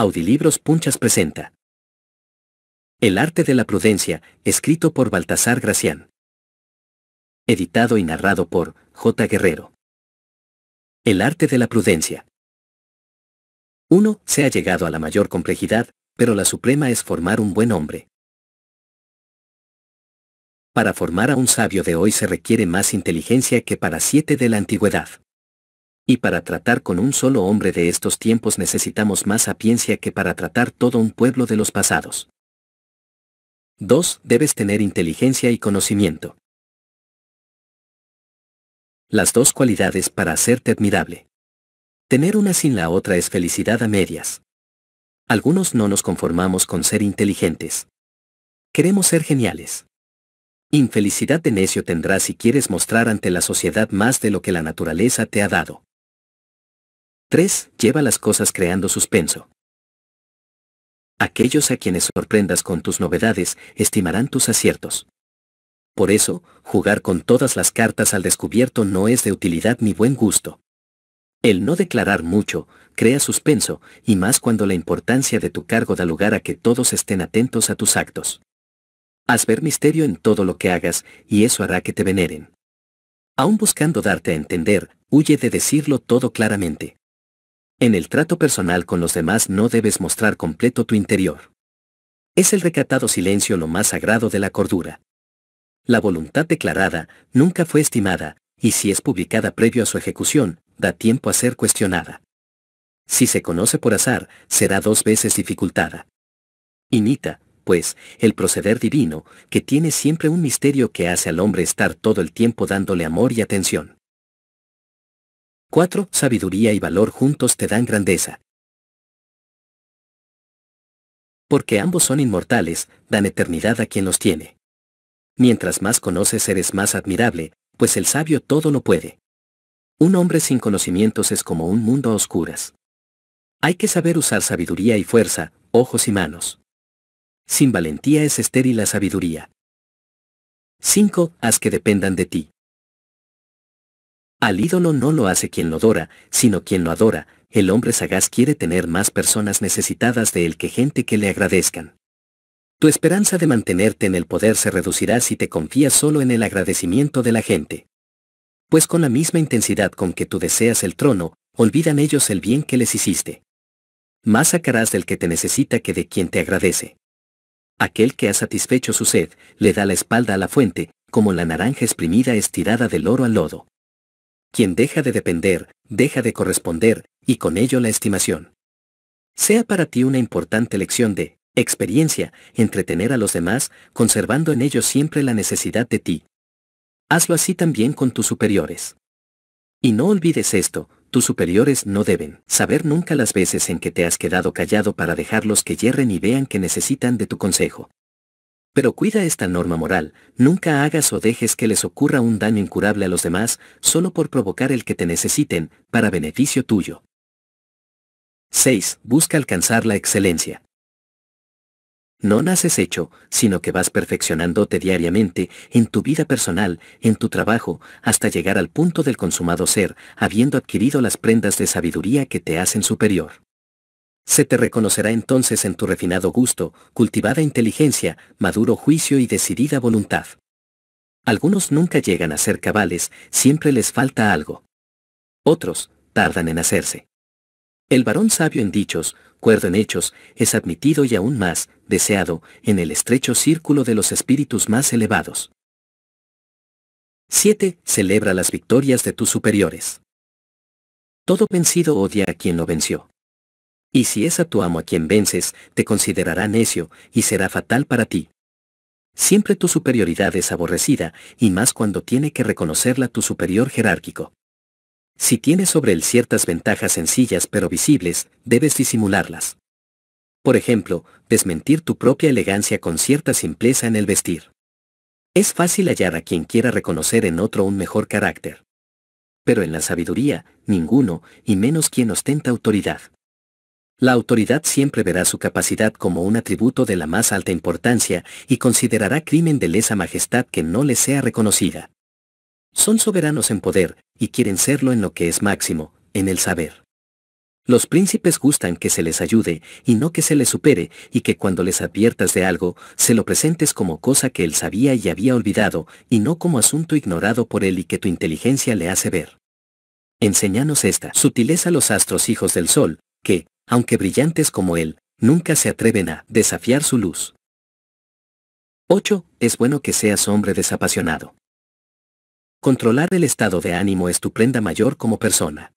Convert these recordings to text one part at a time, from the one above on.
Audilibros Punchas presenta. El arte de la prudencia, escrito por Baltasar Gracián. Editado y narrado por J. Guerrero. El arte de la prudencia. Uno, Se ha llegado a la mayor complejidad, pero la suprema es formar un buen hombre. Para formar a un sabio de hoy se requiere más inteligencia que para siete de la antigüedad y para tratar con un solo hombre de estos tiempos necesitamos más sapiencia que para tratar todo un pueblo de los pasados. 2. Debes tener inteligencia y conocimiento. Las dos cualidades para hacerte admirable. Tener una sin la otra es felicidad a medias. Algunos no nos conformamos con ser inteligentes. Queremos ser geniales. Infelicidad de necio tendrás si quieres mostrar ante la sociedad más de lo que la naturaleza te ha dado. 3. Lleva las cosas creando suspenso. Aquellos a quienes sorprendas con tus novedades estimarán tus aciertos. Por eso, jugar con todas las cartas al descubierto no es de utilidad ni buen gusto. El no declarar mucho crea suspenso, y más cuando la importancia de tu cargo da lugar a que todos estén atentos a tus actos. Haz ver misterio en todo lo que hagas, y eso hará que te veneren. Aún buscando darte a entender, huye de decirlo todo claramente. En el trato personal con los demás no debes mostrar completo tu interior. Es el recatado silencio lo más sagrado de la cordura. La voluntad declarada nunca fue estimada, y si es publicada previo a su ejecución, da tiempo a ser cuestionada. Si se conoce por azar, será dos veces dificultada. Imita, pues, el proceder divino, que tiene siempre un misterio que hace al hombre estar todo el tiempo dándole amor y atención. 4. Sabiduría y valor juntos te dan grandeza. Porque ambos son inmortales, dan eternidad a quien los tiene. Mientras más conoces eres más admirable, pues el sabio todo lo puede. Un hombre sin conocimientos es como un mundo a oscuras. Hay que saber usar sabiduría y fuerza, ojos y manos. Sin valentía es estéril la sabiduría. 5. Haz que dependan de ti. Al ídolo no lo hace quien lo adora, sino quien lo adora, el hombre sagaz quiere tener más personas necesitadas de él que gente que le agradezcan. Tu esperanza de mantenerte en el poder se reducirá si te confías solo en el agradecimiento de la gente. Pues con la misma intensidad con que tú deseas el trono, olvidan ellos el bien que les hiciste. Más sacarás del que te necesita que de quien te agradece. Aquel que ha satisfecho su sed, le da la espalda a la fuente, como la naranja exprimida estirada del oro al lodo. Quien deja de depender, deja de corresponder, y con ello la estimación. Sea para ti una importante lección de experiencia, entretener a los demás, conservando en ellos siempre la necesidad de ti. Hazlo así también con tus superiores. Y no olvides esto, tus superiores no deben saber nunca las veces en que te has quedado callado para dejarlos que yerren y vean que necesitan de tu consejo. Pero cuida esta norma moral, nunca hagas o dejes que les ocurra un daño incurable a los demás, solo por provocar el que te necesiten, para beneficio tuyo. 6. Busca alcanzar la excelencia. No naces hecho, sino que vas perfeccionándote diariamente, en tu vida personal, en tu trabajo, hasta llegar al punto del consumado ser, habiendo adquirido las prendas de sabiduría que te hacen superior. Se te reconocerá entonces en tu refinado gusto, cultivada inteligencia, maduro juicio y decidida voluntad. Algunos nunca llegan a ser cabales, siempre les falta algo. Otros, tardan en hacerse. El varón sabio en dichos, cuerdo en hechos, es admitido y aún más, deseado, en el estrecho círculo de los espíritus más elevados. 7. Celebra las victorias de tus superiores. Todo vencido odia a quien lo venció. Y si es a tu amo a quien vences, te considerará necio, y será fatal para ti. Siempre tu superioridad es aborrecida, y más cuando tiene que reconocerla tu superior jerárquico. Si tienes sobre él ciertas ventajas sencillas pero visibles, debes disimularlas. Por ejemplo, desmentir tu propia elegancia con cierta simpleza en el vestir. Es fácil hallar a quien quiera reconocer en otro un mejor carácter. Pero en la sabiduría, ninguno, y menos quien ostenta autoridad. La autoridad siempre verá su capacidad como un atributo de la más alta importancia y considerará crimen de lesa majestad que no le sea reconocida. Son soberanos en poder, y quieren serlo en lo que es máximo, en el saber. Los príncipes gustan que se les ayude y no que se les supere, y que cuando les adviertas de algo, se lo presentes como cosa que él sabía y había olvidado, y no como asunto ignorado por él y que tu inteligencia le hace ver. Enseñanos esta sutileza los astros hijos del sol, que, aunque brillantes como él, nunca se atreven a desafiar su luz. 8. Es bueno que seas hombre desapasionado. Controlar el estado de ánimo es tu prenda mayor como persona.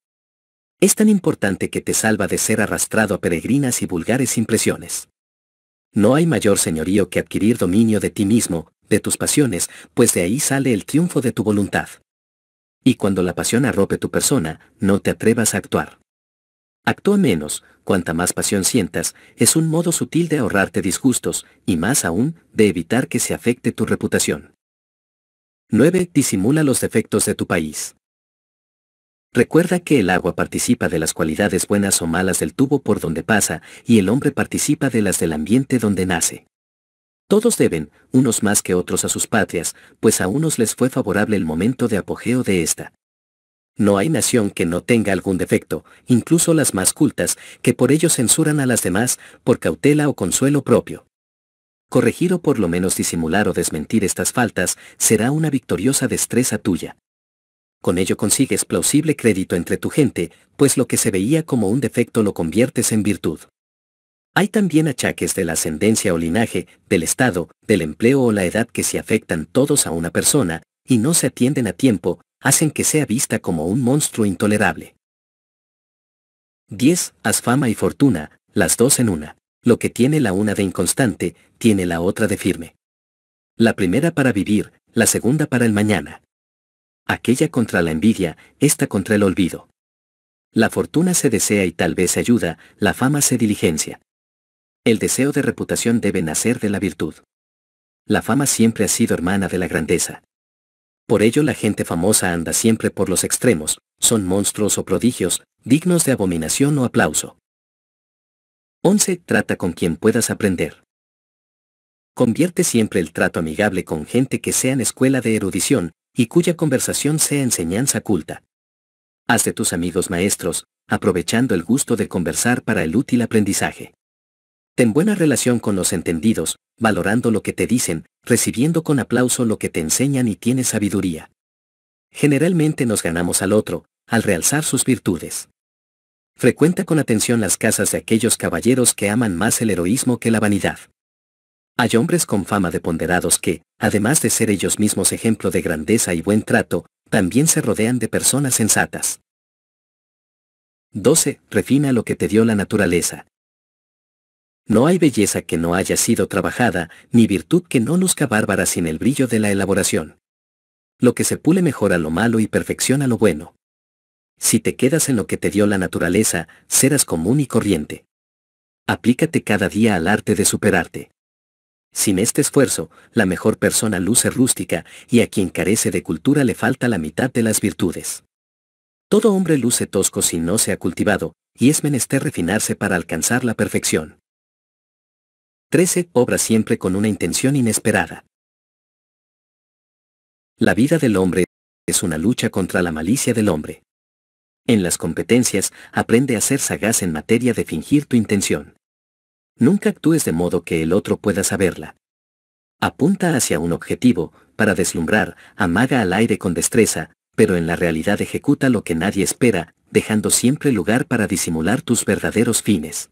Es tan importante que te salva de ser arrastrado a peregrinas y vulgares impresiones. No hay mayor señorío que adquirir dominio de ti mismo, de tus pasiones, pues de ahí sale el triunfo de tu voluntad. Y cuando la pasión arrope tu persona, no te atrevas a actuar. Actúa menos, cuanta más pasión sientas, es un modo sutil de ahorrarte disgustos, y más aún, de evitar que se afecte tu reputación. 9. Disimula los defectos de tu país. Recuerda que el agua participa de las cualidades buenas o malas del tubo por donde pasa, y el hombre participa de las del ambiente donde nace. Todos deben, unos más que otros a sus patrias, pues a unos les fue favorable el momento de apogeo de esta. No hay nación que no tenga algún defecto, incluso las más cultas, que por ello censuran a las demás, por cautela o consuelo propio. Corregir o por lo menos disimular o desmentir estas faltas será una victoriosa destreza tuya. Con ello consigues plausible crédito entre tu gente, pues lo que se veía como un defecto lo conviertes en virtud. Hay también achaques de la ascendencia o linaje, del estado, del empleo o la edad que se afectan todos a una persona, y no se atienden a tiempo, hacen que sea vista como un monstruo intolerable. 10. Haz fama y fortuna, las dos en una. Lo que tiene la una de inconstante, tiene la otra de firme. La primera para vivir, la segunda para el mañana. Aquella contra la envidia, esta contra el olvido. La fortuna se desea y tal vez ayuda, la fama se diligencia. El deseo de reputación debe nacer de la virtud. La fama siempre ha sido hermana de la grandeza. Por ello la gente famosa anda siempre por los extremos, son monstruos o prodigios, dignos de abominación o aplauso. 11. Trata con quien puedas aprender. Convierte siempre el trato amigable con gente que sea en escuela de erudición, y cuya conversación sea enseñanza culta. Haz de tus amigos maestros, aprovechando el gusto de conversar para el útil aprendizaje. Ten buena relación con los entendidos, valorando lo que te dicen, recibiendo con aplauso lo que te enseñan y tienes sabiduría. Generalmente nos ganamos al otro, al realzar sus virtudes. Frecuenta con atención las casas de aquellos caballeros que aman más el heroísmo que la vanidad. Hay hombres con fama de ponderados que, además de ser ellos mismos ejemplo de grandeza y buen trato, también se rodean de personas sensatas. 12. Refina lo que te dio la naturaleza. No hay belleza que no haya sido trabajada, ni virtud que no luzca bárbara sin el brillo de la elaboración. Lo que se pule mejora lo malo y perfecciona lo bueno. Si te quedas en lo que te dio la naturaleza, serás común y corriente. Aplícate cada día al arte de superarte. Sin este esfuerzo, la mejor persona luce rústica y a quien carece de cultura le falta la mitad de las virtudes. Todo hombre luce tosco si no se ha cultivado, y es menester refinarse para alcanzar la perfección. 13. Obra siempre con una intención inesperada. La vida del hombre es una lucha contra la malicia del hombre. En las competencias, aprende a ser sagaz en materia de fingir tu intención. Nunca actúes de modo que el otro pueda saberla. Apunta hacia un objetivo, para deslumbrar, amaga al aire con destreza, pero en la realidad ejecuta lo que nadie espera, dejando siempre lugar para disimular tus verdaderos fines.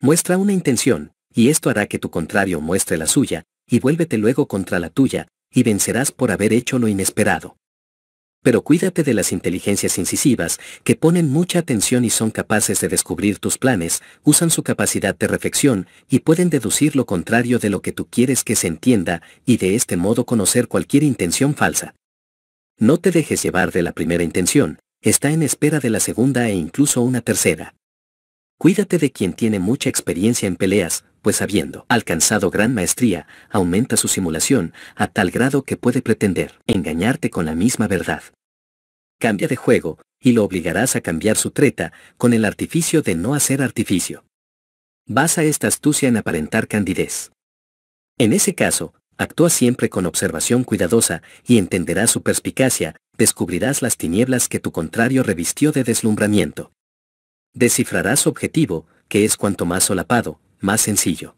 Muestra una intención, y esto hará que tu contrario muestre la suya, y vuélvete luego contra la tuya, y vencerás por haber hecho lo inesperado. Pero cuídate de las inteligencias incisivas, que ponen mucha atención y son capaces de descubrir tus planes, usan su capacidad de reflexión, y pueden deducir lo contrario de lo que tú quieres que se entienda, y de este modo conocer cualquier intención falsa. No te dejes llevar de la primera intención, está en espera de la segunda e incluso una tercera. Cuídate de quien tiene mucha experiencia en peleas, pues habiendo alcanzado gran maestría, aumenta su simulación a tal grado que puede pretender engañarte con la misma verdad. Cambia de juego, y lo obligarás a cambiar su treta con el artificio de no hacer artificio. Basa esta astucia en aparentar candidez. En ese caso, actúa siempre con observación cuidadosa y entenderás su perspicacia, descubrirás las tinieblas que tu contrario revistió de deslumbramiento. Descifrarás su objetivo, que es cuanto más solapado, más sencillo.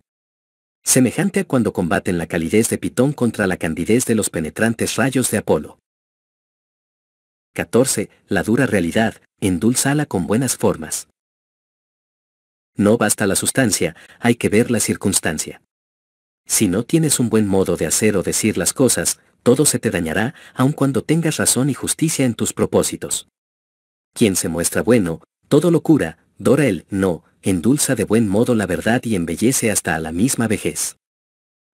Semejante a cuando combaten la calidez de Pitón contra la candidez de los penetrantes rayos de Apolo. 14. La dura realidad, endulzala con buenas formas. No basta la sustancia, hay que ver la circunstancia. Si no tienes un buen modo de hacer o decir las cosas, todo se te dañará, aun cuando tengas razón y justicia en tus propósitos. Quien se muestra bueno, todo lo cura, Dora el no, endulza de buen modo la verdad y embellece hasta a la misma vejez.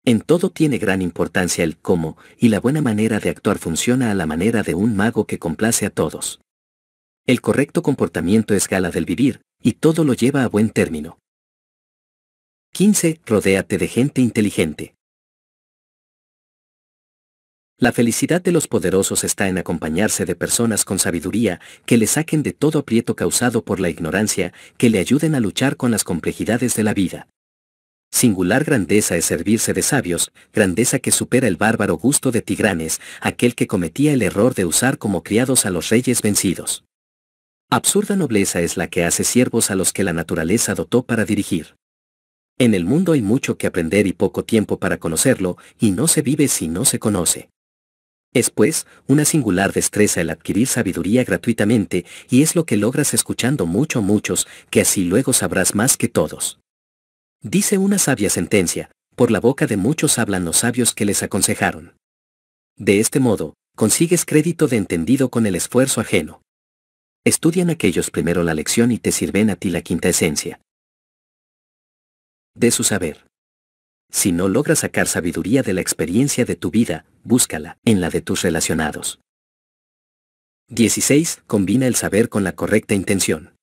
En todo tiene gran importancia el cómo, y la buena manera de actuar funciona a la manera de un mago que complace a todos. El correcto comportamiento es gala del vivir, y todo lo lleva a buen término. 15. Rodéate de gente inteligente. La felicidad de los poderosos está en acompañarse de personas con sabiduría, que le saquen de todo aprieto causado por la ignorancia, que le ayuden a luchar con las complejidades de la vida. Singular grandeza es servirse de sabios, grandeza que supera el bárbaro gusto de Tigranes, aquel que cometía el error de usar como criados a los reyes vencidos. Absurda nobleza es la que hace siervos a los que la naturaleza dotó para dirigir. En el mundo hay mucho que aprender y poco tiempo para conocerlo, y no se vive si no se conoce. Es pues, una singular destreza el adquirir sabiduría gratuitamente, y es lo que logras escuchando mucho muchos, que así luego sabrás más que todos. Dice una sabia sentencia, por la boca de muchos hablan los sabios que les aconsejaron. De este modo, consigues crédito de entendido con el esfuerzo ajeno. Estudian aquellos primero la lección y te sirven a ti la quinta esencia. De su saber. Si no logras sacar sabiduría de la experiencia de tu vida, búscala en la de tus relacionados. 16. Combina el saber con la correcta intención.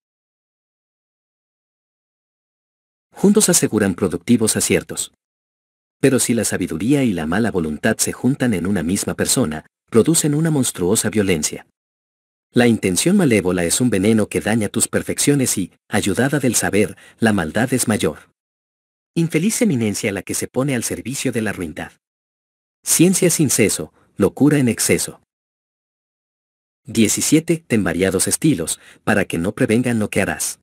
Juntos aseguran productivos aciertos. Pero si la sabiduría y la mala voluntad se juntan en una misma persona, producen una monstruosa violencia. La intención malévola es un veneno que daña tus perfecciones y, ayudada del saber, la maldad es mayor. Infeliz eminencia la que se pone al servicio de la ruindad. Ciencia sin seso, locura en exceso. 17. Ten variados estilos, para que no prevengan lo que harás.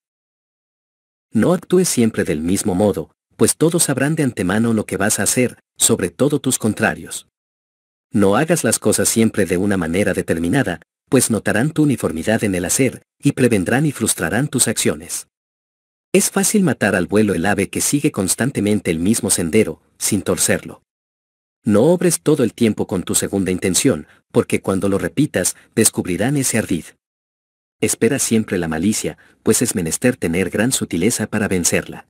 No actúes siempre del mismo modo, pues todos sabrán de antemano lo que vas a hacer, sobre todo tus contrarios. No hagas las cosas siempre de una manera determinada, pues notarán tu uniformidad en el hacer, y prevendrán y frustrarán tus acciones. Es fácil matar al vuelo el ave que sigue constantemente el mismo sendero, sin torcerlo. No obres todo el tiempo con tu segunda intención, porque cuando lo repitas, descubrirán ese ardid. Espera siempre la malicia, pues es menester tener gran sutileza para vencerla.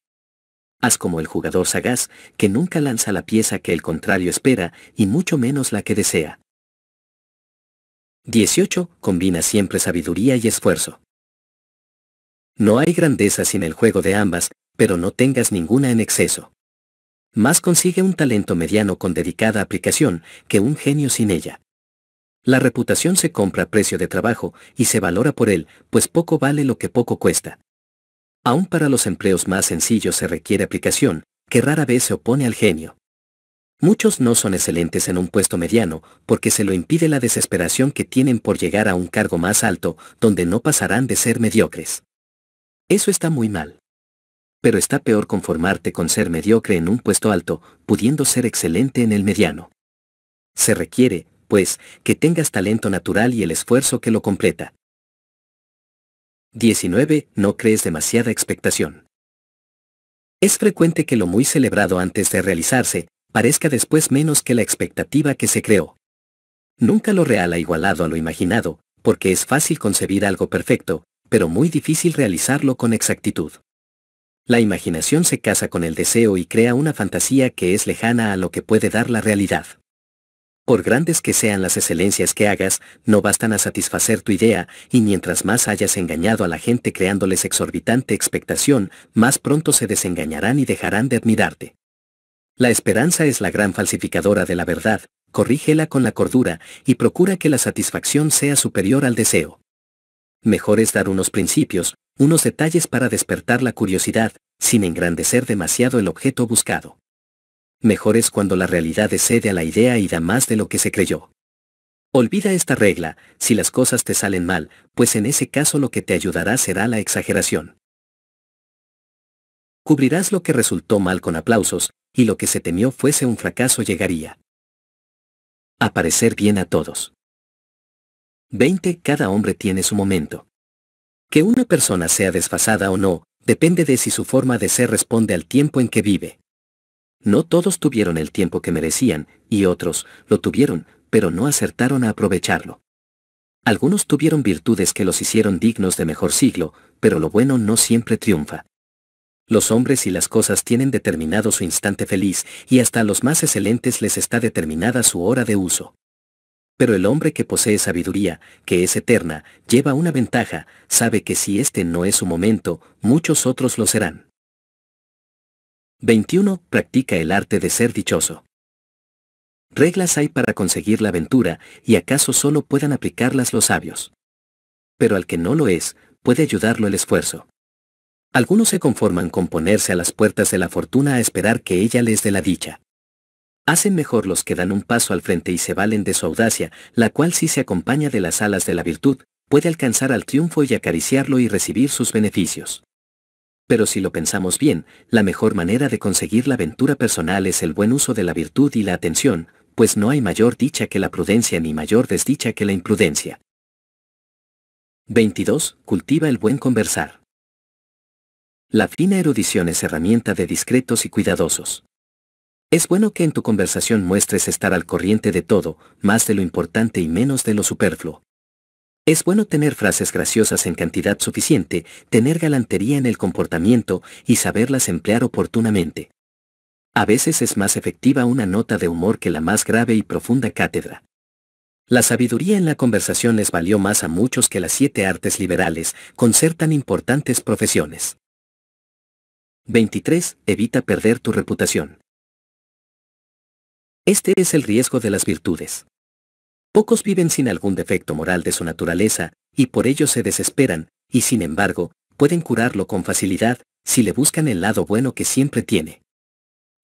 Haz como el jugador sagaz, que nunca lanza la pieza que el contrario espera y mucho menos la que desea. 18. Combina siempre sabiduría y esfuerzo. No hay grandeza sin el juego de ambas, pero no tengas ninguna en exceso. Más consigue un talento mediano con dedicada aplicación que un genio sin ella. La reputación se compra a precio de trabajo y se valora por él, pues poco vale lo que poco cuesta. Aún para los empleos más sencillos se requiere aplicación, que rara vez se opone al genio. Muchos no son excelentes en un puesto mediano, porque se lo impide la desesperación que tienen por llegar a un cargo más alto, donde no pasarán de ser mediocres. Eso está muy mal. Pero está peor conformarte con ser mediocre en un puesto alto, pudiendo ser excelente en el mediano. Se requiere, pues, que tengas talento natural y el esfuerzo que lo completa. 19. No crees demasiada expectación. Es frecuente que lo muy celebrado antes de realizarse, parezca después menos que la expectativa que se creó. Nunca lo real ha igualado a lo imaginado, porque es fácil concebir algo perfecto, pero muy difícil realizarlo con exactitud. La imaginación se casa con el deseo y crea una fantasía que es lejana a lo que puede dar la realidad. Por grandes que sean las excelencias que hagas, no bastan a satisfacer tu idea, y mientras más hayas engañado a la gente creándoles exorbitante expectación, más pronto se desengañarán y dejarán de admirarte. La esperanza es la gran falsificadora de la verdad, corrígela con la cordura, y procura que la satisfacción sea superior al deseo mejor es dar unos principios, unos detalles para despertar la curiosidad, sin engrandecer demasiado el objeto buscado. Mejor es cuando la realidad excede a la idea y da más de lo que se creyó. Olvida esta regla, si las cosas te salen mal, pues en ese caso lo que te ayudará será la exageración. Cubrirás lo que resultó mal con aplausos, y lo que se temió fuese un fracaso llegaría. Aparecer bien a todos. 20. Cada hombre tiene su momento. Que una persona sea desfasada o no, depende de si su forma de ser responde al tiempo en que vive. No todos tuvieron el tiempo que merecían, y otros, lo tuvieron, pero no acertaron a aprovecharlo. Algunos tuvieron virtudes que los hicieron dignos de mejor siglo, pero lo bueno no siempre triunfa. Los hombres y las cosas tienen determinado su instante feliz, y hasta a los más excelentes les está determinada su hora de uso. Pero el hombre que posee sabiduría, que es eterna, lleva una ventaja, sabe que si este no es su momento, muchos otros lo serán. 21. Practica el arte de ser dichoso. Reglas hay para conseguir la aventura, y acaso solo puedan aplicarlas los sabios. Pero al que no lo es, puede ayudarlo el esfuerzo. Algunos se conforman con ponerse a las puertas de la fortuna a esperar que ella les dé la dicha. Hacen mejor los que dan un paso al frente y se valen de su audacia, la cual si se acompaña de las alas de la virtud, puede alcanzar al triunfo y acariciarlo y recibir sus beneficios. Pero si lo pensamos bien, la mejor manera de conseguir la aventura personal es el buen uso de la virtud y la atención, pues no hay mayor dicha que la prudencia ni mayor desdicha que la imprudencia. 22. Cultiva el buen conversar. La fina erudición es herramienta de discretos y cuidadosos. Es bueno que en tu conversación muestres estar al corriente de todo, más de lo importante y menos de lo superfluo. Es bueno tener frases graciosas en cantidad suficiente, tener galantería en el comportamiento y saberlas emplear oportunamente. A veces es más efectiva una nota de humor que la más grave y profunda cátedra. La sabiduría en la conversación les valió más a muchos que las siete artes liberales, con ser tan importantes profesiones. 23. Evita perder tu reputación. Este es el riesgo de las virtudes. Pocos viven sin algún defecto moral de su naturaleza, y por ello se desesperan, y sin embargo, pueden curarlo con facilidad, si le buscan el lado bueno que siempre tiene.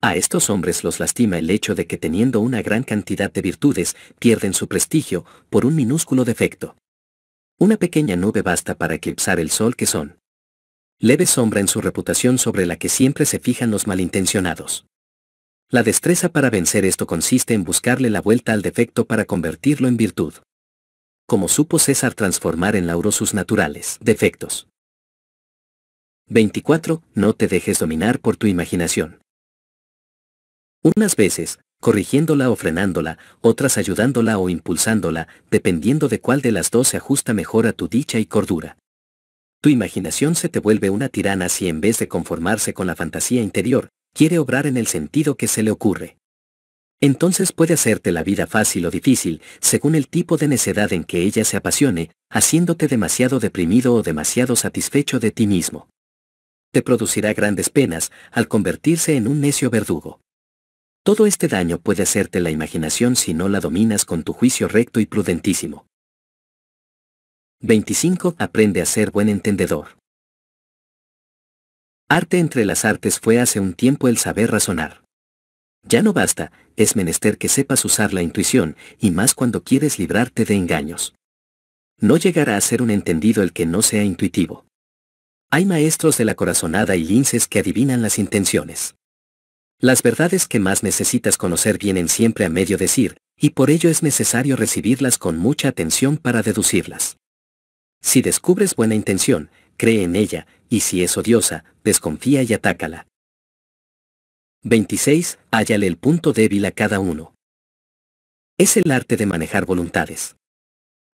A estos hombres los lastima el hecho de que teniendo una gran cantidad de virtudes, pierden su prestigio por un minúsculo defecto. Una pequeña nube basta para eclipsar el sol que son. Leve sombra en su reputación sobre la que siempre se fijan los malintencionados. La destreza para vencer esto consiste en buscarle la vuelta al defecto para convertirlo en virtud. Como supo César transformar en lauro sus naturales defectos. 24. No te dejes dominar por tu imaginación. Unas veces, corrigiéndola o frenándola, otras ayudándola o impulsándola, dependiendo de cuál de las dos se ajusta mejor a tu dicha y cordura. Tu imaginación se te vuelve una tirana si en vez de conformarse con la fantasía interior, quiere obrar en el sentido que se le ocurre. Entonces puede hacerte la vida fácil o difícil, según el tipo de necedad en que ella se apasione, haciéndote demasiado deprimido o demasiado satisfecho de ti mismo. Te producirá grandes penas al convertirse en un necio verdugo. Todo este daño puede hacerte la imaginación si no la dominas con tu juicio recto y prudentísimo. 25. Aprende a ser buen entendedor. Arte entre las artes fue hace un tiempo el saber razonar. Ya no basta, es menester que sepas usar la intuición, y más cuando quieres librarte de engaños. No llegará a ser un entendido el que no sea intuitivo. Hay maestros de la corazonada y linces que adivinan las intenciones. Las verdades que más necesitas conocer vienen siempre a medio decir, y por ello es necesario recibirlas con mucha atención para deducirlas. Si descubres buena intención, cree en ella, y si es odiosa, desconfía y atácala. 26. Hállale el punto débil a cada uno. Es el arte de manejar voluntades.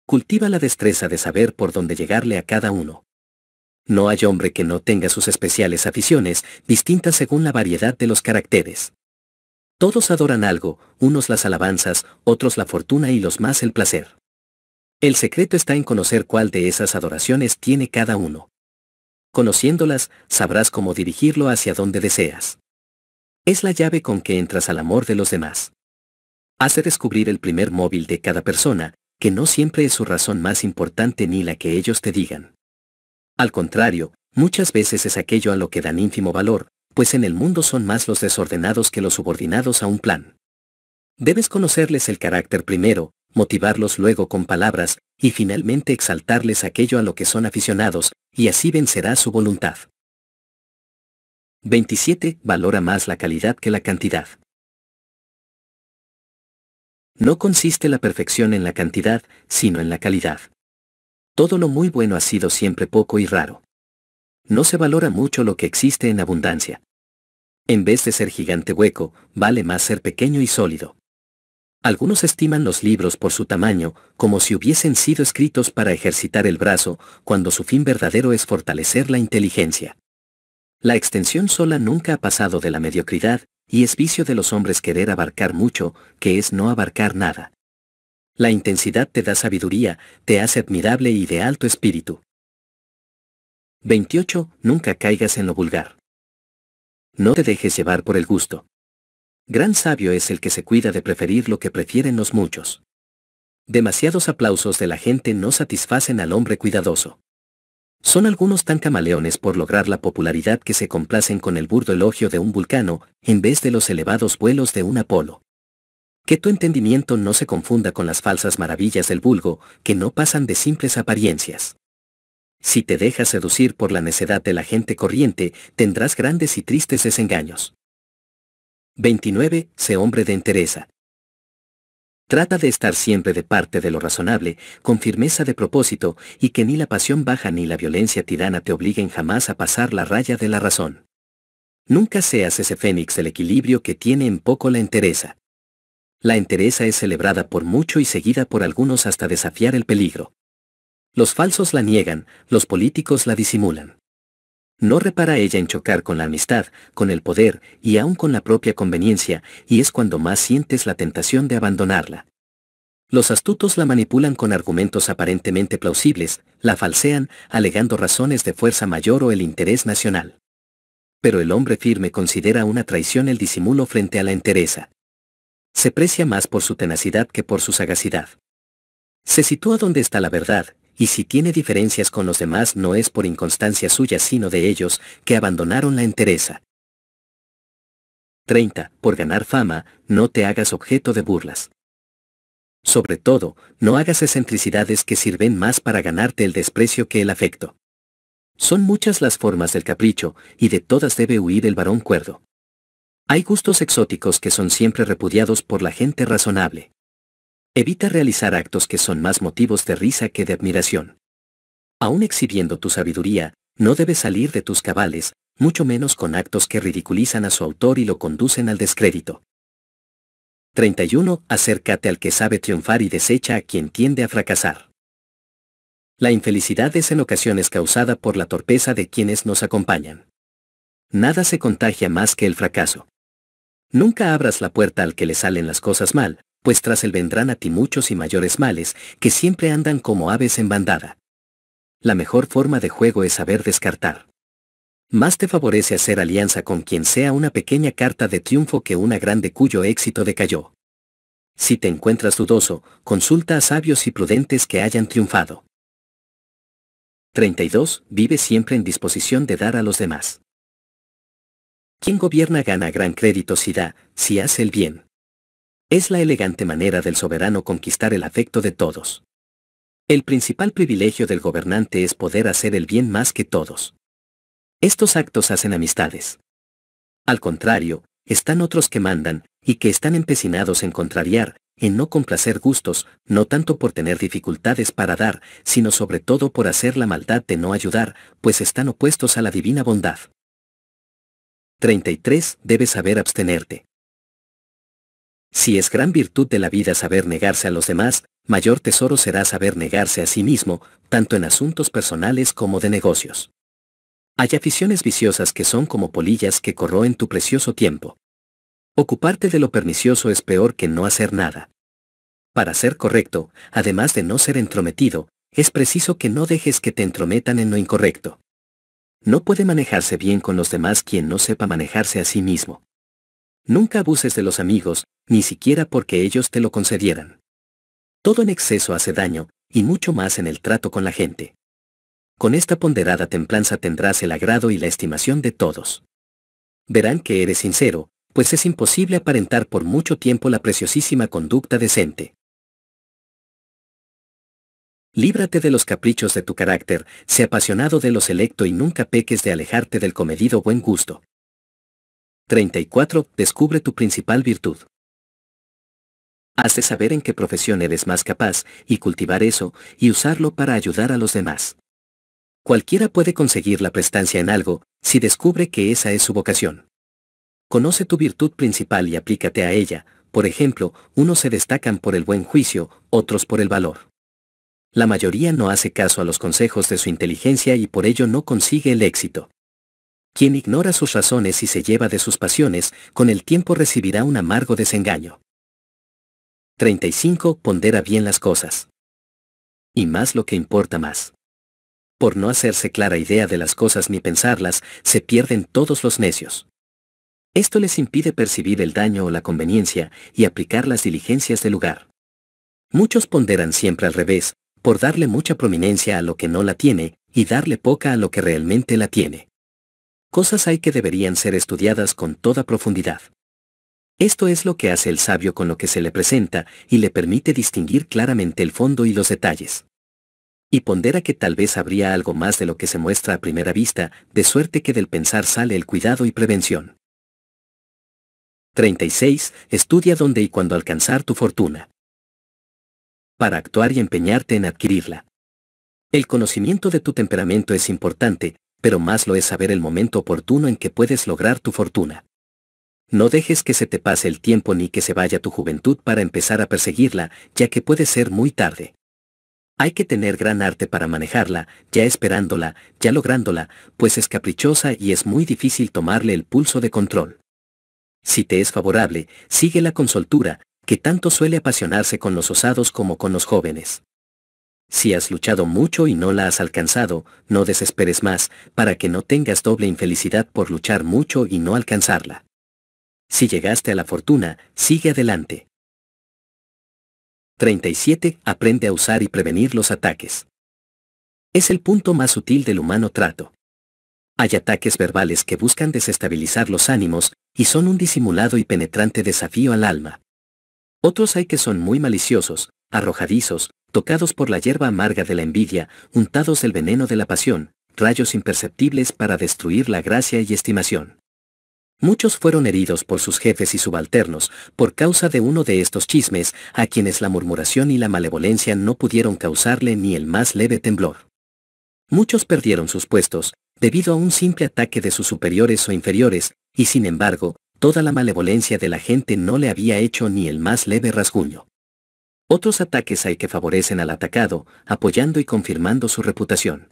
Cultiva la destreza de saber por dónde llegarle a cada uno. No hay hombre que no tenga sus especiales aficiones, distintas según la variedad de los caracteres. Todos adoran algo, unos las alabanzas, otros la fortuna y los más el placer. El secreto está en conocer cuál de esas adoraciones tiene cada uno. Conociéndolas, sabrás cómo dirigirlo hacia donde deseas. Es la llave con que entras al amor de los demás. Hace descubrir el primer móvil de cada persona, que no siempre es su razón más importante ni la que ellos te digan. Al contrario, muchas veces es aquello a lo que dan ínfimo valor, pues en el mundo son más los desordenados que los subordinados a un plan. Debes conocerles el carácter primero, motivarlos luego con palabras, y finalmente exaltarles aquello a lo que son aficionados, y así vencerá su voluntad. 27. Valora más la calidad que la cantidad. No consiste la perfección en la cantidad, sino en la calidad. Todo lo muy bueno ha sido siempre poco y raro. No se valora mucho lo que existe en abundancia. En vez de ser gigante hueco, vale más ser pequeño y sólido. Algunos estiman los libros por su tamaño, como si hubiesen sido escritos para ejercitar el brazo, cuando su fin verdadero es fortalecer la inteligencia. La extensión sola nunca ha pasado de la mediocridad, y es vicio de los hombres querer abarcar mucho, que es no abarcar nada. La intensidad te da sabiduría, te hace admirable y de alto espíritu. 28. Nunca caigas en lo vulgar. No te dejes llevar por el gusto. Gran sabio es el que se cuida de preferir lo que prefieren los muchos. Demasiados aplausos de la gente no satisfacen al hombre cuidadoso. Son algunos tan camaleones por lograr la popularidad que se complacen con el burdo elogio de un vulcano, en vez de los elevados vuelos de un Apolo. Que tu entendimiento no se confunda con las falsas maravillas del vulgo, que no pasan de simples apariencias. Si te dejas seducir por la necedad de la gente corriente, tendrás grandes y tristes desengaños. 29. Sé hombre de entereza. Trata de estar siempre de parte de lo razonable, con firmeza de propósito, y que ni la pasión baja ni la violencia tirana te obliguen jamás a pasar la raya de la razón. Nunca seas ese fénix del equilibrio que tiene en poco la entereza. La entereza es celebrada por mucho y seguida por algunos hasta desafiar el peligro. Los falsos la niegan, los políticos la disimulan. No repara ella en chocar con la amistad, con el poder y aún con la propia conveniencia, y es cuando más sientes la tentación de abandonarla. Los astutos la manipulan con argumentos aparentemente plausibles, la falsean, alegando razones de fuerza mayor o el interés nacional. Pero el hombre firme considera una traición el disimulo frente a la entereza. Se precia más por su tenacidad que por su sagacidad. Se sitúa donde está la verdad, y si tiene diferencias con los demás no es por inconstancia suya sino de ellos, que abandonaron la entereza. 30. Por ganar fama, no te hagas objeto de burlas. Sobre todo, no hagas excentricidades que sirven más para ganarte el desprecio que el afecto. Son muchas las formas del capricho, y de todas debe huir el varón cuerdo. Hay gustos exóticos que son siempre repudiados por la gente razonable. Evita realizar actos que son más motivos de risa que de admiración. Aún exhibiendo tu sabiduría, no debes salir de tus cabales, mucho menos con actos que ridiculizan a su autor y lo conducen al descrédito. 31. Acércate al que sabe triunfar y desecha a quien tiende a fracasar. La infelicidad es en ocasiones causada por la torpeza de quienes nos acompañan. Nada se contagia más que el fracaso. Nunca abras la puerta al que le salen las cosas mal, pues tras él vendrán a ti muchos y mayores males, que siempre andan como aves en bandada. La mejor forma de juego es saber descartar. Más te favorece hacer alianza con quien sea una pequeña carta de triunfo que una grande cuyo éxito decayó. Si te encuentras dudoso, consulta a sabios y prudentes que hayan triunfado. 32. Vive siempre en disposición de dar a los demás. Quien gobierna gana gran crédito si da, si hace el bien. Es la elegante manera del soberano conquistar el afecto de todos. El principal privilegio del gobernante es poder hacer el bien más que todos. Estos actos hacen amistades. Al contrario, están otros que mandan, y que están empecinados en contrariar, en no complacer gustos, no tanto por tener dificultades para dar, sino sobre todo por hacer la maldad de no ayudar, pues están opuestos a la divina bondad. 33. Debes saber abstenerte. Si es gran virtud de la vida saber negarse a los demás, mayor tesoro será saber negarse a sí mismo, tanto en asuntos personales como de negocios. Hay aficiones viciosas que son como polillas que corroen tu precioso tiempo. Ocuparte de lo pernicioso es peor que no hacer nada. Para ser correcto, además de no ser entrometido, es preciso que no dejes que te entrometan en lo incorrecto. No puede manejarse bien con los demás quien no sepa manejarse a sí mismo. Nunca abuses de los amigos, ni siquiera porque ellos te lo concedieran. Todo en exceso hace daño, y mucho más en el trato con la gente. Con esta ponderada templanza tendrás el agrado y la estimación de todos. Verán que eres sincero, pues es imposible aparentar por mucho tiempo la preciosísima conducta decente. Líbrate de los caprichos de tu carácter, sé apasionado de lo selecto y nunca peques de alejarte del comedido buen gusto. 34. Descubre tu principal virtud. Haz de saber en qué profesión eres más capaz y cultivar eso y usarlo para ayudar a los demás. Cualquiera puede conseguir la prestancia en algo si descubre que esa es su vocación. Conoce tu virtud principal y aplícate a ella, por ejemplo, unos se destacan por el buen juicio, otros por el valor. La mayoría no hace caso a los consejos de su inteligencia y por ello no consigue el éxito. Quien ignora sus razones y se lleva de sus pasiones, con el tiempo recibirá un amargo desengaño. 35. Pondera bien las cosas. Y más lo que importa más. Por no hacerse clara idea de las cosas ni pensarlas, se pierden todos los necios. Esto les impide percibir el daño o la conveniencia y aplicar las diligencias del lugar. Muchos ponderan siempre al revés, por darle mucha prominencia a lo que no la tiene y darle poca a lo que realmente la tiene. Cosas hay que deberían ser estudiadas con toda profundidad. Esto es lo que hace el sabio con lo que se le presenta y le permite distinguir claramente el fondo y los detalles. Y pondera que tal vez habría algo más de lo que se muestra a primera vista, de suerte que del pensar sale el cuidado y prevención. 36. Estudia dónde y cuándo alcanzar tu fortuna. Para actuar y empeñarte en adquirirla. El conocimiento de tu temperamento es importante, pero más lo es saber el momento oportuno en que puedes lograr tu fortuna. No dejes que se te pase el tiempo ni que se vaya tu juventud para empezar a perseguirla, ya que puede ser muy tarde. Hay que tener gran arte para manejarla, ya esperándola, ya lográndola, pues es caprichosa y es muy difícil tomarle el pulso de control. Si te es favorable, síguela con soltura, que tanto suele apasionarse con los osados como con los jóvenes. Si has luchado mucho y no la has alcanzado, no desesperes más, para que no tengas doble infelicidad por luchar mucho y no alcanzarla. Si llegaste a la fortuna, sigue adelante. 37. Aprende a usar y prevenir los ataques. Es el punto más sutil del humano trato. Hay ataques verbales que buscan desestabilizar los ánimos, y son un disimulado y penetrante desafío al alma. Otros hay que son muy maliciosos, arrojadizos, tocados por la hierba amarga de la envidia, untados del veneno de la pasión, rayos imperceptibles para destruir la gracia y estimación. Muchos fueron heridos por sus jefes y subalternos, por causa de uno de estos chismes, a quienes la murmuración y la malevolencia no pudieron causarle ni el más leve temblor. Muchos perdieron sus puestos, debido a un simple ataque de sus superiores o inferiores, y sin embargo, toda la malevolencia de la gente no le había hecho ni el más leve rasguño. Otros ataques hay que favorecen al atacado, apoyando y confirmando su reputación.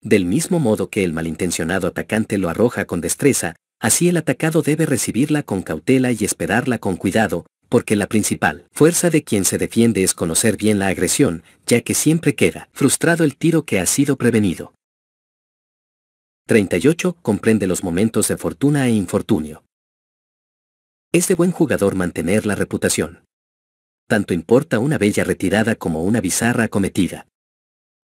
Del mismo modo que el malintencionado atacante lo arroja con destreza, Así el atacado debe recibirla con cautela y esperarla con cuidado, porque la principal fuerza de quien se defiende es conocer bien la agresión, ya que siempre queda frustrado el tiro que ha sido prevenido. 38. Comprende los momentos de fortuna e infortunio. Es de buen jugador mantener la reputación. Tanto importa una bella retirada como una bizarra acometida.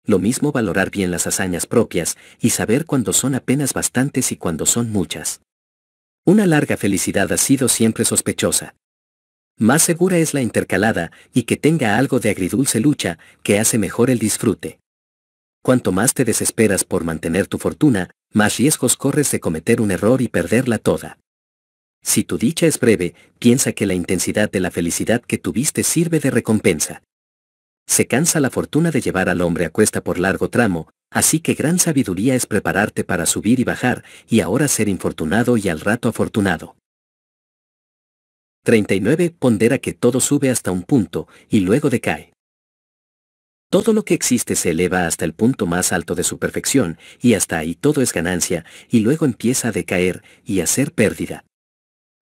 Lo mismo valorar bien las hazañas propias y saber cuándo son apenas bastantes y cuándo son muchas. Una larga felicidad ha sido siempre sospechosa. Más segura es la intercalada y que tenga algo de agridulce lucha que hace mejor el disfrute. Cuanto más te desesperas por mantener tu fortuna, más riesgos corres de cometer un error y perderla toda. Si tu dicha es breve, piensa que la intensidad de la felicidad que tuviste sirve de recompensa. Se cansa la fortuna de llevar al hombre a cuesta por largo tramo, Así que gran sabiduría es prepararte para subir y bajar, y ahora ser infortunado y al rato afortunado. 39. Pondera que todo sube hasta un punto, y luego decae. Todo lo que existe se eleva hasta el punto más alto de su perfección, y hasta ahí todo es ganancia, y luego empieza a decaer, y a ser pérdida.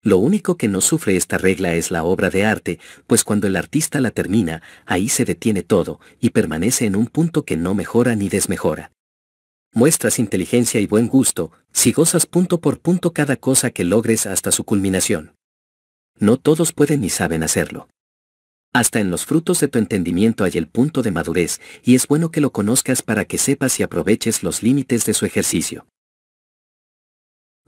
Lo único que no sufre esta regla es la obra de arte, pues cuando el artista la termina, ahí se detiene todo, y permanece en un punto que no mejora ni desmejora. Muestras inteligencia y buen gusto, si gozas punto por punto cada cosa que logres hasta su culminación. No todos pueden ni saben hacerlo. Hasta en los frutos de tu entendimiento hay el punto de madurez, y es bueno que lo conozcas para que sepas y aproveches los límites de su ejercicio.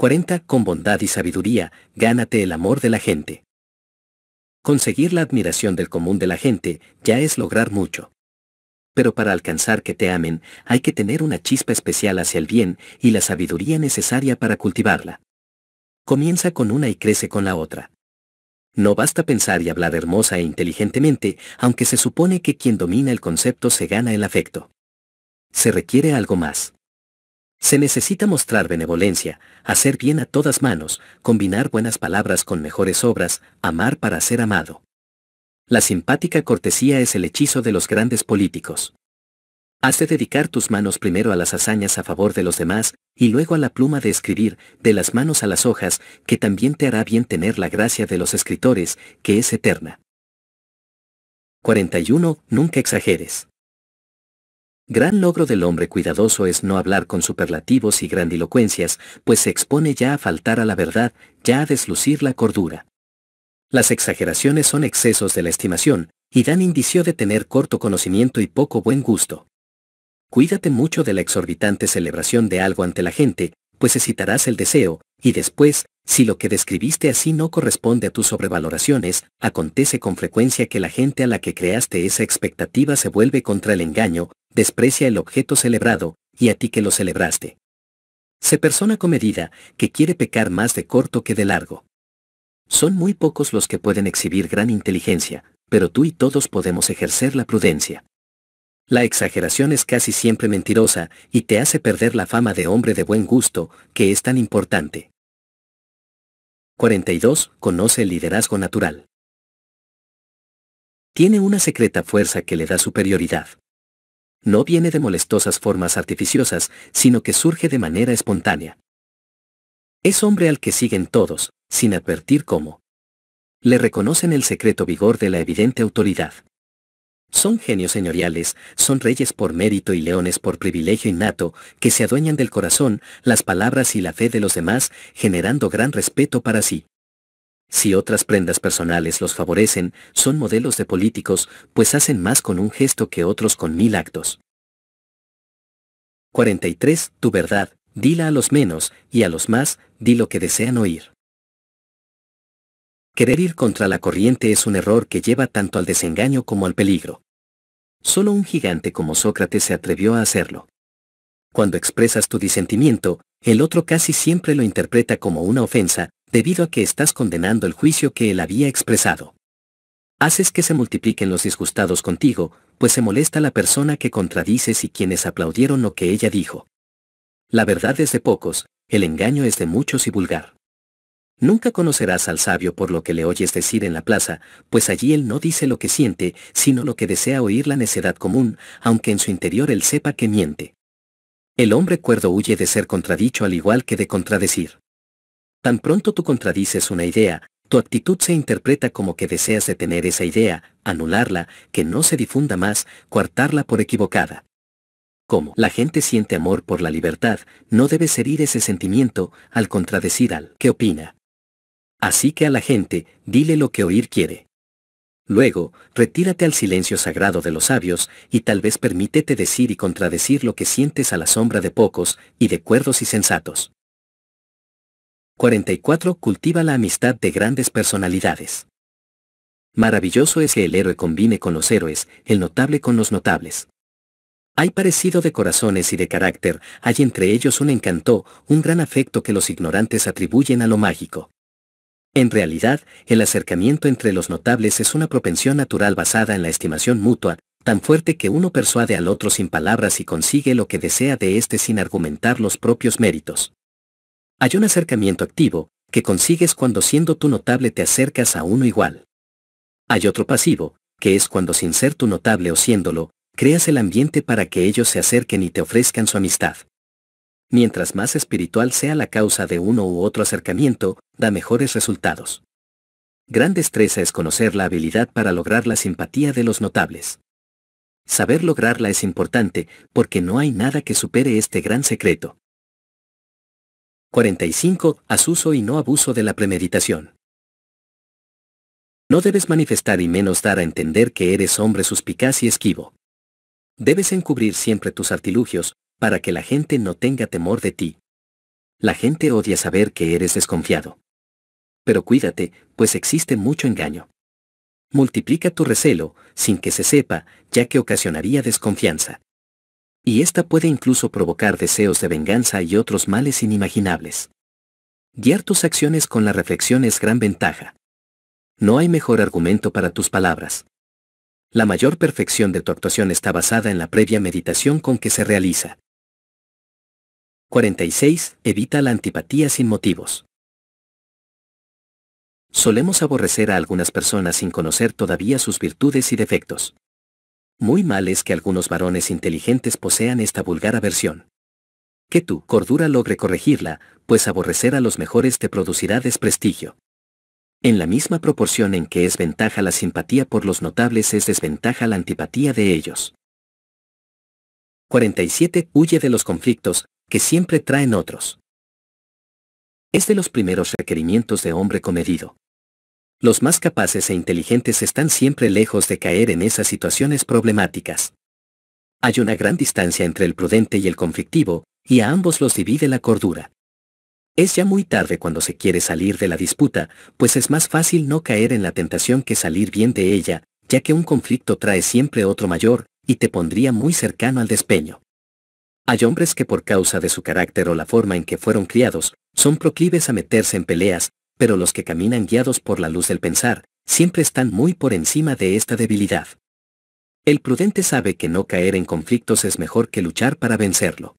40. Con bondad y sabiduría, gánate el amor de la gente. Conseguir la admiración del común de la gente ya es lograr mucho. Pero para alcanzar que te amen, hay que tener una chispa especial hacia el bien y la sabiduría necesaria para cultivarla. Comienza con una y crece con la otra. No basta pensar y hablar hermosa e inteligentemente, aunque se supone que quien domina el concepto se gana el afecto. Se requiere algo más. Se necesita mostrar benevolencia, hacer bien a todas manos, combinar buenas palabras con mejores obras, amar para ser amado. La simpática cortesía es el hechizo de los grandes políticos. Haz de dedicar tus manos primero a las hazañas a favor de los demás, y luego a la pluma de escribir, de las manos a las hojas, que también te hará bien tener la gracia de los escritores, que es eterna. 41. Nunca exageres. Gran logro del hombre cuidadoso es no hablar con superlativos y grandilocuencias, pues se expone ya a faltar a la verdad, ya a deslucir la cordura. Las exageraciones son excesos de la estimación, y dan indicio de tener corto conocimiento y poco buen gusto. Cuídate mucho de la exorbitante celebración de algo ante la gente, pues excitarás el deseo, y después, si lo que describiste así no corresponde a tus sobrevaloraciones, acontece con frecuencia que la gente a la que creaste esa expectativa se vuelve contra el engaño, desprecia el objeto celebrado, y a ti que lo celebraste. Se persona comedida, que quiere pecar más de corto que de largo. Son muy pocos los que pueden exhibir gran inteligencia, pero tú y todos podemos ejercer la prudencia. La exageración es casi siempre mentirosa y te hace perder la fama de hombre de buen gusto, que es tan importante. 42. Conoce el liderazgo natural. Tiene una secreta fuerza que le da superioridad. No viene de molestosas formas artificiosas, sino que surge de manera espontánea. Es hombre al que siguen todos, sin advertir cómo. Le reconocen el secreto vigor de la evidente autoridad. Son genios señoriales, son reyes por mérito y leones por privilegio innato, que se adueñan del corazón, las palabras y la fe de los demás, generando gran respeto para sí. Si otras prendas personales los favorecen, son modelos de políticos, pues hacen más con un gesto que otros con mil actos. 43. Tu verdad, dila a los menos, y a los más, di lo que desean oír. Querer ir contra la corriente es un error que lleva tanto al desengaño como al peligro. Solo un gigante como Sócrates se atrevió a hacerlo. Cuando expresas tu disentimiento, el otro casi siempre lo interpreta como una ofensa, debido a que estás condenando el juicio que él había expresado. Haces que se multipliquen los disgustados contigo, pues se molesta la persona que contradices y quienes aplaudieron lo que ella dijo. La verdad es de pocos, el engaño es de muchos y vulgar. Nunca conocerás al sabio por lo que le oyes decir en la plaza, pues allí él no dice lo que siente, sino lo que desea oír la necedad común, aunque en su interior él sepa que miente. El hombre cuerdo huye de ser contradicho al igual que de contradecir. Tan pronto tú contradices una idea, tu actitud se interpreta como que deseas detener esa idea, anularla, que no se difunda más, coartarla por equivocada. Como la gente siente amor por la libertad, no debes herir ese sentimiento al contradecir al que opina. Así que a la gente, dile lo que oír quiere. Luego, retírate al silencio sagrado de los sabios, y tal vez permítete decir y contradecir lo que sientes a la sombra de pocos, y de cuerdos y sensatos. 44. Cultiva la amistad de grandes personalidades. Maravilloso es que el héroe combine con los héroes, el notable con los notables. Hay parecido de corazones y de carácter, hay entre ellos un encanto, un gran afecto que los ignorantes atribuyen a lo mágico. En realidad, el acercamiento entre los notables es una propensión natural basada en la estimación mutua, tan fuerte que uno persuade al otro sin palabras y consigue lo que desea de éste sin argumentar los propios méritos. Hay un acercamiento activo, que consigues cuando siendo tú notable te acercas a uno igual. Hay otro pasivo, que es cuando sin ser tú notable o siéndolo, creas el ambiente para que ellos se acerquen y te ofrezcan su amistad mientras más espiritual sea la causa de uno u otro acercamiento, da mejores resultados. Gran destreza es conocer la habilidad para lograr la simpatía de los notables. Saber lograrla es importante porque no hay nada que supere este gran secreto. 45. Asuso y no abuso de la premeditación. No debes manifestar y menos dar a entender que eres hombre suspicaz y esquivo. Debes encubrir siempre tus artilugios, para que la gente no tenga temor de ti. La gente odia saber que eres desconfiado. Pero cuídate, pues existe mucho engaño. Multiplica tu recelo, sin que se sepa, ya que ocasionaría desconfianza. Y esta puede incluso provocar deseos de venganza y otros males inimaginables. Guiar tus acciones con la reflexión es gran ventaja. No hay mejor argumento para tus palabras. La mayor perfección de tu actuación está basada en la previa meditación con que se realiza. 46. Evita la antipatía sin motivos. Solemos aborrecer a algunas personas sin conocer todavía sus virtudes y defectos. Muy mal es que algunos varones inteligentes posean esta vulgar aversión. Que tu cordura logre corregirla, pues aborrecer a los mejores te producirá desprestigio. En la misma proporción en que es ventaja la simpatía por los notables es desventaja la antipatía de ellos. 47. Huye de los conflictos, que siempre traen otros. Es de los primeros requerimientos de hombre comedido. Los más capaces e inteligentes están siempre lejos de caer en esas situaciones problemáticas. Hay una gran distancia entre el prudente y el conflictivo, y a ambos los divide la cordura. Es ya muy tarde cuando se quiere salir de la disputa, pues es más fácil no caer en la tentación que salir bien de ella, ya que un conflicto trae siempre otro mayor, y te pondría muy cercano al despeño. Hay hombres que por causa de su carácter o la forma en que fueron criados, son proclives a meterse en peleas, pero los que caminan guiados por la luz del pensar, siempre están muy por encima de esta debilidad. El prudente sabe que no caer en conflictos es mejor que luchar para vencerlo.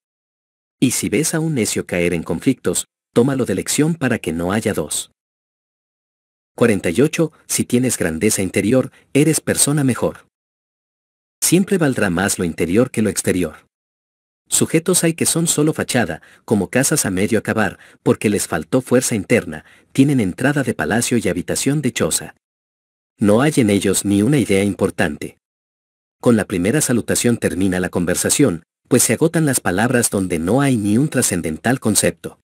Y si ves a un necio caer en conflictos, tómalo de lección para que no haya dos. 48. Si tienes grandeza interior, eres persona mejor. Siempre valdrá más lo interior que lo exterior. Sujetos hay que son solo fachada, como casas a medio acabar, porque les faltó fuerza interna, tienen entrada de palacio y habitación de choza. No hay en ellos ni una idea importante. Con la primera salutación termina la conversación, pues se agotan las palabras donde no hay ni un trascendental concepto.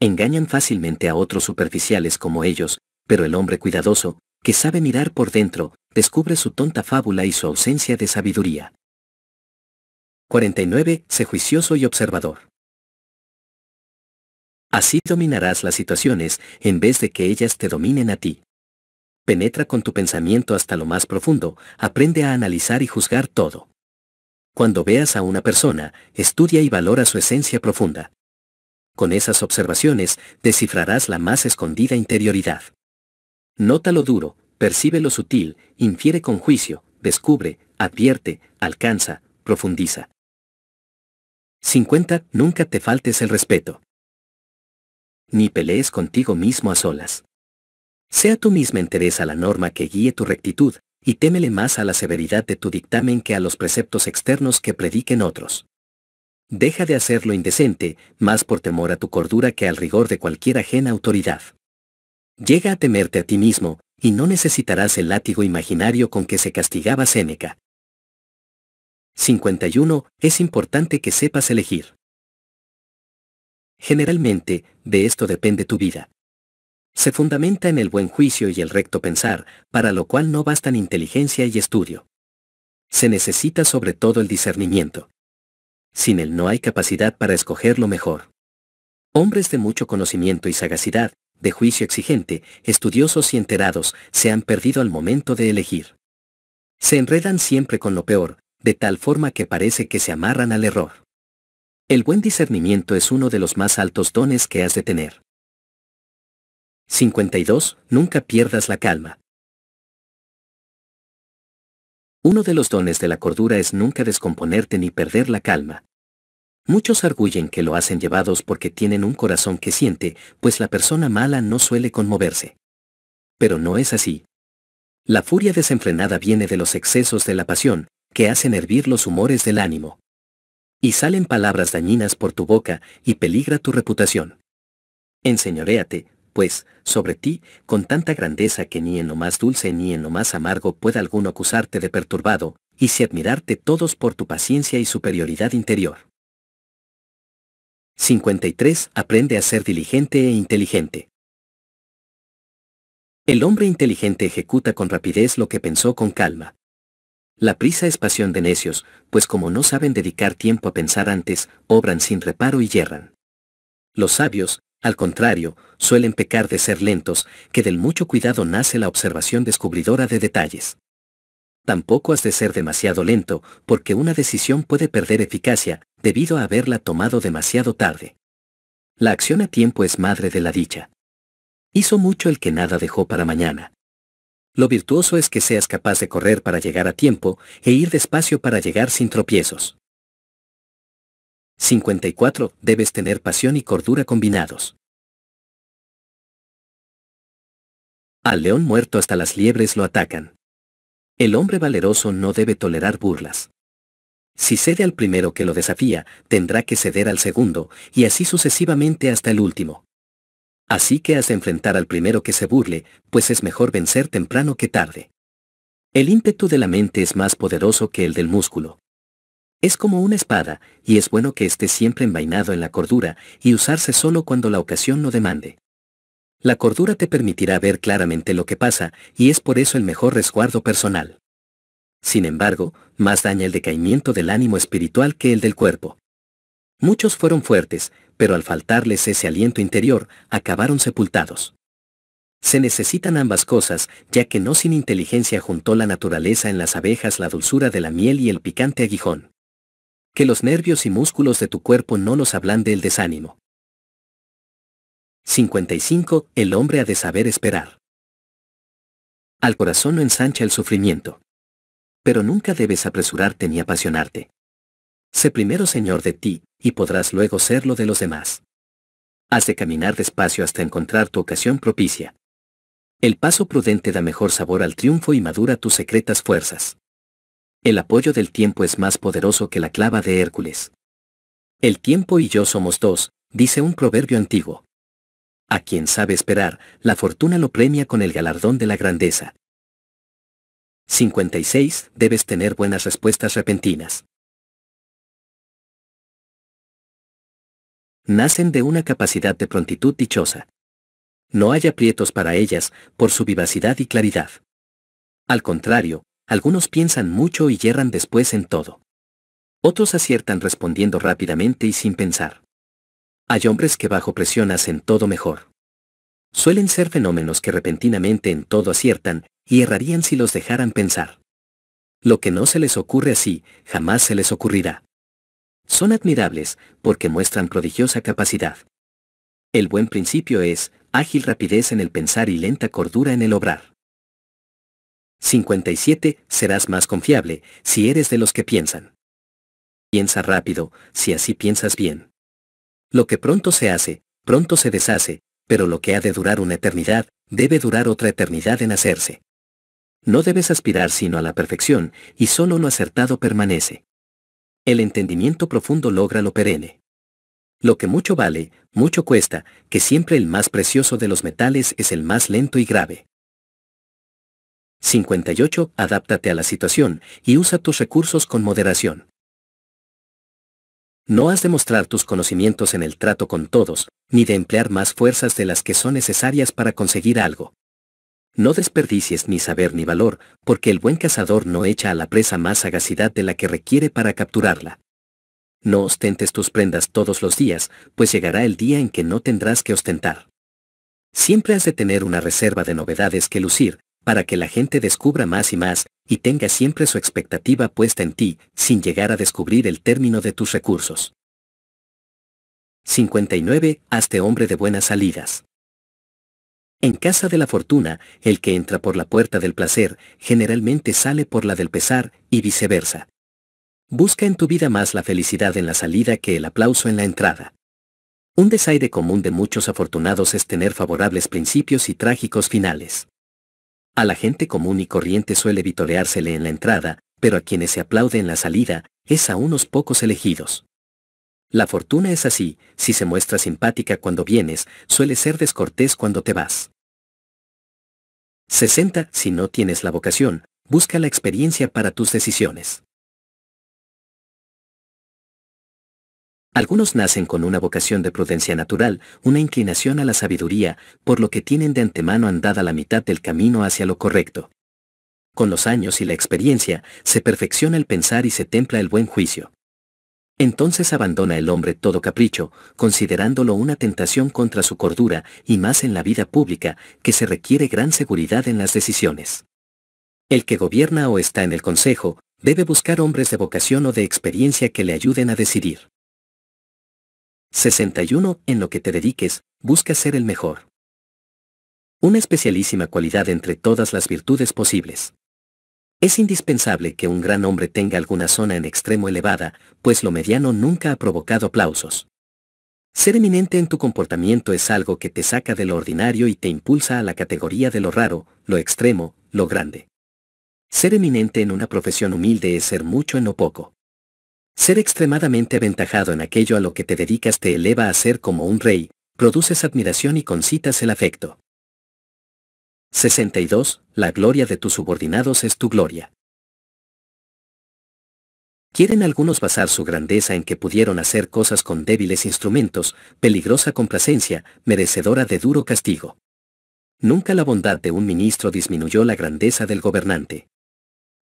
Engañan fácilmente a otros superficiales como ellos, pero el hombre cuidadoso, que sabe mirar por dentro, descubre su tonta fábula y su ausencia de sabiduría. 49. Sé juicioso y observador. Así dominarás las situaciones en vez de que ellas te dominen a ti. Penetra con tu pensamiento hasta lo más profundo, aprende a analizar y juzgar todo. Cuando veas a una persona, estudia y valora su esencia profunda. Con esas observaciones, descifrarás la más escondida interioridad. Nota lo duro, percibe lo sutil, infiere con juicio, descubre, advierte, alcanza, profundiza. 50. Nunca te faltes el respeto. Ni pelees contigo mismo a solas. Sea tu misma interesa la norma que guíe tu rectitud, y témele más a la severidad de tu dictamen que a los preceptos externos que prediquen otros. Deja de hacer lo indecente, más por temor a tu cordura que al rigor de cualquier ajena autoridad. Llega a temerte a ti mismo, y no necesitarás el látigo imaginario con que se castigaba Séneca. 51, es importante que sepas elegir. Generalmente, de esto depende tu vida. Se fundamenta en el buen juicio y el recto pensar, para lo cual no bastan inteligencia y estudio. Se necesita sobre todo el discernimiento. Sin él no hay capacidad para escoger lo mejor. Hombres de mucho conocimiento y sagacidad, de juicio exigente, estudiosos y enterados, se han perdido al momento de elegir. Se enredan siempre con lo peor, de tal forma que parece que se amarran al error. El buen discernimiento es uno de los más altos dones que has de tener. 52. Nunca pierdas la calma. Uno de los dones de la cordura es nunca descomponerte ni perder la calma. Muchos arguyen que lo hacen llevados porque tienen un corazón que siente, pues la persona mala no suele conmoverse. Pero no es así. La furia desenfrenada viene de los excesos de la pasión, que hacen hervir los humores del ánimo. Y salen palabras dañinas por tu boca, y peligra tu reputación. Enseñoréate, pues, sobre ti, con tanta grandeza que ni en lo más dulce ni en lo más amargo pueda alguno acusarte de perturbado, y si admirarte todos por tu paciencia y superioridad interior. 53. Aprende a ser diligente e inteligente. El hombre inteligente ejecuta con rapidez lo que pensó con calma. La prisa es pasión de necios, pues como no saben dedicar tiempo a pensar antes, obran sin reparo y yerran. Los sabios, al contrario, suelen pecar de ser lentos, que del mucho cuidado nace la observación descubridora de detalles. Tampoco has de ser demasiado lento, porque una decisión puede perder eficacia, debido a haberla tomado demasiado tarde. La acción a tiempo es madre de la dicha. Hizo mucho el que nada dejó para mañana. Lo virtuoso es que seas capaz de correr para llegar a tiempo e ir despacio para llegar sin tropiezos. 54. Debes tener pasión y cordura combinados. Al león muerto hasta las liebres lo atacan. El hombre valeroso no debe tolerar burlas. Si cede al primero que lo desafía, tendrá que ceder al segundo, y así sucesivamente hasta el último. Así que has de enfrentar al primero que se burle, pues es mejor vencer temprano que tarde. El ímpetu de la mente es más poderoso que el del músculo. Es como una espada, y es bueno que esté siempre envainado en la cordura y usarse solo cuando la ocasión lo demande. La cordura te permitirá ver claramente lo que pasa, y es por eso el mejor resguardo personal. Sin embargo, más daña el decaimiento del ánimo espiritual que el del cuerpo. Muchos fueron fuertes, pero al faltarles ese aliento interior, acabaron sepultados. Se necesitan ambas cosas, ya que no sin inteligencia juntó la naturaleza en las abejas la dulzura de la miel y el picante aguijón. Que los nervios y músculos de tu cuerpo no los ablande el desánimo. 55. El hombre ha de saber esperar. Al corazón no ensancha el sufrimiento. Pero nunca debes apresurarte ni apasionarte. Sé primero Señor de ti, y podrás luego ser lo de los demás. Has de caminar despacio hasta encontrar tu ocasión propicia. El paso prudente da mejor sabor al triunfo y madura tus secretas fuerzas. El apoyo del tiempo es más poderoso que la clava de Hércules. El tiempo y yo somos dos, dice un proverbio antiguo. A quien sabe esperar, la fortuna lo premia con el galardón de la grandeza. 56. Debes tener buenas respuestas repentinas. nacen de una capacidad de prontitud dichosa. No hay aprietos para ellas, por su vivacidad y claridad. Al contrario, algunos piensan mucho y yerran después en todo. Otros aciertan respondiendo rápidamente y sin pensar. Hay hombres que bajo presión hacen todo mejor. Suelen ser fenómenos que repentinamente en todo aciertan, y errarían si los dejaran pensar. Lo que no se les ocurre así, jamás se les ocurrirá son admirables porque muestran prodigiosa capacidad. El buen principio es, ágil rapidez en el pensar y lenta cordura en el obrar. 57. Serás más confiable si eres de los que piensan. Piensa rápido, si así piensas bien. Lo que pronto se hace, pronto se deshace, pero lo que ha de durar una eternidad, debe durar otra eternidad en hacerse. No debes aspirar sino a la perfección, y solo lo acertado permanece. El entendimiento profundo logra lo perenne. Lo que mucho vale, mucho cuesta, que siempre el más precioso de los metales es el más lento y grave. 58. Adáptate a la situación y usa tus recursos con moderación. No has de mostrar tus conocimientos en el trato con todos, ni de emplear más fuerzas de las que son necesarias para conseguir algo. No desperdicies ni saber ni valor, porque el buen cazador no echa a la presa más sagacidad de la que requiere para capturarla. No ostentes tus prendas todos los días, pues llegará el día en que no tendrás que ostentar. Siempre has de tener una reserva de novedades que lucir, para que la gente descubra más y más, y tenga siempre su expectativa puesta en ti, sin llegar a descubrir el término de tus recursos. 59. Hazte hombre de buenas salidas. En casa de la fortuna, el que entra por la puerta del placer generalmente sale por la del pesar y viceversa. Busca en tu vida más la felicidad en la salida que el aplauso en la entrada. Un desaire común de muchos afortunados es tener favorables principios y trágicos finales. A la gente común y corriente suele vitoreársele en la entrada, pero a quienes se aplaude en la salida, es a unos pocos elegidos. La fortuna es así, si se muestra simpática cuando vienes, suele ser descortés cuando te vas. 60. Si no tienes la vocación, busca la experiencia para tus decisiones. Algunos nacen con una vocación de prudencia natural, una inclinación a la sabiduría, por lo que tienen de antemano andada la mitad del camino hacia lo correcto. Con los años y la experiencia, se perfecciona el pensar y se templa el buen juicio. Entonces abandona el hombre todo capricho, considerándolo una tentación contra su cordura y más en la vida pública, que se requiere gran seguridad en las decisiones. El que gobierna o está en el consejo, debe buscar hombres de vocación o de experiencia que le ayuden a decidir. 61. En lo que te dediques, busca ser el mejor. Una especialísima cualidad entre todas las virtudes posibles. Es indispensable que un gran hombre tenga alguna zona en extremo elevada, pues lo mediano nunca ha provocado aplausos. Ser eminente en tu comportamiento es algo que te saca de lo ordinario y te impulsa a la categoría de lo raro, lo extremo, lo grande. Ser eminente en una profesión humilde es ser mucho en lo poco. Ser extremadamente aventajado en aquello a lo que te dedicas te eleva a ser como un rey, produces admiración y concitas el afecto. 62. La gloria de tus subordinados es tu gloria. Quieren algunos basar su grandeza en que pudieron hacer cosas con débiles instrumentos, peligrosa complacencia, merecedora de duro castigo. Nunca la bondad de un ministro disminuyó la grandeza del gobernante.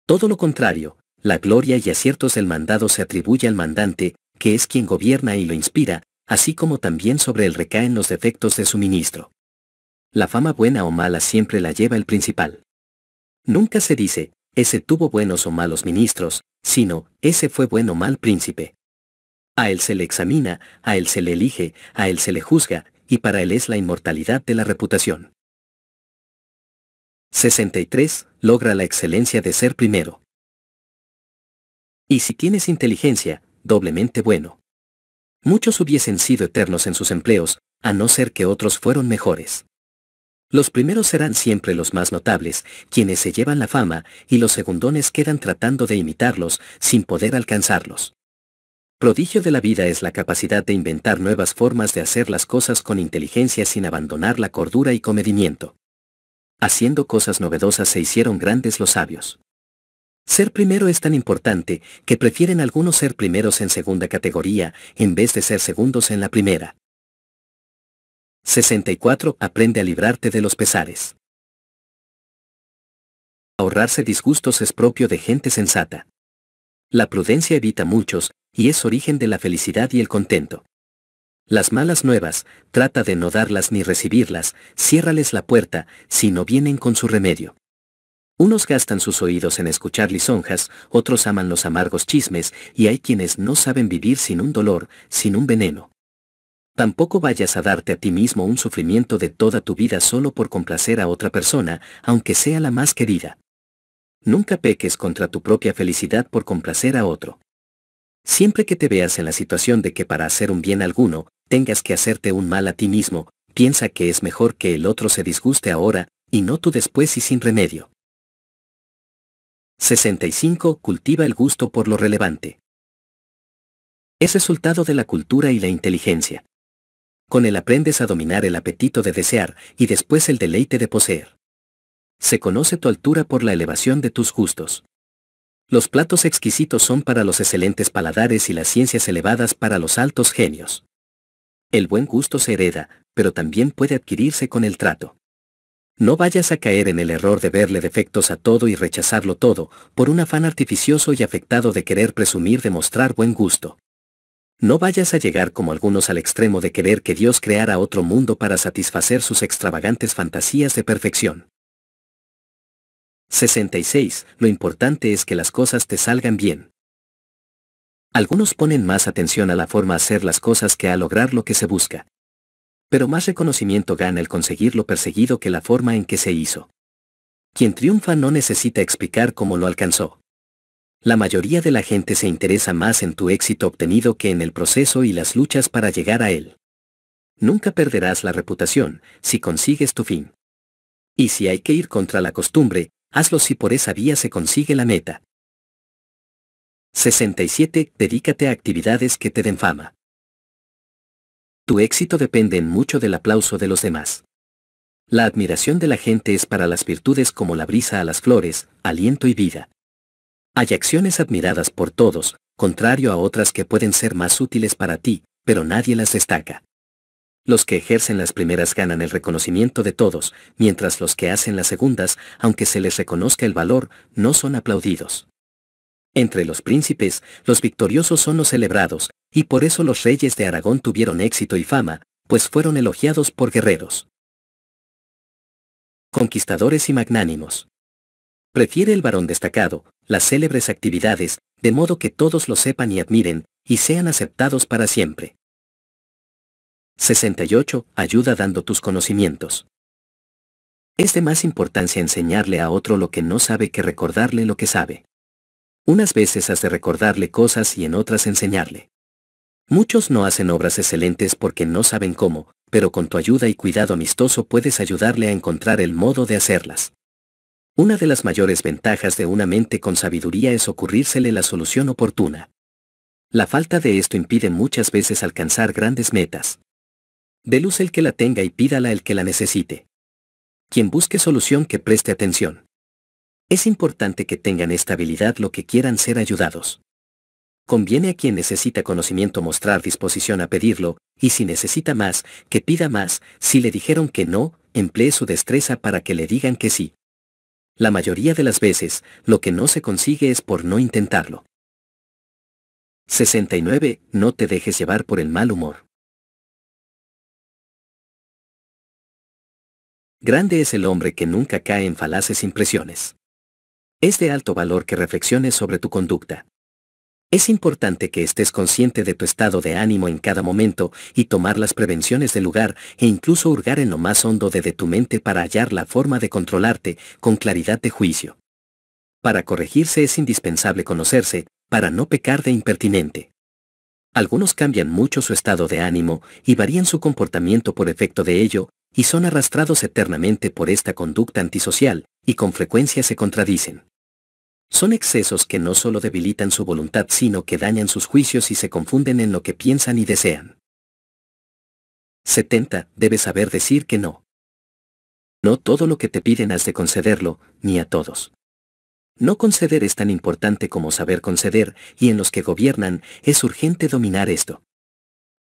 Todo lo contrario, la gloria y aciertos del mandado se atribuye al mandante, que es quien gobierna y lo inspira, así como también sobre él recaen los defectos de su ministro. La fama buena o mala siempre la lleva el principal. Nunca se dice, ese tuvo buenos o malos ministros, sino, ese fue bueno o mal príncipe. A él se le examina, a él se le elige, a él se le juzga, y para él es la inmortalidad de la reputación. 63. Logra la excelencia de ser primero. Y si tienes inteligencia, doblemente bueno. Muchos hubiesen sido eternos en sus empleos, a no ser que otros fueron mejores. Los primeros serán siempre los más notables, quienes se llevan la fama, y los segundones quedan tratando de imitarlos, sin poder alcanzarlos. Prodigio de la vida es la capacidad de inventar nuevas formas de hacer las cosas con inteligencia sin abandonar la cordura y comedimiento. Haciendo cosas novedosas se hicieron grandes los sabios. Ser primero es tan importante que prefieren algunos ser primeros en segunda categoría en vez de ser segundos en la primera. 64. Aprende a librarte de los pesares. Ahorrarse disgustos es propio de gente sensata. La prudencia evita muchos, y es origen de la felicidad y el contento. Las malas nuevas, trata de no darlas ni recibirlas, ciérrales la puerta, si no vienen con su remedio. Unos gastan sus oídos en escuchar lisonjas, otros aman los amargos chismes, y hay quienes no saben vivir sin un dolor, sin un veneno. Tampoco vayas a darte a ti mismo un sufrimiento de toda tu vida solo por complacer a otra persona, aunque sea la más querida. Nunca peques contra tu propia felicidad por complacer a otro. Siempre que te veas en la situación de que para hacer un bien alguno, tengas que hacerte un mal a ti mismo, piensa que es mejor que el otro se disguste ahora, y no tú después y sin remedio. 65. Cultiva el gusto por lo relevante. Es resultado de la cultura y la inteligencia con él aprendes a dominar el apetito de desear y después el deleite de poseer. Se conoce tu altura por la elevación de tus gustos. Los platos exquisitos son para los excelentes paladares y las ciencias elevadas para los altos genios. El buen gusto se hereda, pero también puede adquirirse con el trato. No vayas a caer en el error de verle defectos a todo y rechazarlo todo, por un afán artificioso y afectado de querer presumir de mostrar buen gusto. No vayas a llegar como algunos al extremo de querer que Dios creara otro mundo para satisfacer sus extravagantes fantasías de perfección. 66. Lo importante es que las cosas te salgan bien. Algunos ponen más atención a la forma de hacer las cosas que a lograr lo que se busca. Pero más reconocimiento gana el conseguir lo perseguido que la forma en que se hizo. Quien triunfa no necesita explicar cómo lo alcanzó. La mayoría de la gente se interesa más en tu éxito obtenido que en el proceso y las luchas para llegar a él. Nunca perderás la reputación si consigues tu fin. Y si hay que ir contra la costumbre, hazlo si por esa vía se consigue la meta. 67. Dedícate a actividades que te den fama. Tu éxito depende en mucho del aplauso de los demás. La admiración de la gente es para las virtudes como la brisa a las flores, aliento y vida. Hay acciones admiradas por todos, contrario a otras que pueden ser más útiles para ti, pero nadie las destaca. Los que ejercen las primeras ganan el reconocimiento de todos, mientras los que hacen las segundas, aunque se les reconozca el valor, no son aplaudidos. Entre los príncipes, los victoriosos son los celebrados, y por eso los reyes de Aragón tuvieron éxito y fama, pues fueron elogiados por guerreros. Conquistadores y magnánimos. Prefiere el varón destacado, las célebres actividades, de modo que todos lo sepan y admiren, y sean aceptados para siempre. 68. Ayuda dando tus conocimientos. Es de más importancia enseñarle a otro lo que no sabe que recordarle lo que sabe. Unas veces has de recordarle cosas y en otras enseñarle. Muchos no hacen obras excelentes porque no saben cómo, pero con tu ayuda y cuidado amistoso puedes ayudarle a encontrar el modo de hacerlas. Una de las mayores ventajas de una mente con sabiduría es ocurrírsele la solución oportuna. La falta de esto impide muchas veces alcanzar grandes metas. De luz el que la tenga y pídala el que la necesite. Quien busque solución que preste atención. Es importante que tengan estabilidad lo que quieran ser ayudados. Conviene a quien necesita conocimiento mostrar disposición a pedirlo, y si necesita más, que pida más, si le dijeron que no, emplee su destreza para que le digan que sí. La mayoría de las veces, lo que no se consigue es por no intentarlo. 69. No te dejes llevar por el mal humor. Grande es el hombre que nunca cae en falaces impresiones. Es de alto valor que reflexiones sobre tu conducta. Es importante que estés consciente de tu estado de ánimo en cada momento y tomar las prevenciones del lugar e incluso hurgar en lo más hondo de, tu mente para hallar la forma de controlarte con claridad de juicio. Para corregirse es indispensable conocerse, para no pecar de impertinente. Algunos cambian mucho su estado de ánimo y varían su comportamiento por efecto de ello, y son arrastrados eternamente por esta conducta antisocial, y con frecuencia se contradicen. Son excesos que no solo debilitan su voluntad sino que dañan sus juicios y se confunden en lo que piensan y desean. 70. Debes saber decir que no. No todo lo que te piden has de concederlo, ni a todos. No conceder es tan importante como saber conceder, y en los que gobiernan, es urgente dominar esto.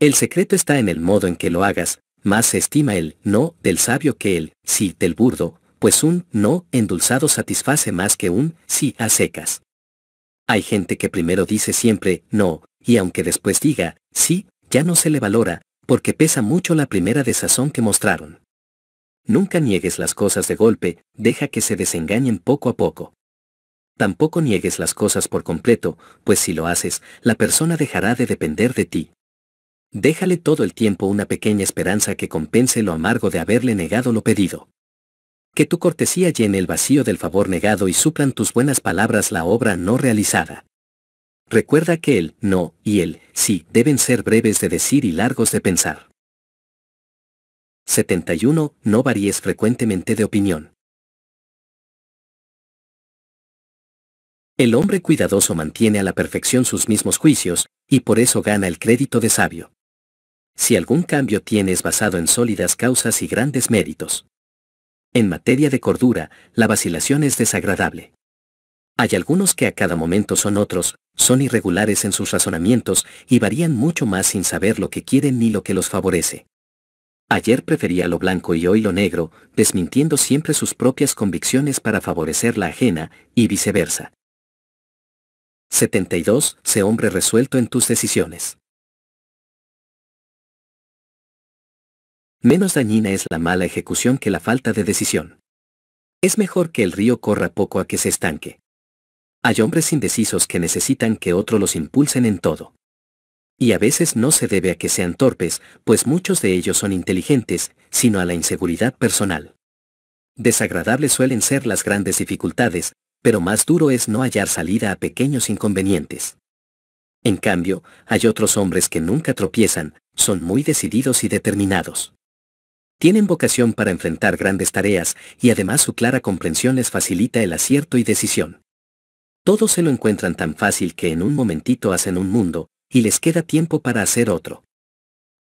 El secreto está en el modo en que lo hagas, más se estima el no del sabio que el sí del burdo, pues un no endulzado satisface más que un sí a secas. Hay gente que primero dice siempre no, y aunque después diga sí, ya no se le valora, porque pesa mucho la primera desazón que mostraron. Nunca niegues las cosas de golpe, deja que se desengañen poco a poco. Tampoco niegues las cosas por completo, pues si lo haces, la persona dejará de depender de ti. Déjale todo el tiempo una pequeña esperanza que compense lo amargo de haberle negado lo pedido. Que tu cortesía llene el vacío del favor negado y suplan tus buenas palabras la obra no realizada. Recuerda que el no y el sí deben ser breves de decir y largos de pensar. 71. No varíes frecuentemente de opinión. El hombre cuidadoso mantiene a la perfección sus mismos juicios, y por eso gana el crédito de sabio. Si algún cambio tienes basado en sólidas causas y grandes méritos. En materia de cordura, la vacilación es desagradable. Hay algunos que a cada momento son otros, son irregulares en sus razonamientos y varían mucho más sin saber lo que quieren ni lo que los favorece. Ayer prefería lo blanco y hoy lo negro, desmintiendo siempre sus propias convicciones para favorecer la ajena, y viceversa. 72. Sé hombre resuelto en tus decisiones. menos dañina es la mala ejecución que la falta de decisión. Es mejor que el río corra poco a que se estanque. Hay hombres indecisos que necesitan que otro los impulsen en todo. Y a veces no se debe a que sean torpes, pues muchos de ellos son inteligentes, sino a la inseguridad personal. Desagradables suelen ser las grandes dificultades, pero más duro es no hallar salida a pequeños inconvenientes. En cambio, hay otros hombres que nunca tropiezan, son muy decididos y determinados. Tienen vocación para enfrentar grandes tareas y además su clara comprensión les facilita el acierto y decisión. Todos se lo encuentran tan fácil que en un momentito hacen un mundo, y les queda tiempo para hacer otro.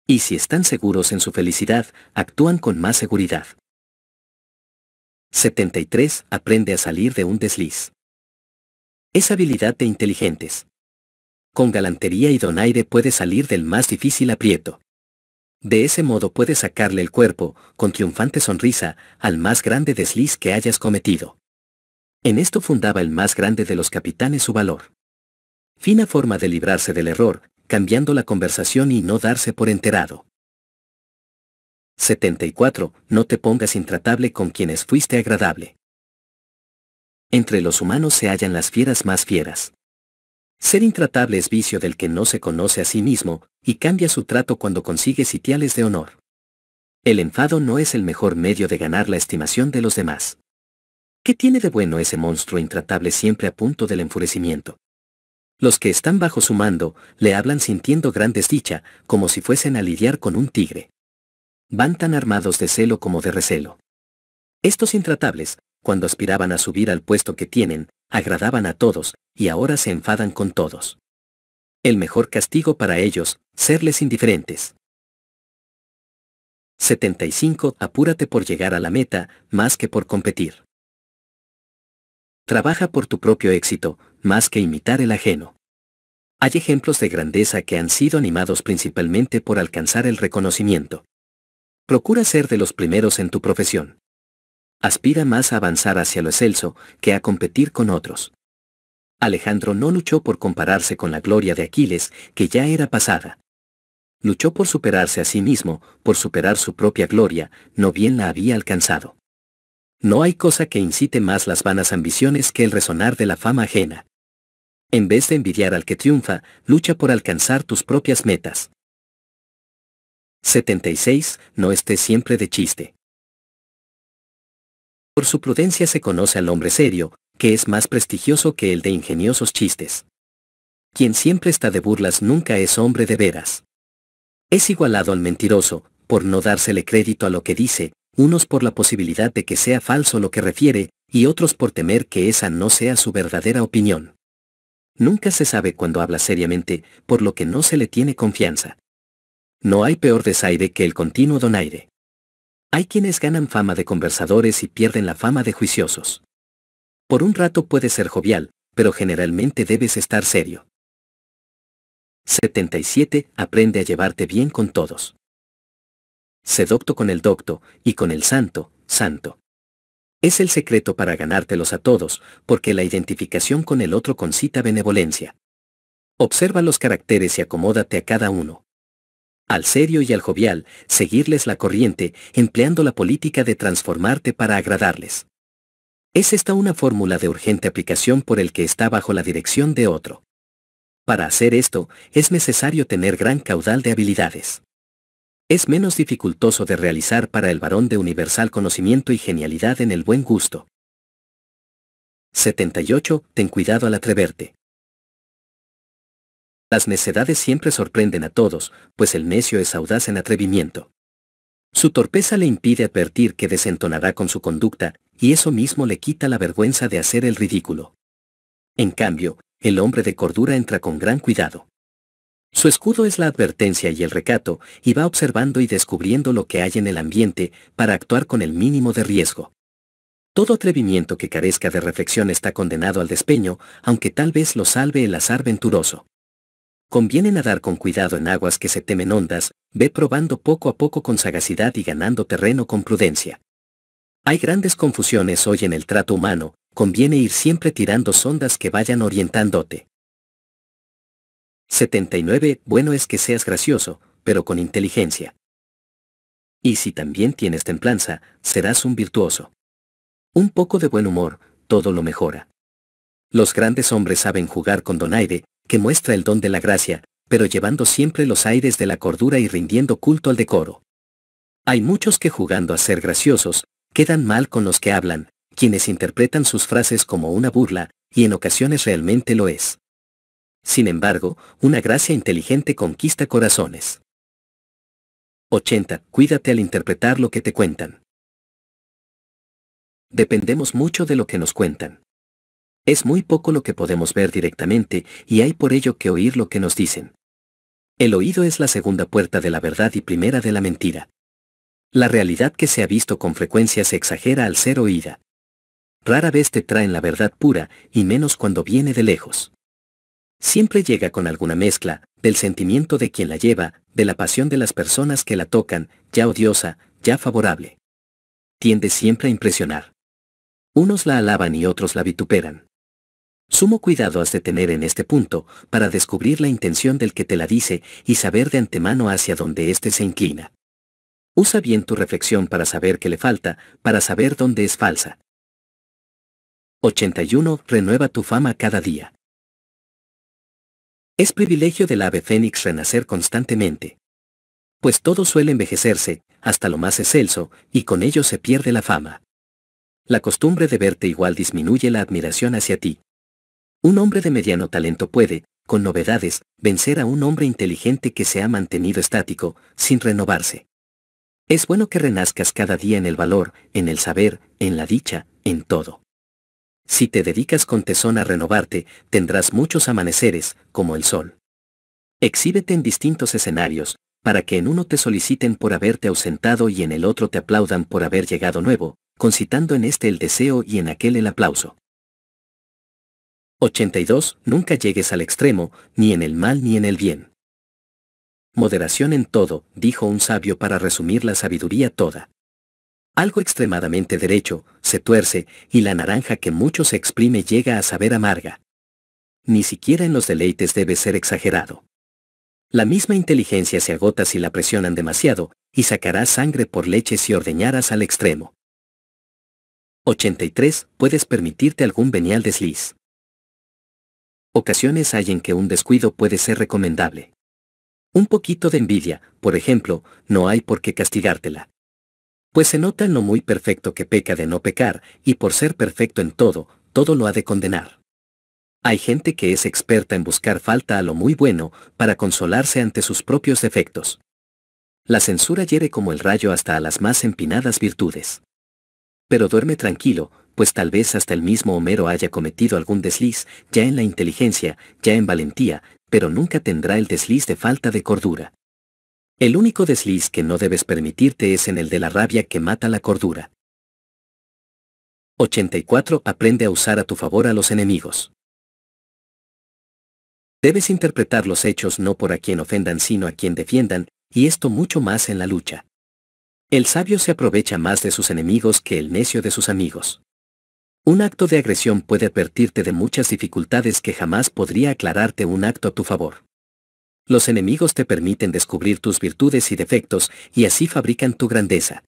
Y si están seguros en su felicidad, actúan con más seguridad. 73. Aprende a salir de un desliz. Es habilidad de inteligentes. Con galantería y donaire puede salir del más difícil aprieto. De ese modo puedes sacarle el cuerpo, con triunfante sonrisa, al más grande desliz que hayas cometido. En esto fundaba el más grande de los capitanes su valor. Fina forma de librarse del error, cambiando la conversación y no darse por enterado. 74. No te pongas intratable con quienes fuiste agradable. Entre los humanos se hallan las fieras más fieras. Ser intratable es vicio del que no se conoce a sí mismo, y cambia su trato cuando consigue sitiales de honor. El enfado no es el mejor medio de ganar la estimación de los demás. ¿Qué tiene de bueno ese monstruo intratable siempre a punto del enfurecimiento? Los que están bajo su mando le hablan sintiendo gran desdicha, como si fuesen a lidiar con un tigre. Van tan armados de celo como de recelo. Estos intratables, cuando aspiraban a subir al puesto que tienen, agradaban a todos, y ahora se enfadan con todos. El mejor castigo para ellos, serles indiferentes. 75. Apúrate por llegar a la meta, más que por competir. Trabaja por tu propio éxito, más que imitar el ajeno. Hay ejemplos de grandeza que han sido animados principalmente por alcanzar el reconocimiento. Procura ser de los primeros en tu profesión aspira más a avanzar hacia lo excelso que a competir con otros. Alejandro no luchó por compararse con la gloria de Aquiles, que ya era pasada. Luchó por superarse a sí mismo, por superar su propia gloria, no bien la había alcanzado. No hay cosa que incite más las vanas ambiciones que el resonar de la fama ajena. En vez de envidiar al que triunfa, lucha por alcanzar tus propias metas. 76. No estés siempre de chiste. Por su prudencia se conoce al hombre serio, que es más prestigioso que el de ingeniosos chistes. Quien siempre está de burlas nunca es hombre de veras. Es igualado al mentiroso, por no dársele crédito a lo que dice, unos por la posibilidad de que sea falso lo que refiere, y otros por temer que esa no sea su verdadera opinión. Nunca se sabe cuando habla seriamente, por lo que no se le tiene confianza. No hay peor desaire que el continuo donaire. Hay quienes ganan fama de conversadores y pierden la fama de juiciosos. Por un rato puede ser jovial, pero generalmente debes estar serio. 77. Aprende a llevarte bien con todos. Sé con el docto, y con el santo, santo. Es el secreto para ganártelos a todos, porque la identificación con el otro concita benevolencia. Observa los caracteres y acomódate a cada uno al serio y al jovial, seguirles la corriente, empleando la política de transformarte para agradarles. Es esta una fórmula de urgente aplicación por el que está bajo la dirección de otro. Para hacer esto, es necesario tener gran caudal de habilidades. Es menos dificultoso de realizar para el varón de universal conocimiento y genialidad en el buen gusto. 78. Ten cuidado al atreverte. Las necedades siempre sorprenden a todos, pues el necio es audaz en atrevimiento. Su torpeza le impide advertir que desentonará con su conducta, y eso mismo le quita la vergüenza de hacer el ridículo. En cambio, el hombre de cordura entra con gran cuidado. Su escudo es la advertencia y el recato, y va observando y descubriendo lo que hay en el ambiente para actuar con el mínimo de riesgo. Todo atrevimiento que carezca de reflexión está condenado al despeño, aunque tal vez lo salve el azar venturoso. Conviene nadar con cuidado en aguas que se temen ondas, ve probando poco a poco con sagacidad y ganando terreno con prudencia. Hay grandes confusiones hoy en el trato humano, conviene ir siempre tirando sondas que vayan orientándote. 79. Bueno es que seas gracioso, pero con inteligencia. Y si también tienes templanza, serás un virtuoso. Un poco de buen humor, todo lo mejora. Los grandes hombres saben jugar con donaire, que muestra el don de la gracia, pero llevando siempre los aires de la cordura y rindiendo culto al decoro. Hay muchos que jugando a ser graciosos, quedan mal con los que hablan, quienes interpretan sus frases como una burla, y en ocasiones realmente lo es. Sin embargo, una gracia inteligente conquista corazones. 80. Cuídate al interpretar lo que te cuentan. Dependemos mucho de lo que nos cuentan. Es muy poco lo que podemos ver directamente y hay por ello que oír lo que nos dicen. El oído es la segunda puerta de la verdad y primera de la mentira. La realidad que se ha visto con frecuencia se exagera al ser oída. Rara vez te traen la verdad pura, y menos cuando viene de lejos. Siempre llega con alguna mezcla, del sentimiento de quien la lleva, de la pasión de las personas que la tocan, ya odiosa, ya favorable. Tiende siempre a impresionar. Unos la alaban y otros la vituperan. Sumo cuidado has de tener en este punto, para descubrir la intención del que te la dice y saber de antemano hacia dónde éste se inclina. Usa bien tu reflexión para saber qué le falta, para saber dónde es falsa. 81. Renueva tu fama cada día. Es privilegio del ave fénix renacer constantemente. Pues todo suele envejecerse, hasta lo más excelso, y con ello se pierde la fama. La costumbre de verte igual disminuye la admiración hacia ti, un hombre de mediano talento puede, con novedades, vencer a un hombre inteligente que se ha mantenido estático, sin renovarse. Es bueno que renazcas cada día en el valor, en el saber, en la dicha, en todo. Si te dedicas con tesón a renovarte, tendrás muchos amaneceres, como el sol. Exhíbete en distintos escenarios, para que en uno te soliciten por haberte ausentado y en el otro te aplaudan por haber llegado nuevo, concitando en este el deseo y en aquel el aplauso. 82. Nunca llegues al extremo, ni en el mal ni en el bien. Moderación en todo, dijo un sabio para resumir la sabiduría toda. Algo extremadamente derecho, se tuerce, y la naranja que mucho se exprime llega a saber amarga. Ni siquiera en los deleites debe ser exagerado. La misma inteligencia se agota si la presionan demasiado, y sacará sangre por leche si ordeñaras al extremo. 83. Puedes permitirte algún venial desliz. Ocasiones hay en que un descuido puede ser recomendable. Un poquito de envidia, por ejemplo, no hay por qué castigártela. Pues se nota en lo muy perfecto que peca de no pecar, y por ser perfecto en todo, todo lo ha de condenar. Hay gente que es experta en buscar falta a lo muy bueno, para consolarse ante sus propios defectos. La censura hiere como el rayo hasta a las más empinadas virtudes. Pero duerme tranquilo, pues tal vez hasta el mismo Homero haya cometido algún desliz, ya en la inteligencia, ya en valentía, pero nunca tendrá el desliz de falta de cordura. El único desliz que no debes permitirte es en el de la rabia que mata la cordura. 84. Aprende a usar a tu favor a los enemigos. Debes interpretar los hechos no por a quien ofendan sino a quien defiendan, y esto mucho más en la lucha. El sabio se aprovecha más de sus enemigos que el necio de sus amigos. Un acto de agresión puede advertirte de muchas dificultades que jamás podría aclararte un acto a tu favor. Los enemigos te permiten descubrir tus virtudes y defectos, y así fabrican tu grandeza.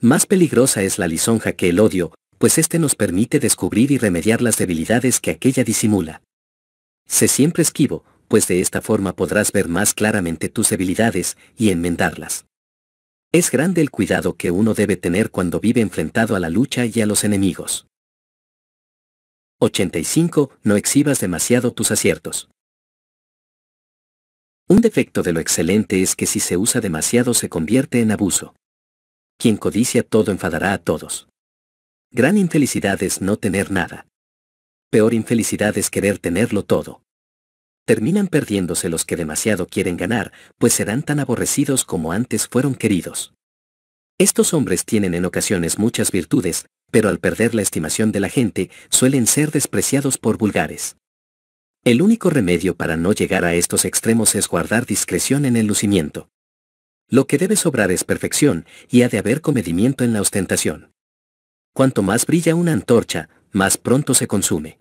Más peligrosa es la lisonja que el odio, pues este nos permite descubrir y remediar las debilidades que aquella disimula. Sé siempre esquivo, pues de esta forma podrás ver más claramente tus debilidades y enmendarlas. Es grande el cuidado que uno debe tener cuando vive enfrentado a la lucha y a los enemigos. 85. No exhibas demasiado tus aciertos. Un defecto de lo excelente es que si se usa demasiado se convierte en abuso. Quien codicia todo enfadará a todos. Gran infelicidad es no tener nada. Peor infelicidad es querer tenerlo todo. Terminan perdiéndose los que demasiado quieren ganar, pues serán tan aborrecidos como antes fueron queridos. Estos hombres tienen en ocasiones muchas virtudes, pero al perder la estimación de la gente, suelen ser despreciados por vulgares. El único remedio para no llegar a estos extremos es guardar discreción en el lucimiento. Lo que debe sobrar es perfección, y ha de haber comedimiento en la ostentación. Cuanto más brilla una antorcha, más pronto se consume.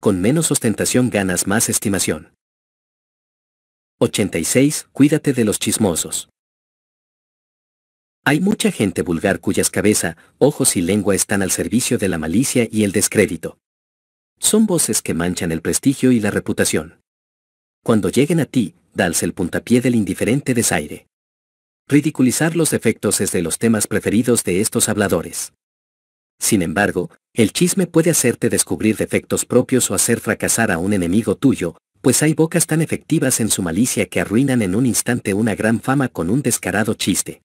Con menos ostentación ganas más estimación. 86. Cuídate de los chismosos. Hay mucha gente vulgar cuyas cabeza, ojos y lengua están al servicio de la malicia y el descrédito. Son voces que manchan el prestigio y la reputación. Cuando lleguen a ti, dalse el puntapié del indiferente desaire. Ridiculizar los defectos es de los temas preferidos de estos habladores. Sin embargo, el chisme puede hacerte descubrir defectos propios o hacer fracasar a un enemigo tuyo, pues hay bocas tan efectivas en su malicia que arruinan en un instante una gran fama con un descarado chiste.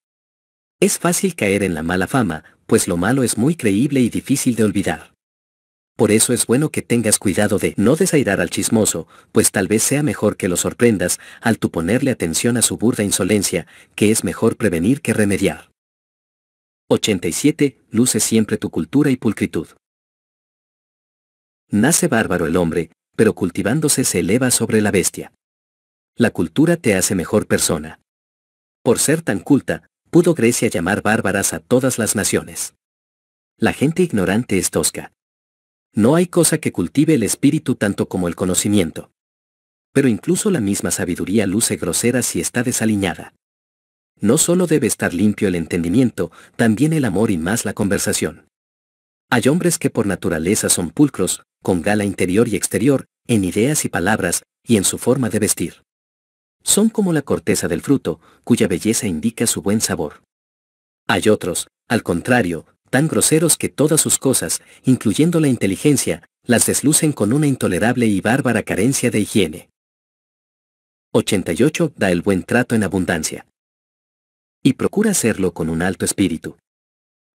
Es fácil caer en la mala fama, pues lo malo es muy creíble y difícil de olvidar. Por eso es bueno que tengas cuidado de no desairar al chismoso, pues tal vez sea mejor que lo sorprendas al tu ponerle atención a su burda insolencia, que es mejor prevenir que remediar. 87. Luce siempre tu cultura y pulcritud. Nace bárbaro el hombre, pero cultivándose se eleva sobre la bestia. La cultura te hace mejor persona. Por ser tan culta, pudo Grecia llamar bárbaras a todas las naciones. La gente ignorante es tosca. No hay cosa que cultive el espíritu tanto como el conocimiento. Pero incluso la misma sabiduría luce grosera si está desaliñada. No solo debe estar limpio el entendimiento, también el amor y más la conversación. Hay hombres que por naturaleza son pulcros, con gala interior y exterior, en ideas y palabras, y en su forma de vestir. Son como la corteza del fruto, cuya belleza indica su buen sabor. Hay otros, al contrario, tan groseros que todas sus cosas, incluyendo la inteligencia, las deslucen con una intolerable y bárbara carencia de higiene. 88. Da el buen trato en abundancia. Y procura hacerlo con un alto espíritu.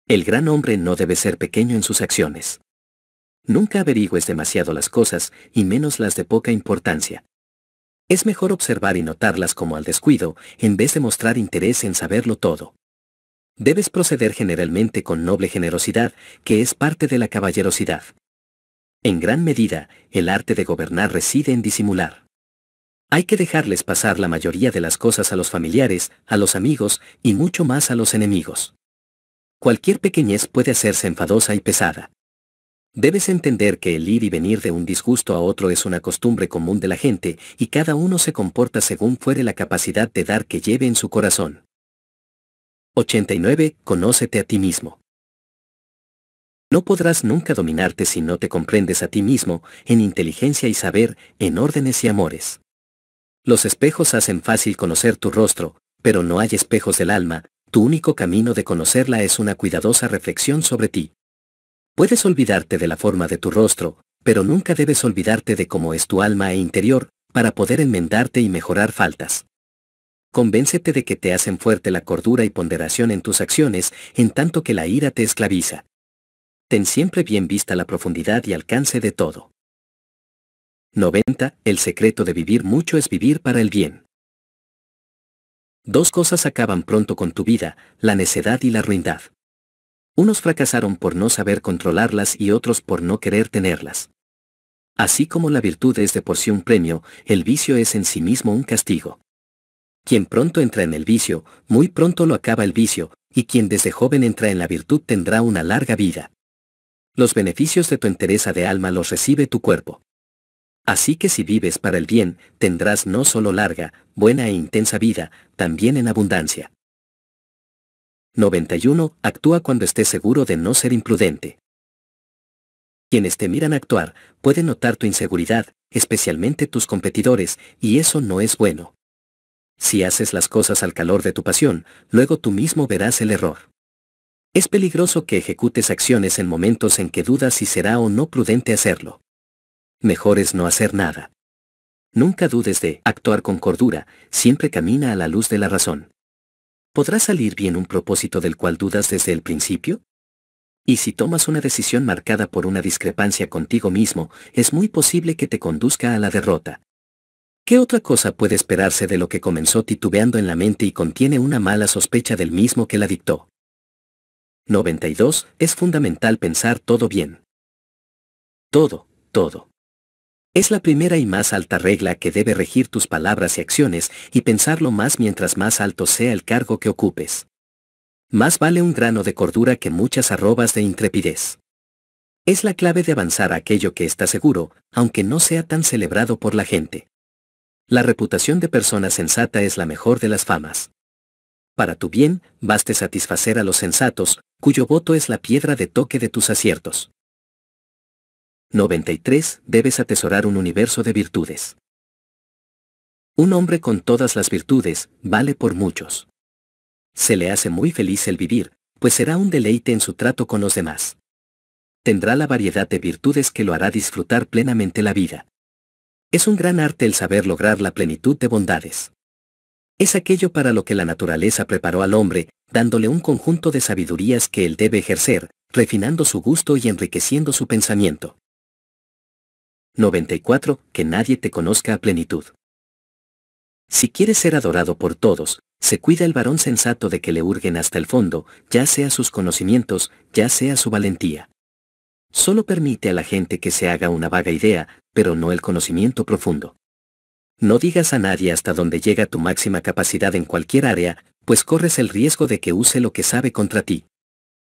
El gran hombre no debe ser pequeño en sus acciones. Nunca averigües demasiado las cosas, y menos las de poca importancia. Es mejor observar y notarlas como al descuido, en vez de mostrar interés en saberlo todo. Debes proceder generalmente con noble generosidad, que es parte de la caballerosidad. En gran medida, el arte de gobernar reside en disimular. Hay que dejarles pasar la mayoría de las cosas a los familiares, a los amigos y mucho más a los enemigos. Cualquier pequeñez puede hacerse enfadosa y pesada. Debes entender que el ir y venir de un disgusto a otro es una costumbre común de la gente, y cada uno se comporta según fuere la capacidad de dar que lleve en su corazón. 89. Conócete a ti mismo. No podrás nunca dominarte si no te comprendes a ti mismo, en inteligencia y saber, en órdenes y amores. Los espejos hacen fácil conocer tu rostro, pero no hay espejos del alma, tu único camino de conocerla es una cuidadosa reflexión sobre ti. Puedes olvidarte de la forma de tu rostro, pero nunca debes olvidarte de cómo es tu alma e interior, para poder enmendarte y mejorar faltas. Convéncete de que te hacen fuerte la cordura y ponderación en tus acciones, en tanto que la ira te esclaviza. Ten siempre bien vista la profundidad y alcance de todo. 90. El secreto de vivir mucho es vivir para el bien. Dos cosas acaban pronto con tu vida, la necedad y la ruindad. Unos fracasaron por no saber controlarlas y otros por no querer tenerlas. Así como la virtud es de por sí un premio, el vicio es en sí mismo un castigo. Quien pronto entra en el vicio, muy pronto lo acaba el vicio, y quien desde joven entra en la virtud tendrá una larga vida. Los beneficios de tu entereza de alma los recibe tu cuerpo. Así que si vives para el bien, tendrás no solo larga, buena e intensa vida, también en abundancia. 91. Actúa cuando estés seguro de no ser imprudente. Quienes te miran actuar, pueden notar tu inseguridad, especialmente tus competidores, y eso no es bueno. Si haces las cosas al calor de tu pasión, luego tú mismo verás el error. Es peligroso que ejecutes acciones en momentos en que dudas si será o no prudente hacerlo. Mejor es no hacer nada. Nunca dudes de actuar con cordura, siempre camina a la luz de la razón. ¿Podrá salir bien un propósito del cual dudas desde el principio? Y si tomas una decisión marcada por una discrepancia contigo mismo, es muy posible que te conduzca a la derrota. ¿Qué otra cosa puede esperarse de lo que comenzó titubeando en la mente y contiene una mala sospecha del mismo que la dictó? 92. Es fundamental pensar todo bien. Todo, todo. Es la primera y más alta regla que debe regir tus palabras y acciones y pensarlo más mientras más alto sea el cargo que ocupes. Más vale un grano de cordura que muchas arrobas de intrepidez. Es la clave de avanzar a aquello que está seguro, aunque no sea tan celebrado por la gente. La reputación de persona sensata es la mejor de las famas. Para tu bien, baste satisfacer a los sensatos, cuyo voto es la piedra de toque de tus aciertos. 93. Debes atesorar un universo de virtudes. Un hombre con todas las virtudes vale por muchos. Se le hace muy feliz el vivir, pues será un deleite en su trato con los demás. Tendrá la variedad de virtudes que lo hará disfrutar plenamente la vida. Es un gran arte el saber lograr la plenitud de bondades. Es aquello para lo que la naturaleza preparó al hombre, dándole un conjunto de sabidurías que él debe ejercer, refinando su gusto y enriqueciendo su pensamiento. 94, que nadie te conozca a plenitud. Si quieres ser adorado por todos, se cuida el varón sensato de que le hurguen hasta el fondo, ya sea sus conocimientos, ya sea su valentía. Solo permite a la gente que se haga una vaga idea, pero no el conocimiento profundo. No digas a nadie hasta dónde llega tu máxima capacidad en cualquier área, pues corres el riesgo de que use lo que sabe contra ti.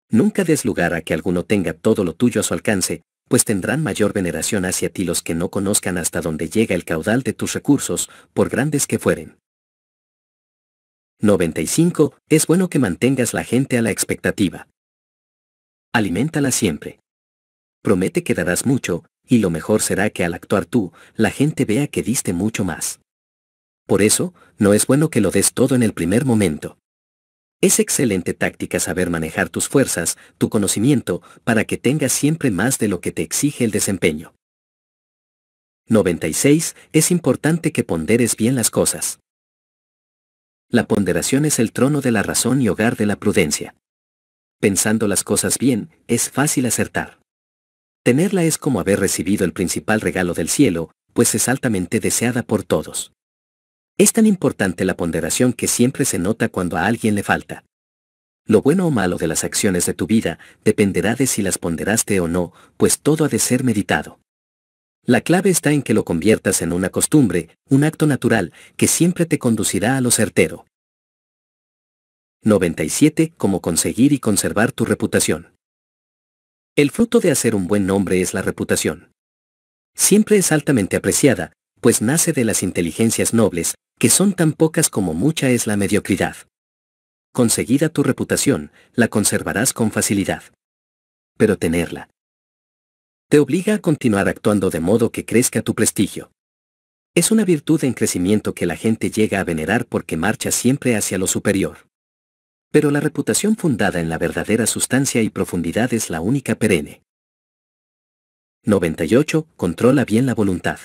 Nunca des lugar a que alguno tenga todo lo tuyo a su alcance, pues tendrán mayor veneración hacia ti los que no conozcan hasta dónde llega el caudal de tus recursos, por grandes que fueren. 95. Es bueno que mantengas la gente a la expectativa. Aliméntala siempre. Promete que darás mucho, y lo mejor será que al actuar tú, la gente vea que diste mucho más. Por eso, no es bueno que lo des todo en el primer momento. Es excelente táctica saber manejar tus fuerzas, tu conocimiento, para que tengas siempre más de lo que te exige el desempeño. 96. Es importante que ponderes bien las cosas. La ponderación es el trono de la razón y hogar de la prudencia. Pensando las cosas bien, es fácil acertar. Tenerla es como haber recibido el principal regalo del cielo, pues es altamente deseada por todos. Es tan importante la ponderación que siempre se nota cuando a alguien le falta. Lo bueno o malo de las acciones de tu vida dependerá de si las ponderaste o no, pues todo ha de ser meditado. La clave está en que lo conviertas en una costumbre, un acto natural, que siempre te conducirá a lo certero. 97. Cómo conseguir y conservar tu reputación. El fruto de hacer un buen nombre es la reputación. Siempre es altamente apreciada, pues nace de las inteligencias nobles, que son tan pocas como mucha es la mediocridad. Conseguida tu reputación, la conservarás con facilidad. Pero tenerla. Te obliga a continuar actuando de modo que crezca tu prestigio. Es una virtud en crecimiento que la gente llega a venerar porque marcha siempre hacia lo superior. Pero la reputación fundada en la verdadera sustancia y profundidad es la única perenne. 98. Controla bien la voluntad.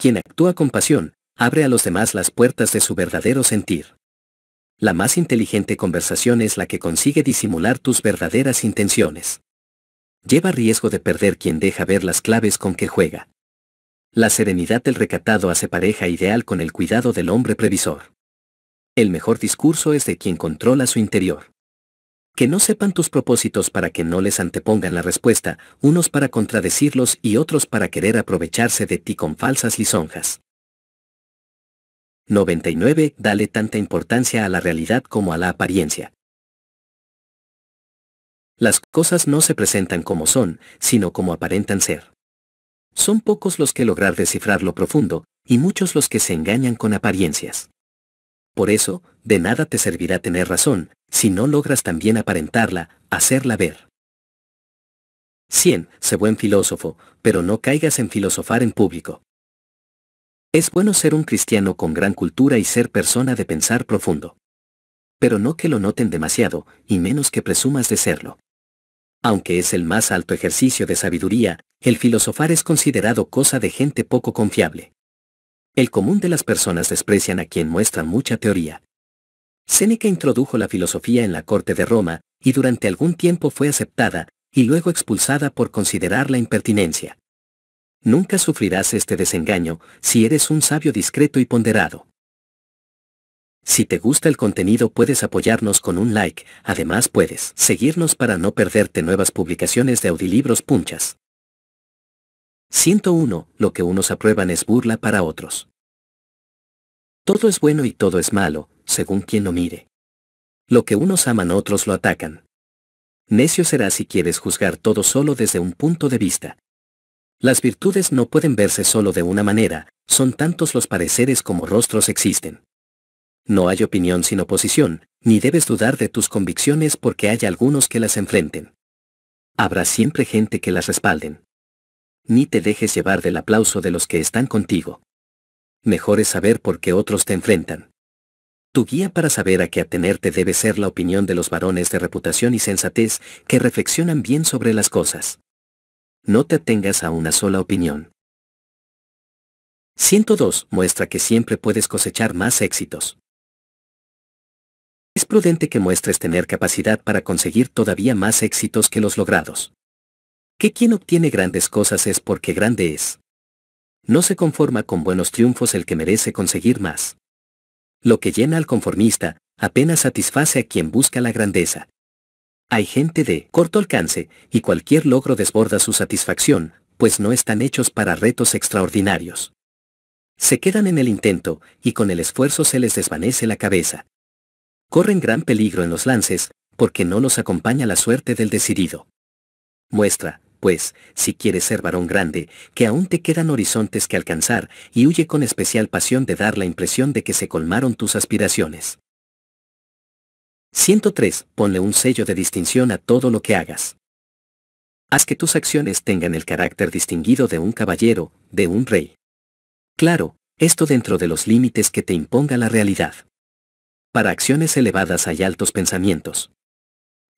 Quien actúa con pasión, abre a los demás las puertas de su verdadero sentir. La más inteligente conversación es la que consigue disimular tus verdaderas intenciones. Lleva riesgo de perder quien deja ver las claves con que juega. La serenidad del recatado hace pareja ideal con el cuidado del hombre previsor. El mejor discurso es de quien controla su interior. Que no sepan tus propósitos para que no les antepongan la respuesta, unos para contradecirlos y otros para querer aprovecharse de ti con falsas lisonjas. 99. Dale tanta importancia a la realidad como a la apariencia. Las cosas no se presentan como son, sino como aparentan ser. Son pocos los que lograr descifrar lo profundo, y muchos los que se engañan con apariencias. Por eso, de nada te servirá tener razón, si no logras también aparentarla, hacerla ver. 100. Sé buen filósofo, pero no caigas en filosofar en público. Es bueno ser un cristiano con gran cultura y ser persona de pensar profundo. Pero no que lo noten demasiado, y menos que presumas de serlo. Aunque es el más alto ejercicio de sabiduría, el filosofar es considerado cosa de gente poco confiable el común de las personas desprecian a quien muestra mucha teoría. Séneca introdujo la filosofía en la corte de Roma, y durante algún tiempo fue aceptada, y luego expulsada por considerar la impertinencia. Nunca sufrirás este desengaño si eres un sabio discreto y ponderado. Si te gusta el contenido puedes apoyarnos con un like, además puedes seguirnos para no perderte nuevas publicaciones de audiolibros punchas. 101. Lo que unos aprueban es burla para otros. Todo es bueno y todo es malo, según quien lo mire. Lo que unos aman otros lo atacan. Necio será si quieres juzgar todo solo desde un punto de vista. Las virtudes no pueden verse solo de una manera, son tantos los pareceres como rostros existen. No hay opinión sin oposición, ni debes dudar de tus convicciones porque hay algunos que las enfrenten. Habrá siempre gente que las respalden. Ni te dejes llevar del aplauso de los que están contigo mejor es saber por qué otros te enfrentan. Tu guía para saber a qué atenerte debe ser la opinión de los varones de reputación y sensatez que reflexionan bien sobre las cosas. No te atengas a una sola opinión. 102. Muestra que siempre puedes cosechar más éxitos. Es prudente que muestres tener capacidad para conseguir todavía más éxitos que los logrados. Que quien obtiene grandes cosas es porque grande es. No se conforma con buenos triunfos el que merece conseguir más. Lo que llena al conformista, apenas satisface a quien busca la grandeza. Hay gente de corto alcance, y cualquier logro desborda su satisfacción, pues no están hechos para retos extraordinarios. Se quedan en el intento, y con el esfuerzo se les desvanece la cabeza. Corren gran peligro en los lances, porque no los acompaña la suerte del decidido. Muestra, pues, si quieres ser varón grande, que aún te quedan horizontes que alcanzar, y huye con especial pasión de dar la impresión de que se colmaron tus aspiraciones. 103. Ponle un sello de distinción a todo lo que hagas. Haz que tus acciones tengan el carácter distinguido de un caballero, de un rey. Claro, esto dentro de los límites que te imponga la realidad. Para acciones elevadas hay altos pensamientos.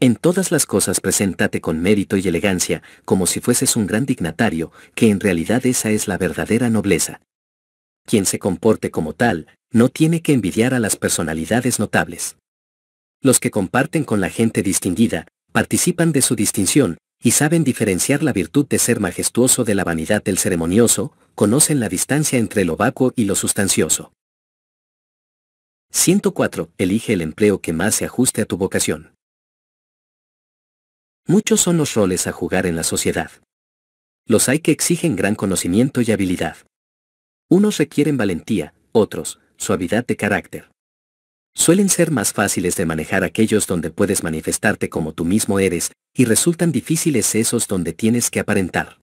En todas las cosas preséntate con mérito y elegancia, como si fueses un gran dignatario, que en realidad esa es la verdadera nobleza. Quien se comporte como tal, no tiene que envidiar a las personalidades notables. Los que comparten con la gente distinguida, participan de su distinción, y saben diferenciar la virtud de ser majestuoso de la vanidad del ceremonioso, conocen la distancia entre lo vacuo y lo sustancioso. 104. Elige el empleo que más se ajuste a tu vocación. Muchos son los roles a jugar en la sociedad. Los hay que exigen gran conocimiento y habilidad. Unos requieren valentía, otros, suavidad de carácter. Suelen ser más fáciles de manejar aquellos donde puedes manifestarte como tú mismo eres, y resultan difíciles esos donde tienes que aparentar.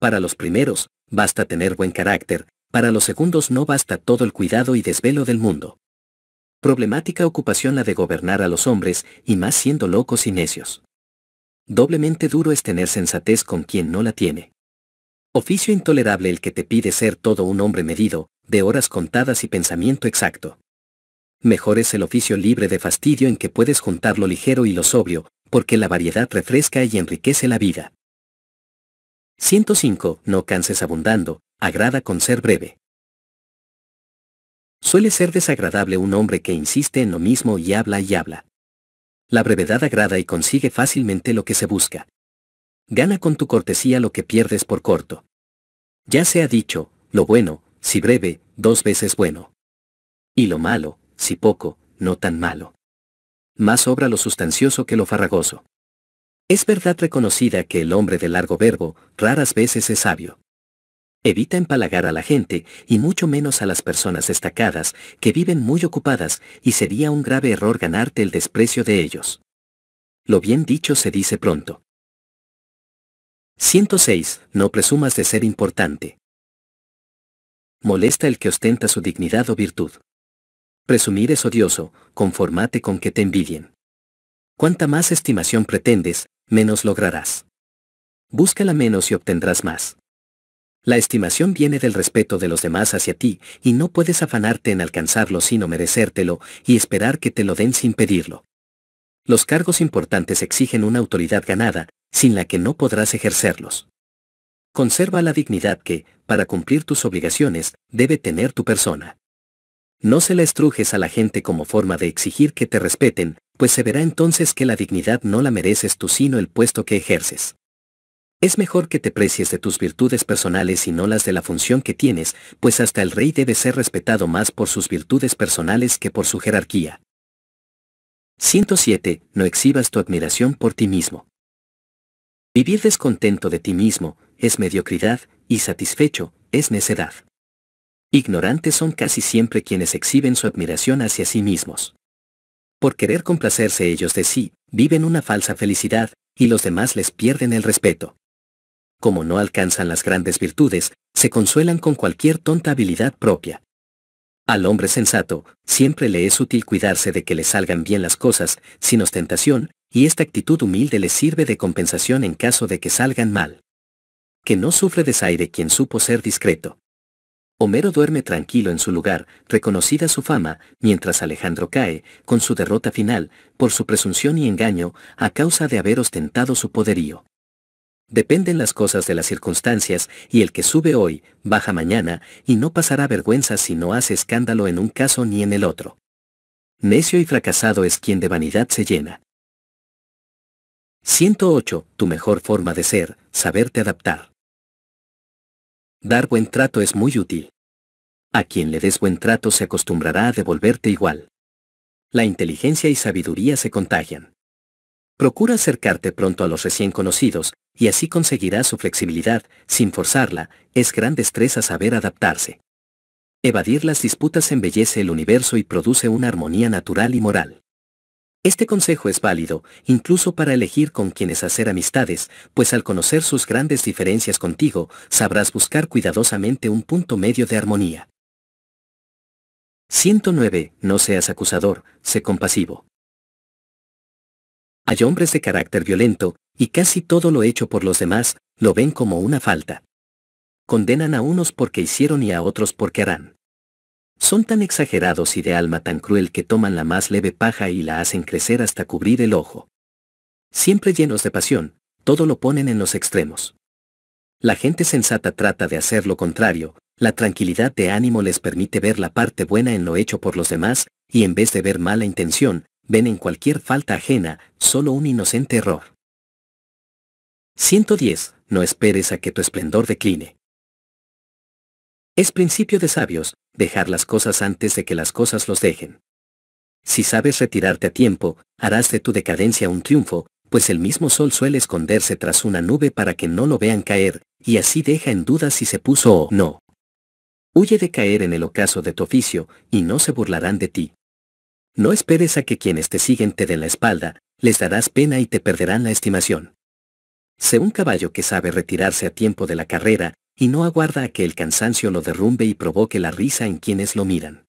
Para los primeros, basta tener buen carácter, para los segundos no basta todo el cuidado y desvelo del mundo. Problemática ocupación la de gobernar a los hombres, y más siendo locos y necios. Doblemente duro es tener sensatez con quien no la tiene. Oficio intolerable el que te pide ser todo un hombre medido, de horas contadas y pensamiento exacto. Mejor es el oficio libre de fastidio en que puedes juntar lo ligero y lo sobrio, porque la variedad refresca y enriquece la vida. 105. No canses abundando, agrada con ser breve. Suele ser desagradable un hombre que insiste en lo mismo y habla y habla. La brevedad agrada y consigue fácilmente lo que se busca. Gana con tu cortesía lo que pierdes por corto. Ya se ha dicho, lo bueno, si breve, dos veces bueno. Y lo malo, si poco, no tan malo. Más obra lo sustancioso que lo farragoso. Es verdad reconocida que el hombre de largo verbo raras veces es sabio evita empalagar a la gente y mucho menos a las personas destacadas que viven muy ocupadas y sería un grave error ganarte el desprecio de ellos. Lo bien dicho se dice pronto. 106. No presumas de ser importante. Molesta el que ostenta su dignidad o virtud. Presumir es odioso, conformate con que te envidien. Cuanta más estimación pretendes, menos lograrás. Búscala menos y obtendrás más. La estimación viene del respeto de los demás hacia ti, y no puedes afanarte en alcanzarlo sino merecértelo y esperar que te lo den sin pedirlo. Los cargos importantes exigen una autoridad ganada, sin la que no podrás ejercerlos. Conserva la dignidad que, para cumplir tus obligaciones, debe tener tu persona. No se la estrujes a la gente como forma de exigir que te respeten, pues se verá entonces que la dignidad no la mereces tú sino el puesto que ejerces. Es mejor que te precies de tus virtudes personales y no las de la función que tienes, pues hasta el rey debe ser respetado más por sus virtudes personales que por su jerarquía. 107. No exhibas tu admiración por ti mismo. Vivir descontento de ti mismo es mediocridad y satisfecho es necedad. Ignorantes son casi siempre quienes exhiben su admiración hacia sí mismos. Por querer complacerse ellos de sí, viven una falsa felicidad, y los demás les pierden el respeto como no alcanzan las grandes virtudes, se consuelan con cualquier tonta habilidad propia. Al hombre sensato, siempre le es útil cuidarse de que le salgan bien las cosas, sin ostentación, y esta actitud humilde le sirve de compensación en caso de que salgan mal. Que no sufre desaire quien supo ser discreto. Homero duerme tranquilo en su lugar, reconocida su fama, mientras Alejandro cae, con su derrota final, por su presunción y engaño, a causa de haber ostentado su poderío. Dependen las cosas de las circunstancias, y el que sube hoy, baja mañana, y no pasará vergüenza si no hace escándalo en un caso ni en el otro. Necio y fracasado es quien de vanidad se llena. 108. Tu mejor forma de ser, saberte adaptar. Dar buen trato es muy útil. A quien le des buen trato se acostumbrará a devolverte igual. La inteligencia y sabiduría se contagian. Procura acercarte pronto a los recién conocidos, y así conseguirás su flexibilidad, sin forzarla, es gran destreza saber adaptarse. Evadir las disputas embellece el universo y produce una armonía natural y moral. Este consejo es válido, incluso para elegir con quienes hacer amistades, pues al conocer sus grandes diferencias contigo, sabrás buscar cuidadosamente un punto medio de armonía. 109. No seas acusador, sé compasivo hay hombres de carácter violento, y casi todo lo hecho por los demás, lo ven como una falta. Condenan a unos porque hicieron y a otros porque harán. Son tan exagerados y de alma tan cruel que toman la más leve paja y la hacen crecer hasta cubrir el ojo. Siempre llenos de pasión, todo lo ponen en los extremos. La gente sensata trata de hacer lo contrario, la tranquilidad de ánimo les permite ver la parte buena en lo hecho por los demás, y en vez de ver mala intención, ven en cualquier falta ajena solo un inocente error. 110. No esperes a que tu esplendor decline. Es principio de sabios, dejar las cosas antes de que las cosas los dejen. Si sabes retirarte a tiempo, harás de tu decadencia un triunfo, pues el mismo sol suele esconderse tras una nube para que no lo vean caer, y así deja en duda si se puso o no. Huye de caer en el ocaso de tu oficio, y no se burlarán de ti. No esperes a que quienes te siguen te den la espalda, les darás pena y te perderán la estimación. Sé un caballo que sabe retirarse a tiempo de la carrera, y no aguarda a que el cansancio lo derrumbe y provoque la risa en quienes lo miran.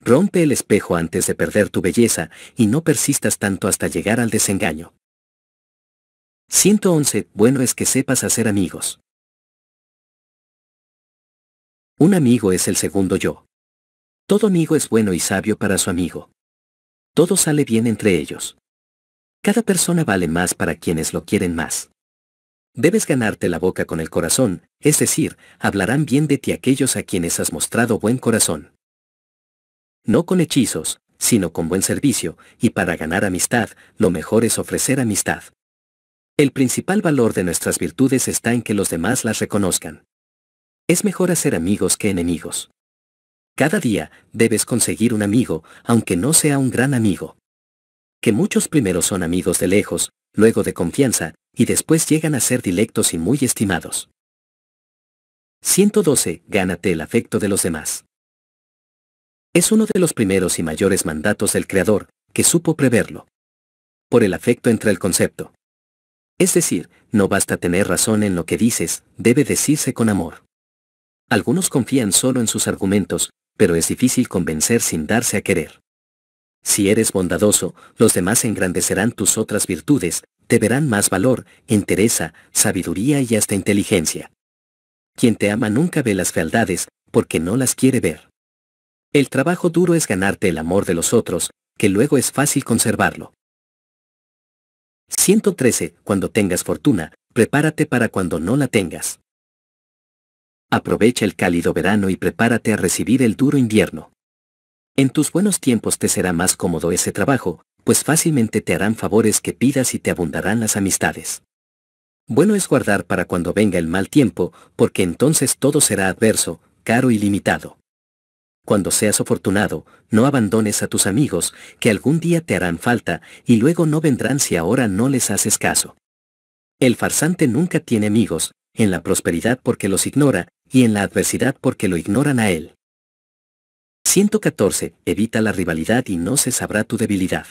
Rompe el espejo antes de perder tu belleza, y no persistas tanto hasta llegar al desengaño. 111. Bueno es que sepas hacer amigos. Un amigo es el segundo yo. Todo amigo es bueno y sabio para su amigo. Todo sale bien entre ellos. Cada persona vale más para quienes lo quieren más. Debes ganarte la boca con el corazón, es decir, hablarán bien de ti aquellos a quienes has mostrado buen corazón. No con hechizos, sino con buen servicio, y para ganar amistad, lo mejor es ofrecer amistad. El principal valor de nuestras virtudes está en que los demás las reconozcan. Es mejor hacer amigos que enemigos. Cada día, debes conseguir un amigo, aunque no sea un gran amigo. Que muchos primero son amigos de lejos, luego de confianza, y después llegan a ser dilectos y muy estimados. 112. Gánate el afecto de los demás. Es uno de los primeros y mayores mandatos del Creador, que supo preverlo. Por el afecto entra el concepto. Es decir, no basta tener razón en lo que dices, debe decirse con amor. Algunos confían solo en sus argumentos, pero es difícil convencer sin darse a querer. Si eres bondadoso, los demás engrandecerán tus otras virtudes, te verán más valor, entereza, sabiduría y hasta inteligencia. Quien te ama nunca ve las fealdades, porque no las quiere ver. El trabajo duro es ganarte el amor de los otros, que luego es fácil conservarlo. 113. Cuando tengas fortuna, prepárate para cuando no la tengas. Aprovecha el cálido verano y prepárate a recibir el duro invierno. En tus buenos tiempos te será más cómodo ese trabajo, pues fácilmente te harán favores que pidas y te abundarán las amistades. Bueno es guardar para cuando venga el mal tiempo, porque entonces todo será adverso, caro y limitado. Cuando seas afortunado, no abandones a tus amigos, que algún día te harán falta, y luego no vendrán si ahora no les haces caso. El farsante nunca tiene amigos, en la prosperidad porque los ignora, y en la adversidad porque lo ignoran a él. 114. Evita la rivalidad y no se sabrá tu debilidad.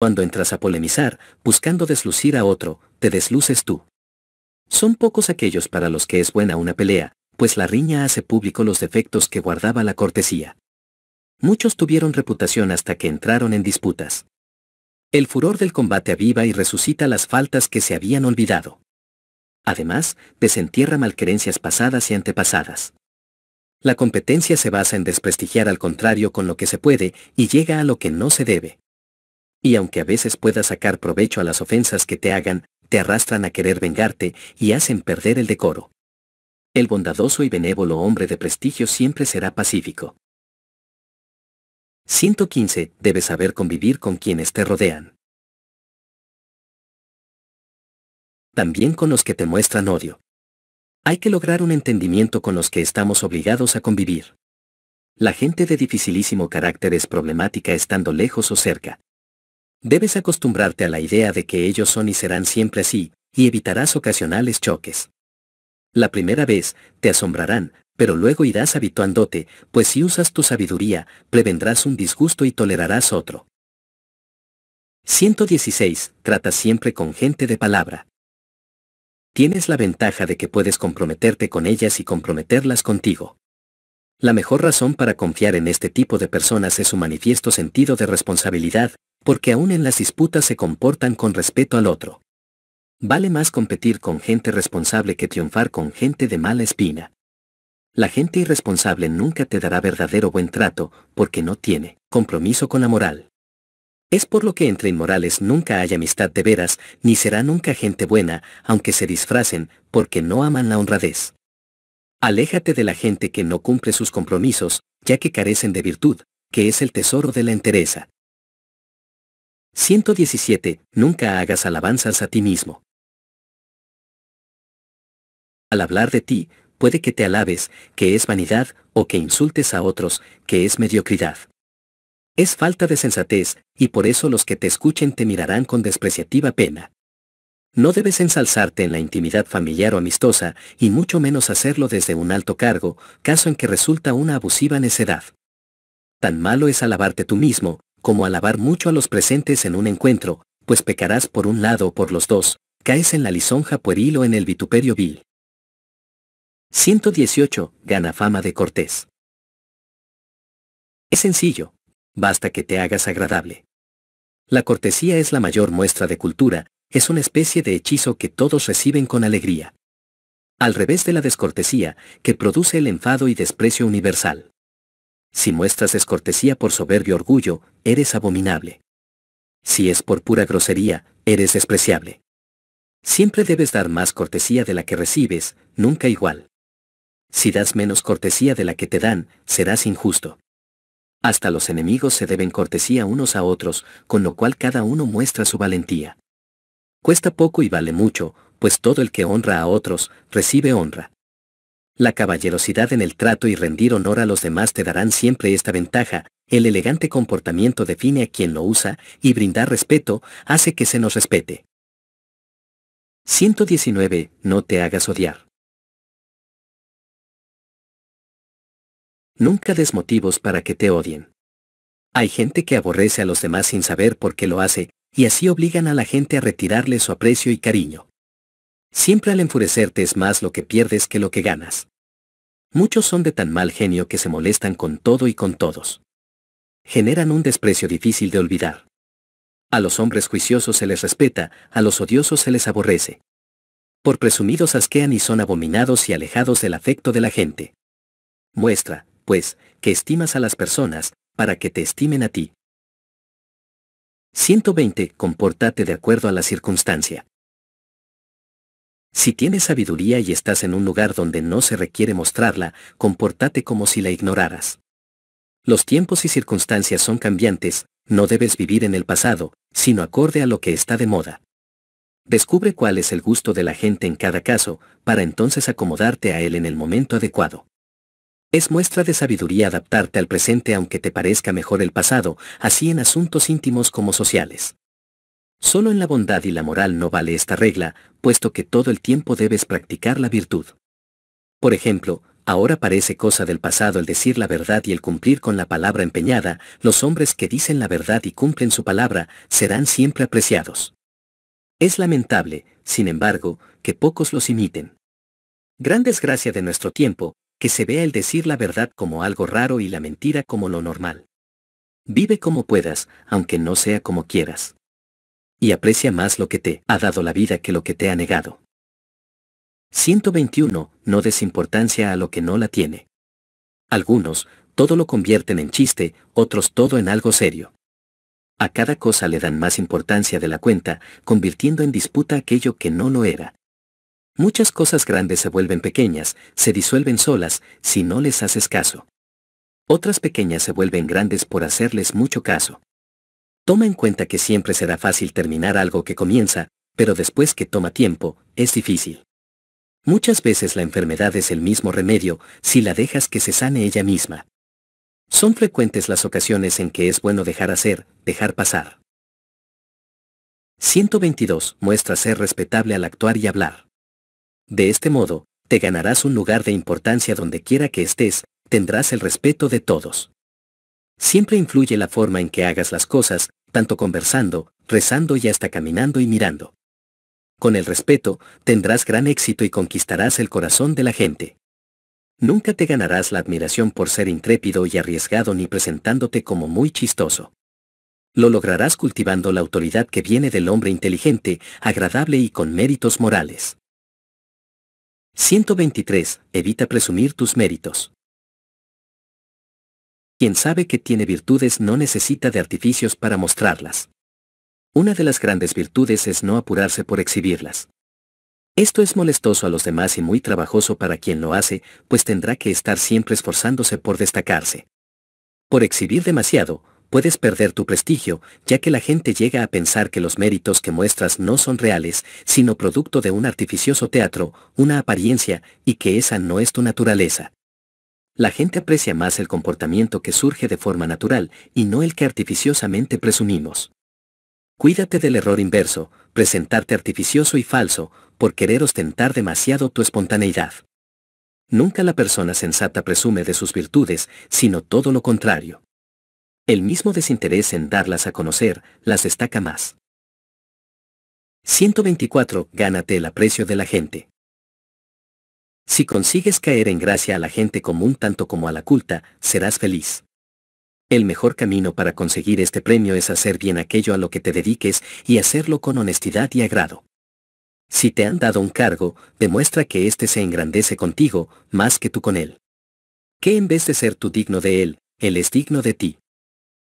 Cuando entras a polemizar, buscando deslucir a otro, te desluces tú. Son pocos aquellos para los que es buena una pelea, pues la riña hace público los defectos que guardaba la cortesía. Muchos tuvieron reputación hasta que entraron en disputas. El furor del combate aviva y resucita las faltas que se habían olvidado. Además, desentierra malquerencias pasadas y antepasadas. La competencia se basa en desprestigiar al contrario con lo que se puede y llega a lo que no se debe. Y aunque a veces puedas sacar provecho a las ofensas que te hagan, te arrastran a querer vengarte y hacen perder el decoro. El bondadoso y benévolo hombre de prestigio siempre será pacífico. 115. Debes saber convivir con quienes te rodean. también con los que te muestran odio. Hay que lograr un entendimiento con los que estamos obligados a convivir. La gente de dificilísimo carácter es problemática estando lejos o cerca. Debes acostumbrarte a la idea de que ellos son y serán siempre así, y evitarás ocasionales choques. La primera vez, te asombrarán, pero luego irás habituándote, pues si usas tu sabiduría, prevendrás un disgusto y tolerarás otro. 116. Trata siempre con gente de palabra tienes la ventaja de que puedes comprometerte con ellas y comprometerlas contigo. La mejor razón para confiar en este tipo de personas es su manifiesto sentido de responsabilidad, porque aún en las disputas se comportan con respeto al otro. Vale más competir con gente responsable que triunfar con gente de mala espina. La gente irresponsable nunca te dará verdadero buen trato, porque no tiene compromiso con la moral. Es por lo que entre inmorales nunca hay amistad de veras, ni será nunca gente buena, aunque se disfracen, porque no aman la honradez. Aléjate de la gente que no cumple sus compromisos, ya que carecen de virtud, que es el tesoro de la entereza. 117. Nunca hagas alabanzas a ti mismo. Al hablar de ti, puede que te alabes, que es vanidad, o que insultes a otros, que es mediocridad. Es falta de sensatez, y por eso los que te escuchen te mirarán con despreciativa pena. No debes ensalzarte en la intimidad familiar o amistosa, y mucho menos hacerlo desde un alto cargo, caso en que resulta una abusiva necedad. Tan malo es alabarte tú mismo, como alabar mucho a los presentes en un encuentro, pues pecarás por un lado o por los dos, caes en la lisonja pueril o en el vituperio vil. 118. Gana fama de Cortés. Es sencillo, basta que te hagas agradable. La cortesía es la mayor muestra de cultura, es una especie de hechizo que todos reciben con alegría. Al revés de la descortesía, que produce el enfado y desprecio universal. Si muestras descortesía por soberbio orgullo, eres abominable. Si es por pura grosería, eres despreciable. Siempre debes dar más cortesía de la que recibes, nunca igual. Si das menos cortesía de la que te dan, serás injusto. Hasta los enemigos se deben cortesía unos a otros, con lo cual cada uno muestra su valentía. Cuesta poco y vale mucho, pues todo el que honra a otros, recibe honra. La caballerosidad en el trato y rendir honor a los demás te darán siempre esta ventaja, el elegante comportamiento define a quien lo usa, y brindar respeto hace que se nos respete. 119. No te hagas odiar. Nunca des motivos para que te odien. Hay gente que aborrece a los demás sin saber por qué lo hace, y así obligan a la gente a retirarle su aprecio y cariño. Siempre al enfurecerte es más lo que pierdes que lo que ganas. Muchos son de tan mal genio que se molestan con todo y con todos. Generan un desprecio difícil de olvidar. A los hombres juiciosos se les respeta, a los odiosos se les aborrece. Por presumidos asquean y son abominados y alejados del afecto de la gente. Muestra, pues, que estimas a las personas, para que te estimen a ti. 120. Comportate de acuerdo a la circunstancia. Si tienes sabiduría y estás en un lugar donde no se requiere mostrarla, comportate como si la ignoraras. Los tiempos y circunstancias son cambiantes, no debes vivir en el pasado, sino acorde a lo que está de moda. Descubre cuál es el gusto de la gente en cada caso, para entonces acomodarte a él en el momento adecuado. Es muestra de sabiduría adaptarte al presente aunque te parezca mejor el pasado, así en asuntos íntimos como sociales. Solo en la bondad y la moral no vale esta regla, puesto que todo el tiempo debes practicar la virtud. Por ejemplo, ahora parece cosa del pasado el decir la verdad y el cumplir con la palabra empeñada, los hombres que dicen la verdad y cumplen su palabra, serán siempre apreciados. Es lamentable, sin embargo, que pocos los imiten. Gran desgracia de nuestro tiempo, que se vea el decir la verdad como algo raro y la mentira como lo normal. Vive como puedas, aunque no sea como quieras. Y aprecia más lo que te ha dado la vida que lo que te ha negado. 121. No des importancia a lo que no la tiene. Algunos, todo lo convierten en chiste, otros todo en algo serio. A cada cosa le dan más importancia de la cuenta, convirtiendo en disputa aquello que no lo era. Muchas cosas grandes se vuelven pequeñas, se disuelven solas, si no les haces caso. Otras pequeñas se vuelven grandes por hacerles mucho caso. Toma en cuenta que siempre será fácil terminar algo que comienza, pero después que toma tiempo, es difícil. Muchas veces la enfermedad es el mismo remedio si la dejas que se sane ella misma. Son frecuentes las ocasiones en que es bueno dejar hacer, dejar pasar. 122. Muestra ser respetable al actuar y hablar. De este modo, te ganarás un lugar de importancia donde quiera que estés, tendrás el respeto de todos. Siempre influye la forma en que hagas las cosas, tanto conversando, rezando y hasta caminando y mirando. Con el respeto, tendrás gran éxito y conquistarás el corazón de la gente. Nunca te ganarás la admiración por ser intrépido y arriesgado ni presentándote como muy chistoso. Lo lograrás cultivando la autoridad que viene del hombre inteligente, agradable y con méritos morales. 123. Evita presumir tus méritos. Quien sabe que tiene virtudes no necesita de artificios para mostrarlas. Una de las grandes virtudes es no apurarse por exhibirlas. Esto es molestoso a los demás y muy trabajoso para quien lo hace, pues tendrá que estar siempre esforzándose por destacarse. Por exhibir demasiado, puedes perder tu prestigio, ya que la gente llega a pensar que los méritos que muestras no son reales, sino producto de un artificioso teatro, una apariencia, y que esa no es tu naturaleza. La gente aprecia más el comportamiento que surge de forma natural y no el que artificiosamente presumimos. Cuídate del error inverso, presentarte artificioso y falso, por querer ostentar demasiado tu espontaneidad. Nunca la persona sensata presume de sus virtudes, sino todo lo contrario el mismo desinterés en darlas a conocer, las destaca más. 124. Gánate el aprecio de la gente. Si consigues caer en gracia a la gente común tanto como a la culta, serás feliz. El mejor camino para conseguir este premio es hacer bien aquello a lo que te dediques y hacerlo con honestidad y agrado. Si te han dado un cargo, demuestra que éste se engrandece contigo, más que tú con él. Que en vez de ser tú digno de él, él es digno de ti.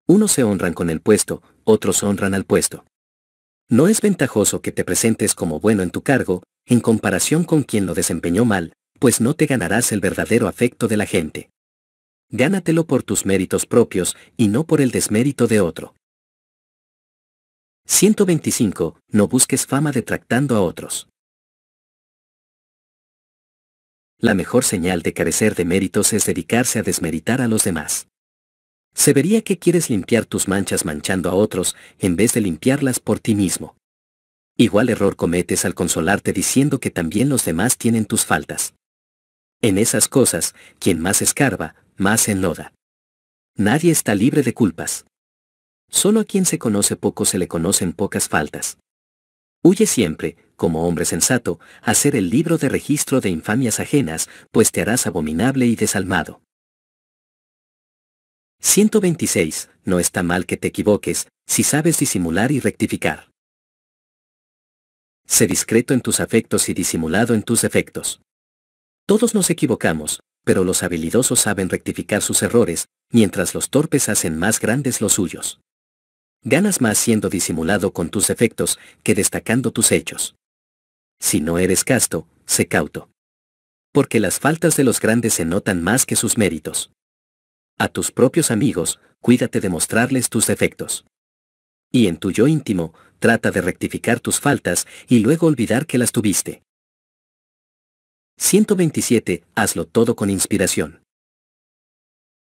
Unos se honran con el puesto, otros honran al puesto. No es ventajoso que te presentes como bueno en tu cargo, en comparación con quien lo desempeñó mal, pues no te ganarás el verdadero afecto de la gente. Gánatelo por tus méritos propios y no por el desmérito de otro. 125. No busques fama detractando a otros. La mejor señal de carecer de méritos es dedicarse a desmeritar a los demás. Se vería que quieres limpiar tus manchas manchando a otros, en vez de limpiarlas por ti mismo. Igual error cometes al consolarte diciendo que también los demás tienen tus faltas. En esas cosas, quien más escarba, más enloda. Nadie está libre de culpas. Solo a quien se conoce poco se le conocen pocas faltas. Huye siempre, como hombre sensato, a ser el libro de registro de infamias ajenas, pues te harás abominable y desalmado. 126. No está mal que te equivoques, si sabes disimular y rectificar. Sé discreto en tus afectos y disimulado en tus efectos. Todos nos equivocamos, pero los habilidosos saben rectificar sus errores, mientras los torpes hacen más grandes los suyos. Ganas más siendo disimulado con tus efectos que destacando tus hechos. Si no eres casto, sé cauto. Porque las faltas de los grandes se notan más que sus méritos. A tus propios amigos, cuídate de mostrarles tus defectos. Y en tu yo íntimo, trata de rectificar tus faltas y luego olvidar que las tuviste. 127. Hazlo todo con inspiración.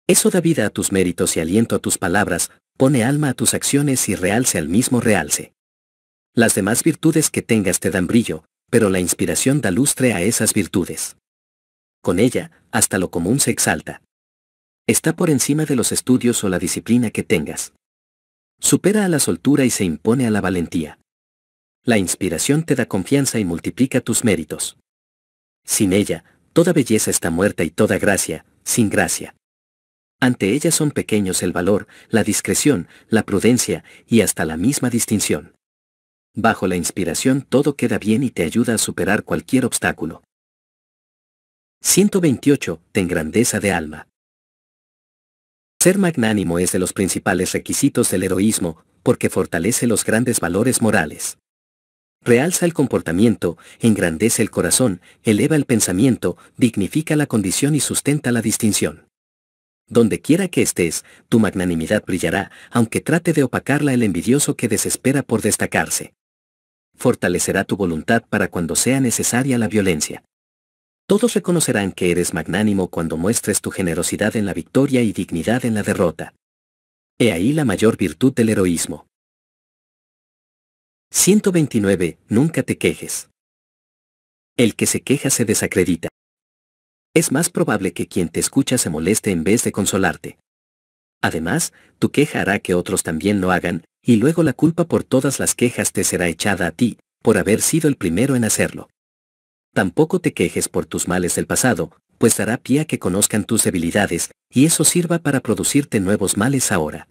Eso da vida a tus méritos y aliento a tus palabras, pone alma a tus acciones y realce al mismo realce. Las demás virtudes que tengas te dan brillo, pero la inspiración da lustre a esas virtudes. Con ella, hasta lo común se exalta está por encima de los estudios o la disciplina que tengas. Supera a la soltura y se impone a la valentía. La inspiración te da confianza y multiplica tus méritos. Sin ella, toda belleza está muerta y toda gracia, sin gracia. Ante ella son pequeños el valor, la discreción, la prudencia y hasta la misma distinción. Bajo la inspiración todo queda bien y te ayuda a superar cualquier obstáculo. 128. Ten grandeza de alma. Ser magnánimo es de los principales requisitos del heroísmo, porque fortalece los grandes valores morales. Realza el comportamiento, engrandece el corazón, eleva el pensamiento, dignifica la condición y sustenta la distinción. Donde quiera que estés, tu magnanimidad brillará, aunque trate de opacarla el envidioso que desespera por destacarse. Fortalecerá tu voluntad para cuando sea necesaria la violencia. Todos reconocerán que eres magnánimo cuando muestres tu generosidad en la victoria y dignidad en la derrota. He ahí la mayor virtud del heroísmo. 129. Nunca te quejes. El que se queja se desacredita. Es más probable que quien te escucha se moleste en vez de consolarte. Además, tu queja hará que otros también lo hagan, y luego la culpa por todas las quejas te será echada a ti, por haber sido el primero en hacerlo. Tampoco te quejes por tus males del pasado, pues dará pie a que conozcan tus debilidades, y eso sirva para producirte nuevos males ahora.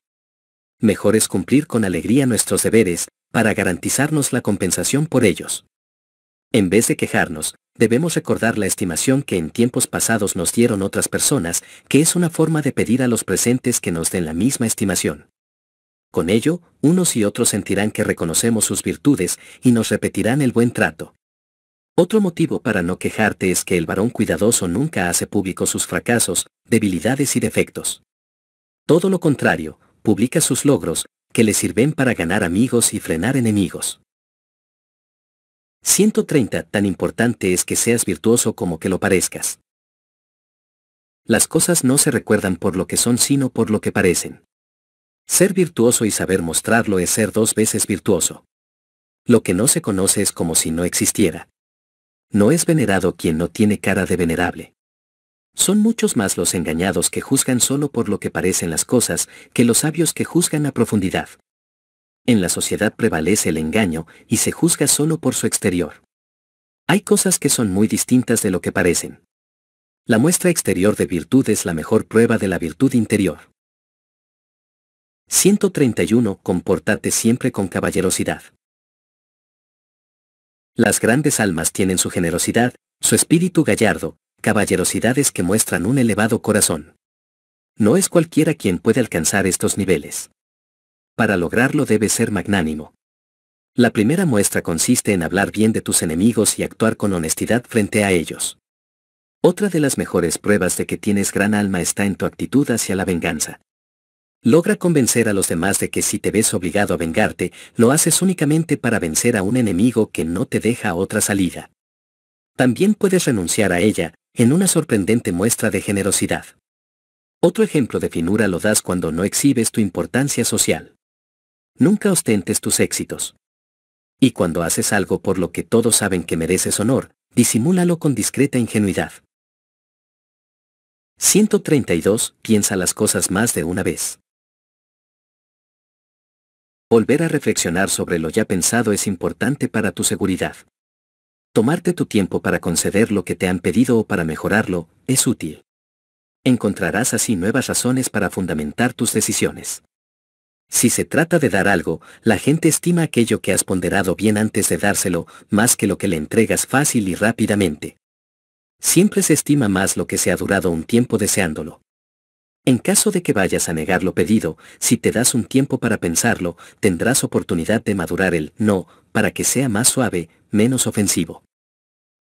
Mejor es cumplir con alegría nuestros deberes, para garantizarnos la compensación por ellos. En vez de quejarnos, debemos recordar la estimación que en tiempos pasados nos dieron otras personas, que es una forma de pedir a los presentes que nos den la misma estimación. Con ello, unos y otros sentirán que reconocemos sus virtudes y nos repetirán el buen trato. Otro motivo para no quejarte es que el varón cuidadoso nunca hace público sus fracasos, debilidades y defectos. Todo lo contrario, publica sus logros, que le sirven para ganar amigos y frenar enemigos. 130. Tan importante es que seas virtuoso como que lo parezcas. Las cosas no se recuerdan por lo que son sino por lo que parecen. Ser virtuoso y saber mostrarlo es ser dos veces virtuoso. Lo que no se conoce es como si no existiera no es venerado quien no tiene cara de venerable. Son muchos más los engañados que juzgan solo por lo que parecen las cosas que los sabios que juzgan a profundidad. En la sociedad prevalece el engaño y se juzga solo por su exterior. Hay cosas que son muy distintas de lo que parecen. La muestra exterior de virtud es la mejor prueba de la virtud interior. 131. Comportate siempre con caballerosidad. Las grandes almas tienen su generosidad, su espíritu gallardo, caballerosidades que muestran un elevado corazón. No es cualquiera quien puede alcanzar estos niveles. Para lograrlo debe ser magnánimo. La primera muestra consiste en hablar bien de tus enemigos y actuar con honestidad frente a ellos. Otra de las mejores pruebas de que tienes gran alma está en tu actitud hacia la venganza. Logra convencer a los demás de que si te ves obligado a vengarte, lo haces únicamente para vencer a un enemigo que no te deja otra salida. También puedes renunciar a ella, en una sorprendente muestra de generosidad. Otro ejemplo de finura lo das cuando no exhibes tu importancia social. Nunca ostentes tus éxitos. Y cuando haces algo por lo que todos saben que mereces honor, disimúlalo con discreta ingenuidad. 132. Piensa las cosas más de una vez. Volver a reflexionar sobre lo ya pensado es importante para tu seguridad. Tomarte tu tiempo para conceder lo que te han pedido o para mejorarlo, es útil. Encontrarás así nuevas razones para fundamentar tus decisiones. Si se trata de dar algo, la gente estima aquello que has ponderado bien antes de dárselo, más que lo que le entregas fácil y rápidamente. Siempre se estima más lo que se ha durado un tiempo deseándolo. En caso de que vayas a negar lo pedido, si te das un tiempo para pensarlo, tendrás oportunidad de madurar el no, para que sea más suave, menos ofensivo.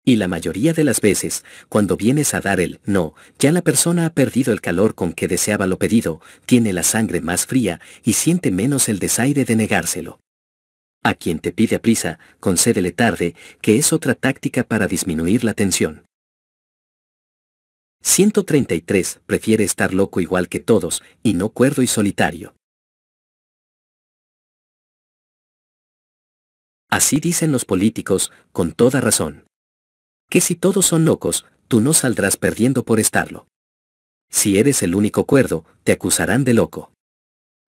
Y la mayoría de las veces, cuando vienes a dar el no, ya la persona ha perdido el calor con que deseaba lo pedido, tiene la sangre más fría y siente menos el desaire de negárselo. A quien te pide a prisa, concédele tarde, que es otra táctica para disminuir la tensión. 133. Prefiere estar loco igual que todos, y no cuerdo y solitario. Así dicen los políticos, con toda razón. Que si todos son locos, tú no saldrás perdiendo por estarlo. Si eres el único cuerdo, te acusarán de loco.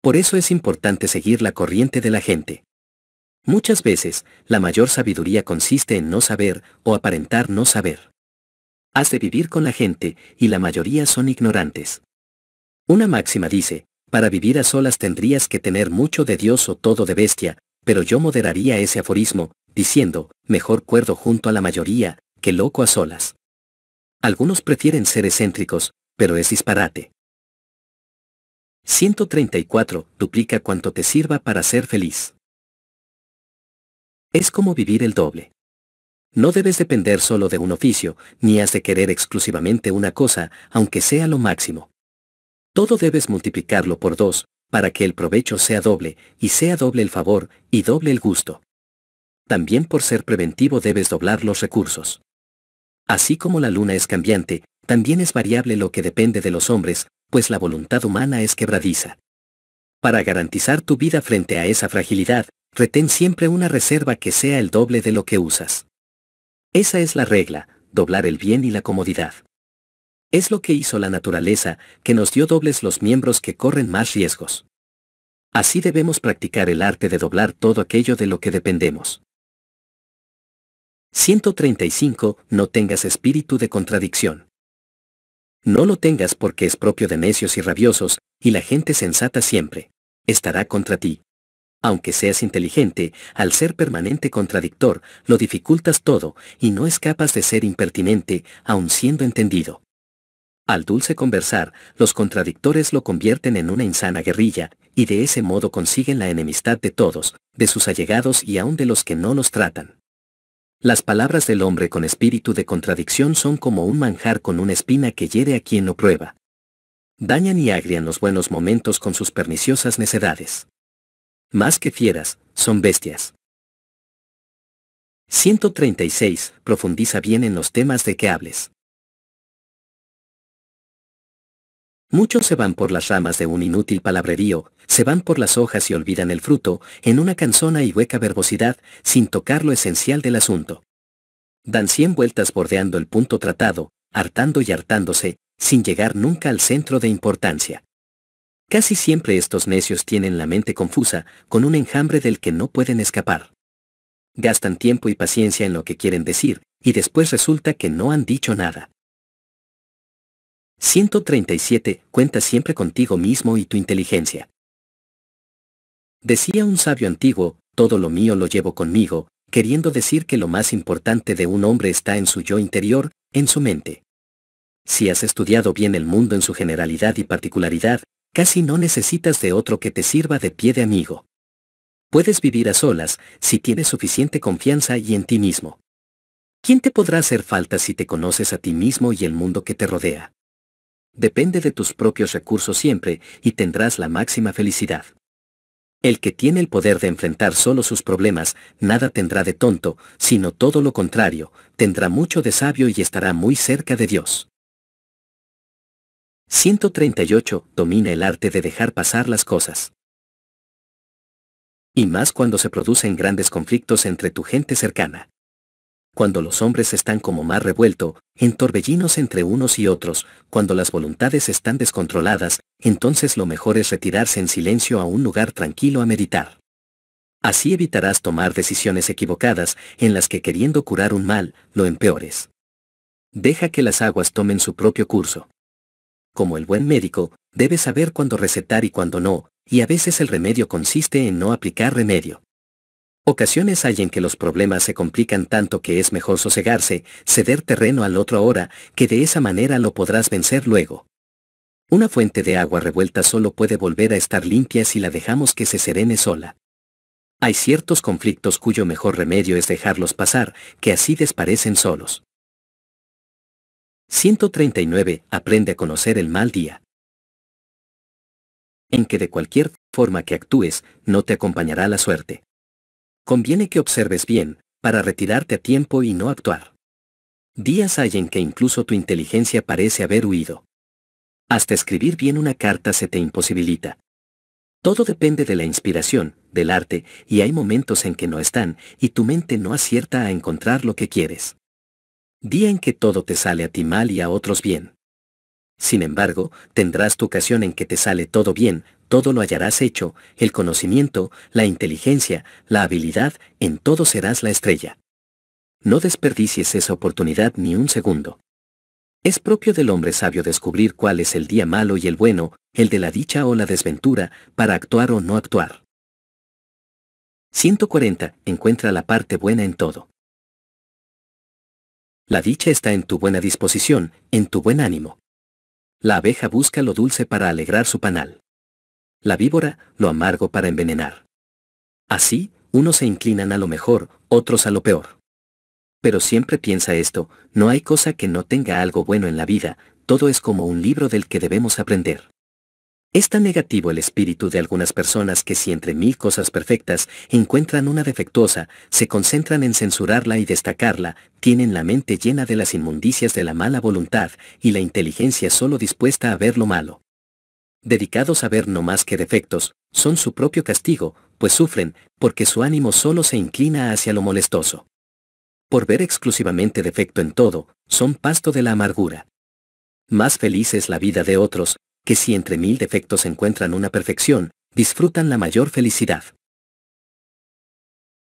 Por eso es importante seguir la corriente de la gente. Muchas veces, la mayor sabiduría consiste en no saber o aparentar no saber has de vivir con la gente, y la mayoría son ignorantes. Una máxima dice, para vivir a solas tendrías que tener mucho de Dios o todo de bestia, pero yo moderaría ese aforismo, diciendo, mejor cuerdo junto a la mayoría, que loco a solas. Algunos prefieren ser excéntricos, pero es disparate. 134. Duplica cuanto te sirva para ser feliz. Es como vivir el doble. No debes depender solo de un oficio, ni has de querer exclusivamente una cosa, aunque sea lo máximo. Todo debes multiplicarlo por dos, para que el provecho sea doble, y sea doble el favor, y doble el gusto. También por ser preventivo debes doblar los recursos. Así como la luna es cambiante, también es variable lo que depende de los hombres, pues la voluntad humana es quebradiza. Para garantizar tu vida frente a esa fragilidad, retén siempre una reserva que sea el doble de lo que usas. Esa es la regla, doblar el bien y la comodidad. Es lo que hizo la naturaleza, que nos dio dobles los miembros que corren más riesgos. Así debemos practicar el arte de doblar todo aquello de lo que dependemos. 135. No tengas espíritu de contradicción. No lo tengas porque es propio de necios y rabiosos, y la gente sensata siempre estará contra ti. Aunque seas inteligente, al ser permanente contradictor, lo dificultas todo y no escapas de ser impertinente, aun siendo entendido. Al dulce conversar, los contradictores lo convierten en una insana guerrilla, y de ese modo consiguen la enemistad de todos, de sus allegados y aun de los que no los tratan. Las palabras del hombre con espíritu de contradicción son como un manjar con una espina que hiere a quien lo prueba. Dañan y agrian los buenos momentos con sus perniciosas necedades. Más que fieras, son bestias. 136. Profundiza bien en los temas de que hables. Muchos se van por las ramas de un inútil palabrerío, se van por las hojas y olvidan el fruto, en una canzona y hueca verbosidad, sin tocar lo esencial del asunto. Dan cien vueltas bordeando el punto tratado, hartando y hartándose, sin llegar nunca al centro de importancia. Casi siempre estos necios tienen la mente confusa, con un enjambre del que no pueden escapar. Gastan tiempo y paciencia en lo que quieren decir, y después resulta que no han dicho nada. 137. Cuenta siempre contigo mismo y tu inteligencia. Decía un sabio antiguo, todo lo mío lo llevo conmigo, queriendo decir que lo más importante de un hombre está en su yo interior, en su mente. Si has estudiado bien el mundo en su generalidad y particularidad, Casi no necesitas de otro que te sirva de pie de amigo. Puedes vivir a solas si tienes suficiente confianza y en ti mismo. ¿Quién te podrá hacer falta si te conoces a ti mismo y el mundo que te rodea? Depende de tus propios recursos siempre y tendrás la máxima felicidad. El que tiene el poder de enfrentar solo sus problemas, nada tendrá de tonto, sino todo lo contrario, tendrá mucho de sabio y estará muy cerca de Dios. 138. Domina el arte de dejar pasar las cosas. Y más cuando se producen grandes conflictos entre tu gente cercana. Cuando los hombres están como más revuelto, en torbellinos entre unos y otros, cuando las voluntades están descontroladas, entonces lo mejor es retirarse en silencio a un lugar tranquilo a meditar. Así evitarás tomar decisiones equivocadas en las que queriendo curar un mal, lo empeores. Deja que las aguas tomen su propio curso como el buen médico, debe saber cuándo recetar y cuándo no, y a veces el remedio consiste en no aplicar remedio. Ocasiones hay en que los problemas se complican tanto que es mejor sosegarse, ceder terreno al otro ahora, que de esa manera lo podrás vencer luego. Una fuente de agua revuelta solo puede volver a estar limpia si la dejamos que se serene sola. Hay ciertos conflictos cuyo mejor remedio es dejarlos pasar, que así desparecen solos. 139. Aprende a conocer el mal día. En que de cualquier forma que actúes, no te acompañará la suerte. Conviene que observes bien, para retirarte a tiempo y no actuar. Días hay en que incluso tu inteligencia parece haber huido. Hasta escribir bien una carta se te imposibilita. Todo depende de la inspiración, del arte, y hay momentos en que no están, y tu mente no acierta a encontrar lo que quieres día en que todo te sale a ti mal y a otros bien. Sin embargo, tendrás tu ocasión en que te sale todo bien, todo lo hallarás hecho, el conocimiento, la inteligencia, la habilidad, en todo serás la estrella. No desperdicies esa oportunidad ni un segundo. Es propio del hombre sabio descubrir cuál es el día malo y el bueno, el de la dicha o la desventura, para actuar o no actuar. 140. Encuentra la parte buena en todo. La dicha está en tu buena disposición, en tu buen ánimo. La abeja busca lo dulce para alegrar su panal. La víbora, lo amargo para envenenar. Así, unos se inclinan a lo mejor, otros a lo peor. Pero siempre piensa esto, no hay cosa que no tenga algo bueno en la vida, todo es como un libro del que debemos aprender. Es tan negativo el espíritu de algunas personas que si entre mil cosas perfectas encuentran una defectuosa, se concentran en censurarla y destacarla, tienen la mente llena de las inmundicias de la mala voluntad y la inteligencia solo dispuesta a ver lo malo. Dedicados a ver no más que defectos, son su propio castigo, pues sufren, porque su ánimo solo se inclina hacia lo molestoso. Por ver exclusivamente defecto en todo, son pasto de la amargura. Más feliz es la vida de otros, que si entre mil defectos encuentran una perfección, disfrutan la mayor felicidad.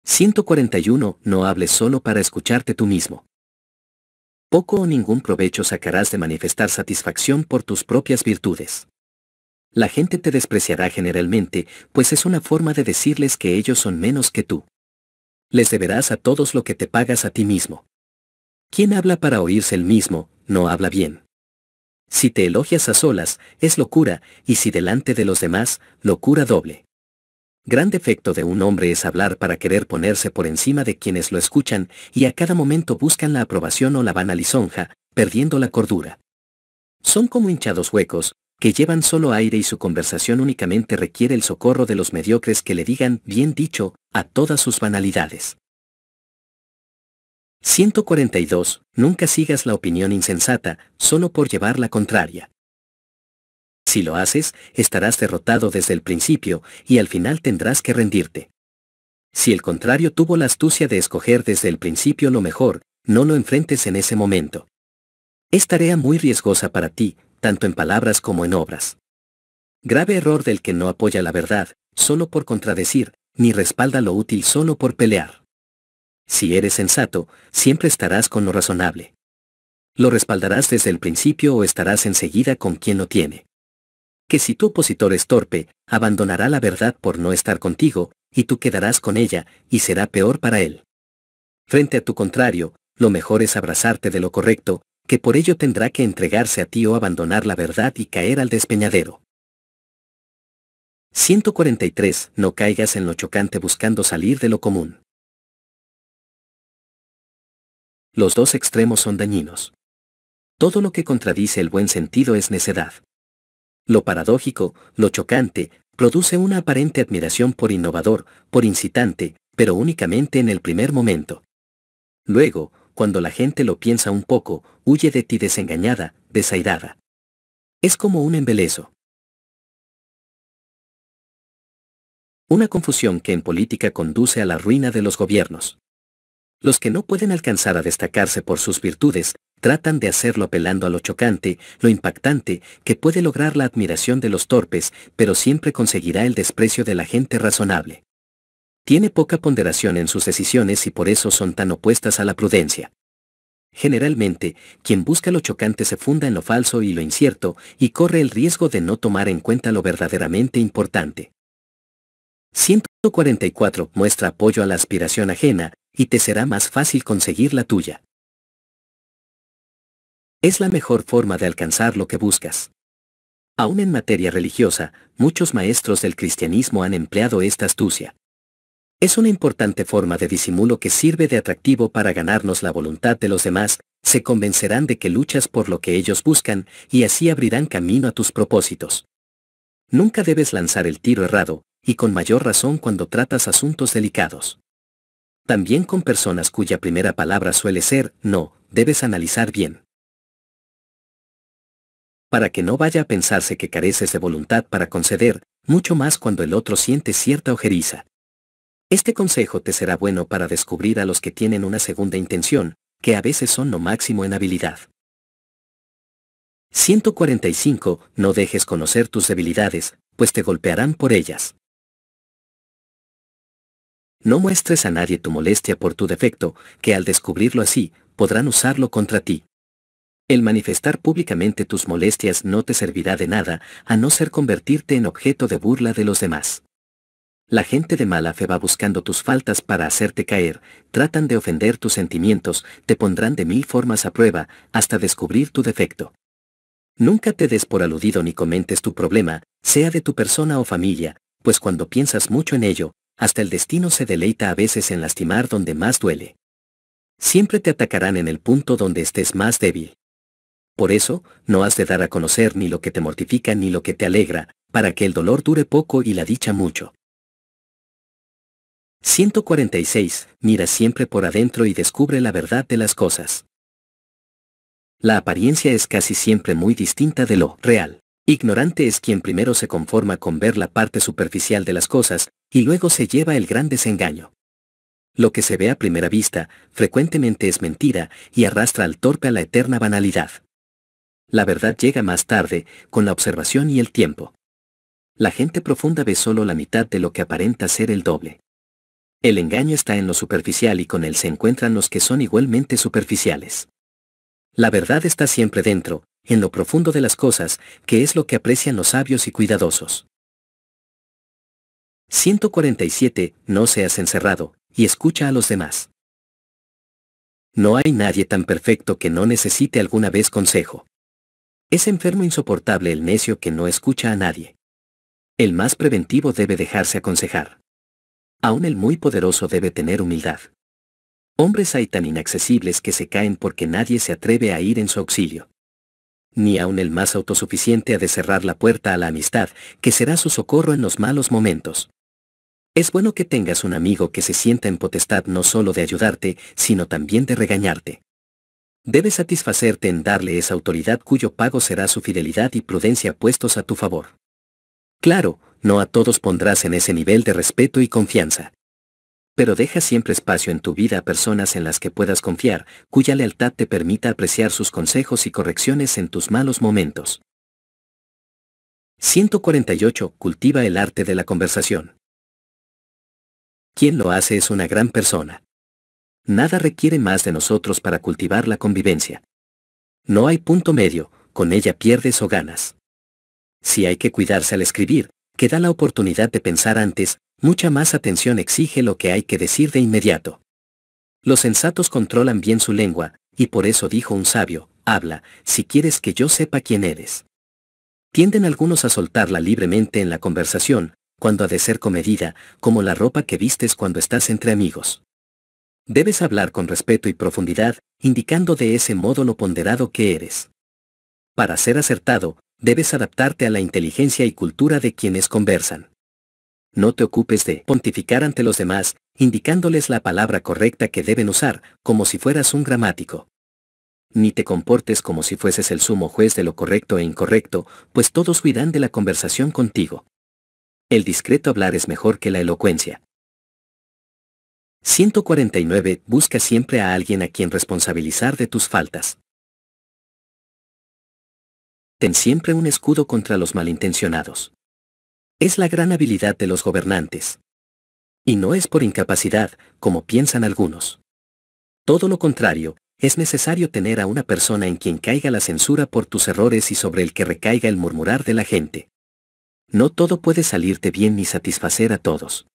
141. No hables solo para escucharte tú mismo. Poco o ningún provecho sacarás de manifestar satisfacción por tus propias virtudes. La gente te despreciará generalmente, pues es una forma de decirles que ellos son menos que tú. Les deberás a todos lo que te pagas a ti mismo. Quien habla para oírse el mismo, no habla bien. Si te elogias a solas, es locura, y si delante de los demás, locura doble. Gran defecto de un hombre es hablar para querer ponerse por encima de quienes lo escuchan y a cada momento buscan la aprobación o la vana lisonja, perdiendo la cordura. Son como hinchados huecos, que llevan solo aire y su conversación únicamente requiere el socorro de los mediocres que le digan, bien dicho, a todas sus banalidades. 142. Nunca sigas la opinión insensata, solo por llevar la contraria. Si lo haces, estarás derrotado desde el principio, y al final tendrás que rendirte. Si el contrario tuvo la astucia de escoger desde el principio lo mejor, no lo enfrentes en ese momento. Es tarea muy riesgosa para ti, tanto en palabras como en obras. Grave error del que no apoya la verdad, solo por contradecir, ni respalda lo útil solo por pelear si eres sensato, siempre estarás con lo razonable. Lo respaldarás desde el principio o estarás enseguida con quien lo tiene. Que si tu opositor es torpe, abandonará la verdad por no estar contigo, y tú quedarás con ella, y será peor para él. Frente a tu contrario, lo mejor es abrazarte de lo correcto, que por ello tendrá que entregarse a ti o abandonar la verdad y caer al despeñadero. 143. No caigas en lo chocante buscando salir de lo común. Los dos extremos son dañinos. Todo lo que contradice el buen sentido es necedad. Lo paradójico, lo chocante, produce una aparente admiración por innovador, por incitante, pero únicamente en el primer momento. Luego, cuando la gente lo piensa un poco, huye de ti desengañada, desairada. Es como un embelezo. Una confusión que en política conduce a la ruina de los gobiernos. Los que no pueden alcanzar a destacarse por sus virtudes, tratan de hacerlo apelando a lo chocante, lo impactante, que puede lograr la admiración de los torpes, pero siempre conseguirá el desprecio de la gente razonable. Tiene poca ponderación en sus decisiones y por eso son tan opuestas a la prudencia. Generalmente, quien busca lo chocante se funda en lo falso y lo incierto y corre el riesgo de no tomar en cuenta lo verdaderamente importante. 144. Muestra apoyo a la aspiración ajena, y te será más fácil conseguir la tuya. Es la mejor forma de alcanzar lo que buscas. Aún en materia religiosa, muchos maestros del cristianismo han empleado esta astucia. Es una importante forma de disimulo que sirve de atractivo para ganarnos la voluntad de los demás, se convencerán de que luchas por lo que ellos buscan y así abrirán camino a tus propósitos. Nunca debes lanzar el tiro errado, y con mayor razón cuando tratas asuntos delicados. También con personas cuya primera palabra suele ser, no, debes analizar bien. Para que no vaya a pensarse que careces de voluntad para conceder, mucho más cuando el otro siente cierta ojeriza. Este consejo te será bueno para descubrir a los que tienen una segunda intención, que a veces son lo máximo en habilidad. 145. No dejes conocer tus debilidades, pues te golpearán por ellas. No muestres a nadie tu molestia por tu defecto, que al descubrirlo así, podrán usarlo contra ti. El manifestar públicamente tus molestias no te servirá de nada, a no ser convertirte en objeto de burla de los demás. La gente de mala fe va buscando tus faltas para hacerte caer, tratan de ofender tus sentimientos, te pondrán de mil formas a prueba, hasta descubrir tu defecto. Nunca te des por aludido ni comentes tu problema, sea de tu persona o familia, pues cuando piensas mucho en ello, hasta el destino se deleita a veces en lastimar donde más duele. Siempre te atacarán en el punto donde estés más débil. Por eso, no has de dar a conocer ni lo que te mortifica ni lo que te alegra, para que el dolor dure poco y la dicha mucho. 146. Mira siempre por adentro y descubre la verdad de las cosas. La apariencia es casi siempre muy distinta de lo real. Ignorante es quien primero se conforma con ver la parte superficial de las cosas, y luego se lleva el gran desengaño. Lo que se ve a primera vista, frecuentemente es mentira, y arrastra al torpe a la eterna banalidad. La verdad llega más tarde, con la observación y el tiempo. La gente profunda ve solo la mitad de lo que aparenta ser el doble. El engaño está en lo superficial y con él se encuentran los que son igualmente superficiales. La verdad está siempre dentro, en lo profundo de las cosas, que es lo que aprecian los sabios y cuidadosos. 147. No seas encerrado, y escucha a los demás. No hay nadie tan perfecto que no necesite alguna vez consejo. Es enfermo insoportable el necio que no escucha a nadie. El más preventivo debe dejarse aconsejar. Aún el muy poderoso debe tener humildad. Hombres hay tan inaccesibles que se caen porque nadie se atreve a ir en su auxilio ni aun el más autosuficiente ha de cerrar la puerta a la amistad, que será su socorro en los malos momentos. Es bueno que tengas un amigo que se sienta en potestad no solo de ayudarte, sino también de regañarte. Debes satisfacerte en darle esa autoridad cuyo pago será su fidelidad y prudencia puestos a tu favor. Claro, no a todos pondrás en ese nivel de respeto y confianza pero deja siempre espacio en tu vida a personas en las que puedas confiar, cuya lealtad te permita apreciar sus consejos y correcciones en tus malos momentos. 148. Cultiva el arte de la conversación. Quien lo hace es una gran persona. Nada requiere más de nosotros para cultivar la convivencia. No hay punto medio, con ella pierdes o ganas. Si hay que cuidarse al escribir, que da la oportunidad de pensar antes, mucha más atención exige lo que hay que decir de inmediato. Los sensatos controlan bien su lengua, y por eso dijo un sabio, habla, si quieres que yo sepa quién eres. Tienden algunos a soltarla libremente en la conversación, cuando ha de ser comedida, como la ropa que vistes cuando estás entre amigos. Debes hablar con respeto y profundidad, indicando de ese modo lo ponderado que eres. Para ser acertado, debes adaptarte a la inteligencia y cultura de quienes conversan no te ocupes de pontificar ante los demás, indicándoles la palabra correcta que deben usar, como si fueras un gramático. Ni te comportes como si fueses el sumo juez de lo correcto e incorrecto, pues todos huirán de la conversación contigo. El discreto hablar es mejor que la elocuencia. 149. Busca siempre a alguien a quien responsabilizar de tus faltas. Ten siempre un escudo contra los malintencionados es la gran habilidad de los gobernantes. Y no es por incapacidad, como piensan algunos. Todo lo contrario, es necesario tener a una persona en quien caiga la censura por tus errores y sobre el que recaiga el murmurar de la gente. No todo puede salirte bien ni satisfacer a todos.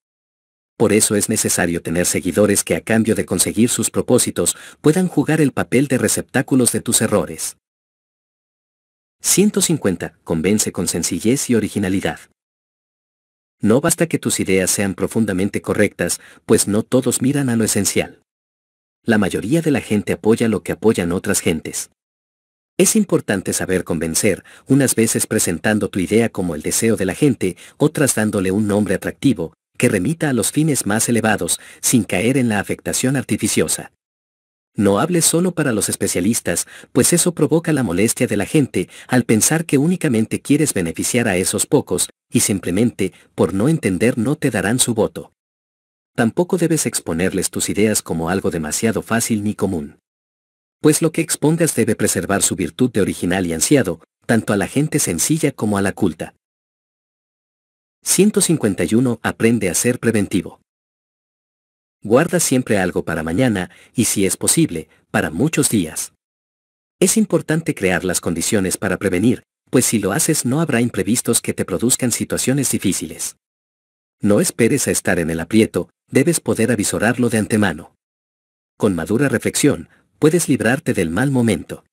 Por eso es necesario tener seguidores que a cambio de conseguir sus propósitos puedan jugar el papel de receptáculos de tus errores. 150. Convence con sencillez y originalidad. No basta que tus ideas sean profundamente correctas, pues no todos miran a lo esencial. La mayoría de la gente apoya lo que apoyan otras gentes. Es importante saber convencer, unas veces presentando tu idea como el deseo de la gente, otras dándole un nombre atractivo, que remita a los fines más elevados, sin caer en la afectación artificiosa. No hables solo para los especialistas, pues eso provoca la molestia de la gente al pensar que únicamente quieres beneficiar a esos pocos, y simplemente, por no entender no te darán su voto. Tampoco debes exponerles tus ideas como algo demasiado fácil ni común. Pues lo que expongas debe preservar su virtud de original y ansiado, tanto a la gente sencilla como a la culta. 151. Aprende a ser preventivo. Guarda siempre algo para mañana, y si es posible, para muchos días. Es importante crear las condiciones para prevenir, pues si lo haces no habrá imprevistos que te produzcan situaciones difíciles. No esperes a estar en el aprieto, debes poder avisorarlo de antemano. Con madura reflexión, puedes librarte del mal momento.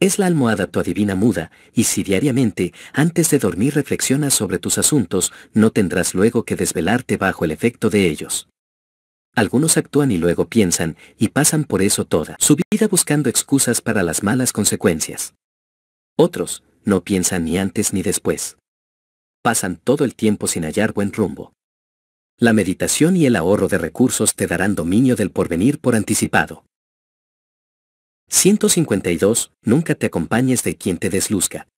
Es la almohada tu adivina muda, y si diariamente, antes de dormir reflexionas sobre tus asuntos, no tendrás luego que desvelarte bajo el efecto de ellos. Algunos actúan y luego piensan, y pasan por eso toda su vida buscando excusas para las malas consecuencias. Otros, no piensan ni antes ni después. Pasan todo el tiempo sin hallar buen rumbo. La meditación y el ahorro de recursos te darán dominio del porvenir por anticipado. 152. Nunca te acompañes de quien te desluzca.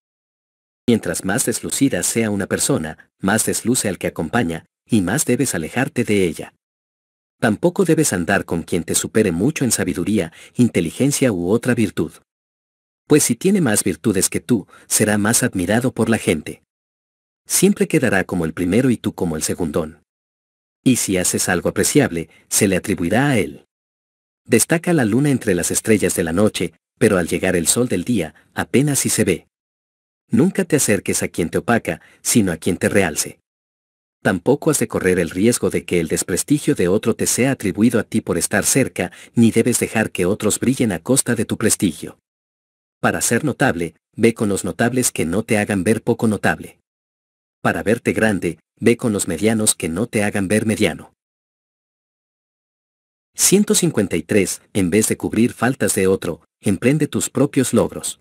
Mientras más deslucida sea una persona, más desluce al que acompaña, y más debes alejarte de ella. Tampoco debes andar con quien te supere mucho en sabiduría, inteligencia u otra virtud pues si tiene más virtudes que tú, será más admirado por la gente. Siempre quedará como el primero y tú como el segundón. Y si haces algo apreciable, se le atribuirá a él. Destaca la luna entre las estrellas de la noche, pero al llegar el sol del día, apenas si se ve. Nunca te acerques a quien te opaca, sino a quien te realce. Tampoco has de correr el riesgo de que el desprestigio de otro te sea atribuido a ti por estar cerca, ni debes dejar que otros brillen a costa de tu prestigio. Para ser notable, ve con los notables que no te hagan ver poco notable. Para verte grande, ve con los medianos que no te hagan ver mediano. 153. En vez de cubrir faltas de otro, emprende tus propios logros.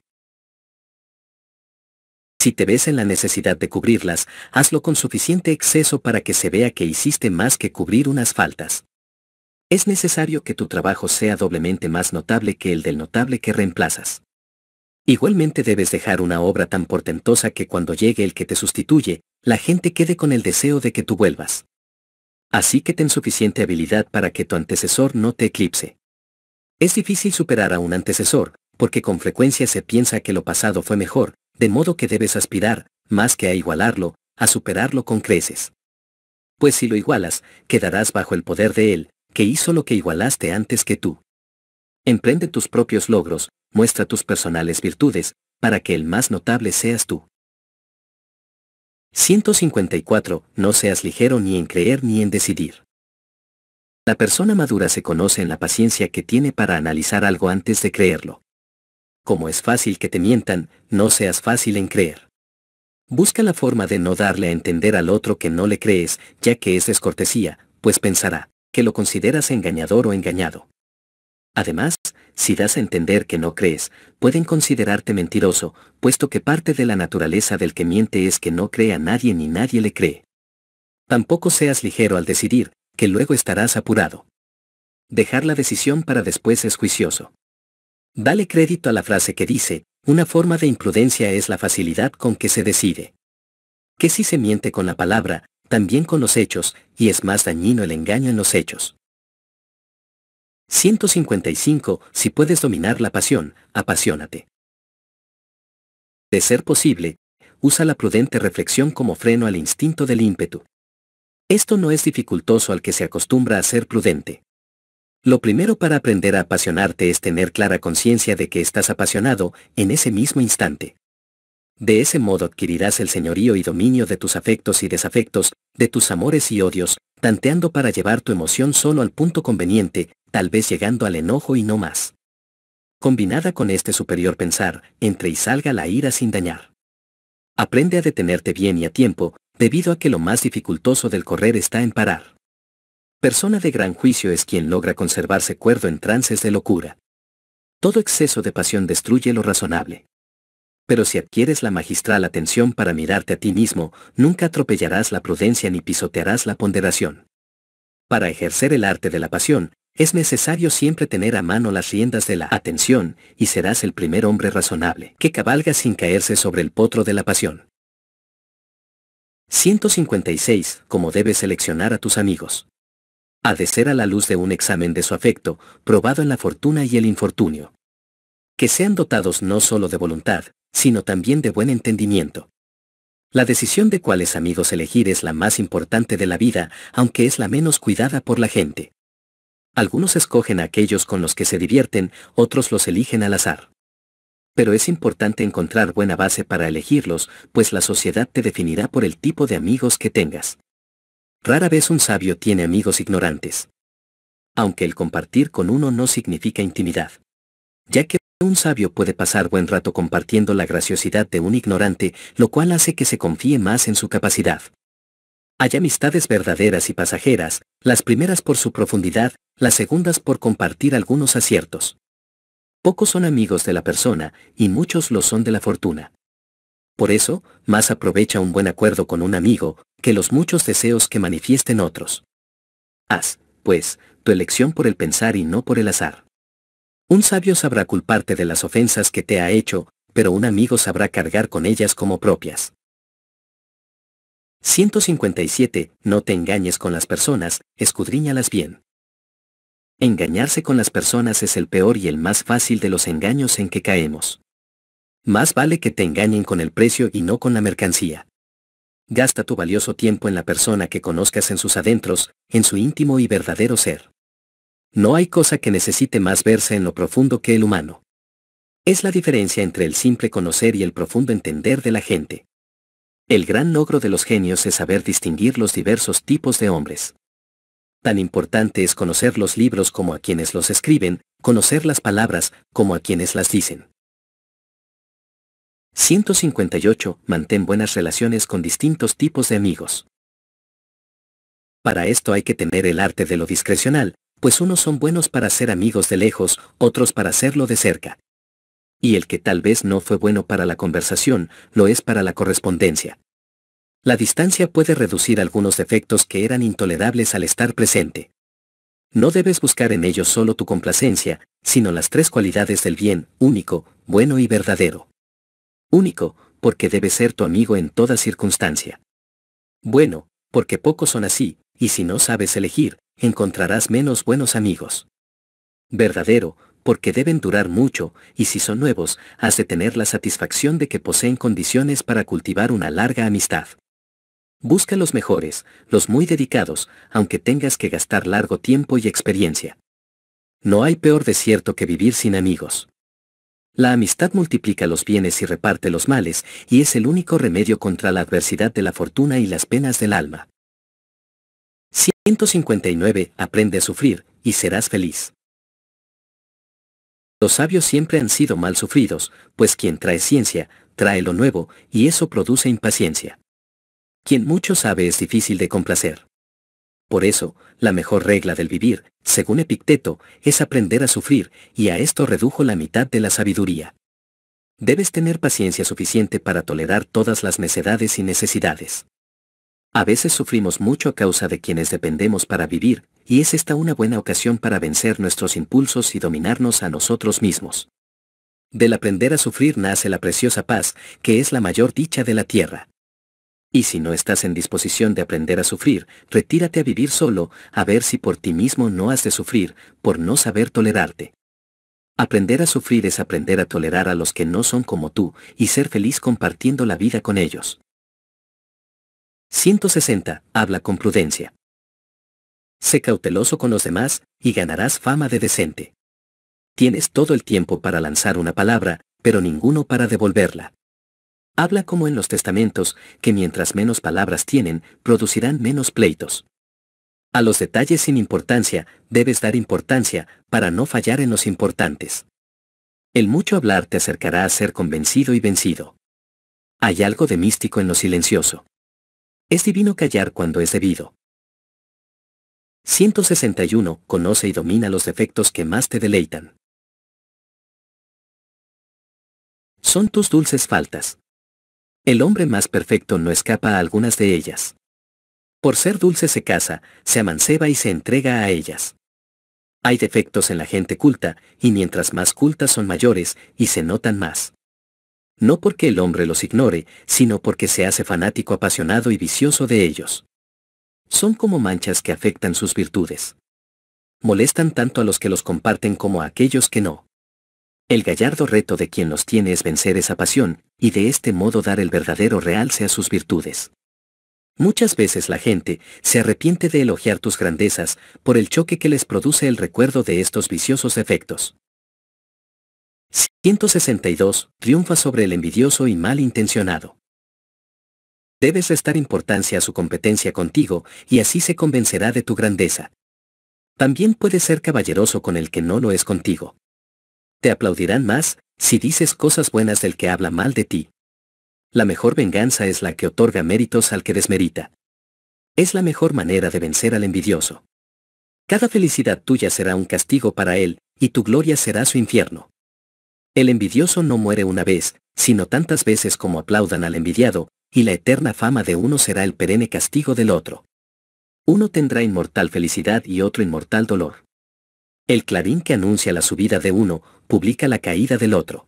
Si te ves en la necesidad de cubrirlas, hazlo con suficiente exceso para que se vea que hiciste más que cubrir unas faltas. Es necesario que tu trabajo sea doblemente más notable que el del notable que reemplazas. Igualmente debes dejar una obra tan portentosa que cuando llegue el que te sustituye, la gente quede con el deseo de que tú vuelvas. Así que ten suficiente habilidad para que tu antecesor no te eclipse. Es difícil superar a un antecesor, porque con frecuencia se piensa que lo pasado fue mejor, de modo que debes aspirar, más que a igualarlo, a superarlo con creces. Pues si lo igualas, quedarás bajo el poder de él, que hizo lo que igualaste antes que tú. Emprende tus propios logros, muestra tus personales virtudes, para que el más notable seas tú. 154. No seas ligero ni en creer ni en decidir. La persona madura se conoce en la paciencia que tiene para analizar algo antes de creerlo. Como es fácil que te mientan, no seas fácil en creer. Busca la forma de no darle a entender al otro que no le crees, ya que es descortesía, pues pensará que lo consideras engañador o engañado. Además, si das a entender que no crees, pueden considerarte mentiroso, puesto que parte de la naturaleza del que miente es que no cree a nadie ni nadie le cree. Tampoco seas ligero al decidir, que luego estarás apurado. Dejar la decisión para después es juicioso. Dale crédito a la frase que dice, una forma de imprudencia es la facilidad con que se decide. Que si se miente con la palabra, también con los hechos, y es más dañino el engaño en los hechos. 155. Si puedes dominar la pasión, apasionate. De ser posible, usa la prudente reflexión como freno al instinto del ímpetu. Esto no es dificultoso al que se acostumbra a ser prudente. Lo primero para aprender a apasionarte es tener clara conciencia de que estás apasionado en ese mismo instante de ese modo adquirirás el señorío y dominio de tus afectos y desafectos, de tus amores y odios, tanteando para llevar tu emoción solo al punto conveniente, tal vez llegando al enojo y no más. Combinada con este superior pensar, entre y salga la ira sin dañar. Aprende a detenerte bien y a tiempo, debido a que lo más dificultoso del correr está en parar. Persona de gran juicio es quien logra conservarse cuerdo en trances de locura. Todo exceso de pasión destruye lo razonable pero si adquieres la magistral atención para mirarte a ti mismo, nunca atropellarás la prudencia ni pisotearás la ponderación. Para ejercer el arte de la pasión, es necesario siempre tener a mano las riendas de la atención, y serás el primer hombre razonable que cabalga sin caerse sobre el potro de la pasión. 156. Cómo debes seleccionar a tus amigos. Ha de ser a la luz de un examen de su afecto, probado en la fortuna y el infortunio. Que sean dotados no solo de voluntad, sino también de buen entendimiento. La decisión de cuáles amigos elegir es la más importante de la vida, aunque es la menos cuidada por la gente. Algunos escogen a aquellos con los que se divierten, otros los eligen al azar. Pero es importante encontrar buena base para elegirlos, pues la sociedad te definirá por el tipo de amigos que tengas. Rara vez un sabio tiene amigos ignorantes. Aunque el compartir con uno no significa intimidad. Ya que un sabio puede pasar buen rato compartiendo la graciosidad de un ignorante, lo cual hace que se confíe más en su capacidad. Hay amistades verdaderas y pasajeras, las primeras por su profundidad, las segundas por compartir algunos aciertos. Pocos son amigos de la persona, y muchos lo son de la fortuna. Por eso, más aprovecha un buen acuerdo con un amigo, que los muchos deseos que manifiesten otros. Haz, pues, tu elección por el pensar y no por el azar. Un sabio sabrá culparte de las ofensas que te ha hecho, pero un amigo sabrá cargar con ellas como propias. 157. No te engañes con las personas, escudriñalas bien. Engañarse con las personas es el peor y el más fácil de los engaños en que caemos. Más vale que te engañen con el precio y no con la mercancía. Gasta tu valioso tiempo en la persona que conozcas en sus adentros, en su íntimo y verdadero ser. No hay cosa que necesite más verse en lo profundo que el humano. Es la diferencia entre el simple conocer y el profundo entender de la gente. El gran logro de los genios es saber distinguir los diversos tipos de hombres. Tan importante es conocer los libros como a quienes los escriben, conocer las palabras como a quienes las dicen. 158. Mantén buenas relaciones con distintos tipos de amigos. Para esto hay que tener el arte de lo discrecional, pues unos son buenos para ser amigos de lejos, otros para serlo de cerca. Y el que tal vez no fue bueno para la conversación, lo es para la correspondencia. La distancia puede reducir algunos defectos que eran intolerables al estar presente. No debes buscar en ellos solo tu complacencia, sino las tres cualidades del bien, único, bueno y verdadero. Único, porque debe ser tu amigo en toda circunstancia. Bueno, porque pocos son así, y si no sabes elegir, encontrarás menos buenos amigos. Verdadero, porque deben durar mucho, y si son nuevos, has de tener la satisfacción de que poseen condiciones para cultivar una larga amistad. Busca los mejores, los muy dedicados, aunque tengas que gastar largo tiempo y experiencia. No hay peor desierto que vivir sin amigos. La amistad multiplica los bienes y reparte los males, y es el único remedio contra la adversidad de la fortuna y las penas del alma. 159. Aprende a sufrir, y serás feliz. Los sabios siempre han sido mal sufridos, pues quien trae ciencia, trae lo nuevo, y eso produce impaciencia. Quien mucho sabe es difícil de complacer. Por eso, la mejor regla del vivir, según Epicteto, es aprender a sufrir, y a esto redujo la mitad de la sabiduría. Debes tener paciencia suficiente para tolerar todas las necedades y necesidades. A veces sufrimos mucho a causa de quienes dependemos para vivir, y es esta una buena ocasión para vencer nuestros impulsos y dominarnos a nosotros mismos. Del aprender a sufrir nace la preciosa paz, que es la mayor dicha de la tierra. Y si no estás en disposición de aprender a sufrir, retírate a vivir solo, a ver si por ti mismo no has de sufrir, por no saber tolerarte. Aprender a sufrir es aprender a tolerar a los que no son como tú, y ser feliz compartiendo la vida con ellos. 160. Habla con prudencia. Sé cauteloso con los demás, y ganarás fama de decente. Tienes todo el tiempo para lanzar una palabra, pero ninguno para devolverla. Habla como en los testamentos, que mientras menos palabras tienen, producirán menos pleitos. A los detalles sin importancia, debes dar importancia, para no fallar en los importantes. El mucho hablar te acercará a ser convencido y vencido. Hay algo de místico en lo silencioso. Es divino callar cuando es debido. 161. Conoce y domina los defectos que más te deleitan. Son tus dulces faltas. El hombre más perfecto no escapa a algunas de ellas. Por ser dulce se casa, se amanceba y se entrega a ellas. Hay defectos en la gente culta, y mientras más cultas son mayores, y se notan más no porque el hombre los ignore, sino porque se hace fanático apasionado y vicioso de ellos. Son como manchas que afectan sus virtudes. Molestan tanto a los que los comparten como a aquellos que no. El gallardo reto de quien los tiene es vencer esa pasión, y de este modo dar el verdadero realce a sus virtudes. Muchas veces la gente se arrepiente de elogiar tus grandezas por el choque que les produce el recuerdo de estos viciosos efectos. 162. Triunfa sobre el envidioso y malintencionado. Debes restar importancia a su competencia contigo, y así se convencerá de tu grandeza. También puedes ser caballeroso con el que no lo es contigo. Te aplaudirán más, si dices cosas buenas del que habla mal de ti. La mejor venganza es la que otorga méritos al que desmerita. Es la mejor manera de vencer al envidioso. Cada felicidad tuya será un castigo para él, y tu gloria será su infierno. El envidioso no muere una vez, sino tantas veces como aplaudan al envidiado, y la eterna fama de uno será el perenne castigo del otro. Uno tendrá inmortal felicidad y otro inmortal dolor. El clarín que anuncia la subida de uno, publica la caída del otro.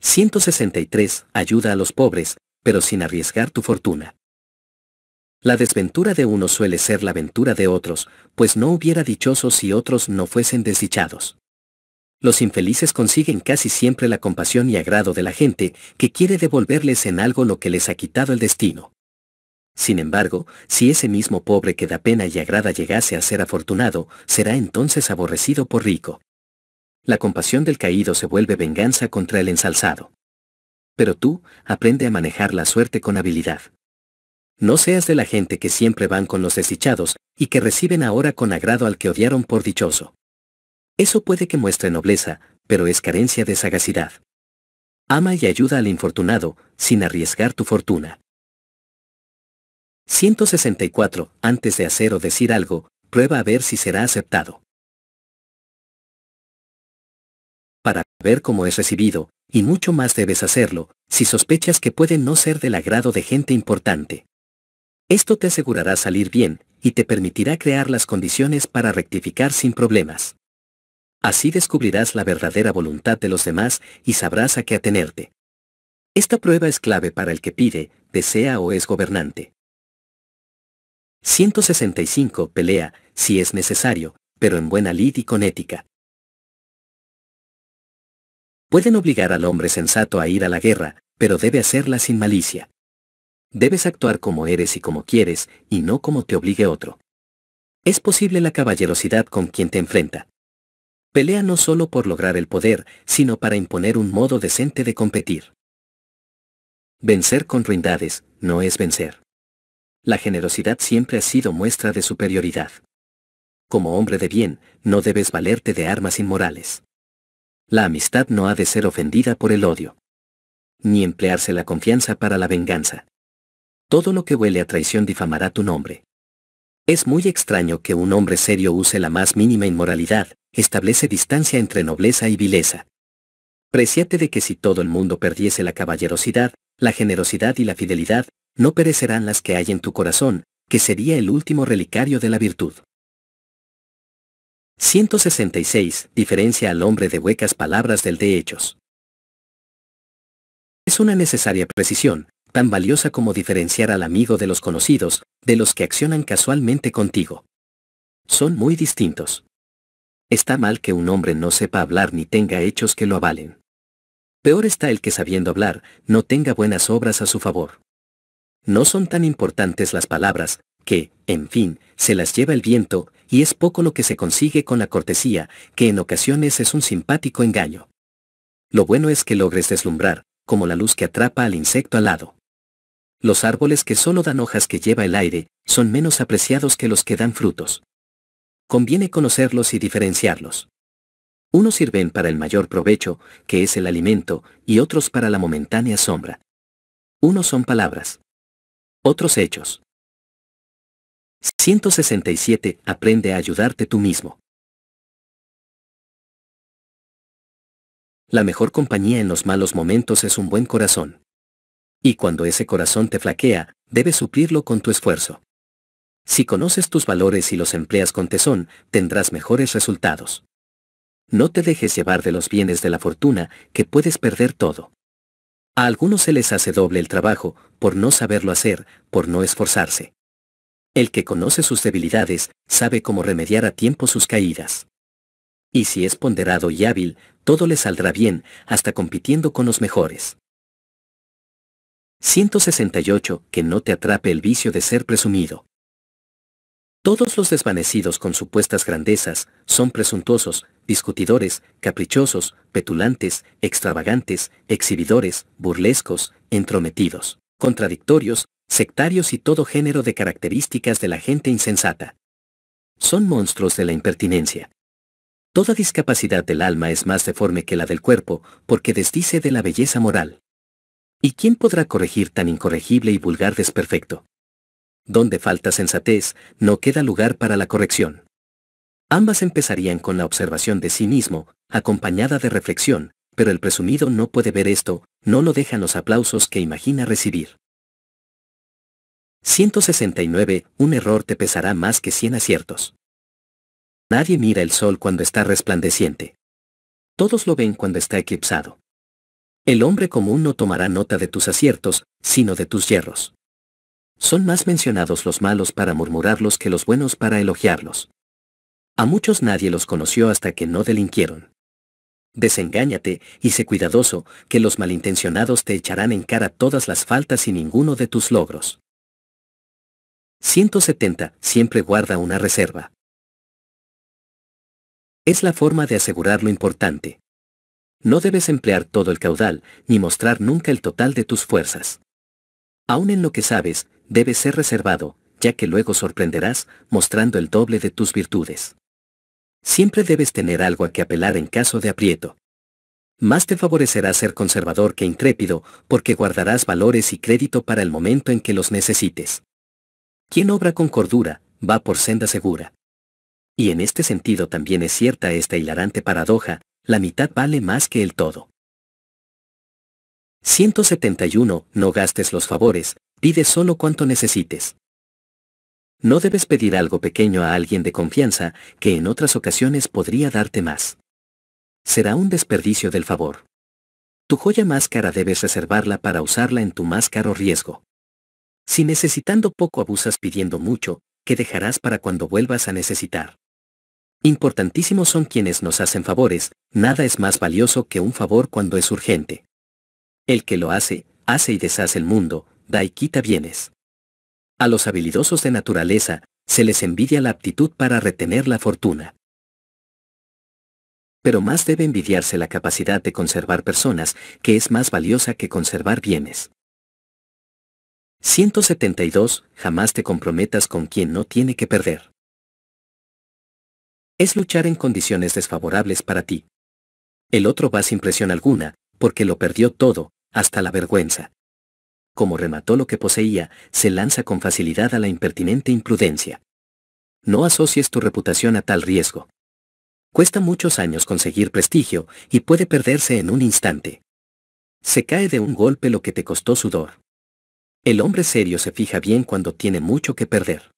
163. Ayuda a los pobres, pero sin arriesgar tu fortuna. La desventura de uno suele ser la ventura de otros, pues no hubiera dichosos si otros no fuesen desdichados los infelices consiguen casi siempre la compasión y agrado de la gente, que quiere devolverles en algo lo que les ha quitado el destino. Sin embargo, si ese mismo pobre que da pena y agrada llegase a ser afortunado, será entonces aborrecido por rico. La compasión del caído se vuelve venganza contra el ensalzado. Pero tú, aprende a manejar la suerte con habilidad. No seas de la gente que siempre van con los desdichados, y que reciben ahora con agrado al que odiaron por dichoso. Eso puede que muestre nobleza, pero es carencia de sagacidad. Ama y ayuda al infortunado, sin arriesgar tu fortuna. 164. Antes de hacer o decir algo, prueba a ver si será aceptado. Para ver cómo es recibido, y mucho más debes hacerlo, si sospechas que puede no ser del agrado de gente importante. Esto te asegurará salir bien, y te permitirá crear las condiciones para rectificar sin problemas. Así descubrirás la verdadera voluntad de los demás y sabrás a qué atenerte. Esta prueba es clave para el que pide, desea o es gobernante. 165. Pelea, si es necesario, pero en buena lid y con ética. Pueden obligar al hombre sensato a ir a la guerra, pero debe hacerla sin malicia. Debes actuar como eres y como quieres, y no como te obligue otro. Es posible la caballerosidad con quien te enfrenta pelea no solo por lograr el poder, sino para imponer un modo decente de competir. Vencer con ruindades no es vencer. La generosidad siempre ha sido muestra de superioridad. Como hombre de bien, no debes valerte de armas inmorales. La amistad no ha de ser ofendida por el odio. Ni emplearse la confianza para la venganza. Todo lo que huele a traición difamará tu nombre. Es muy extraño que un hombre serio use la más mínima inmoralidad, establece distancia entre nobleza y vileza. Preciate de que si todo el mundo perdiese la caballerosidad, la generosidad y la fidelidad, no perecerán las que hay en tu corazón, que sería el último relicario de la virtud. 166. Diferencia al hombre de huecas palabras del de hechos. Es una necesaria precisión, tan valiosa como diferenciar al amigo de los conocidos, de los que accionan casualmente contigo. Son muy distintos. Está mal que un hombre no sepa hablar ni tenga hechos que lo avalen. Peor está el que sabiendo hablar, no tenga buenas obras a su favor. No son tan importantes las palabras, que, en fin, se las lleva el viento, y es poco lo que se consigue con la cortesía, que en ocasiones es un simpático engaño. Lo bueno es que logres deslumbrar, como la luz que atrapa al insecto alado los árboles que solo dan hojas que lleva el aire, son menos apreciados que los que dan frutos. Conviene conocerlos y diferenciarlos. Unos sirven para el mayor provecho, que es el alimento, y otros para la momentánea sombra. Unos son palabras. Otros hechos. 167. Aprende a ayudarte tú mismo. La mejor compañía en los malos momentos es un buen corazón. Y cuando ese corazón te flaquea, debes suplirlo con tu esfuerzo. Si conoces tus valores y los empleas con tesón, tendrás mejores resultados. No te dejes llevar de los bienes de la fortuna, que puedes perder todo. A algunos se les hace doble el trabajo, por no saberlo hacer, por no esforzarse. El que conoce sus debilidades, sabe cómo remediar a tiempo sus caídas. Y si es ponderado y hábil, todo le saldrá bien, hasta compitiendo con los mejores. 168. Que no te atrape el vicio de ser presumido. Todos los desvanecidos con supuestas grandezas son presuntuosos, discutidores, caprichosos, petulantes, extravagantes, exhibidores, burlescos, entrometidos, contradictorios, sectarios y todo género de características de la gente insensata. Son monstruos de la impertinencia. Toda discapacidad del alma es más deforme que la del cuerpo, porque desdice de la belleza moral. ¿Y quién podrá corregir tan incorregible y vulgar desperfecto? Donde falta sensatez, no queda lugar para la corrección. Ambas empezarían con la observación de sí mismo, acompañada de reflexión, pero el presumido no puede ver esto, no lo dejan los aplausos que imagina recibir. 169. Un error te pesará más que 100 aciertos. Nadie mira el sol cuando está resplandeciente. Todos lo ven cuando está eclipsado. El hombre común no tomará nota de tus aciertos, sino de tus yerros. Son más mencionados los malos para murmurarlos que los buenos para elogiarlos. A muchos nadie los conoció hasta que no delinquieron. Desengáñate y sé cuidadoso, que los malintencionados te echarán en cara todas las faltas y ninguno de tus logros. 170. Siempre guarda una reserva. Es la forma de asegurar lo importante. No debes emplear todo el caudal, ni mostrar nunca el total de tus fuerzas. Aún en lo que sabes, debes ser reservado, ya que luego sorprenderás, mostrando el doble de tus virtudes. Siempre debes tener algo a que apelar en caso de aprieto. Más te favorecerá ser conservador que intrépido, porque guardarás valores y crédito para el momento en que los necesites. Quien obra con cordura, va por senda segura. Y en este sentido también es cierta esta hilarante paradoja, la mitad vale más que el todo. 171. No gastes los favores, pide solo cuanto necesites. No debes pedir algo pequeño a alguien de confianza, que en otras ocasiones podría darte más. Será un desperdicio del favor. Tu joya más cara debes reservarla para usarla en tu más caro riesgo. Si necesitando poco abusas pidiendo mucho, ¿qué dejarás para cuando vuelvas a necesitar. Importantísimos son quienes nos hacen favores, nada es más valioso que un favor cuando es urgente. El que lo hace, hace y deshace el mundo, da y quita bienes. A los habilidosos de naturaleza, se les envidia la aptitud para retener la fortuna. Pero más debe envidiarse la capacidad de conservar personas, que es más valiosa que conservar bienes. 172. Jamás te comprometas con quien no tiene que perder es luchar en condiciones desfavorables para ti. El otro va sin presión alguna, porque lo perdió todo, hasta la vergüenza. Como remató lo que poseía, se lanza con facilidad a la impertinente imprudencia. No asocies tu reputación a tal riesgo. Cuesta muchos años conseguir prestigio y puede perderse en un instante. Se cae de un golpe lo que te costó sudor. El hombre serio se fija bien cuando tiene mucho que perder.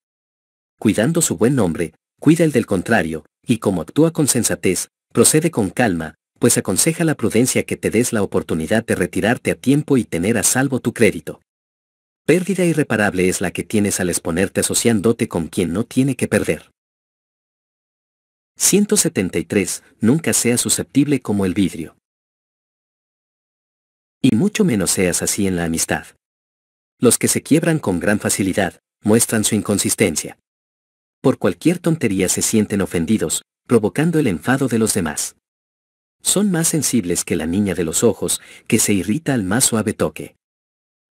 Cuidando su buen nombre, cuida el del contrario, y como actúa con sensatez, procede con calma, pues aconseja la prudencia que te des la oportunidad de retirarte a tiempo y tener a salvo tu crédito. Pérdida irreparable es la que tienes al exponerte asociándote con quien no tiene que perder. 173. Nunca seas susceptible como el vidrio. Y mucho menos seas así en la amistad. Los que se quiebran con gran facilidad, muestran su inconsistencia por cualquier tontería se sienten ofendidos, provocando el enfado de los demás. Son más sensibles que la niña de los ojos, que se irrita al más suave toque.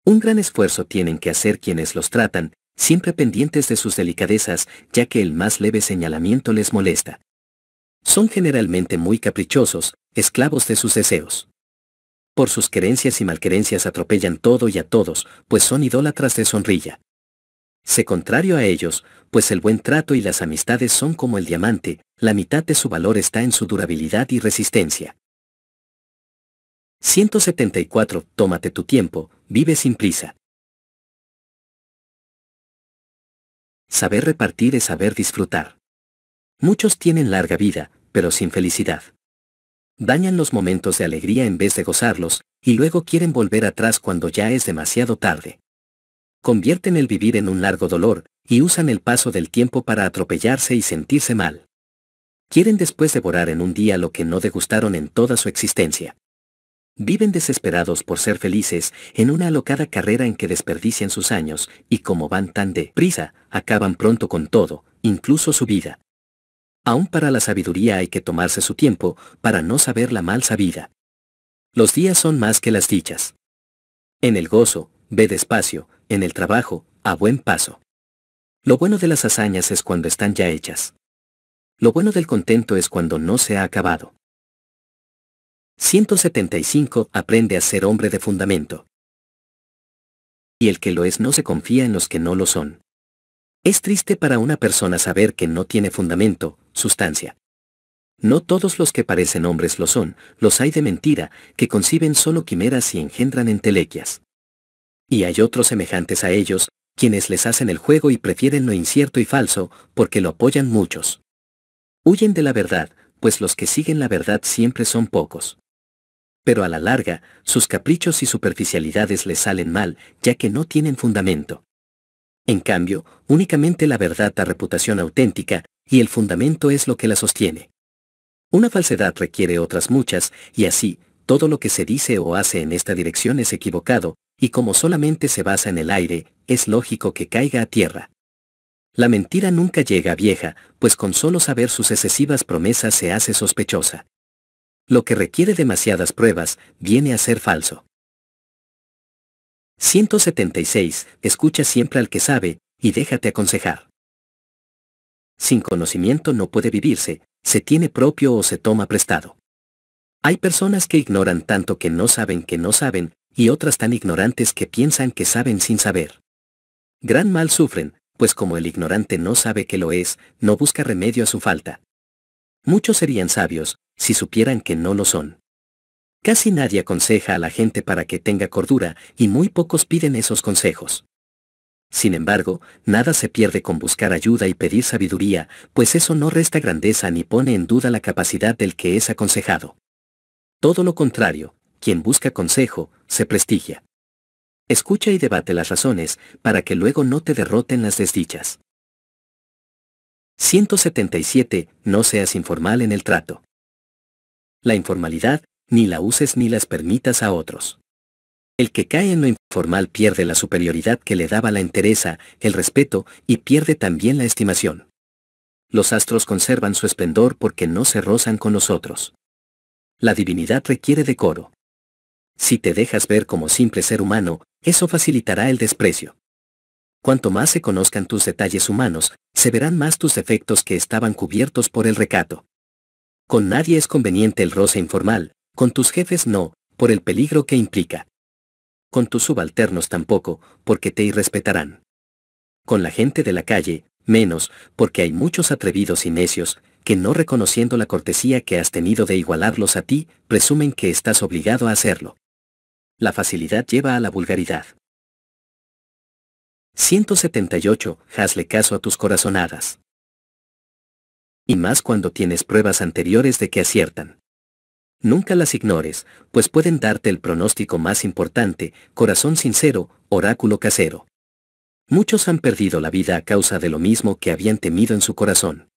Un gran esfuerzo tienen que hacer quienes los tratan, siempre pendientes de sus delicadezas, ya que el más leve señalamiento les molesta. Son generalmente muy caprichosos, esclavos de sus deseos. Por sus querencias y malquerencias atropellan todo y a todos, pues son idólatras de sonrilla. Sé contrario a ellos, pues el buen trato y las amistades son como el diamante, la mitad de su valor está en su durabilidad y resistencia. 174. Tómate tu tiempo, vive sin prisa. Saber repartir es saber disfrutar. Muchos tienen larga vida, pero sin felicidad. Dañan los momentos de alegría en vez de gozarlos, y luego quieren volver atrás cuando ya es demasiado tarde convierten el vivir en un largo dolor, y usan el paso del tiempo para atropellarse y sentirse mal. Quieren después devorar en un día lo que no degustaron en toda su existencia. Viven desesperados por ser felices, en una alocada carrera en que desperdician sus años, y como van tan de prisa, acaban pronto con todo, incluso su vida. Aún para la sabiduría hay que tomarse su tiempo, para no saber la mal sabida. Los días son más que las dichas. En el gozo, ve despacio, en el trabajo, a buen paso. Lo bueno de las hazañas es cuando están ya hechas. Lo bueno del contento es cuando no se ha acabado. 175. Aprende a ser hombre de fundamento. Y el que lo es no se confía en los que no lo son. Es triste para una persona saber que no tiene fundamento, sustancia. No todos los que parecen hombres lo son, los hay de mentira, que conciben solo quimeras y engendran entelequias y hay otros semejantes a ellos, quienes les hacen el juego y prefieren lo incierto y falso, porque lo apoyan muchos. Huyen de la verdad, pues los que siguen la verdad siempre son pocos. Pero a la larga, sus caprichos y superficialidades les salen mal, ya que no tienen fundamento. En cambio, únicamente la verdad da reputación auténtica, y el fundamento es lo que la sostiene. Una falsedad requiere otras muchas, y así, todo lo que se dice o hace en esta dirección es equivocado, y como solamente se basa en el aire, es lógico que caiga a tierra. La mentira nunca llega vieja, pues con solo saber sus excesivas promesas se hace sospechosa. Lo que requiere demasiadas pruebas, viene a ser falso. 176. Escucha siempre al que sabe, y déjate aconsejar. Sin conocimiento no puede vivirse, se tiene propio o se toma prestado. Hay personas que ignoran tanto que no saben que no saben, y otras tan ignorantes que piensan que saben sin saber. Gran mal sufren, pues como el ignorante no sabe que lo es, no busca remedio a su falta. Muchos serían sabios, si supieran que no lo son. Casi nadie aconseja a la gente para que tenga cordura, y muy pocos piden esos consejos. Sin embargo, nada se pierde con buscar ayuda y pedir sabiduría, pues eso no resta grandeza ni pone en duda la capacidad del que es aconsejado. Todo lo contrario, quien busca consejo, se prestigia. Escucha y debate las razones, para que luego no te derroten las desdichas. 177. No seas informal en el trato. La informalidad, ni la uses ni las permitas a otros. El que cae en lo informal pierde la superioridad que le daba la entereza, el respeto, y pierde también la estimación. Los astros conservan su esplendor porque no se rozan con los otros. La divinidad requiere decoro. Si te dejas ver como simple ser humano, eso facilitará el desprecio. Cuanto más se conozcan tus detalles humanos, se verán más tus defectos que estaban cubiertos por el recato. Con nadie es conveniente el roce informal, con tus jefes no, por el peligro que implica. Con tus subalternos tampoco, porque te irrespetarán. Con la gente de la calle, menos, porque hay muchos atrevidos y necios, que no reconociendo la cortesía que has tenido de igualarlos a ti, presumen que estás obligado a hacerlo. La facilidad lleva a la vulgaridad. 178. Hazle caso a tus corazonadas. Y más cuando tienes pruebas anteriores de que aciertan. Nunca las ignores, pues pueden darte el pronóstico más importante, corazón sincero, oráculo casero. Muchos han perdido la vida a causa de lo mismo que habían temido en su corazón.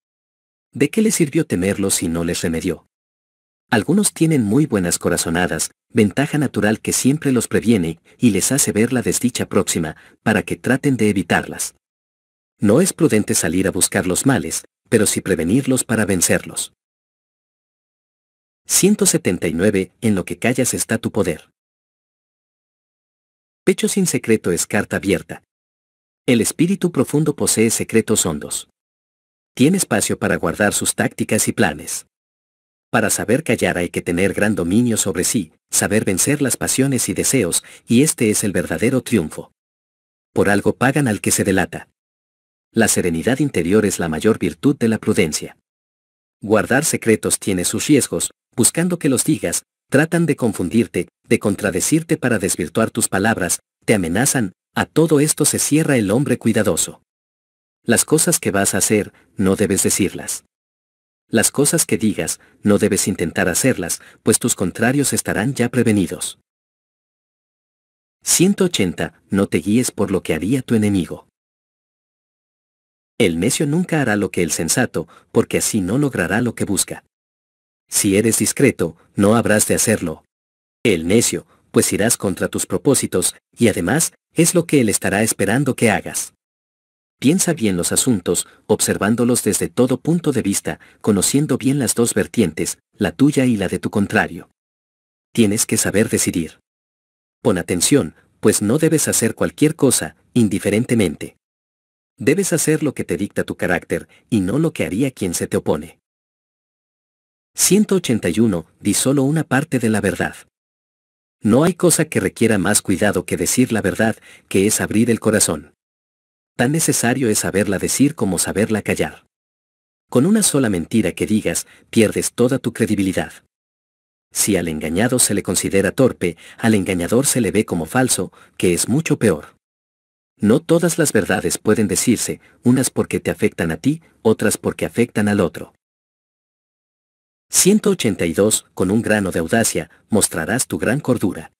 ¿De qué les sirvió temerlo si no les remedió? Algunos tienen muy buenas corazonadas, ventaja natural que siempre los previene y les hace ver la desdicha próxima, para que traten de evitarlas. No es prudente salir a buscar los males, pero sí prevenirlos para vencerlos. 179. En lo que callas está tu poder. Pecho sin secreto es carta abierta. El espíritu profundo posee secretos hondos. Tiene espacio para guardar sus tácticas y planes. Para saber callar hay que tener gran dominio sobre sí, saber vencer las pasiones y deseos, y este es el verdadero triunfo. Por algo pagan al que se delata. La serenidad interior es la mayor virtud de la prudencia. Guardar secretos tiene sus riesgos, buscando que los digas, tratan de confundirte, de contradecirte para desvirtuar tus palabras, te amenazan, a todo esto se cierra el hombre cuidadoso. Las cosas que vas a hacer, no debes decirlas. Las cosas que digas, no debes intentar hacerlas, pues tus contrarios estarán ya prevenidos. 180. No te guíes por lo que haría tu enemigo. El necio nunca hará lo que el sensato, porque así no logrará lo que busca. Si eres discreto, no habrás de hacerlo. El necio, pues irás contra tus propósitos, y además, es lo que él estará esperando que hagas. Piensa bien los asuntos, observándolos desde todo punto de vista, conociendo bien las dos vertientes, la tuya y la de tu contrario. Tienes que saber decidir. Pon atención, pues no debes hacer cualquier cosa, indiferentemente. Debes hacer lo que te dicta tu carácter, y no lo que haría quien se te opone. 181. Di solo una parte de la verdad. No hay cosa que requiera más cuidado que decir la verdad, que es abrir el corazón tan necesario es saberla decir como saberla callar. Con una sola mentira que digas, pierdes toda tu credibilidad. Si al engañado se le considera torpe, al engañador se le ve como falso, que es mucho peor. No todas las verdades pueden decirse, unas porque te afectan a ti, otras porque afectan al otro. 182. Con un grano de audacia, mostrarás tu gran cordura.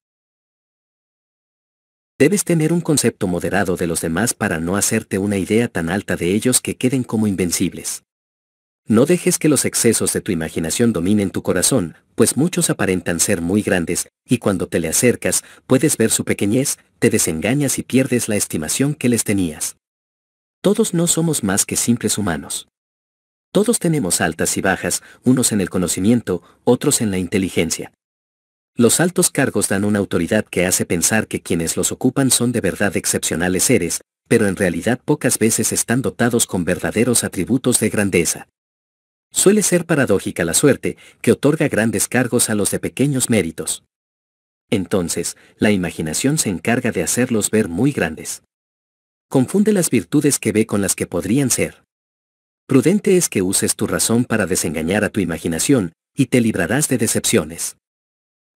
Debes tener un concepto moderado de los demás para no hacerte una idea tan alta de ellos que queden como invencibles. No dejes que los excesos de tu imaginación dominen tu corazón, pues muchos aparentan ser muy grandes, y cuando te le acercas, puedes ver su pequeñez, te desengañas y pierdes la estimación que les tenías. Todos no somos más que simples humanos. Todos tenemos altas y bajas, unos en el conocimiento, otros en la inteligencia. Los altos cargos dan una autoridad que hace pensar que quienes los ocupan son de verdad excepcionales seres, pero en realidad pocas veces están dotados con verdaderos atributos de grandeza. Suele ser paradójica la suerte, que otorga grandes cargos a los de pequeños méritos. Entonces, la imaginación se encarga de hacerlos ver muy grandes. Confunde las virtudes que ve con las que podrían ser. Prudente es que uses tu razón para desengañar a tu imaginación, y te librarás de decepciones.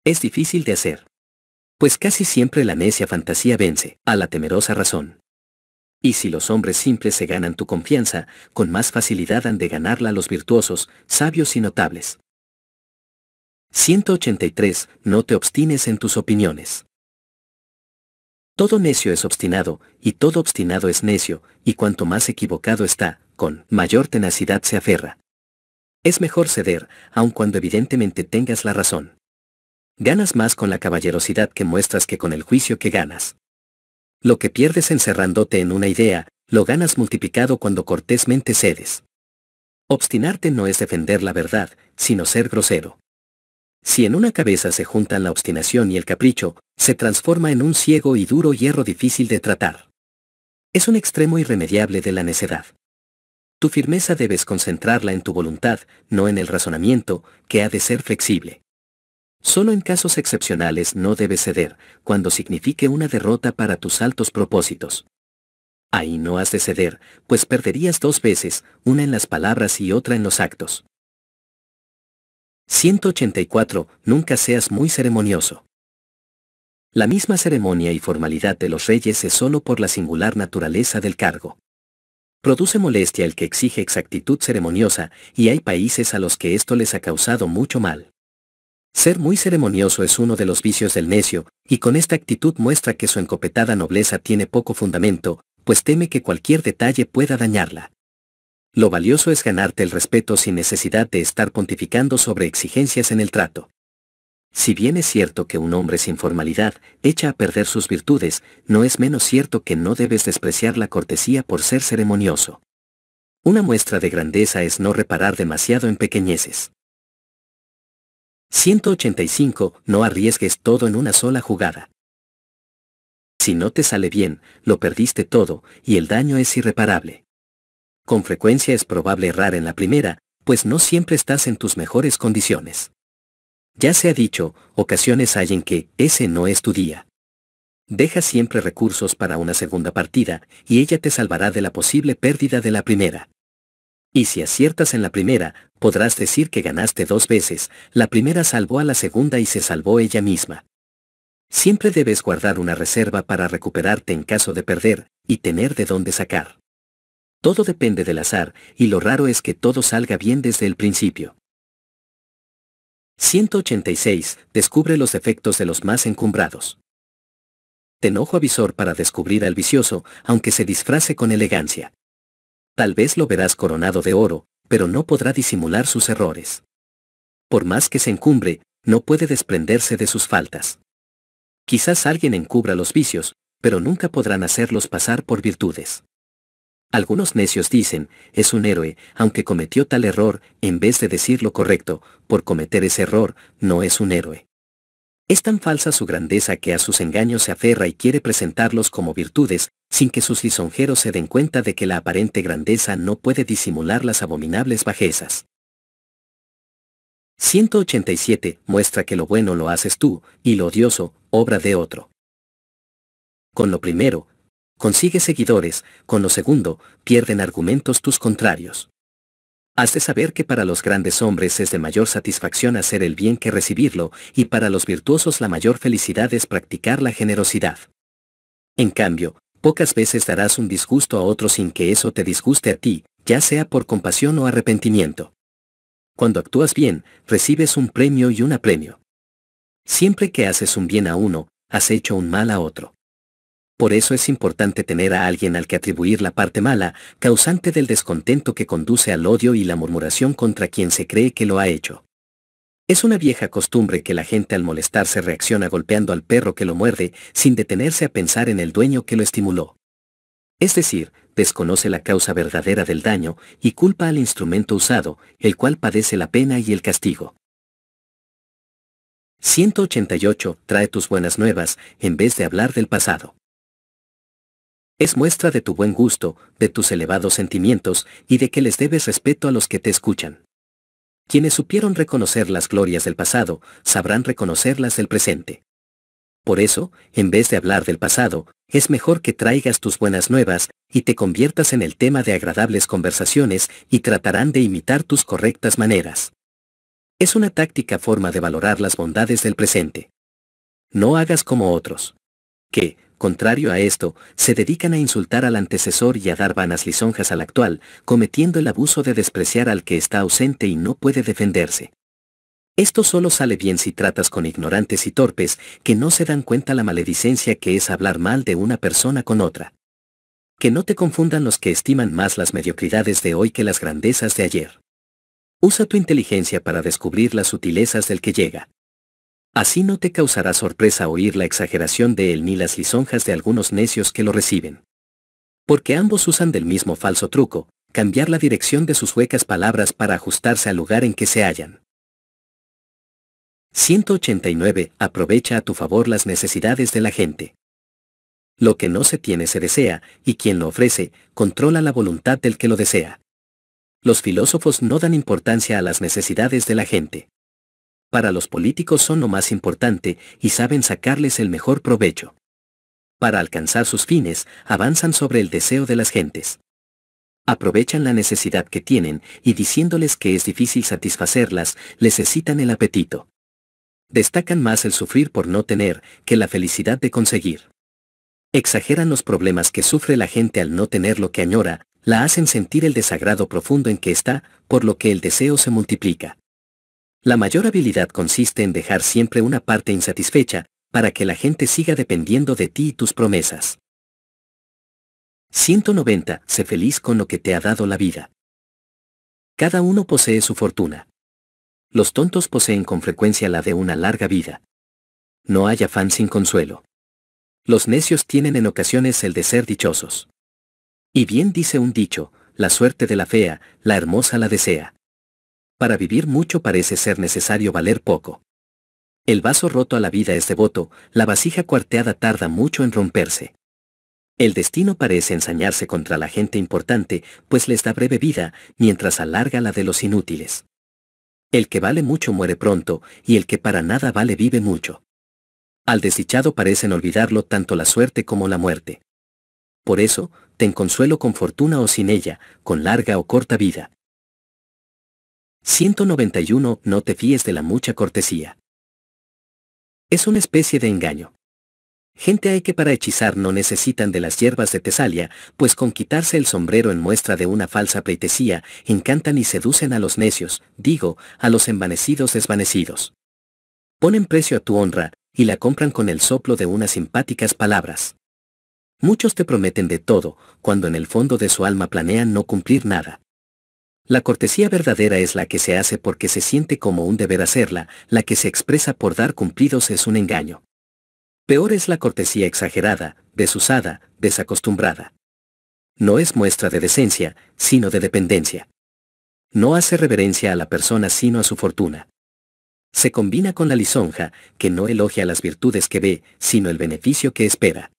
Es difícil de hacer. Pues casi siempre la necia fantasía vence a la temerosa razón. Y si los hombres simples se ganan tu confianza, con más facilidad han de ganarla los virtuosos, sabios y notables. 183. No te obstines en tus opiniones. Todo necio es obstinado, y todo obstinado es necio, y cuanto más equivocado está, con mayor tenacidad se aferra. Es mejor ceder, aun cuando evidentemente tengas la razón ganas más con la caballerosidad que muestras que con el juicio que ganas. Lo que pierdes encerrándote en una idea, lo ganas multiplicado cuando cortésmente cedes. Obstinarte no es defender la verdad, sino ser grosero. Si en una cabeza se juntan la obstinación y el capricho, se transforma en un ciego y duro hierro difícil de tratar. Es un extremo irremediable de la necedad. Tu firmeza debes concentrarla en tu voluntad, no en el razonamiento, que ha de ser flexible. Solo en casos excepcionales no debes ceder, cuando signifique una derrota para tus altos propósitos. Ahí no has de ceder, pues perderías dos veces, una en las palabras y otra en los actos. 184. Nunca seas muy ceremonioso. La misma ceremonia y formalidad de los reyes es solo por la singular naturaleza del cargo. Produce molestia el que exige exactitud ceremoniosa, y hay países a los que esto les ha causado mucho mal. Ser muy ceremonioso es uno de los vicios del necio, y con esta actitud muestra que su encopetada nobleza tiene poco fundamento, pues teme que cualquier detalle pueda dañarla. Lo valioso es ganarte el respeto sin necesidad de estar pontificando sobre exigencias en el trato. Si bien es cierto que un hombre sin formalidad echa a perder sus virtudes, no es menos cierto que no debes despreciar la cortesía por ser ceremonioso. Una muestra de grandeza es no reparar demasiado en pequeñeces. 185. No arriesgues todo en una sola jugada. Si no te sale bien, lo perdiste todo, y el daño es irreparable. Con frecuencia es probable errar en la primera, pues no siempre estás en tus mejores condiciones. Ya se ha dicho, ocasiones hay en que ese no es tu día. Deja siempre recursos para una segunda partida, y ella te salvará de la posible pérdida de la primera. Y si aciertas en la primera, podrás decir que ganaste dos veces, la primera salvó a la segunda y se salvó ella misma. Siempre debes guardar una reserva para recuperarte en caso de perder, y tener de dónde sacar. Todo depende del azar, y lo raro es que todo salga bien desde el principio. 186. Descubre los efectos de los más encumbrados. enojo a avisor para descubrir al vicioso, aunque se disfrace con elegancia. Tal vez lo verás coronado de oro, pero no podrá disimular sus errores. Por más que se encumbre, no puede desprenderse de sus faltas. Quizás alguien encubra los vicios, pero nunca podrán hacerlos pasar por virtudes. Algunos necios dicen, es un héroe, aunque cometió tal error, en vez de decir lo correcto, por cometer ese error, no es un héroe. Es tan falsa su grandeza que a sus engaños se aferra y quiere presentarlos como virtudes, sin que sus lisonjeros se den cuenta de que la aparente grandeza no puede disimular las abominables bajezas. 187. Muestra que lo bueno lo haces tú, y lo odioso, obra de otro. Con lo primero, consigues seguidores, con lo segundo, pierden argumentos tus contrarios. Has de saber que para los grandes hombres es de mayor satisfacción hacer el bien que recibirlo, y para los virtuosos la mayor felicidad es practicar la generosidad. En cambio, pocas veces darás un disgusto a otro sin que eso te disguste a ti, ya sea por compasión o arrepentimiento. Cuando actúas bien, recibes un premio y un apremio. Siempre que haces un bien a uno, has hecho un mal a otro. Por eso es importante tener a alguien al que atribuir la parte mala, causante del descontento que conduce al odio y la murmuración contra quien se cree que lo ha hecho. Es una vieja costumbre que la gente al molestarse reacciona golpeando al perro que lo muerde, sin detenerse a pensar en el dueño que lo estimuló. Es decir, desconoce la causa verdadera del daño y culpa al instrumento usado, el cual padece la pena y el castigo. 188. Trae tus buenas nuevas, en vez de hablar del pasado es muestra de tu buen gusto, de tus elevados sentimientos y de que les debes respeto a los que te escuchan. Quienes supieron reconocer las glorias del pasado, sabrán reconocerlas del presente. Por eso, en vez de hablar del pasado, es mejor que traigas tus buenas nuevas y te conviertas en el tema de agradables conversaciones y tratarán de imitar tus correctas maneras. Es una táctica forma de valorar las bondades del presente. No hagas como otros. Que, Contrario a esto, se dedican a insultar al antecesor y a dar vanas lisonjas al actual, cometiendo el abuso de despreciar al que está ausente y no puede defenderse. Esto solo sale bien si tratas con ignorantes y torpes que no se dan cuenta la maledicencia que es hablar mal de una persona con otra. Que no te confundan los que estiman más las mediocridades de hoy que las grandezas de ayer. Usa tu inteligencia para descubrir las sutilezas del que llega. Así no te causará sorpresa oír la exageración de él ni las lisonjas de algunos necios que lo reciben. Porque ambos usan del mismo falso truco, cambiar la dirección de sus huecas palabras para ajustarse al lugar en que se hallan. 189. Aprovecha a tu favor las necesidades de la gente. Lo que no se tiene se desea, y quien lo ofrece, controla la voluntad del que lo desea. Los filósofos no dan importancia a las necesidades de la gente. Para los políticos son lo más importante y saben sacarles el mejor provecho. Para alcanzar sus fines, avanzan sobre el deseo de las gentes. Aprovechan la necesidad que tienen y diciéndoles que es difícil satisfacerlas, les excitan el apetito. Destacan más el sufrir por no tener que la felicidad de conseguir. Exageran los problemas que sufre la gente al no tener lo que añora, la hacen sentir el desagrado profundo en que está, por lo que el deseo se multiplica. La mayor habilidad consiste en dejar siempre una parte insatisfecha, para que la gente siga dependiendo de ti y tus promesas. 190. Sé feliz con lo que te ha dado la vida. Cada uno posee su fortuna. Los tontos poseen con frecuencia la de una larga vida. No hay afán sin consuelo. Los necios tienen en ocasiones el de ser dichosos. Y bien dice un dicho, la suerte de la fea, la hermosa la desea para vivir mucho parece ser necesario valer poco. El vaso roto a la vida es devoto, la vasija cuarteada tarda mucho en romperse. El destino parece ensañarse contra la gente importante, pues les da breve vida, mientras alarga la de los inútiles. El que vale mucho muere pronto, y el que para nada vale vive mucho. Al desdichado parecen olvidarlo tanto la suerte como la muerte. Por eso, ten consuelo con fortuna o sin ella, con larga o corta vida. 191. No te fíes de la mucha cortesía. Es una especie de engaño. Gente hay que para hechizar no necesitan de las hierbas de Tesalia, pues con quitarse el sombrero en muestra de una falsa pleitesía, encantan y seducen a los necios, digo, a los envanecidos desvanecidos. Ponen precio a tu honra, y la compran con el soplo de unas simpáticas palabras. Muchos te prometen de todo, cuando en el fondo de su alma planean no cumplir nada. La cortesía verdadera es la que se hace porque se siente como un deber hacerla, la que se expresa por dar cumplidos es un engaño. Peor es la cortesía exagerada, desusada, desacostumbrada. No es muestra de decencia, sino de dependencia. No hace reverencia a la persona sino a su fortuna. Se combina con la lisonja, que no elogia las virtudes que ve, sino el beneficio que espera.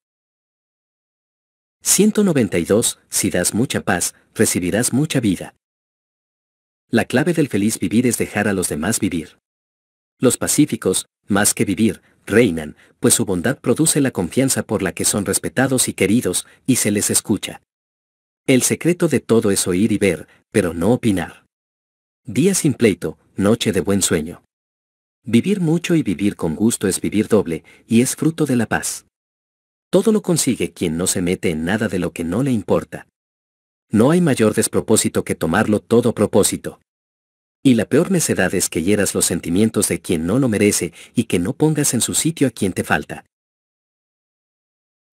192. Si das mucha paz, recibirás mucha vida. La clave del feliz vivir es dejar a los demás vivir. Los pacíficos, más que vivir, reinan, pues su bondad produce la confianza por la que son respetados y queridos, y se les escucha. El secreto de todo es oír y ver, pero no opinar. Día sin pleito, noche de buen sueño. Vivir mucho y vivir con gusto es vivir doble, y es fruto de la paz. Todo lo consigue quien no se mete en nada de lo que no le importa. No hay mayor despropósito que tomarlo todo propósito. Y la peor necedad es que hieras los sentimientos de quien no lo merece y que no pongas en su sitio a quien te falta.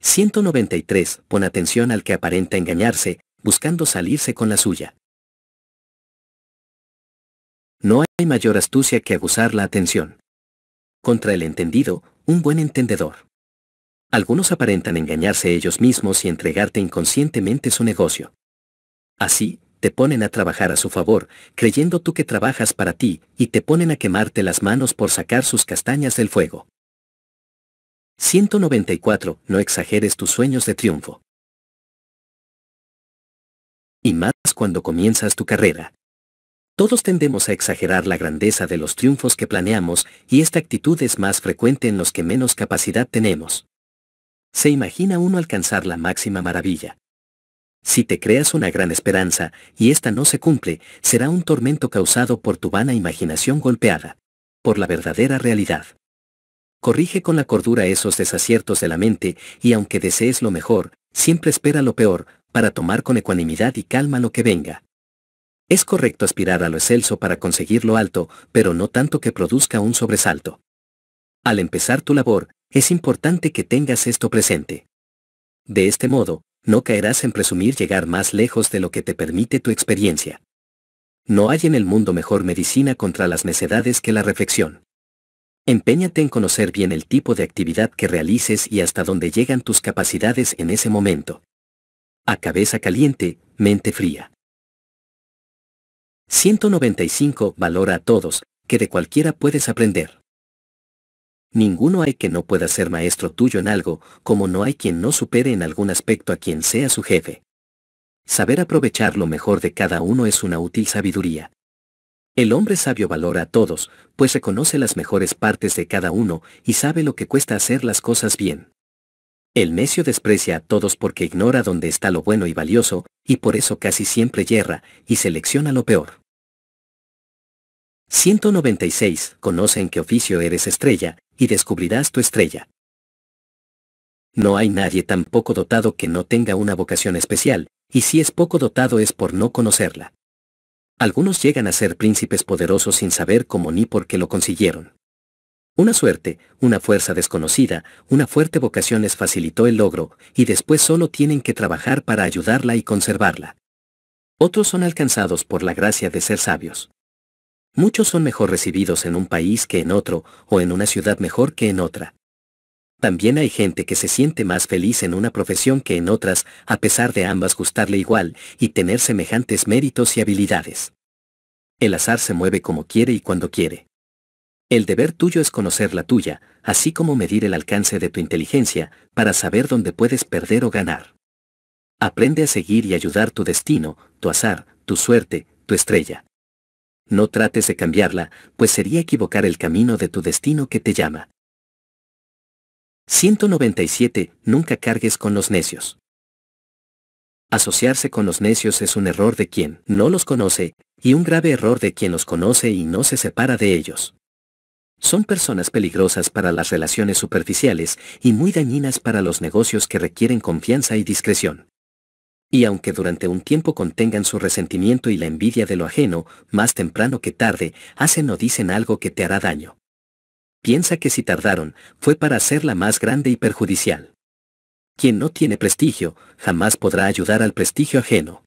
193. Pon atención al que aparenta engañarse, buscando salirse con la suya. No hay mayor astucia que abusar la atención. Contra el entendido, un buen entendedor. Algunos aparentan engañarse ellos mismos y entregarte inconscientemente su negocio. Así, te ponen a trabajar a su favor, creyendo tú que trabajas para ti, y te ponen a quemarte las manos por sacar sus castañas del fuego. 194. No exageres tus sueños de triunfo. Y más cuando comienzas tu carrera. Todos tendemos a exagerar la grandeza de los triunfos que planeamos y esta actitud es más frecuente en los que menos capacidad tenemos. Se imagina uno alcanzar la máxima maravilla, si te creas una gran esperanza, y esta no se cumple, será un tormento causado por tu vana imaginación golpeada. Por la verdadera realidad. Corrige con la cordura esos desaciertos de la mente, y aunque desees lo mejor, siempre espera lo peor, para tomar con ecuanimidad y calma lo que venga. Es correcto aspirar a lo excelso para conseguir lo alto, pero no tanto que produzca un sobresalto. Al empezar tu labor, es importante que tengas esto presente. De este modo, no caerás en presumir llegar más lejos de lo que te permite tu experiencia. No hay en el mundo mejor medicina contra las necedades que la reflexión. Empeñate en conocer bien el tipo de actividad que realices y hasta dónde llegan tus capacidades en ese momento. A cabeza caliente, mente fría. 195. Valora a todos, que de cualquiera puedes aprender. Ninguno hay que no pueda ser maestro tuyo en algo, como no hay quien no supere en algún aspecto a quien sea su jefe. Saber aprovechar lo mejor de cada uno es una útil sabiduría. El hombre sabio valora a todos, pues reconoce las mejores partes de cada uno y sabe lo que cuesta hacer las cosas bien. El necio desprecia a todos porque ignora dónde está lo bueno y valioso, y por eso casi siempre yerra, y selecciona lo peor. 196. Conoce en qué oficio eres estrella, y descubrirás tu estrella. No hay nadie tan poco dotado que no tenga una vocación especial, y si es poco dotado es por no conocerla. Algunos llegan a ser príncipes poderosos sin saber cómo ni por qué lo consiguieron. Una suerte, una fuerza desconocida, una fuerte vocación les facilitó el logro, y después solo tienen que trabajar para ayudarla y conservarla. Otros son alcanzados por la gracia de ser sabios muchos son mejor recibidos en un país que en otro, o en una ciudad mejor que en otra. También hay gente que se siente más feliz en una profesión que en otras, a pesar de ambas gustarle igual y tener semejantes méritos y habilidades. El azar se mueve como quiere y cuando quiere. El deber tuyo es conocer la tuya, así como medir el alcance de tu inteligencia, para saber dónde puedes perder o ganar. Aprende a seguir y ayudar tu destino, tu azar, tu suerte, tu estrella no trates de cambiarla, pues sería equivocar el camino de tu destino que te llama. 197. Nunca cargues con los necios. Asociarse con los necios es un error de quien no los conoce, y un grave error de quien los conoce y no se separa de ellos. Son personas peligrosas para las relaciones superficiales y muy dañinas para los negocios que requieren confianza y discreción y aunque durante un tiempo contengan su resentimiento y la envidia de lo ajeno, más temprano que tarde, hacen o dicen algo que te hará daño. Piensa que si tardaron, fue para hacerla más grande y perjudicial. Quien no tiene prestigio, jamás podrá ayudar al prestigio ajeno.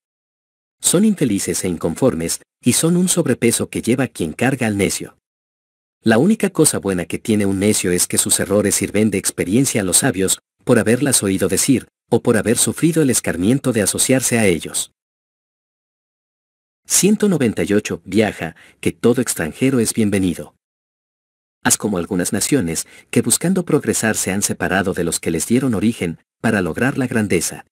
Son infelices e inconformes, y son un sobrepeso que lleva quien carga al necio. La única cosa buena que tiene un necio es que sus errores sirven de experiencia a los sabios, por haberlas oído decir, o por haber sufrido el escarmiento de asociarse a ellos. 198. Viaja, que todo extranjero es bienvenido. Haz como algunas naciones, que buscando progresar se han separado de los que les dieron origen, para lograr la grandeza.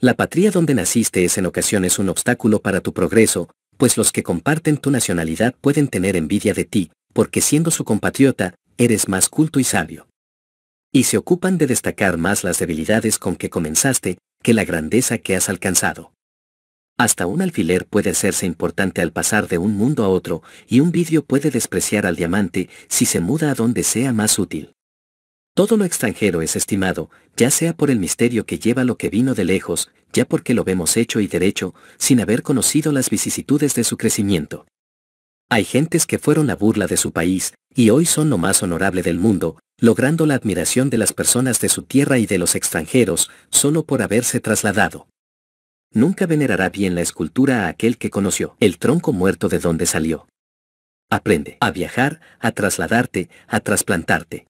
La patria donde naciste es en ocasiones un obstáculo para tu progreso, pues los que comparten tu nacionalidad pueden tener envidia de ti, porque siendo su compatriota, eres más culto y sabio y se ocupan de destacar más las debilidades con que comenzaste que la grandeza que has alcanzado. Hasta un alfiler puede hacerse importante al pasar de un mundo a otro, y un vidrio puede despreciar al diamante si se muda a donde sea más útil. Todo lo extranjero es estimado, ya sea por el misterio que lleva lo que vino de lejos, ya porque lo vemos hecho y derecho, sin haber conocido las vicisitudes de su crecimiento. Hay gentes que fueron la burla de su país, y hoy son lo más honorable del mundo, logrando la admiración de las personas de su tierra y de los extranjeros, solo por haberse trasladado. Nunca venerará bien la escultura a aquel que conoció el tronco muerto de donde salió. Aprende a viajar, a trasladarte, a trasplantarte.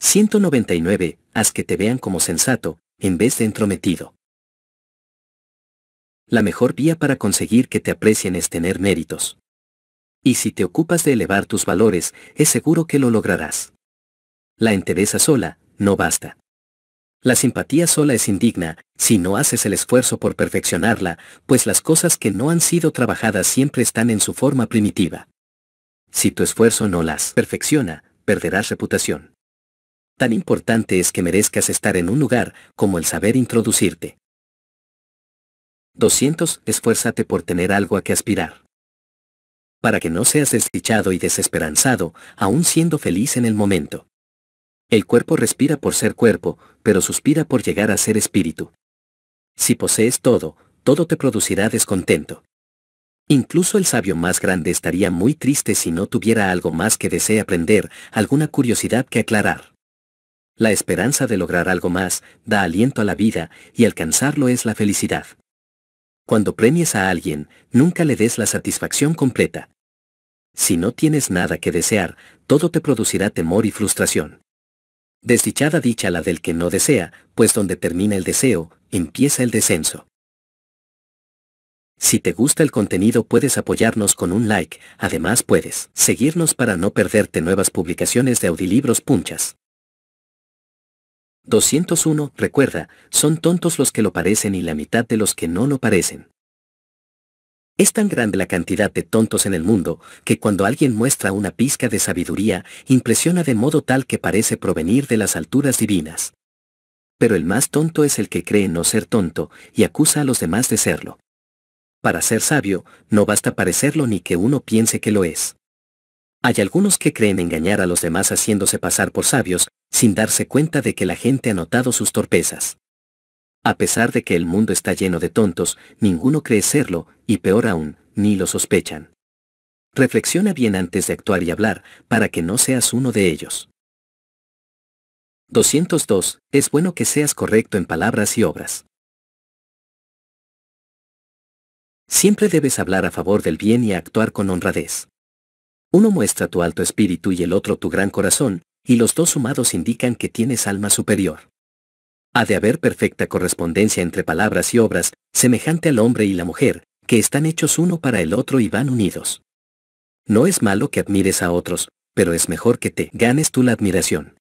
199. Haz que te vean como sensato, en vez de entrometido. La mejor vía para conseguir que te aprecien es tener méritos. Y si te ocupas de elevar tus valores, es seguro que lo lograrás. La entereza sola, no basta. La simpatía sola es indigna, si no haces el esfuerzo por perfeccionarla, pues las cosas que no han sido trabajadas siempre están en su forma primitiva. Si tu esfuerzo no las perfecciona, perderás reputación. Tan importante es que merezcas estar en un lugar como el saber introducirte. 200. Esfuérzate por tener algo a que aspirar para que no seas desdichado y desesperanzado, aún siendo feliz en el momento. El cuerpo respira por ser cuerpo, pero suspira por llegar a ser espíritu. Si posees todo, todo te producirá descontento. Incluso el sabio más grande estaría muy triste si no tuviera algo más que desee aprender, alguna curiosidad que aclarar. La esperanza de lograr algo más da aliento a la vida y alcanzarlo es la felicidad. Cuando premies a alguien, nunca le des la satisfacción completa, si no tienes nada que desear, todo te producirá temor y frustración. Desdichada dicha la del que no desea, pues donde termina el deseo, empieza el descenso. Si te gusta el contenido puedes apoyarnos con un like, además puedes seguirnos para no perderte nuevas publicaciones de audiolibros punchas. 201. Recuerda, son tontos los que lo parecen y la mitad de los que no lo parecen. Es tan grande la cantidad de tontos en el mundo, que cuando alguien muestra una pizca de sabiduría, impresiona de modo tal que parece provenir de las alturas divinas. Pero el más tonto es el que cree no ser tonto, y acusa a los demás de serlo. Para ser sabio, no basta parecerlo ni que uno piense que lo es. Hay algunos que creen engañar a los demás haciéndose pasar por sabios, sin darse cuenta de que la gente ha notado sus torpezas. A pesar de que el mundo está lleno de tontos, ninguno cree serlo, y peor aún, ni lo sospechan. Reflexiona bien antes de actuar y hablar, para que no seas uno de ellos. 202. Es bueno que seas correcto en palabras y obras. Siempre debes hablar a favor del bien y actuar con honradez. Uno muestra tu alto espíritu y el otro tu gran corazón, y los dos sumados indican que tienes alma superior. Ha de haber perfecta correspondencia entre palabras y obras, semejante al hombre y la mujer, que están hechos uno para el otro y van unidos. No es malo que admires a otros, pero es mejor que te ganes tú la admiración.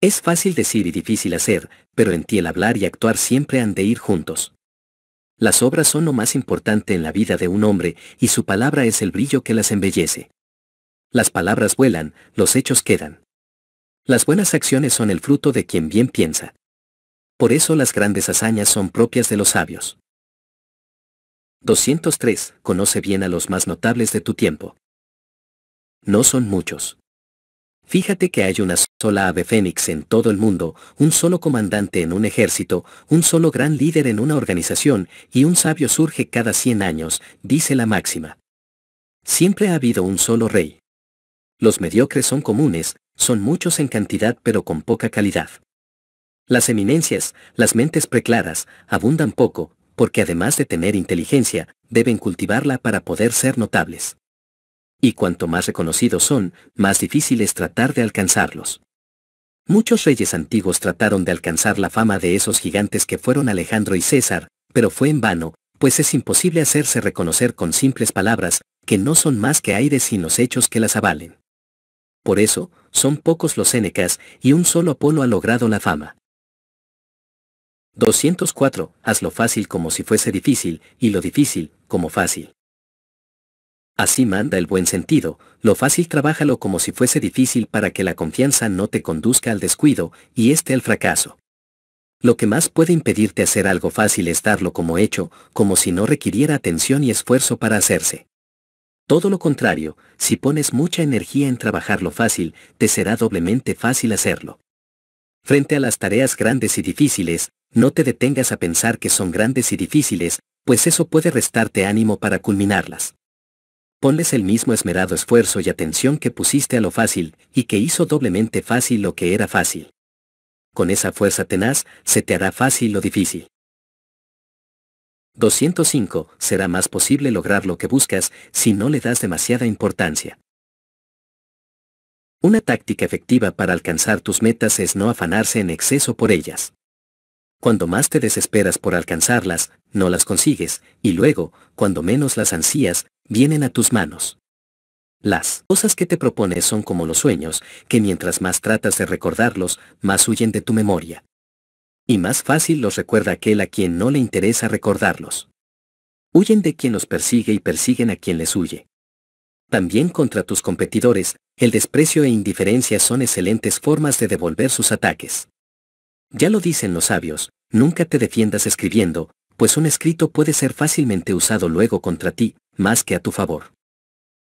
Es fácil decir y difícil hacer, pero en ti el hablar y actuar siempre han de ir juntos. Las obras son lo más importante en la vida de un hombre, y su palabra es el brillo que las embellece. Las palabras vuelan, los hechos quedan. Las buenas acciones son el fruto de quien bien piensa. Por eso las grandes hazañas son propias de los sabios. 203. Conoce bien a los más notables de tu tiempo. No son muchos. Fíjate que hay una sola ave fénix en todo el mundo, un solo comandante en un ejército, un solo gran líder en una organización, y un sabio surge cada 100 años, dice la máxima. Siempre ha habido un solo rey. Los mediocres son comunes, son muchos en cantidad pero con poca calidad. Las eminencias, las mentes preclaras, abundan poco, porque además de tener inteligencia, deben cultivarla para poder ser notables. Y cuanto más reconocidos son, más difícil es tratar de alcanzarlos. Muchos reyes antiguos trataron de alcanzar la fama de esos gigantes que fueron Alejandro y César, pero fue en vano, pues es imposible hacerse reconocer con simples palabras, que no son más que aires sin los hechos que las avalen. Por eso, son pocos los Sénecas y un solo Apolo ha logrado la fama. 204. Haz lo fácil como si fuese difícil, y lo difícil, como fácil. Así manda el buen sentido, lo fácil trabájalo como si fuese difícil para que la confianza no te conduzca al descuido, y este al fracaso. Lo que más puede impedirte hacer algo fácil es darlo como hecho, como si no requiriera atención y esfuerzo para hacerse. Todo lo contrario, si pones mucha energía en trabajar lo fácil, te será doblemente fácil hacerlo. Frente a las tareas grandes y difíciles, no te detengas a pensar que son grandes y difíciles, pues eso puede restarte ánimo para culminarlas. Ponles el mismo esmerado esfuerzo y atención que pusiste a lo fácil, y que hizo doblemente fácil lo que era fácil. Con esa fuerza tenaz, se te hará fácil lo difícil. 205. Será más posible lograr lo que buscas si no le das demasiada importancia. Una táctica efectiva para alcanzar tus metas es no afanarse en exceso por ellas. Cuando más te desesperas por alcanzarlas, no las consigues, y luego, cuando menos las ansías, vienen a tus manos. Las cosas que te propones son como los sueños, que mientras más tratas de recordarlos, más huyen de tu memoria. Y más fácil los recuerda aquel a quien no le interesa recordarlos. Huyen de quien los persigue y persiguen a quien les huye también contra tus competidores, el desprecio e indiferencia son excelentes formas de devolver sus ataques. Ya lo dicen los sabios, nunca te defiendas escribiendo, pues un escrito puede ser fácilmente usado luego contra ti, más que a tu favor.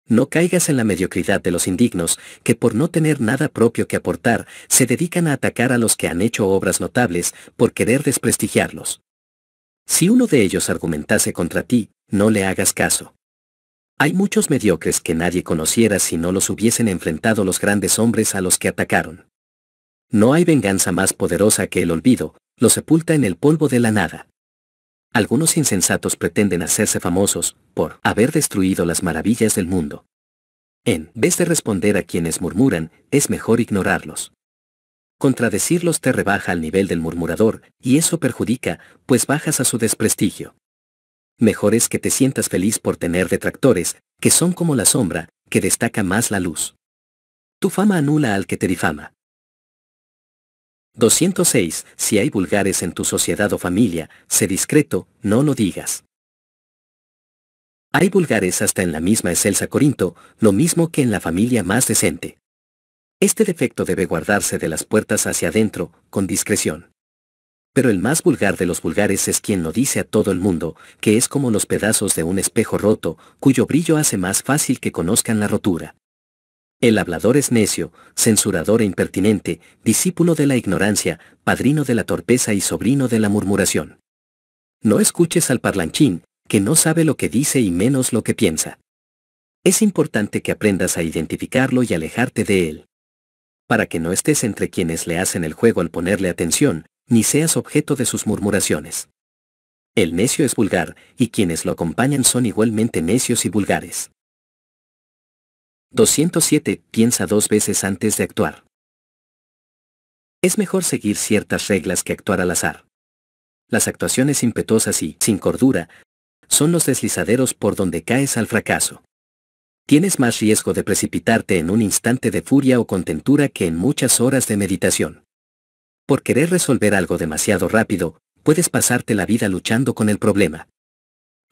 No caigas en la mediocridad de los indignos, que por no tener nada propio que aportar, se dedican a atacar a los que han hecho obras notables por querer desprestigiarlos. Si uno de ellos argumentase contra ti, no le hagas caso. Hay muchos mediocres que nadie conociera si no los hubiesen enfrentado los grandes hombres a los que atacaron. No hay venganza más poderosa que el olvido, lo sepulta en el polvo de la nada. Algunos insensatos pretenden hacerse famosos por haber destruido las maravillas del mundo. En vez de responder a quienes murmuran, es mejor ignorarlos. Contradecirlos te rebaja al nivel del murmurador, y eso perjudica, pues bajas a su desprestigio mejor es que te sientas feliz por tener detractores, que son como la sombra, que destaca más la luz. Tu fama anula al que te difama. 206. Si hay vulgares en tu sociedad o familia, sé discreto, no lo digas. Hay vulgares hasta en la misma excelsa Corinto, lo mismo que en la familia más decente. Este defecto debe guardarse de las puertas hacia adentro, con discreción. Pero el más vulgar de los vulgares es quien lo dice a todo el mundo, que es como los pedazos de un espejo roto, cuyo brillo hace más fácil que conozcan la rotura. El hablador es necio, censurador e impertinente, discípulo de la ignorancia, padrino de la torpeza y sobrino de la murmuración. No escuches al parlanchín, que no sabe lo que dice y menos lo que piensa. Es importante que aprendas a identificarlo y alejarte de él. Para que no estés entre quienes le hacen el juego al ponerle atención, ni seas objeto de sus murmuraciones. El necio es vulgar, y quienes lo acompañan son igualmente necios y vulgares. 207. Piensa dos veces antes de actuar. Es mejor seguir ciertas reglas que actuar al azar. Las actuaciones impetuosas y sin cordura son los deslizaderos por donde caes al fracaso. Tienes más riesgo de precipitarte en un instante de furia o contentura que en muchas horas de meditación. Por querer resolver algo demasiado rápido, puedes pasarte la vida luchando con el problema.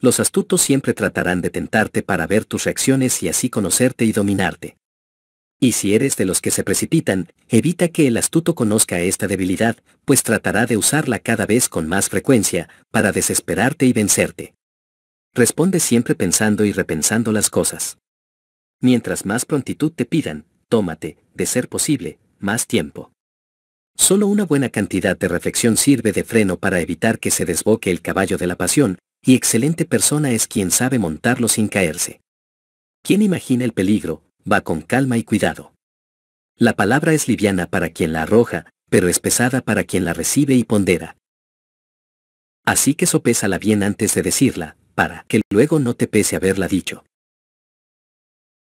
Los astutos siempre tratarán de tentarte para ver tus reacciones y así conocerte y dominarte. Y si eres de los que se precipitan, evita que el astuto conozca esta debilidad, pues tratará de usarla cada vez con más frecuencia, para desesperarte y vencerte. Responde siempre pensando y repensando las cosas. Mientras más prontitud te pidan, tómate, de ser posible, más tiempo. Solo una buena cantidad de reflexión sirve de freno para evitar que se desboque el caballo de la pasión, y excelente persona es quien sabe montarlo sin caerse. Quien imagina el peligro, va con calma y cuidado. La palabra es liviana para quien la arroja, pero es pesada para quien la recibe y pondera. Así que sopésala bien antes de decirla, para que luego no te pese haberla dicho.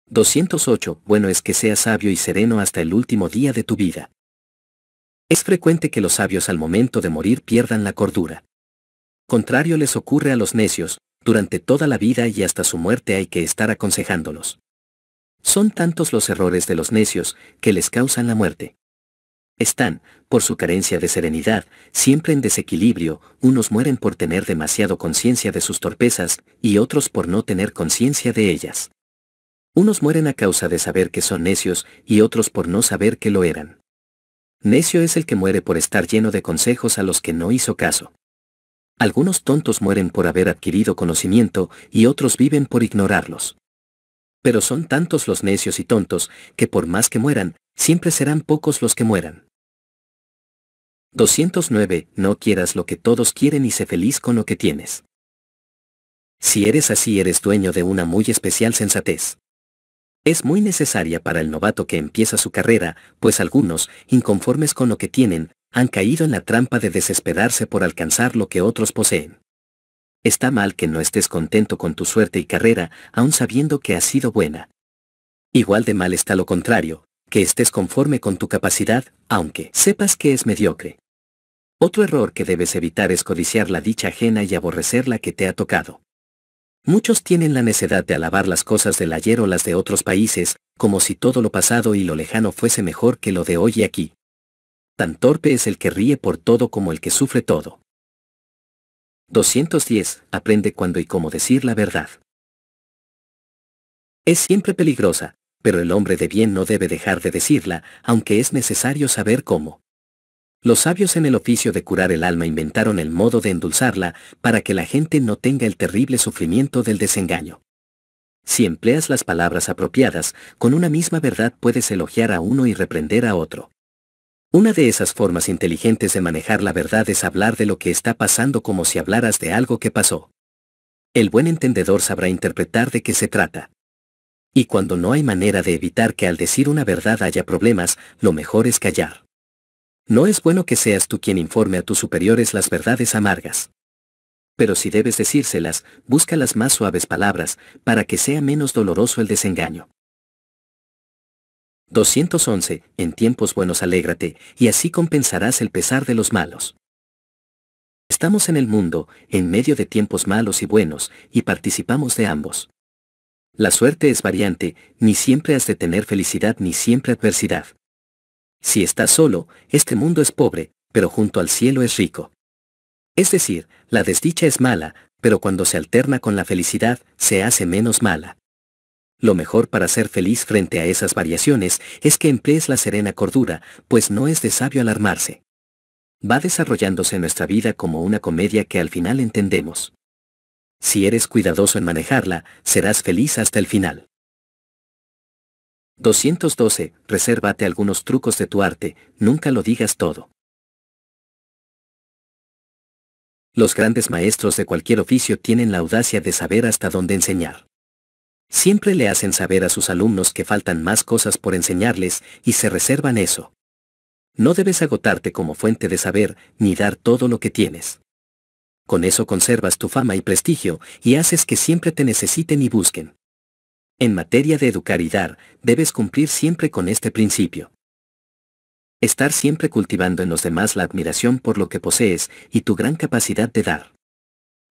208. Bueno es que seas sabio y sereno hasta el último día de tu vida. Es frecuente que los sabios al momento de morir pierdan la cordura. Contrario les ocurre a los necios, durante toda la vida y hasta su muerte hay que estar aconsejándolos. Son tantos los errores de los necios que les causan la muerte. Están, por su carencia de serenidad, siempre en desequilibrio, unos mueren por tener demasiado conciencia de sus torpezas y otros por no tener conciencia de ellas. Unos mueren a causa de saber que son necios y otros por no saber que lo eran. Necio es el que muere por estar lleno de consejos a los que no hizo caso. Algunos tontos mueren por haber adquirido conocimiento y otros viven por ignorarlos. Pero son tantos los necios y tontos, que por más que mueran, siempre serán pocos los que mueran. 209. No quieras lo que todos quieren y sé feliz con lo que tienes. Si eres así eres dueño de una muy especial sensatez. Es muy necesaria para el novato que empieza su carrera, pues algunos, inconformes con lo que tienen, han caído en la trampa de desesperarse por alcanzar lo que otros poseen. Está mal que no estés contento con tu suerte y carrera, aun sabiendo que ha sido buena. Igual de mal está lo contrario, que estés conforme con tu capacidad, aunque sepas que es mediocre. Otro error que debes evitar es codiciar la dicha ajena y aborrecer la que te ha tocado. Muchos tienen la necedad de alabar las cosas del ayer o las de otros países, como si todo lo pasado y lo lejano fuese mejor que lo de hoy y aquí. Tan torpe es el que ríe por todo como el que sufre todo. 210. Aprende cuándo y cómo decir la verdad. Es siempre peligrosa, pero el hombre de bien no debe dejar de decirla, aunque es necesario saber cómo. Los sabios en el oficio de curar el alma inventaron el modo de endulzarla para que la gente no tenga el terrible sufrimiento del desengaño. Si empleas las palabras apropiadas, con una misma verdad puedes elogiar a uno y reprender a otro. Una de esas formas inteligentes de manejar la verdad es hablar de lo que está pasando como si hablaras de algo que pasó. El buen entendedor sabrá interpretar de qué se trata. Y cuando no hay manera de evitar que al decir una verdad haya problemas, lo mejor es callar. No es bueno que seas tú quien informe a tus superiores las verdades amargas. Pero si debes decírselas, busca las más suaves palabras, para que sea menos doloroso el desengaño. 211. En tiempos buenos alégrate, y así compensarás el pesar de los malos. Estamos en el mundo, en medio de tiempos malos y buenos, y participamos de ambos. La suerte es variante, ni siempre has de tener felicidad ni siempre adversidad. Si estás solo, este mundo es pobre, pero junto al cielo es rico. Es decir, la desdicha es mala, pero cuando se alterna con la felicidad, se hace menos mala. Lo mejor para ser feliz frente a esas variaciones es que emplees la serena cordura, pues no es de sabio alarmarse. Va desarrollándose nuestra vida como una comedia que al final entendemos. Si eres cuidadoso en manejarla, serás feliz hasta el final. 212. Resérvate algunos trucos de tu arte, nunca lo digas todo. Los grandes maestros de cualquier oficio tienen la audacia de saber hasta dónde enseñar. Siempre le hacen saber a sus alumnos que faltan más cosas por enseñarles y se reservan eso. No debes agotarte como fuente de saber, ni dar todo lo que tienes. Con eso conservas tu fama y prestigio y haces que siempre te necesiten y busquen. En materia de educar y dar, debes cumplir siempre con este principio. Estar siempre cultivando en los demás la admiración por lo que posees y tu gran capacidad de dar.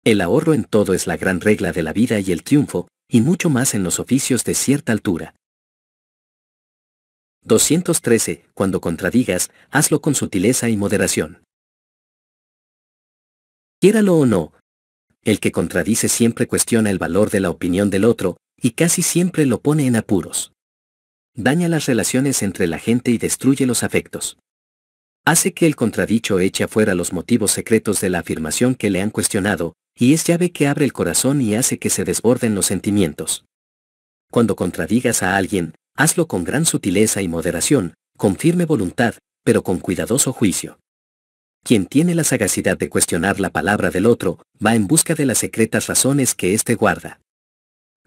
El ahorro en todo es la gran regla de la vida y el triunfo, y mucho más en los oficios de cierta altura. 213. Cuando contradigas, hazlo con sutileza y moderación. Quiéralo o no, el que contradice siempre cuestiona el valor de la opinión del otro, y casi siempre lo pone en apuros. Daña las relaciones entre la gente y destruye los afectos. Hace que el contradicho eche afuera los motivos secretos de la afirmación que le han cuestionado, y es llave que abre el corazón y hace que se desborden los sentimientos. Cuando contradigas a alguien, hazlo con gran sutileza y moderación, con firme voluntad, pero con cuidadoso juicio. Quien tiene la sagacidad de cuestionar la palabra del otro, va en busca de las secretas razones que éste guarda.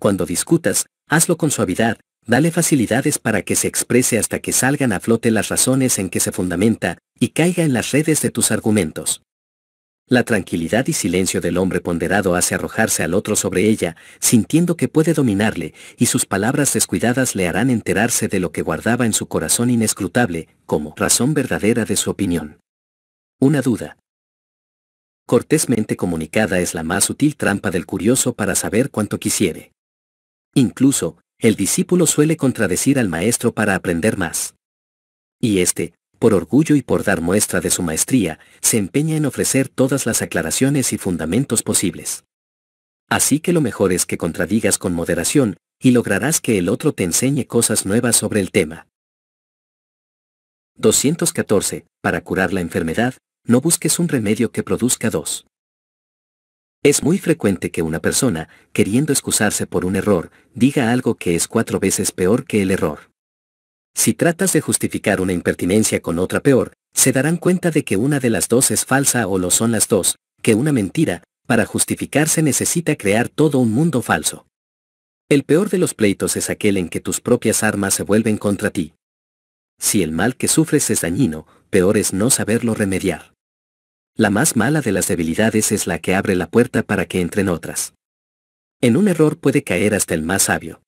Cuando discutas, hazlo con suavidad, dale facilidades para que se exprese hasta que salgan a flote las razones en que se fundamenta, y caiga en las redes de tus argumentos. La tranquilidad y silencio del hombre ponderado hace arrojarse al otro sobre ella, sintiendo que puede dominarle, y sus palabras descuidadas le harán enterarse de lo que guardaba en su corazón inescrutable, como razón verdadera de su opinión. Una duda. Cortésmente comunicada es la más sutil trampa del curioso para saber cuánto quisiere. Incluso, el discípulo suele contradecir al maestro para aprender más. Y este, por orgullo y por dar muestra de su maestría, se empeña en ofrecer todas las aclaraciones y fundamentos posibles. Así que lo mejor es que contradigas con moderación, y lograrás que el otro te enseñe cosas nuevas sobre el tema. 214. Para curar la enfermedad, no busques un remedio que produzca dos. Es muy frecuente que una persona, queriendo excusarse por un error, diga algo que es cuatro veces peor que el error. Si tratas de justificar una impertinencia con otra peor, se darán cuenta de que una de las dos es falsa o lo son las dos, que una mentira, para justificarse necesita crear todo un mundo falso. El peor de los pleitos es aquel en que tus propias armas se vuelven contra ti. Si el mal que sufres es dañino, peor es no saberlo remediar. La más mala de las debilidades es la que abre la puerta para que entren otras. En un error puede caer hasta el más sabio.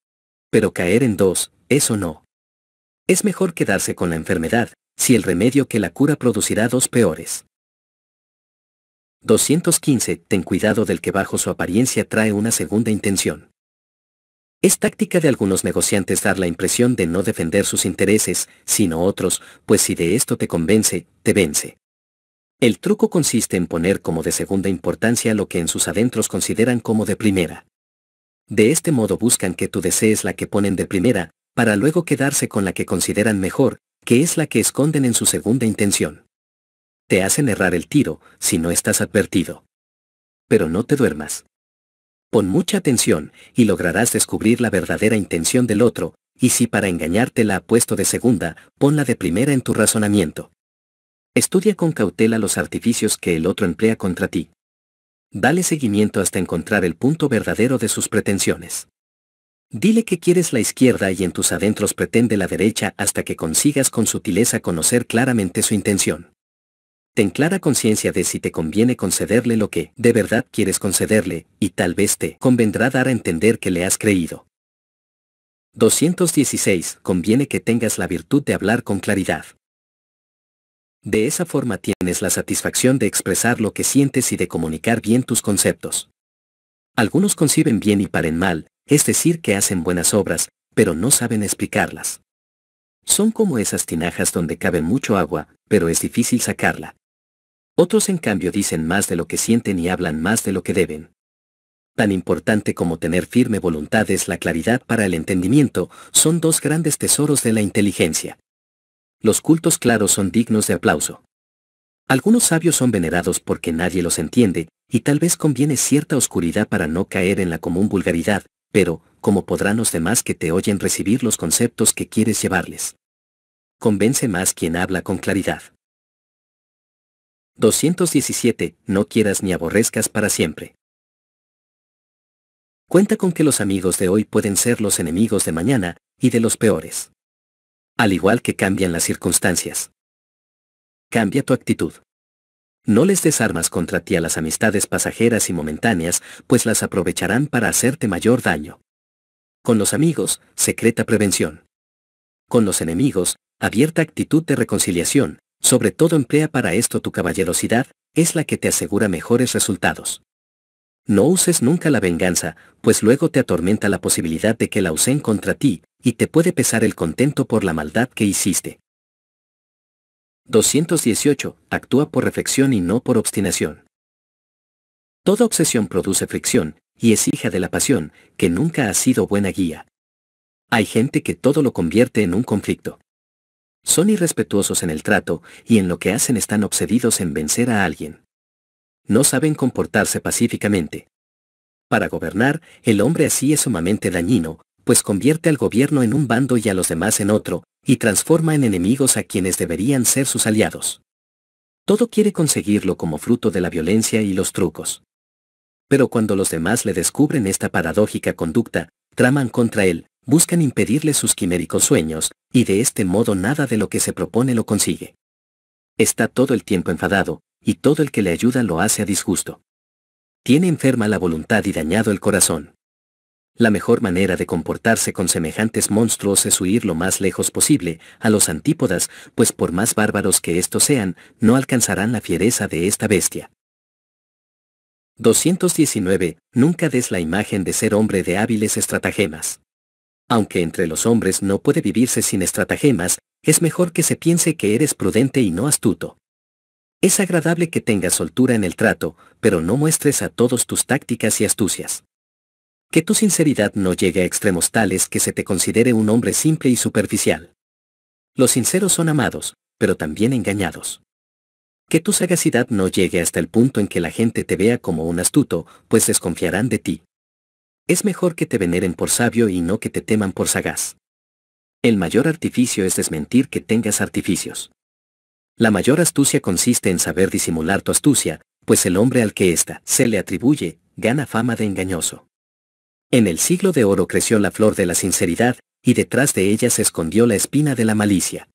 Pero caer en dos, eso no. Es mejor quedarse con la enfermedad, si el remedio que la cura producirá dos peores. 215. Ten cuidado del que bajo su apariencia trae una segunda intención. Es táctica de algunos negociantes dar la impresión de no defender sus intereses, sino otros, pues si de esto te convence, te vence. El truco consiste en poner como de segunda importancia lo que en sus adentros consideran como de primera. De este modo buscan que tu deseo es la que ponen de primera, para luego quedarse con la que consideran mejor, que es la que esconden en su segunda intención. Te hacen errar el tiro, si no estás advertido. Pero no te duermas. Pon mucha atención, y lograrás descubrir la verdadera intención del otro, y si para engañarte la ha puesto de segunda, ponla de primera en tu razonamiento. Estudia con cautela los artificios que el otro emplea contra ti. Dale seguimiento hasta encontrar el punto verdadero de sus pretensiones. Dile que quieres la izquierda y en tus adentros pretende la derecha hasta que consigas con sutileza conocer claramente su intención. Ten clara conciencia de si te conviene concederle lo que de verdad quieres concederle, y tal vez te convendrá dar a entender que le has creído. 216. Conviene que tengas la virtud de hablar con claridad. De esa forma tienes la satisfacción de expresar lo que sientes y de comunicar bien tus conceptos. Algunos conciben bien y paren mal, es decir, que hacen buenas obras, pero no saben explicarlas. Son como esas tinajas donde cabe mucho agua, pero es difícil sacarla. Otros en cambio dicen más de lo que sienten y hablan más de lo que deben. Tan importante como tener firme voluntad es la claridad para el entendimiento, son dos grandes tesoros de la inteligencia los cultos claros son dignos de aplauso. Algunos sabios son venerados porque nadie los entiende, y tal vez conviene cierta oscuridad para no caer en la común vulgaridad, pero, ¿cómo podrán los demás que te oyen recibir los conceptos que quieres llevarles? Convence más quien habla con claridad. 217. No quieras ni aborrezcas para siempre. Cuenta con que los amigos de hoy pueden ser los enemigos de mañana, y de los peores. Al igual que cambian las circunstancias. Cambia tu actitud. No les desarmas contra ti a las amistades pasajeras y momentáneas, pues las aprovecharán para hacerte mayor daño. Con los amigos, secreta prevención. Con los enemigos, abierta actitud de reconciliación, sobre todo emplea para esto tu caballerosidad, es la que te asegura mejores resultados. No uses nunca la venganza, pues luego te atormenta la posibilidad de que la usen contra ti, y te puede pesar el contento por la maldad que hiciste. 218. Actúa por reflexión y no por obstinación. Toda obsesión produce fricción, y es hija de la pasión, que nunca ha sido buena guía. Hay gente que todo lo convierte en un conflicto. Son irrespetuosos en el trato, y en lo que hacen están obsedidos en vencer a alguien no saben comportarse pacíficamente. Para gobernar, el hombre así es sumamente dañino, pues convierte al gobierno en un bando y a los demás en otro, y transforma en enemigos a quienes deberían ser sus aliados. Todo quiere conseguirlo como fruto de la violencia y los trucos. Pero cuando los demás le descubren esta paradójica conducta, traman contra él, buscan impedirle sus quiméricos sueños, y de este modo nada de lo que se propone lo consigue. Está todo el tiempo enfadado, y todo el que le ayuda lo hace a disgusto. Tiene enferma la voluntad y dañado el corazón. La mejor manera de comportarse con semejantes monstruos es huir lo más lejos posible, a los antípodas, pues por más bárbaros que estos sean, no alcanzarán la fiereza de esta bestia. 219. Nunca des la imagen de ser hombre de hábiles estratagemas. Aunque entre los hombres no puede vivirse sin estratagemas, es mejor que se piense que eres prudente y no astuto. Es agradable que tengas soltura en el trato, pero no muestres a todos tus tácticas y astucias. Que tu sinceridad no llegue a extremos tales que se te considere un hombre simple y superficial. Los sinceros son amados, pero también engañados. Que tu sagacidad no llegue hasta el punto en que la gente te vea como un astuto, pues desconfiarán de ti. Es mejor que te veneren por sabio y no que te teman por sagaz. El mayor artificio es desmentir que tengas artificios. La mayor astucia consiste en saber disimular tu astucia, pues el hombre al que ésta se le atribuye, gana fama de engañoso. En el siglo de oro creció la flor de la sinceridad, y detrás de ella se escondió la espina de la malicia.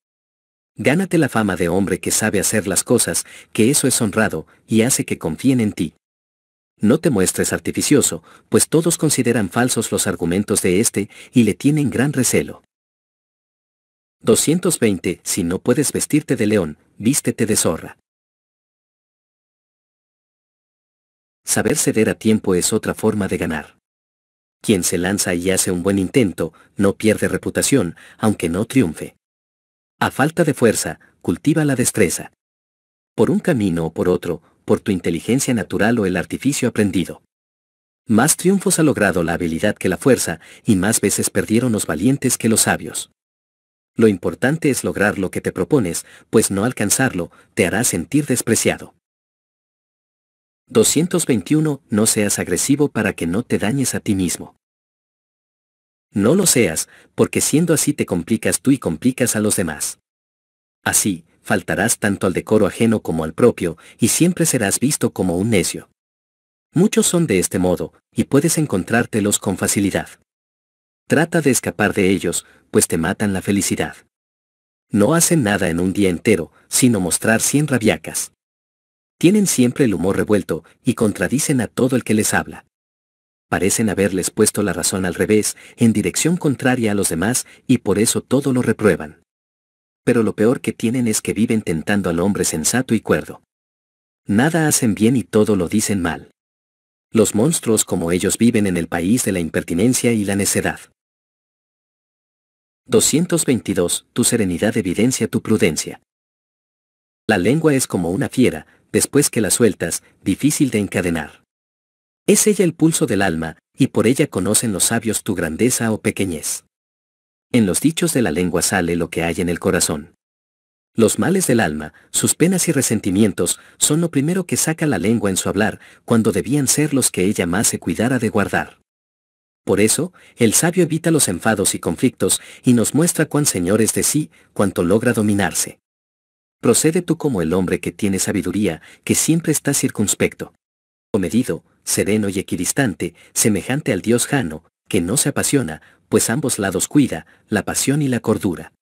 Gánate la fama de hombre que sabe hacer las cosas, que eso es honrado, y hace que confíen en ti. No te muestres artificioso, pues todos consideran falsos los argumentos de este y le tienen gran recelo. 220. Si no puedes vestirte de león, vístete de zorra. Saber ceder a tiempo es otra forma de ganar. Quien se lanza y hace un buen intento, no pierde reputación, aunque no triunfe. A falta de fuerza, cultiva la destreza. Por un camino o por otro, por tu inteligencia natural o el artificio aprendido. Más triunfos ha logrado la habilidad que la fuerza, y más veces perdieron los valientes que los sabios. Lo importante es lograr lo que te propones, pues no alcanzarlo te hará sentir despreciado. 221. No seas agresivo para que no te dañes a ti mismo. No lo seas, porque siendo así te complicas tú y complicas a los demás. Así, faltarás tanto al decoro ajeno como al propio, y siempre serás visto como un necio. Muchos son de este modo, y puedes encontrártelos con facilidad. Trata de escapar de ellos, pues te matan la felicidad. No hacen nada en un día entero, sino mostrar cien rabiacas. Tienen siempre el humor revuelto y contradicen a todo el que les habla. Parecen haberles puesto la razón al revés, en dirección contraria a los demás, y por eso todo lo reprueban. Pero lo peor que tienen es que viven tentando al hombre sensato y cuerdo. Nada hacen bien y todo lo dicen mal. Los monstruos como ellos viven en el país de la impertinencia y la necedad. 222. Tu serenidad evidencia tu prudencia. La lengua es como una fiera, después que la sueltas, difícil de encadenar. Es ella el pulso del alma, y por ella conocen los sabios tu grandeza o pequeñez. En los dichos de la lengua sale lo que hay en el corazón. Los males del alma, sus penas y resentimientos, son lo primero que saca la lengua en su hablar, cuando debían ser los que ella más se cuidara de guardar. Por eso, el sabio evita los enfados y conflictos y nos muestra cuán señor es de sí, cuanto logra dominarse. Procede tú como el hombre que tiene sabiduría, que siempre está circunspecto. Comedido, sereno y equidistante, semejante al dios Jano, que no se apasiona, pues ambos lados cuida, la pasión y la cordura.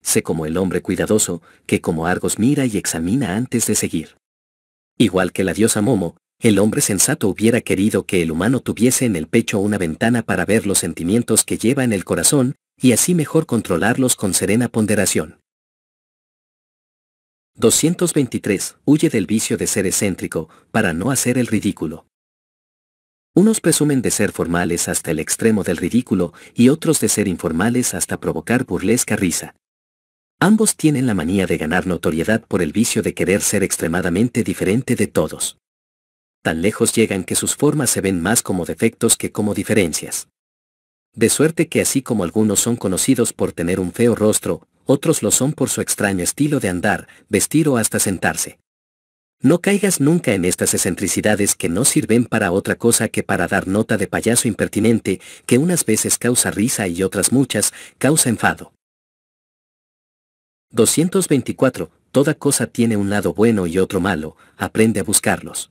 Sé como el hombre cuidadoso, que como Argos mira y examina antes de seguir. Igual que la diosa Momo, el hombre sensato hubiera querido que el humano tuviese en el pecho una ventana para ver los sentimientos que lleva en el corazón, y así mejor controlarlos con serena ponderación. 223. Huye del vicio de ser excéntrico, para no hacer el ridículo. Unos presumen de ser formales hasta el extremo del ridículo y otros de ser informales hasta provocar burlesca risa. Ambos tienen la manía de ganar notoriedad por el vicio de querer ser extremadamente diferente de todos tan lejos llegan que sus formas se ven más como defectos que como diferencias. De suerte que así como algunos son conocidos por tener un feo rostro, otros lo son por su extraño estilo de andar, vestir o hasta sentarse. No caigas nunca en estas excentricidades que no sirven para otra cosa que para dar nota de payaso impertinente, que unas veces causa risa y otras muchas, causa enfado. 224. Toda cosa tiene un lado bueno y otro malo, aprende a buscarlos.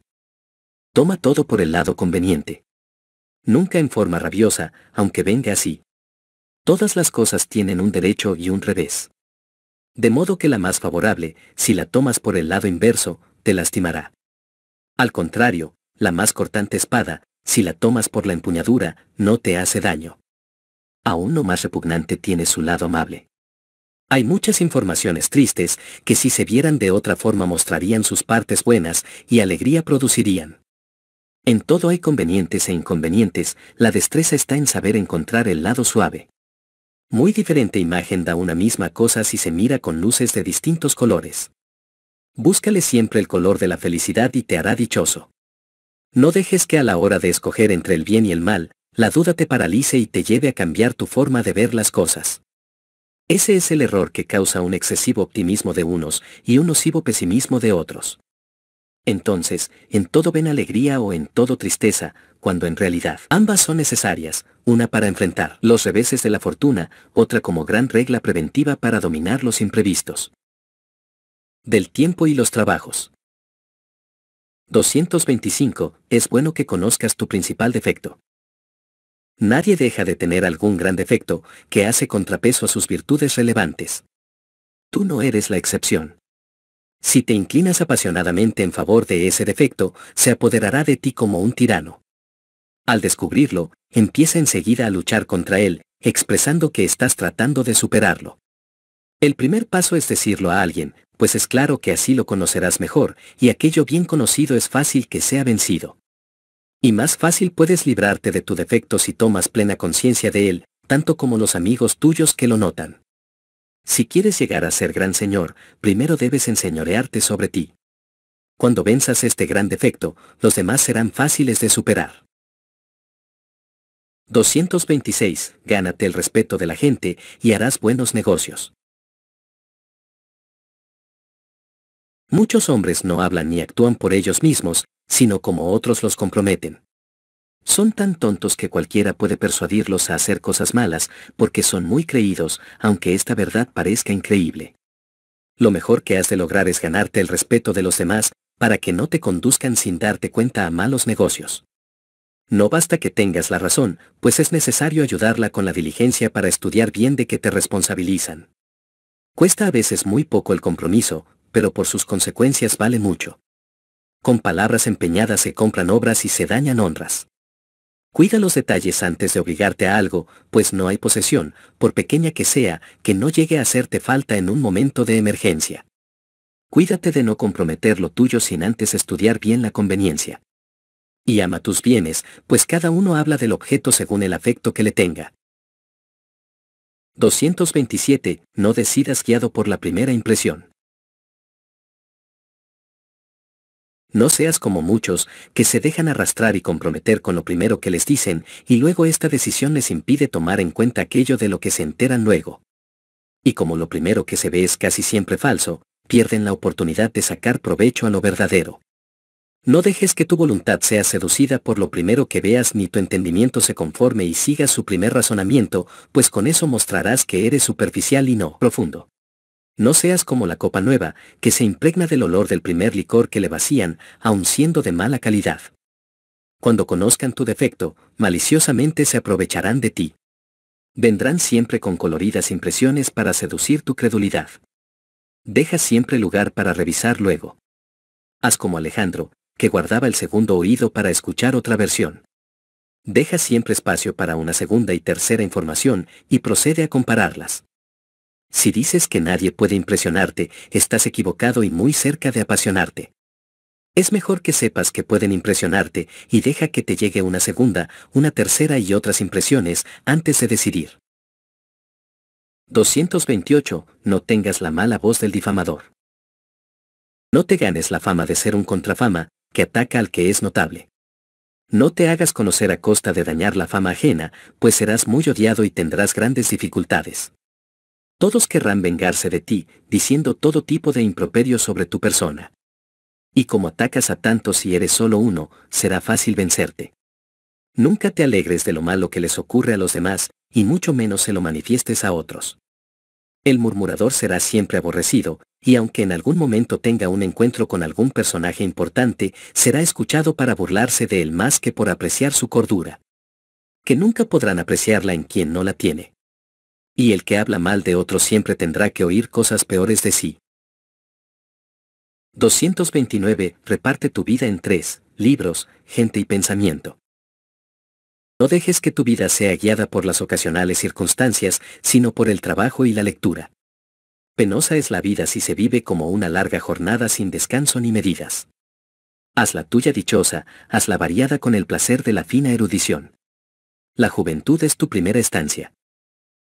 Toma todo por el lado conveniente. Nunca en forma rabiosa, aunque venga así. Todas las cosas tienen un derecho y un revés. De modo que la más favorable, si la tomas por el lado inverso, te lastimará. Al contrario, la más cortante espada, si la tomas por la empuñadura, no te hace daño. Aún lo más repugnante tiene su lado amable. Hay muchas informaciones tristes que si se vieran de otra forma mostrarían sus partes buenas y alegría producirían. En todo hay convenientes e inconvenientes, la destreza está en saber encontrar el lado suave. Muy diferente imagen da una misma cosa si se mira con luces de distintos colores. Búscale siempre el color de la felicidad y te hará dichoso. No dejes que a la hora de escoger entre el bien y el mal, la duda te paralice y te lleve a cambiar tu forma de ver las cosas. Ese es el error que causa un excesivo optimismo de unos y un nocivo pesimismo de otros. Entonces, en todo ven alegría o en todo tristeza, cuando en realidad ambas son necesarias, una para enfrentar los reveses de la fortuna, otra como gran regla preventiva para dominar los imprevistos. Del tiempo y los trabajos. 225. Es bueno que conozcas tu principal defecto. Nadie deja de tener algún gran defecto que hace contrapeso a sus virtudes relevantes. Tú no eres la excepción. Si te inclinas apasionadamente en favor de ese defecto, se apoderará de ti como un tirano. Al descubrirlo, empieza enseguida a luchar contra él, expresando que estás tratando de superarlo. El primer paso es decirlo a alguien, pues es claro que así lo conocerás mejor, y aquello bien conocido es fácil que sea vencido. Y más fácil puedes librarte de tu defecto si tomas plena conciencia de él, tanto como los amigos tuyos que lo notan. Si quieres llegar a ser gran señor, primero debes enseñorearte sobre ti. Cuando venzas este gran defecto, los demás serán fáciles de superar. 226. Gánate el respeto de la gente y harás buenos negocios. Muchos hombres no hablan ni actúan por ellos mismos, sino como otros los comprometen. Son tan tontos que cualquiera puede persuadirlos a hacer cosas malas, porque son muy creídos, aunque esta verdad parezca increíble. Lo mejor que has de lograr es ganarte el respeto de los demás, para que no te conduzcan sin darte cuenta a malos negocios. No basta que tengas la razón, pues es necesario ayudarla con la diligencia para estudiar bien de que te responsabilizan. Cuesta a veces muy poco el compromiso, pero por sus consecuencias vale mucho. Con palabras empeñadas se compran obras y se dañan honras. Cuida los detalles antes de obligarte a algo, pues no hay posesión, por pequeña que sea, que no llegue a hacerte falta en un momento de emergencia. Cuídate de no comprometer lo tuyo sin antes estudiar bien la conveniencia. Y ama tus bienes, pues cada uno habla del objeto según el afecto que le tenga. 227. No decidas guiado por la primera impresión. No seas como muchos, que se dejan arrastrar y comprometer con lo primero que les dicen, y luego esta decisión les impide tomar en cuenta aquello de lo que se enteran luego. Y como lo primero que se ve es casi siempre falso, pierden la oportunidad de sacar provecho a lo verdadero. No dejes que tu voluntad sea seducida por lo primero que veas ni tu entendimiento se conforme y sigas su primer razonamiento, pues con eso mostrarás que eres superficial y no profundo. No seas como la copa nueva, que se impregna del olor del primer licor que le vacían, aun siendo de mala calidad. Cuando conozcan tu defecto, maliciosamente se aprovecharán de ti. Vendrán siempre con coloridas impresiones para seducir tu credulidad. Deja siempre lugar para revisar luego. Haz como Alejandro, que guardaba el segundo oído para escuchar otra versión. Deja siempre espacio para una segunda y tercera información y procede a compararlas. Si dices que nadie puede impresionarte, estás equivocado y muy cerca de apasionarte. Es mejor que sepas que pueden impresionarte y deja que te llegue una segunda, una tercera y otras impresiones antes de decidir. 228. No tengas la mala voz del difamador. No te ganes la fama de ser un contrafama, que ataca al que es notable. No te hagas conocer a costa de dañar la fama ajena, pues serás muy odiado y tendrás grandes dificultades. Todos querrán vengarse de ti, diciendo todo tipo de improperios sobre tu persona. Y como atacas a tantos y eres solo uno, será fácil vencerte. Nunca te alegres de lo malo que les ocurre a los demás, y mucho menos se lo manifiestes a otros. El murmurador será siempre aborrecido, y aunque en algún momento tenga un encuentro con algún personaje importante, será escuchado para burlarse de él más que por apreciar su cordura. Que nunca podrán apreciarla en quien no la tiene y el que habla mal de otro siempre tendrá que oír cosas peores de sí. 229. Reparte tu vida en tres, libros, gente y pensamiento. No dejes que tu vida sea guiada por las ocasionales circunstancias, sino por el trabajo y la lectura. Penosa es la vida si se vive como una larga jornada sin descanso ni medidas. Haz la tuya dichosa, la variada con el placer de la fina erudición. La juventud es tu primera estancia.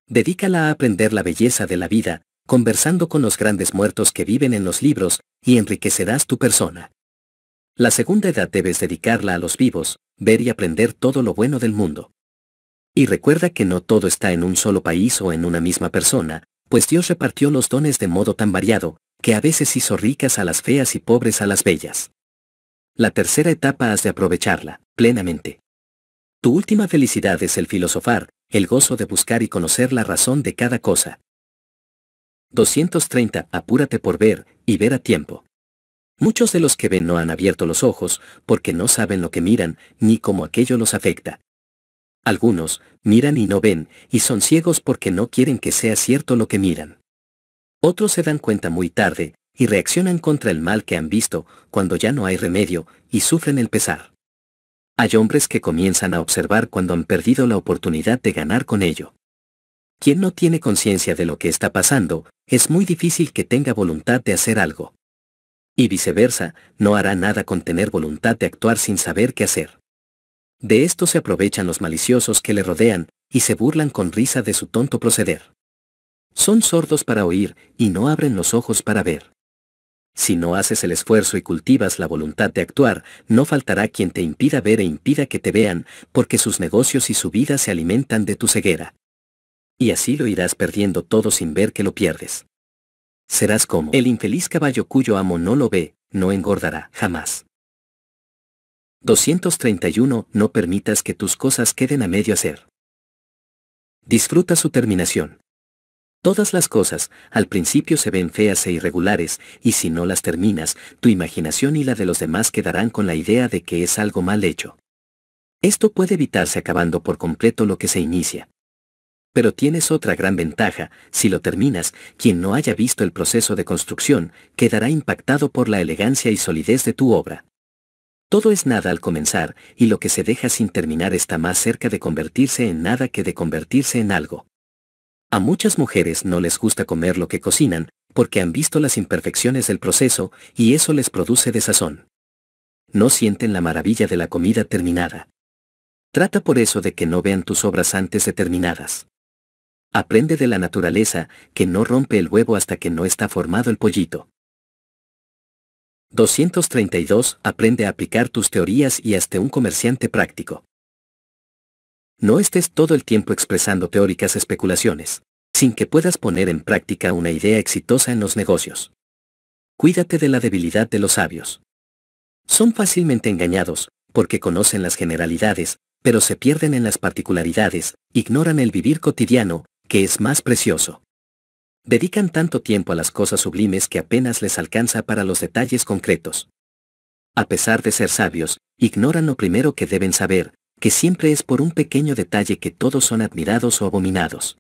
Dedícala a aprender la belleza de la vida, conversando con los grandes muertos que viven en los libros, y enriquecerás tu persona. La segunda edad debes dedicarla a los vivos, ver y aprender todo lo bueno del mundo. Y recuerda que no todo está en un solo país o en una misma persona, pues Dios repartió los dones de modo tan variado, que a veces hizo ricas a las feas y pobres a las bellas. La tercera etapa has de aprovecharla, plenamente. Tu última felicidad es el filosofar, el gozo de buscar y conocer la razón de cada cosa. 230. Apúrate por ver, y ver a tiempo. Muchos de los que ven no han abierto los ojos, porque no saben lo que miran, ni cómo aquello los afecta. Algunos, miran y no ven, y son ciegos porque no quieren que sea cierto lo que miran. Otros se dan cuenta muy tarde, y reaccionan contra el mal que han visto, cuando ya no hay remedio, y sufren el pesar. Hay hombres que comienzan a observar cuando han perdido la oportunidad de ganar con ello. Quien no tiene conciencia de lo que está pasando, es muy difícil que tenga voluntad de hacer algo. Y viceversa, no hará nada con tener voluntad de actuar sin saber qué hacer. De esto se aprovechan los maliciosos que le rodean, y se burlan con risa de su tonto proceder. Son sordos para oír, y no abren los ojos para ver. Si no haces el esfuerzo y cultivas la voluntad de actuar, no faltará quien te impida ver e impida que te vean, porque sus negocios y su vida se alimentan de tu ceguera. Y así lo irás perdiendo todo sin ver que lo pierdes. Serás como el infeliz caballo cuyo amo no lo ve, no engordará jamás. 231. No permitas que tus cosas queden a medio hacer. Disfruta su terminación. Todas las cosas, al principio se ven feas e irregulares, y si no las terminas, tu imaginación y la de los demás quedarán con la idea de que es algo mal hecho. Esto puede evitarse acabando por completo lo que se inicia. Pero tienes otra gran ventaja, si lo terminas, quien no haya visto el proceso de construcción, quedará impactado por la elegancia y solidez de tu obra. Todo es nada al comenzar, y lo que se deja sin terminar está más cerca de convertirse en nada que de convertirse en algo. A muchas mujeres no les gusta comer lo que cocinan, porque han visto las imperfecciones del proceso y eso les produce desazón. No sienten la maravilla de la comida terminada. Trata por eso de que no vean tus obras antes de terminadas. Aprende de la naturaleza que no rompe el huevo hasta que no está formado el pollito. 232. Aprende a aplicar tus teorías y hasta un comerciante práctico no estés todo el tiempo expresando teóricas especulaciones, sin que puedas poner en práctica una idea exitosa en los negocios. Cuídate de la debilidad de los sabios. Son fácilmente engañados, porque conocen las generalidades, pero se pierden en las particularidades, ignoran el vivir cotidiano, que es más precioso. Dedican tanto tiempo a las cosas sublimes que apenas les alcanza para los detalles concretos. A pesar de ser sabios, ignoran lo primero que deben saber, que siempre es por un pequeño detalle que todos son admirados o abominados.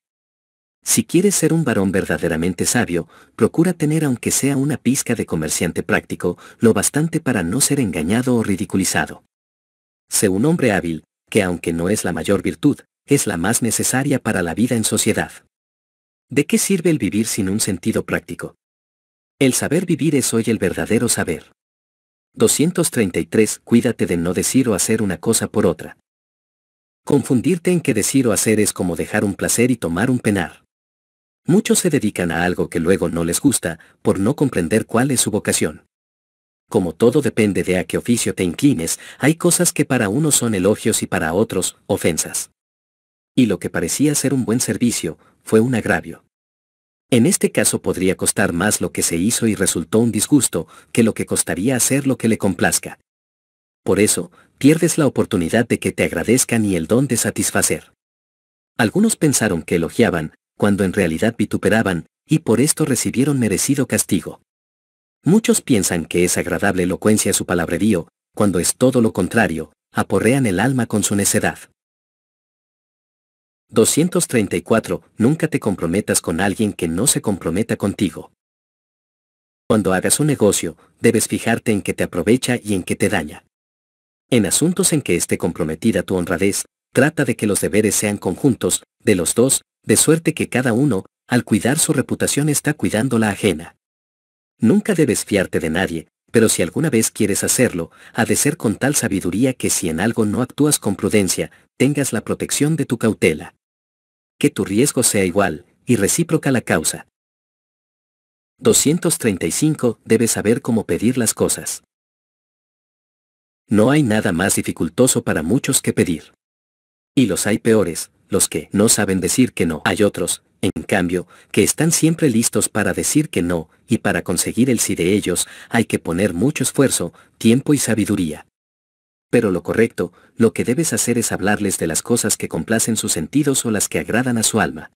Si quieres ser un varón verdaderamente sabio, procura tener aunque sea una pizca de comerciante práctico, lo bastante para no ser engañado o ridiculizado. Sé un hombre hábil, que aunque no es la mayor virtud, es la más necesaria para la vida en sociedad. ¿De qué sirve el vivir sin un sentido práctico? El saber vivir es hoy el verdadero saber. 233. Cuídate de no decir o hacer una cosa por otra. Confundirte en qué decir o hacer es como dejar un placer y tomar un penar. Muchos se dedican a algo que luego no les gusta, por no comprender cuál es su vocación. Como todo depende de a qué oficio te inclines, hay cosas que para unos son elogios y para otros, ofensas. Y lo que parecía ser un buen servicio, fue un agravio. En este caso podría costar más lo que se hizo y resultó un disgusto que lo que costaría hacer lo que le complazca. Por eso, pierdes la oportunidad de que te agradezcan y el don de satisfacer. Algunos pensaron que elogiaban, cuando en realidad vituperaban, y por esto recibieron merecido castigo. Muchos piensan que es agradable elocuencia su palabrerío, cuando es todo lo contrario, aporrean el alma con su necedad. 234. Nunca te comprometas con alguien que no se comprometa contigo. Cuando hagas un negocio, debes fijarte en que te aprovecha y en que te daña. En asuntos en que esté comprometida tu honradez, trata de que los deberes sean conjuntos, de los dos, de suerte que cada uno, al cuidar su reputación está cuidando la ajena. Nunca debes fiarte de nadie, pero si alguna vez quieres hacerlo, ha de ser con tal sabiduría que si en algo no actúas con prudencia, tengas la protección de tu cautela. Que tu riesgo sea igual, y recíproca la causa. 235. Debes saber cómo pedir las cosas. No hay nada más dificultoso para muchos que pedir. Y los hay peores, los que no saben decir que no. Hay otros, en cambio, que están siempre listos para decir que no, y para conseguir el sí de ellos hay que poner mucho esfuerzo, tiempo y sabiduría. Pero lo correcto, lo que debes hacer es hablarles de las cosas que complacen sus sentidos o las que agradan a su alma.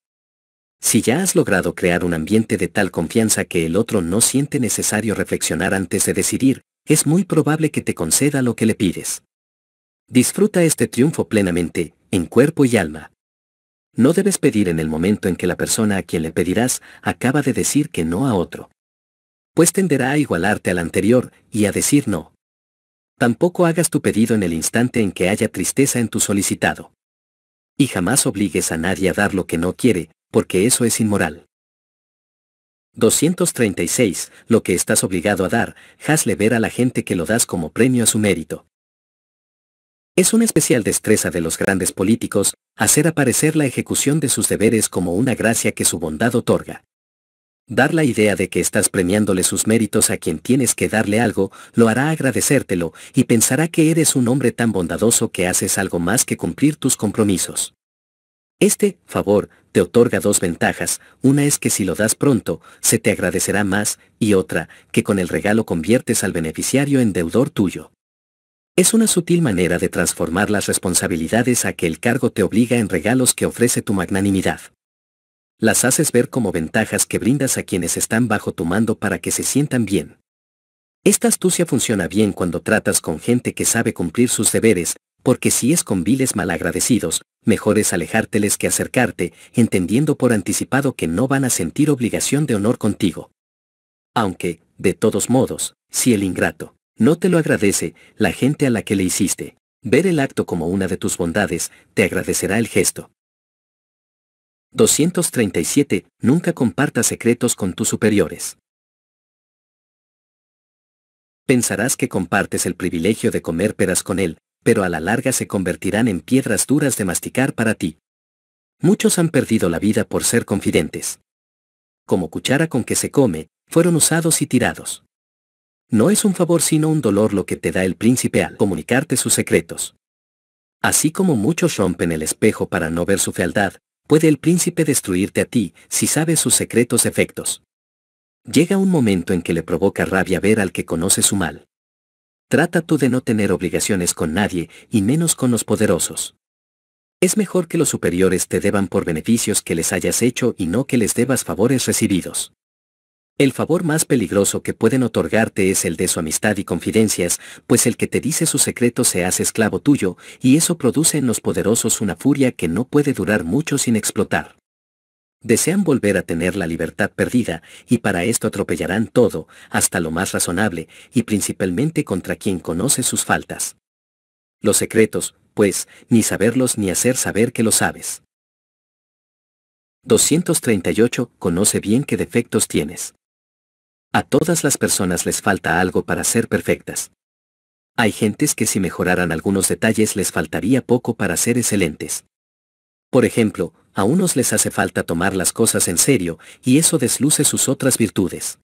Si ya has logrado crear un ambiente de tal confianza que el otro no siente necesario reflexionar antes de decidir, es muy probable que te conceda lo que le pides. Disfruta este triunfo plenamente, en cuerpo y alma. No debes pedir en el momento en que la persona a quien le pedirás acaba de decir que no a otro. Pues tenderá a igualarte al anterior y a decir no. Tampoco hagas tu pedido en el instante en que haya tristeza en tu solicitado. Y jamás obligues a nadie a dar lo que no quiere, porque eso es inmoral. 236. Lo que estás obligado a dar, hazle ver a la gente que lo das como premio a su mérito. Es una especial destreza de los grandes políticos, hacer aparecer la ejecución de sus deberes como una gracia que su bondad otorga. Dar la idea de que estás premiándole sus méritos a quien tienes que darle algo, lo hará agradecértelo, y pensará que eres un hombre tan bondadoso que haces algo más que cumplir tus compromisos. Este favor otorga dos ventajas, una es que si lo das pronto, se te agradecerá más, y otra, que con el regalo conviertes al beneficiario en deudor tuyo. Es una sutil manera de transformar las responsabilidades a que el cargo te obliga en regalos que ofrece tu magnanimidad. Las haces ver como ventajas que brindas a quienes están bajo tu mando para que se sientan bien. Esta astucia funciona bien cuando tratas con gente que sabe cumplir sus deberes, porque si es con viles malagradecidos, mejor es alejárteles que acercarte, entendiendo por anticipado que no van a sentir obligación de honor contigo. Aunque, de todos modos, si el ingrato no te lo agradece, la gente a la que le hiciste, ver el acto como una de tus bondades, te agradecerá el gesto. 237. Nunca compartas secretos con tus superiores. Pensarás que compartes el privilegio de comer peras con él, pero a la larga se convertirán en piedras duras de masticar para ti. Muchos han perdido la vida por ser confidentes. Como cuchara con que se come, fueron usados y tirados. No es un favor sino un dolor lo que te da el príncipe al comunicarte sus secretos. Así como muchos rompen el espejo para no ver su fealdad, puede el príncipe destruirte a ti si sabes sus secretos efectos. Llega un momento en que le provoca rabia ver al que conoce su mal. Trata tú de no tener obligaciones con nadie y menos con los poderosos. Es mejor que los superiores te deban por beneficios que les hayas hecho y no que les debas favores recibidos. El favor más peligroso que pueden otorgarte es el de su amistad y confidencias, pues el que te dice su secreto se hace esclavo tuyo, y eso produce en los poderosos una furia que no puede durar mucho sin explotar. Desean volver a tener la libertad perdida, y para esto atropellarán todo, hasta lo más razonable, y principalmente contra quien conoce sus faltas. Los secretos, pues, ni saberlos ni hacer saber que lo sabes. 238. Conoce bien qué defectos tienes. A todas las personas les falta algo para ser perfectas. Hay gentes que si mejoraran algunos detalles les faltaría poco para ser excelentes. Por ejemplo, a unos les hace falta tomar las cosas en serio, y eso desluce sus otras virtudes.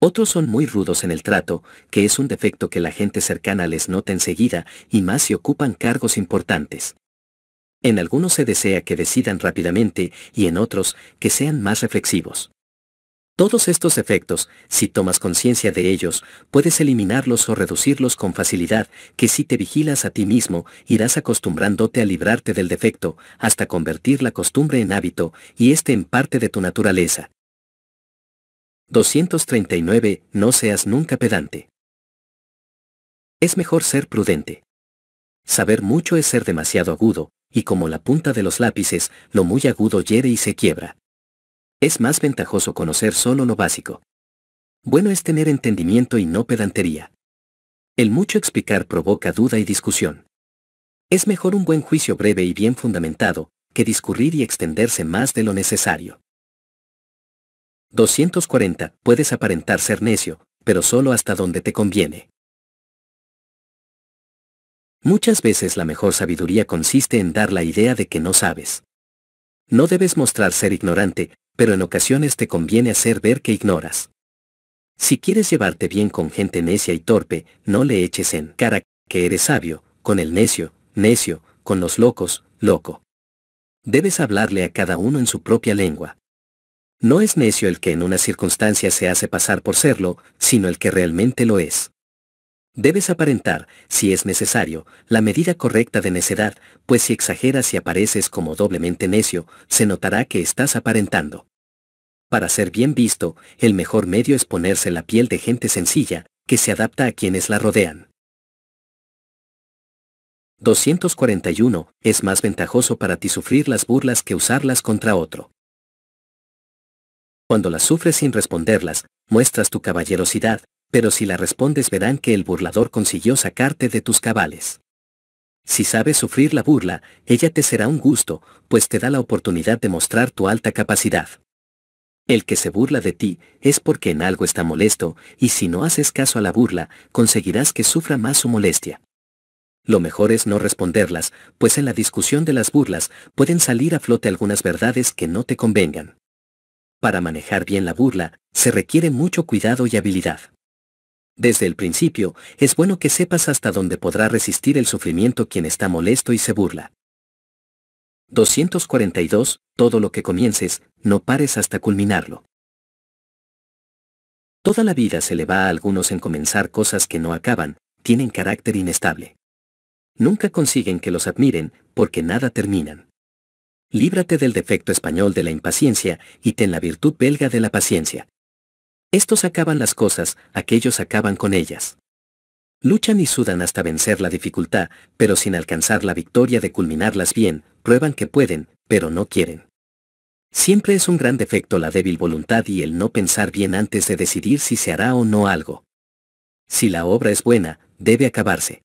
Otros son muy rudos en el trato, que es un defecto que la gente cercana les nota enseguida, y más si ocupan cargos importantes. En algunos se desea que decidan rápidamente, y en otros, que sean más reflexivos. Todos estos efectos, si tomas conciencia de ellos, puedes eliminarlos o reducirlos con facilidad, que si te vigilas a ti mismo, irás acostumbrándote a librarte del defecto, hasta convertir la costumbre en hábito, y este en parte de tu naturaleza. 239. No seas nunca pedante. Es mejor ser prudente. Saber mucho es ser demasiado agudo, y como la punta de los lápices, lo muy agudo hiere y se quiebra es más ventajoso conocer solo lo básico. Bueno es tener entendimiento y no pedantería. El mucho explicar provoca duda y discusión. Es mejor un buen juicio breve y bien fundamentado, que discurrir y extenderse más de lo necesario. 240. Puedes aparentar ser necio, pero solo hasta donde te conviene. Muchas veces la mejor sabiduría consiste en dar la idea de que no sabes. No debes mostrar ser ignorante, pero en ocasiones te conviene hacer ver que ignoras. Si quieres llevarte bien con gente necia y torpe, no le eches en cara que eres sabio, con el necio, necio, con los locos, loco. Debes hablarle a cada uno en su propia lengua. No es necio el que en una circunstancia se hace pasar por serlo, sino el que realmente lo es. Debes aparentar, si es necesario, la medida correcta de necedad, pues si exageras y apareces como doblemente necio, se notará que estás aparentando. Para ser bien visto, el mejor medio es ponerse la piel de gente sencilla, que se adapta a quienes la rodean. 241. Es más ventajoso para ti sufrir las burlas que usarlas contra otro. Cuando las sufres sin responderlas, muestras tu caballerosidad, pero si la respondes verán que el burlador consiguió sacarte de tus cabales. Si sabes sufrir la burla, ella te será un gusto, pues te da la oportunidad de mostrar tu alta capacidad. El que se burla de ti es porque en algo está molesto, y si no haces caso a la burla, conseguirás que sufra más su molestia. Lo mejor es no responderlas, pues en la discusión de las burlas pueden salir a flote algunas verdades que no te convengan. Para manejar bien la burla, se requiere mucho cuidado y habilidad. Desde el principio, es bueno que sepas hasta dónde podrá resistir el sufrimiento quien está molesto y se burla. 242. Todo lo que comiences, no pares hasta culminarlo. Toda la vida se le va a algunos en comenzar cosas que no acaban, tienen carácter inestable. Nunca consiguen que los admiren, porque nada terminan. Líbrate del defecto español de la impaciencia y ten la virtud belga de la paciencia. Estos acaban las cosas, aquellos acaban con ellas. Luchan y sudan hasta vencer la dificultad, pero sin alcanzar la victoria de culminarlas bien, prueban que pueden, pero no quieren. Siempre es un gran defecto la débil voluntad y el no pensar bien antes de decidir si se hará o no algo. Si la obra es buena, debe acabarse.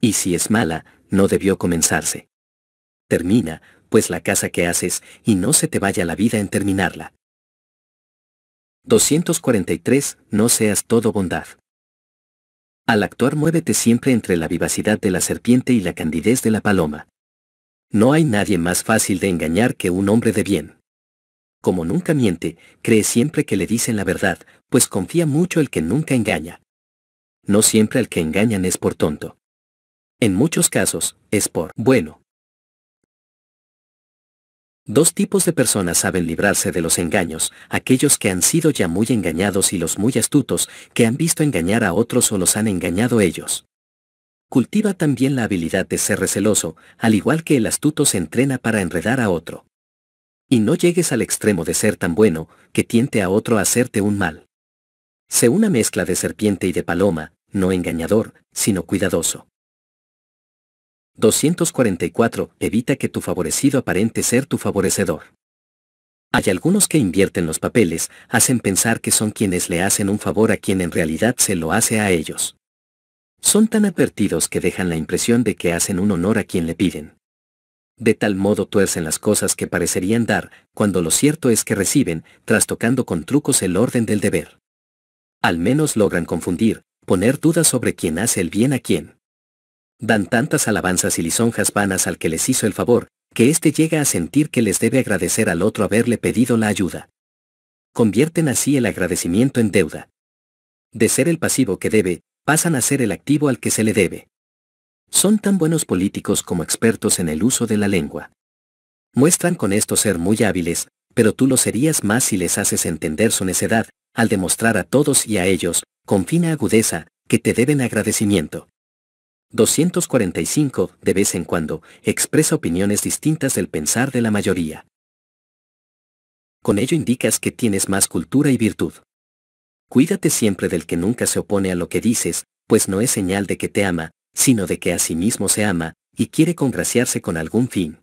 Y si es mala, no debió comenzarse. Termina, pues la casa que haces, y no se te vaya la vida en terminarla. 243. No seas todo bondad. Al actuar muévete siempre entre la vivacidad de la serpiente y la candidez de la paloma. No hay nadie más fácil de engañar que un hombre de bien. Como nunca miente, cree siempre que le dicen la verdad, pues confía mucho el que nunca engaña. No siempre el que engañan es por tonto. En muchos casos, es por bueno. Dos tipos de personas saben librarse de los engaños, aquellos que han sido ya muy engañados y los muy astutos, que han visto engañar a otros o los han engañado ellos. Cultiva también la habilidad de ser receloso, al igual que el astuto se entrena para enredar a otro. Y no llegues al extremo de ser tan bueno, que tiente a otro a hacerte un mal. Sé una mezcla de serpiente y de paloma, no engañador, sino cuidadoso. 244. Evita que tu favorecido aparente ser tu favorecedor. Hay algunos que invierten los papeles, hacen pensar que son quienes le hacen un favor a quien en realidad se lo hace a ellos. Son tan advertidos que dejan la impresión de que hacen un honor a quien le piden. De tal modo tuercen las cosas que parecerían dar, cuando lo cierto es que reciben, trastocando con trucos el orden del deber. Al menos logran confundir, poner dudas sobre quién hace el bien a quién dan tantas alabanzas y lisonjas vanas al que les hizo el favor, que éste llega a sentir que les debe agradecer al otro haberle pedido la ayuda. Convierten así el agradecimiento en deuda. De ser el pasivo que debe, pasan a ser el activo al que se le debe. Son tan buenos políticos como expertos en el uso de la lengua. Muestran con esto ser muy hábiles, pero tú lo serías más si les haces entender su necedad, al demostrar a todos y a ellos, con fina agudeza, que te deben agradecimiento. 245, de vez en cuando, expresa opiniones distintas del pensar de la mayoría. Con ello indicas que tienes más cultura y virtud. Cuídate siempre del que nunca se opone a lo que dices, pues no es señal de que te ama, sino de que a sí mismo se ama, y quiere congraciarse con algún fin.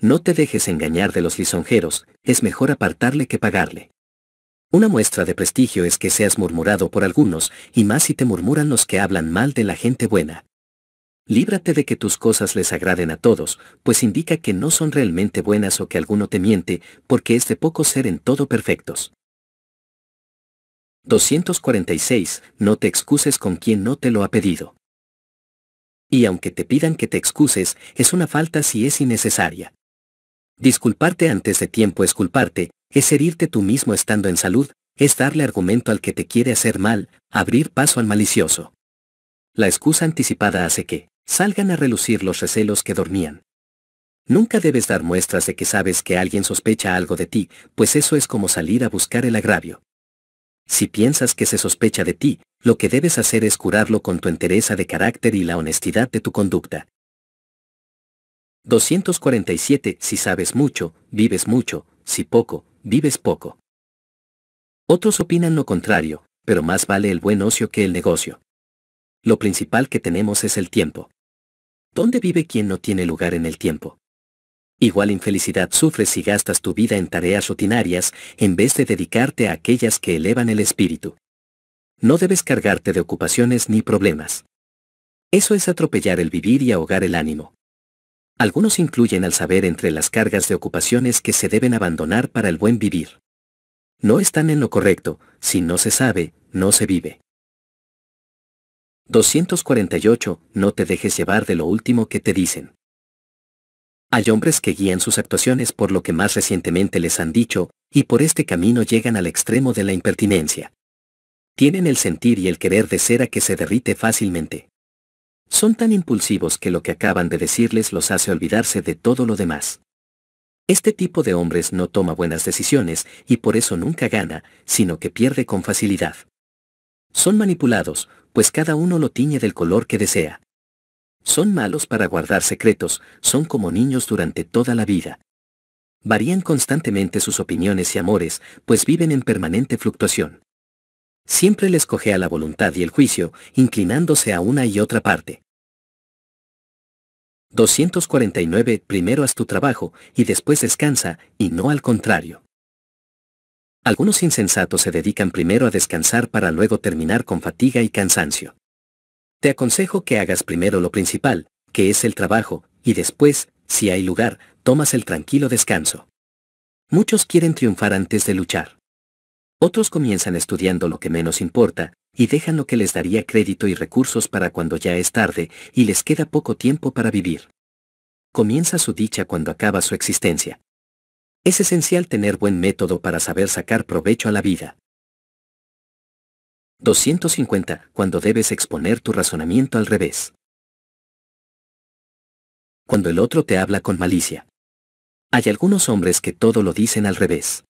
No te dejes engañar de los lisonjeros, es mejor apartarle que pagarle. Una muestra de prestigio es que seas murmurado por algunos, y más si te murmuran los que hablan mal de la gente buena. Líbrate de que tus cosas les agraden a todos, pues indica que no son realmente buenas o que alguno te miente, porque es de poco ser en todo perfectos. 246. No te excuses con quien no te lo ha pedido. Y aunque te pidan que te excuses, es una falta si es innecesaria. Disculparte antes de tiempo es culparte, es herirte tú mismo estando en salud, es darle argumento al que te quiere hacer mal, abrir paso al malicioso. La excusa anticipada hace que salgan a relucir los recelos que dormían. Nunca debes dar muestras de que sabes que alguien sospecha algo de ti, pues eso es como salir a buscar el agravio. Si piensas que se sospecha de ti, lo que debes hacer es curarlo con tu entereza de carácter y la honestidad de tu conducta. 247. Si sabes mucho, vives mucho, si poco, vives poco. Otros opinan lo contrario, pero más vale el buen ocio que el negocio. Lo principal que tenemos es el tiempo. ¿Dónde vive quien no tiene lugar en el tiempo? Igual infelicidad sufres si gastas tu vida en tareas rutinarias en vez de dedicarte a aquellas que elevan el espíritu. No debes cargarte de ocupaciones ni problemas. Eso es atropellar el vivir y ahogar el ánimo. Algunos incluyen al saber entre las cargas de ocupaciones que se deben abandonar para el buen vivir. No están en lo correcto, si no se sabe, no se vive. 248. No te dejes llevar de lo último que te dicen. Hay hombres que guían sus actuaciones por lo que más recientemente les han dicho, y por este camino llegan al extremo de la impertinencia. Tienen el sentir y el querer de cera que se derrite fácilmente. Son tan impulsivos que lo que acaban de decirles los hace olvidarse de todo lo demás. Este tipo de hombres no toma buenas decisiones y por eso nunca gana, sino que pierde con facilidad. Son manipulados, pues cada uno lo tiñe del color que desea. Son malos para guardar secretos, son como niños durante toda la vida. Varían constantemente sus opiniones y amores, pues viven en permanente fluctuación. Siempre les a la voluntad y el juicio, inclinándose a una y otra parte. 249 Primero haz tu trabajo, y después descansa, y no al contrario. Algunos insensatos se dedican primero a descansar para luego terminar con fatiga y cansancio. Te aconsejo que hagas primero lo principal, que es el trabajo, y después, si hay lugar, tomas el tranquilo descanso. Muchos quieren triunfar antes de luchar. Otros comienzan estudiando lo que menos importa, y dejan lo que les daría crédito y recursos para cuando ya es tarde y les queda poco tiempo para vivir. Comienza su dicha cuando acaba su existencia. Es esencial tener buen método para saber sacar provecho a la vida. 250. Cuando debes exponer tu razonamiento al revés. Cuando el otro te habla con malicia. Hay algunos hombres que todo lo dicen al revés.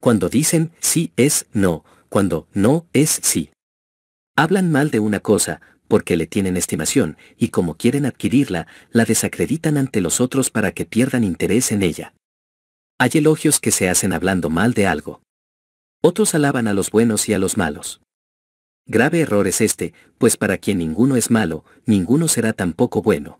Cuando dicen sí es no, cuando no es sí. Hablan mal de una cosa, porque le tienen estimación, y como quieren adquirirla, la desacreditan ante los otros para que pierdan interés en ella. Hay elogios que se hacen hablando mal de algo. Otros alaban a los buenos y a los malos. Grave error es este, pues para quien ninguno es malo, ninguno será tampoco bueno.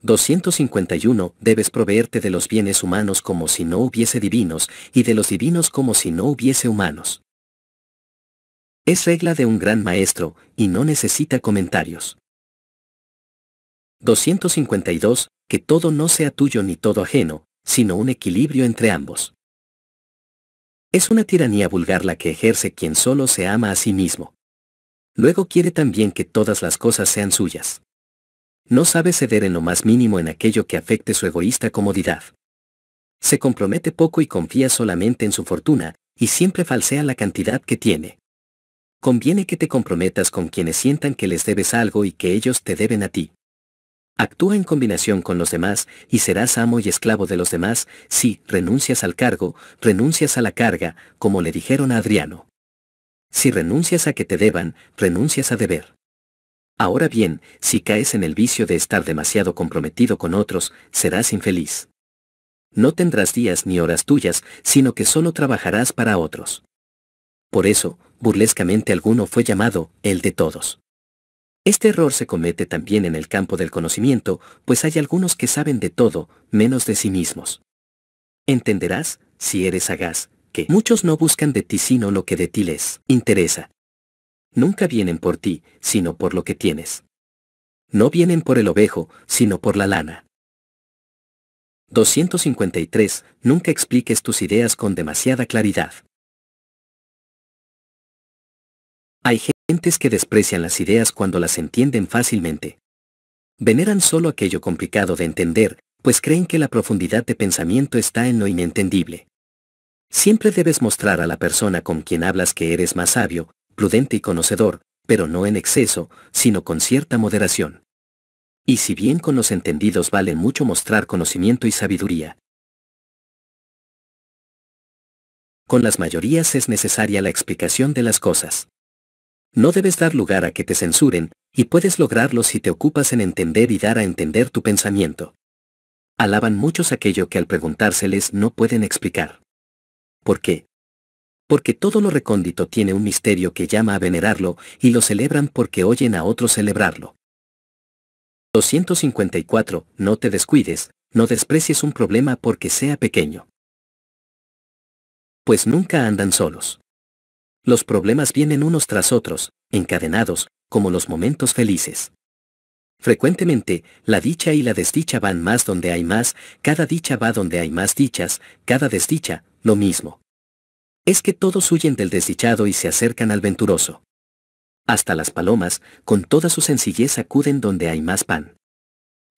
251. Debes proveerte de los bienes humanos como si no hubiese divinos, y de los divinos como si no hubiese humanos. Es regla de un gran maestro, y no necesita comentarios. 252 que todo no sea tuyo ni todo ajeno, sino un equilibrio entre ambos. Es una tiranía vulgar la que ejerce quien solo se ama a sí mismo. Luego quiere también que todas las cosas sean suyas. No sabe ceder en lo más mínimo en aquello que afecte su egoísta comodidad. Se compromete poco y confía solamente en su fortuna, y siempre falsea la cantidad que tiene. Conviene que te comprometas con quienes sientan que les debes algo y que ellos te deben a ti. Actúa en combinación con los demás y serás amo y esclavo de los demás si renuncias al cargo, renuncias a la carga, como le dijeron a Adriano. Si renuncias a que te deban, renuncias a deber. Ahora bien, si caes en el vicio de estar demasiado comprometido con otros, serás infeliz. No tendrás días ni horas tuyas, sino que solo trabajarás para otros. Por eso, burlescamente alguno fue llamado el de todos. Este error se comete también en el campo del conocimiento, pues hay algunos que saben de todo, menos de sí mismos. Entenderás, si eres sagaz, que muchos no buscan de ti sino lo que de ti les interesa. Nunca vienen por ti, sino por lo que tienes. No vienen por el ovejo, sino por la lana. 253. Nunca expliques tus ideas con demasiada claridad. Hay gentes que desprecian las ideas cuando las entienden fácilmente. Veneran solo aquello complicado de entender, pues creen que la profundidad de pensamiento está en lo inentendible. Siempre debes mostrar a la persona con quien hablas que eres más sabio, prudente y conocedor, pero no en exceso, sino con cierta moderación. Y si bien con los entendidos vale mucho mostrar conocimiento y sabiduría, con las mayorías es necesaria la explicación de las cosas. No debes dar lugar a que te censuren, y puedes lograrlo si te ocupas en entender y dar a entender tu pensamiento. Alaban muchos aquello que al preguntárseles no pueden explicar. ¿Por qué? Porque todo lo recóndito tiene un misterio que llama a venerarlo y lo celebran porque oyen a otros celebrarlo. 254. No te descuides, no desprecies un problema porque sea pequeño. Pues nunca andan solos. Los problemas vienen unos tras otros, encadenados, como los momentos felices. Frecuentemente, la dicha y la desdicha van más donde hay más, cada dicha va donde hay más dichas, cada desdicha, lo mismo. Es que todos huyen del desdichado y se acercan al venturoso. Hasta las palomas, con toda su sencillez, acuden donde hay más pan.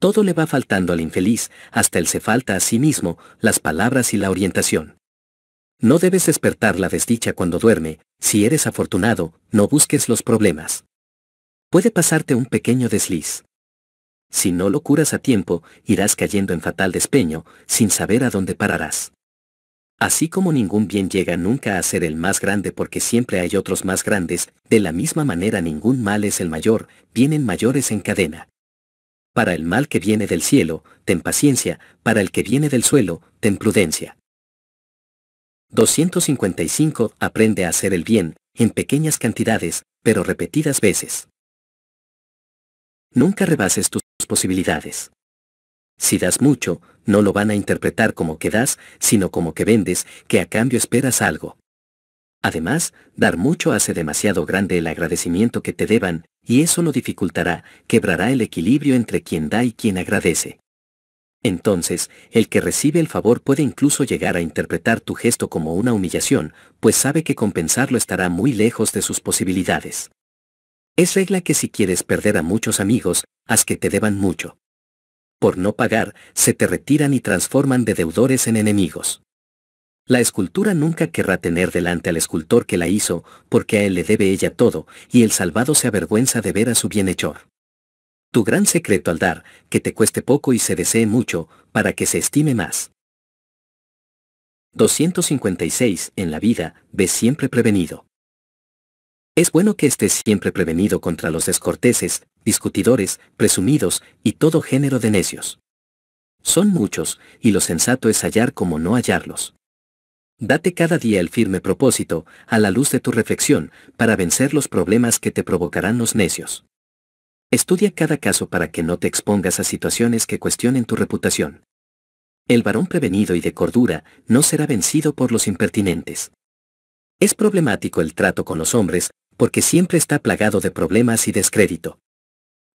Todo le va faltando al infeliz, hasta él se falta a sí mismo, las palabras y la orientación. No debes despertar la desdicha cuando duerme, si eres afortunado, no busques los problemas. Puede pasarte un pequeño desliz. Si no lo curas a tiempo, irás cayendo en fatal despeño, sin saber a dónde pararás. Así como ningún bien llega nunca a ser el más grande porque siempre hay otros más grandes, de la misma manera ningún mal es el mayor, vienen mayores en cadena. Para el mal que viene del cielo, ten paciencia, para el que viene del suelo, ten prudencia. 255. Aprende a hacer el bien, en pequeñas cantidades, pero repetidas veces. Nunca rebases tus posibilidades. Si das mucho, no lo van a interpretar como que das, sino como que vendes, que a cambio esperas algo. Además, dar mucho hace demasiado grande el agradecimiento que te deban, y eso lo dificultará, quebrará el equilibrio entre quien da y quien agradece. Entonces, el que recibe el favor puede incluso llegar a interpretar tu gesto como una humillación, pues sabe que compensarlo estará muy lejos de sus posibilidades. Es regla que si quieres perder a muchos amigos, haz que te deban mucho. Por no pagar, se te retiran y transforman de deudores en enemigos. La escultura nunca querrá tener delante al escultor que la hizo, porque a él le debe ella todo, y el salvado se avergüenza de ver a su bienhechor tu gran secreto al dar, que te cueste poco y se desee mucho, para que se estime más. 256. En la vida, ves siempre prevenido. Es bueno que estés siempre prevenido contra los descorteses, discutidores, presumidos y todo género de necios. Son muchos, y lo sensato es hallar como no hallarlos. Date cada día el firme propósito, a la luz de tu reflexión, para vencer los problemas que te provocarán los necios. Estudia cada caso para que no te expongas a situaciones que cuestionen tu reputación. El varón prevenido y de cordura no será vencido por los impertinentes. Es problemático el trato con los hombres, porque siempre está plagado de problemas y descrédito.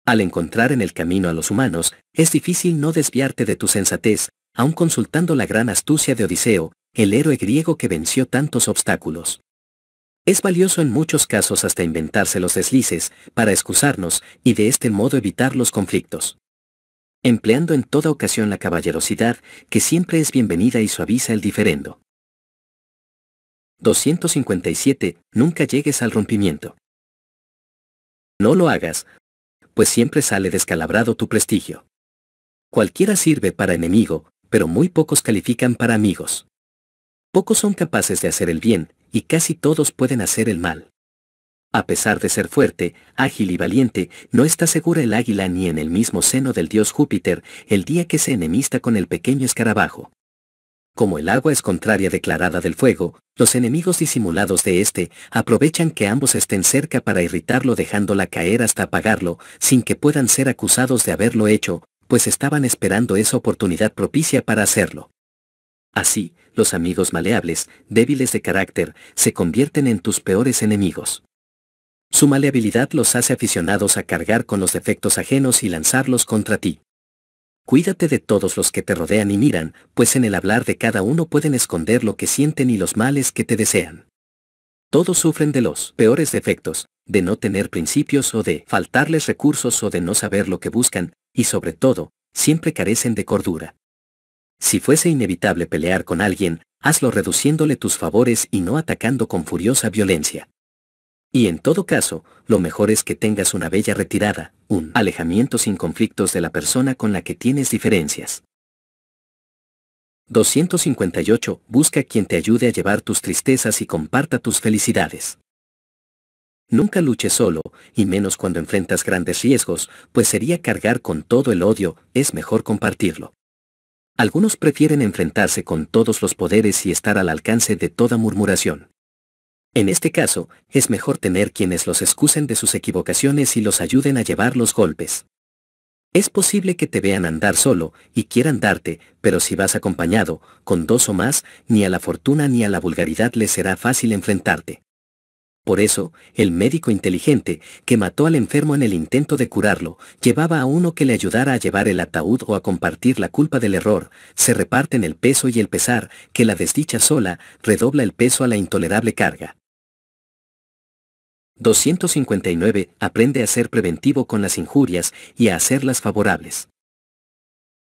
Al encontrar en el camino a los humanos, es difícil no desviarte de tu sensatez, aun consultando la gran astucia de Odiseo, el héroe griego que venció tantos obstáculos. Es valioso en muchos casos hasta inventarse los deslices, para excusarnos, y de este modo evitar los conflictos. Empleando en toda ocasión la caballerosidad, que siempre es bienvenida y suaviza el diferendo. 257. Nunca llegues al rompimiento. No lo hagas, pues siempre sale descalabrado tu prestigio. Cualquiera sirve para enemigo, pero muy pocos califican para amigos. Pocos son capaces de hacer el bien, y casi todos pueden hacer el mal. A pesar de ser fuerte, ágil y valiente, no está segura el águila ni en el mismo seno del dios Júpiter el día que se enemista con el pequeño escarabajo. Como el agua es contraria declarada del fuego, los enemigos disimulados de éste aprovechan que ambos estén cerca para irritarlo dejándola caer hasta apagarlo, sin que puedan ser acusados de haberlo hecho, pues estaban esperando esa oportunidad propicia para hacerlo. Así, los amigos maleables, débiles de carácter, se convierten en tus peores enemigos. Su maleabilidad los hace aficionados a cargar con los defectos ajenos y lanzarlos contra ti. Cuídate de todos los que te rodean y miran, pues en el hablar de cada uno pueden esconder lo que sienten y los males que te desean. Todos sufren de los peores defectos, de no tener principios o de faltarles recursos o de no saber lo que buscan, y sobre todo, siempre carecen de cordura. Si fuese inevitable pelear con alguien, hazlo reduciéndole tus favores y no atacando con furiosa violencia. Y en todo caso, lo mejor es que tengas una bella retirada, un alejamiento sin conflictos de la persona con la que tienes diferencias. 258. Busca quien te ayude a llevar tus tristezas y comparta tus felicidades. Nunca luches solo, y menos cuando enfrentas grandes riesgos, pues sería cargar con todo el odio, es mejor compartirlo. Algunos prefieren enfrentarse con todos los poderes y estar al alcance de toda murmuración. En este caso, es mejor tener quienes los excusen de sus equivocaciones y los ayuden a llevar los golpes. Es posible que te vean andar solo y quieran darte, pero si vas acompañado, con dos o más, ni a la fortuna ni a la vulgaridad les será fácil enfrentarte. Por eso, el médico inteligente, que mató al enfermo en el intento de curarlo, llevaba a uno que le ayudara a llevar el ataúd o a compartir la culpa del error, se reparten el peso y el pesar, que la desdicha sola, redobla el peso a la intolerable carga. 259. Aprende a ser preventivo con las injurias y a hacerlas favorables.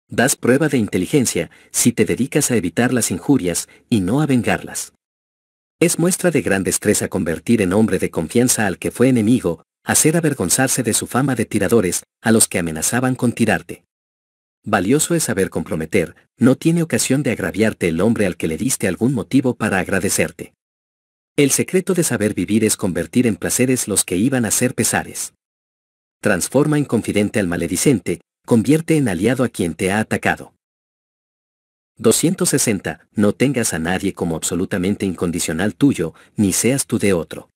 Das prueba de inteligencia si te dedicas a evitar las injurias y no a vengarlas. Es muestra de gran destreza convertir en hombre de confianza al que fue enemigo, hacer avergonzarse de su fama de tiradores, a los que amenazaban con tirarte. Valioso es saber comprometer, no tiene ocasión de agraviarte el hombre al que le diste algún motivo para agradecerte. El secreto de saber vivir es convertir en placeres los que iban a ser pesares. Transforma en confidente al maledicente, convierte en aliado a quien te ha atacado. 260. No tengas a nadie como absolutamente incondicional tuyo, ni seas tú de otro.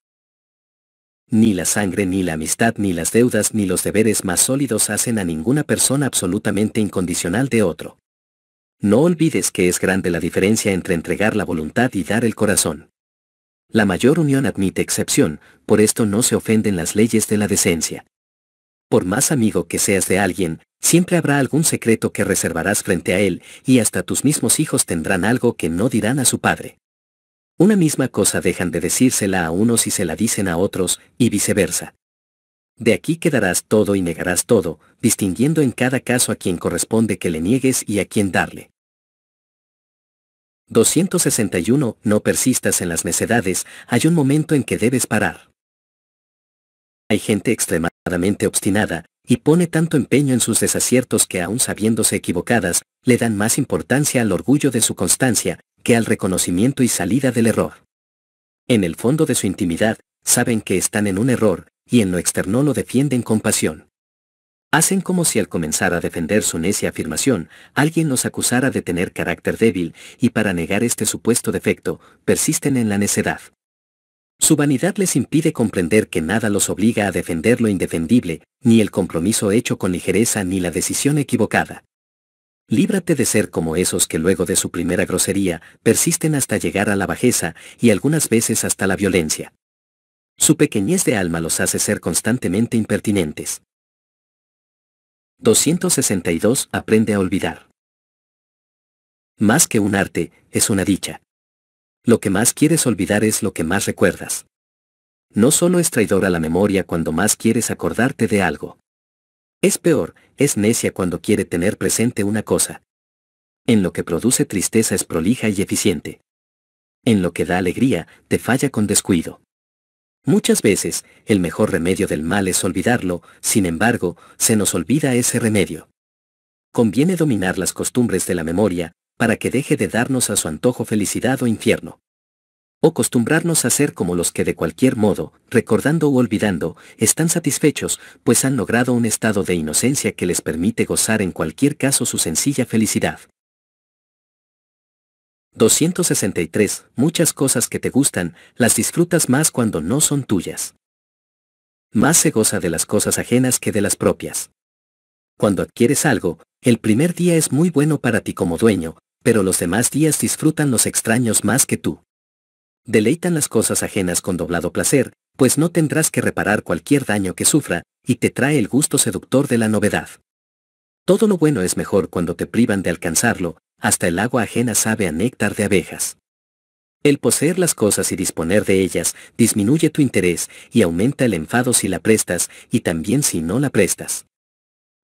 Ni la sangre, ni la amistad, ni las deudas, ni los deberes más sólidos hacen a ninguna persona absolutamente incondicional de otro. No olvides que es grande la diferencia entre entregar la voluntad y dar el corazón. La mayor unión admite excepción, por esto no se ofenden las leyes de la decencia. Por más amigo que seas de alguien, Siempre habrá algún secreto que reservarás frente a él, y hasta tus mismos hijos tendrán algo que no dirán a su padre. Una misma cosa dejan de decírsela a unos y se la dicen a otros, y viceversa. De aquí quedarás todo y negarás todo, distinguiendo en cada caso a quien corresponde que le niegues y a quien darle. 261. No persistas en las necedades, hay un momento en que debes parar. Hay gente extremadamente obstinada, y pone tanto empeño en sus desaciertos que aún sabiéndose equivocadas, le dan más importancia al orgullo de su constancia que al reconocimiento y salida del error. En el fondo de su intimidad, saben que están en un error, y en lo externo lo defienden con pasión. Hacen como si al comenzar a defender su necia afirmación, alguien los acusara de tener carácter débil, y para negar este supuesto defecto, persisten en la necedad. Su vanidad les impide comprender que nada los obliga a defender lo indefendible, ni el compromiso hecho con ligereza ni la decisión equivocada. Líbrate de ser como esos que luego de su primera grosería persisten hasta llegar a la bajeza y algunas veces hasta la violencia. Su pequeñez de alma los hace ser constantemente impertinentes. 262. Aprende a olvidar. Más que un arte, es una dicha. Lo que más quieres olvidar es lo que más recuerdas. No solo es traidor a la memoria cuando más quieres acordarte de algo. Es peor, es necia cuando quiere tener presente una cosa. En lo que produce tristeza es prolija y eficiente. En lo que da alegría, te falla con descuido. Muchas veces, el mejor remedio del mal es olvidarlo, sin embargo, se nos olvida ese remedio. Conviene dominar las costumbres de la memoria, para que deje de darnos a su antojo felicidad o infierno. O acostumbrarnos a ser como los que de cualquier modo, recordando u olvidando, están satisfechos, pues han logrado un estado de inocencia que les permite gozar en cualquier caso su sencilla felicidad. 263. Muchas cosas que te gustan, las disfrutas más cuando no son tuyas. Más se goza de las cosas ajenas que de las propias. Cuando adquieres algo, el primer día es muy bueno para ti como dueño, pero los demás días disfrutan los extraños más que tú. Deleitan las cosas ajenas con doblado placer, pues no tendrás que reparar cualquier daño que sufra, y te trae el gusto seductor de la novedad. Todo lo bueno es mejor cuando te privan de alcanzarlo, hasta el agua ajena sabe a néctar de abejas. El poseer las cosas y disponer de ellas disminuye tu interés y aumenta el enfado si la prestas y también si no la prestas.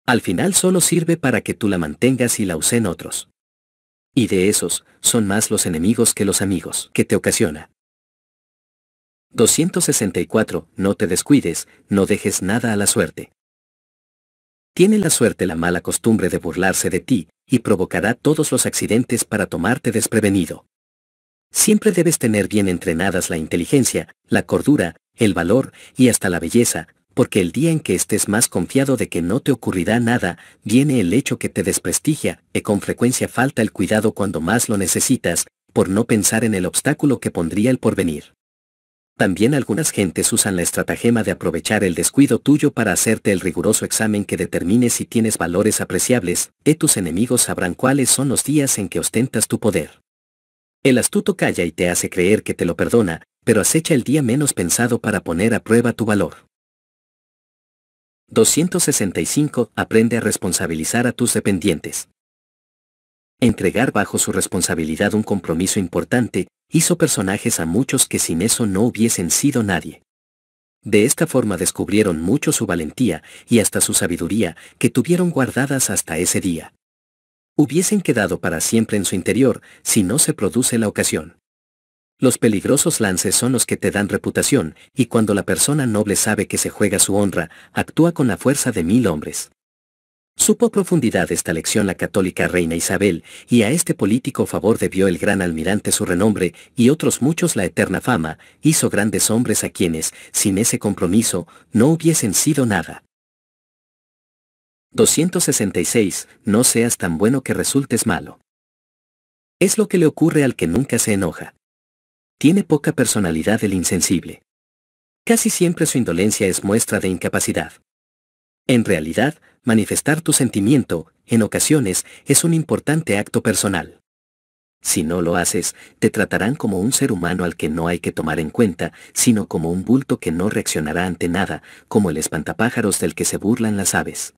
Al final solo sirve para que tú la mantengas y la usen otros. Y de esos, son más los enemigos que los amigos que te ocasiona. 264. No te descuides, no dejes nada a la suerte. Tiene la suerte la mala costumbre de burlarse de ti, y provocará todos los accidentes para tomarte desprevenido. Siempre debes tener bien entrenadas la inteligencia, la cordura, el valor y hasta la belleza, porque el día en que estés más confiado de que no te ocurrirá nada, viene el hecho que te desprestigia, y con frecuencia falta el cuidado cuando más lo necesitas, por no pensar en el obstáculo que pondría el porvenir. También algunas gentes usan la estratagema de aprovechar el descuido tuyo para hacerte el riguroso examen que determine si tienes valores apreciables, y tus enemigos sabrán cuáles son los días en que ostentas tu poder. El astuto calla y te hace creer que te lo perdona, pero acecha el día menos pensado para poner a prueba tu valor. 265. Aprende a responsabilizar a tus dependientes. Entregar bajo su responsabilidad un compromiso importante, hizo personajes a muchos que sin eso no hubiesen sido nadie. De esta forma descubrieron mucho su valentía y hasta su sabiduría que tuvieron guardadas hasta ese día. Hubiesen quedado para siempre en su interior si no se produce la ocasión. Los peligrosos lances son los que te dan reputación, y cuando la persona noble sabe que se juega su honra, actúa con la fuerza de mil hombres. Supo profundidad esta lección la católica reina Isabel, y a este político favor debió el gran almirante su renombre, y otros muchos la eterna fama, hizo grandes hombres a quienes, sin ese compromiso, no hubiesen sido nada. 266. No seas tan bueno que resultes malo. Es lo que le ocurre al que nunca se enoja tiene poca personalidad el insensible. Casi siempre su indolencia es muestra de incapacidad. En realidad, manifestar tu sentimiento, en ocasiones, es un importante acto personal. Si no lo haces, te tratarán como un ser humano al que no hay que tomar en cuenta, sino como un bulto que no reaccionará ante nada, como el espantapájaros del que se burlan las aves.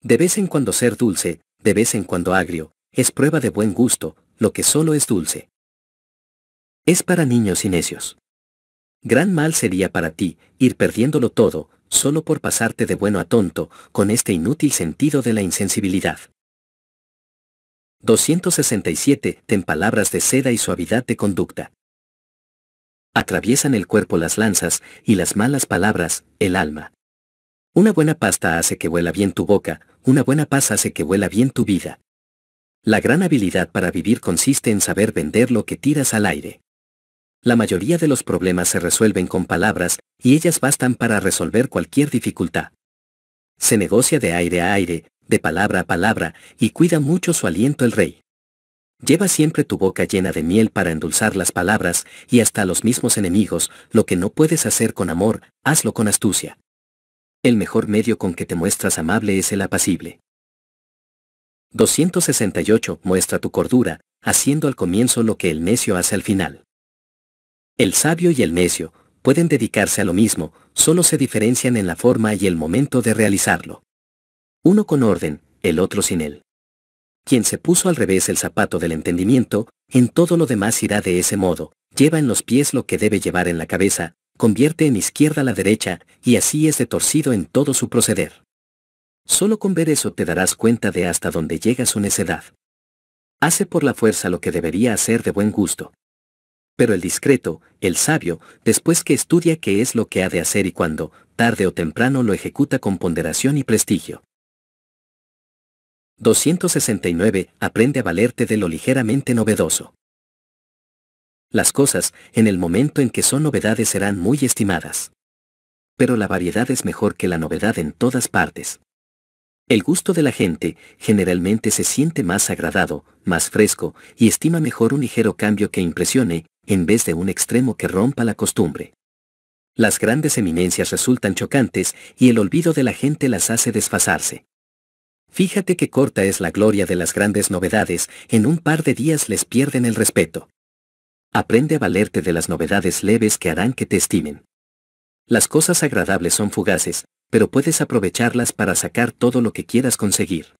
De vez en cuando ser dulce, de vez en cuando agrio, es prueba de buen gusto, lo que solo es dulce. Es para niños y necios. Gran mal sería para ti ir perdiéndolo todo, solo por pasarte de bueno a tonto, con este inútil sentido de la insensibilidad. 267. Ten palabras de seda y suavidad de conducta. Atraviesan el cuerpo las lanzas y las malas palabras, el alma. Una buena pasta hace que vuela bien tu boca, una buena paz hace que vuela bien tu vida. La gran habilidad para vivir consiste en saber vender lo que tiras al aire la mayoría de los problemas se resuelven con palabras, y ellas bastan para resolver cualquier dificultad. Se negocia de aire a aire, de palabra a palabra, y cuida mucho su aliento el rey. Lleva siempre tu boca llena de miel para endulzar las palabras, y hasta a los mismos enemigos, lo que no puedes hacer con amor, hazlo con astucia. El mejor medio con que te muestras amable es el apacible. 268. Muestra tu cordura, haciendo al comienzo lo que el necio hace al final. El sabio y el necio pueden dedicarse a lo mismo, solo se diferencian en la forma y el momento de realizarlo. Uno con orden, el otro sin él. Quien se puso al revés el zapato del entendimiento, en todo lo demás irá de ese modo, lleva en los pies lo que debe llevar en la cabeza, convierte en izquierda la derecha, y así es de torcido en todo su proceder. Solo con ver eso te darás cuenta de hasta dónde llega su necedad. Hace por la fuerza lo que debería hacer de buen gusto, pero el discreto, el sabio, después que estudia qué es lo que ha de hacer y cuándo, tarde o temprano lo ejecuta con ponderación y prestigio. 269. Aprende a valerte de lo ligeramente novedoso. Las cosas, en el momento en que son novedades, serán muy estimadas. Pero la variedad es mejor que la novedad en todas partes. El gusto de la gente generalmente se siente más agradado, más fresco, y estima mejor un ligero cambio que impresione, en vez de un extremo que rompa la costumbre. Las grandes eminencias resultan chocantes y el olvido de la gente las hace desfasarse. Fíjate qué corta es la gloria de las grandes novedades, en un par de días les pierden el respeto. Aprende a valerte de las novedades leves que harán que te estimen. Las cosas agradables son fugaces, pero puedes aprovecharlas para sacar todo lo que quieras conseguir.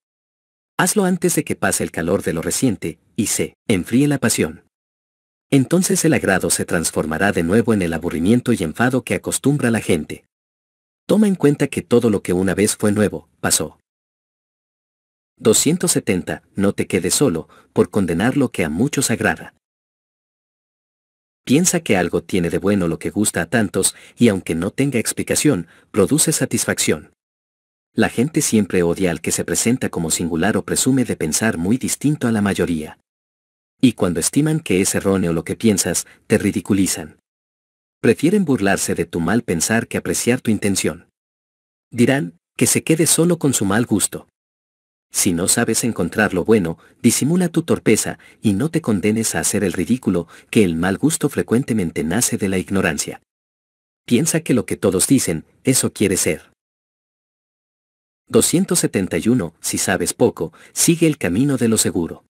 Hazlo antes de que pase el calor de lo reciente, y se enfríe la pasión. Entonces el agrado se transformará de nuevo en el aburrimiento y enfado que acostumbra la gente. Toma en cuenta que todo lo que una vez fue nuevo, pasó. 270. No te quedes solo, por condenar lo que a muchos agrada. Piensa que algo tiene de bueno lo que gusta a tantos, y aunque no tenga explicación, produce satisfacción. La gente siempre odia al que se presenta como singular o presume de pensar muy distinto a la mayoría. Y cuando estiman que es erróneo lo que piensas, te ridiculizan. Prefieren burlarse de tu mal pensar que apreciar tu intención. Dirán, que se quede solo con su mal gusto. Si no sabes encontrar lo bueno, disimula tu torpeza y no te condenes a hacer el ridículo, que el mal gusto frecuentemente nace de la ignorancia. Piensa que lo que todos dicen, eso quiere ser. 271. Si sabes poco, sigue el camino de lo seguro.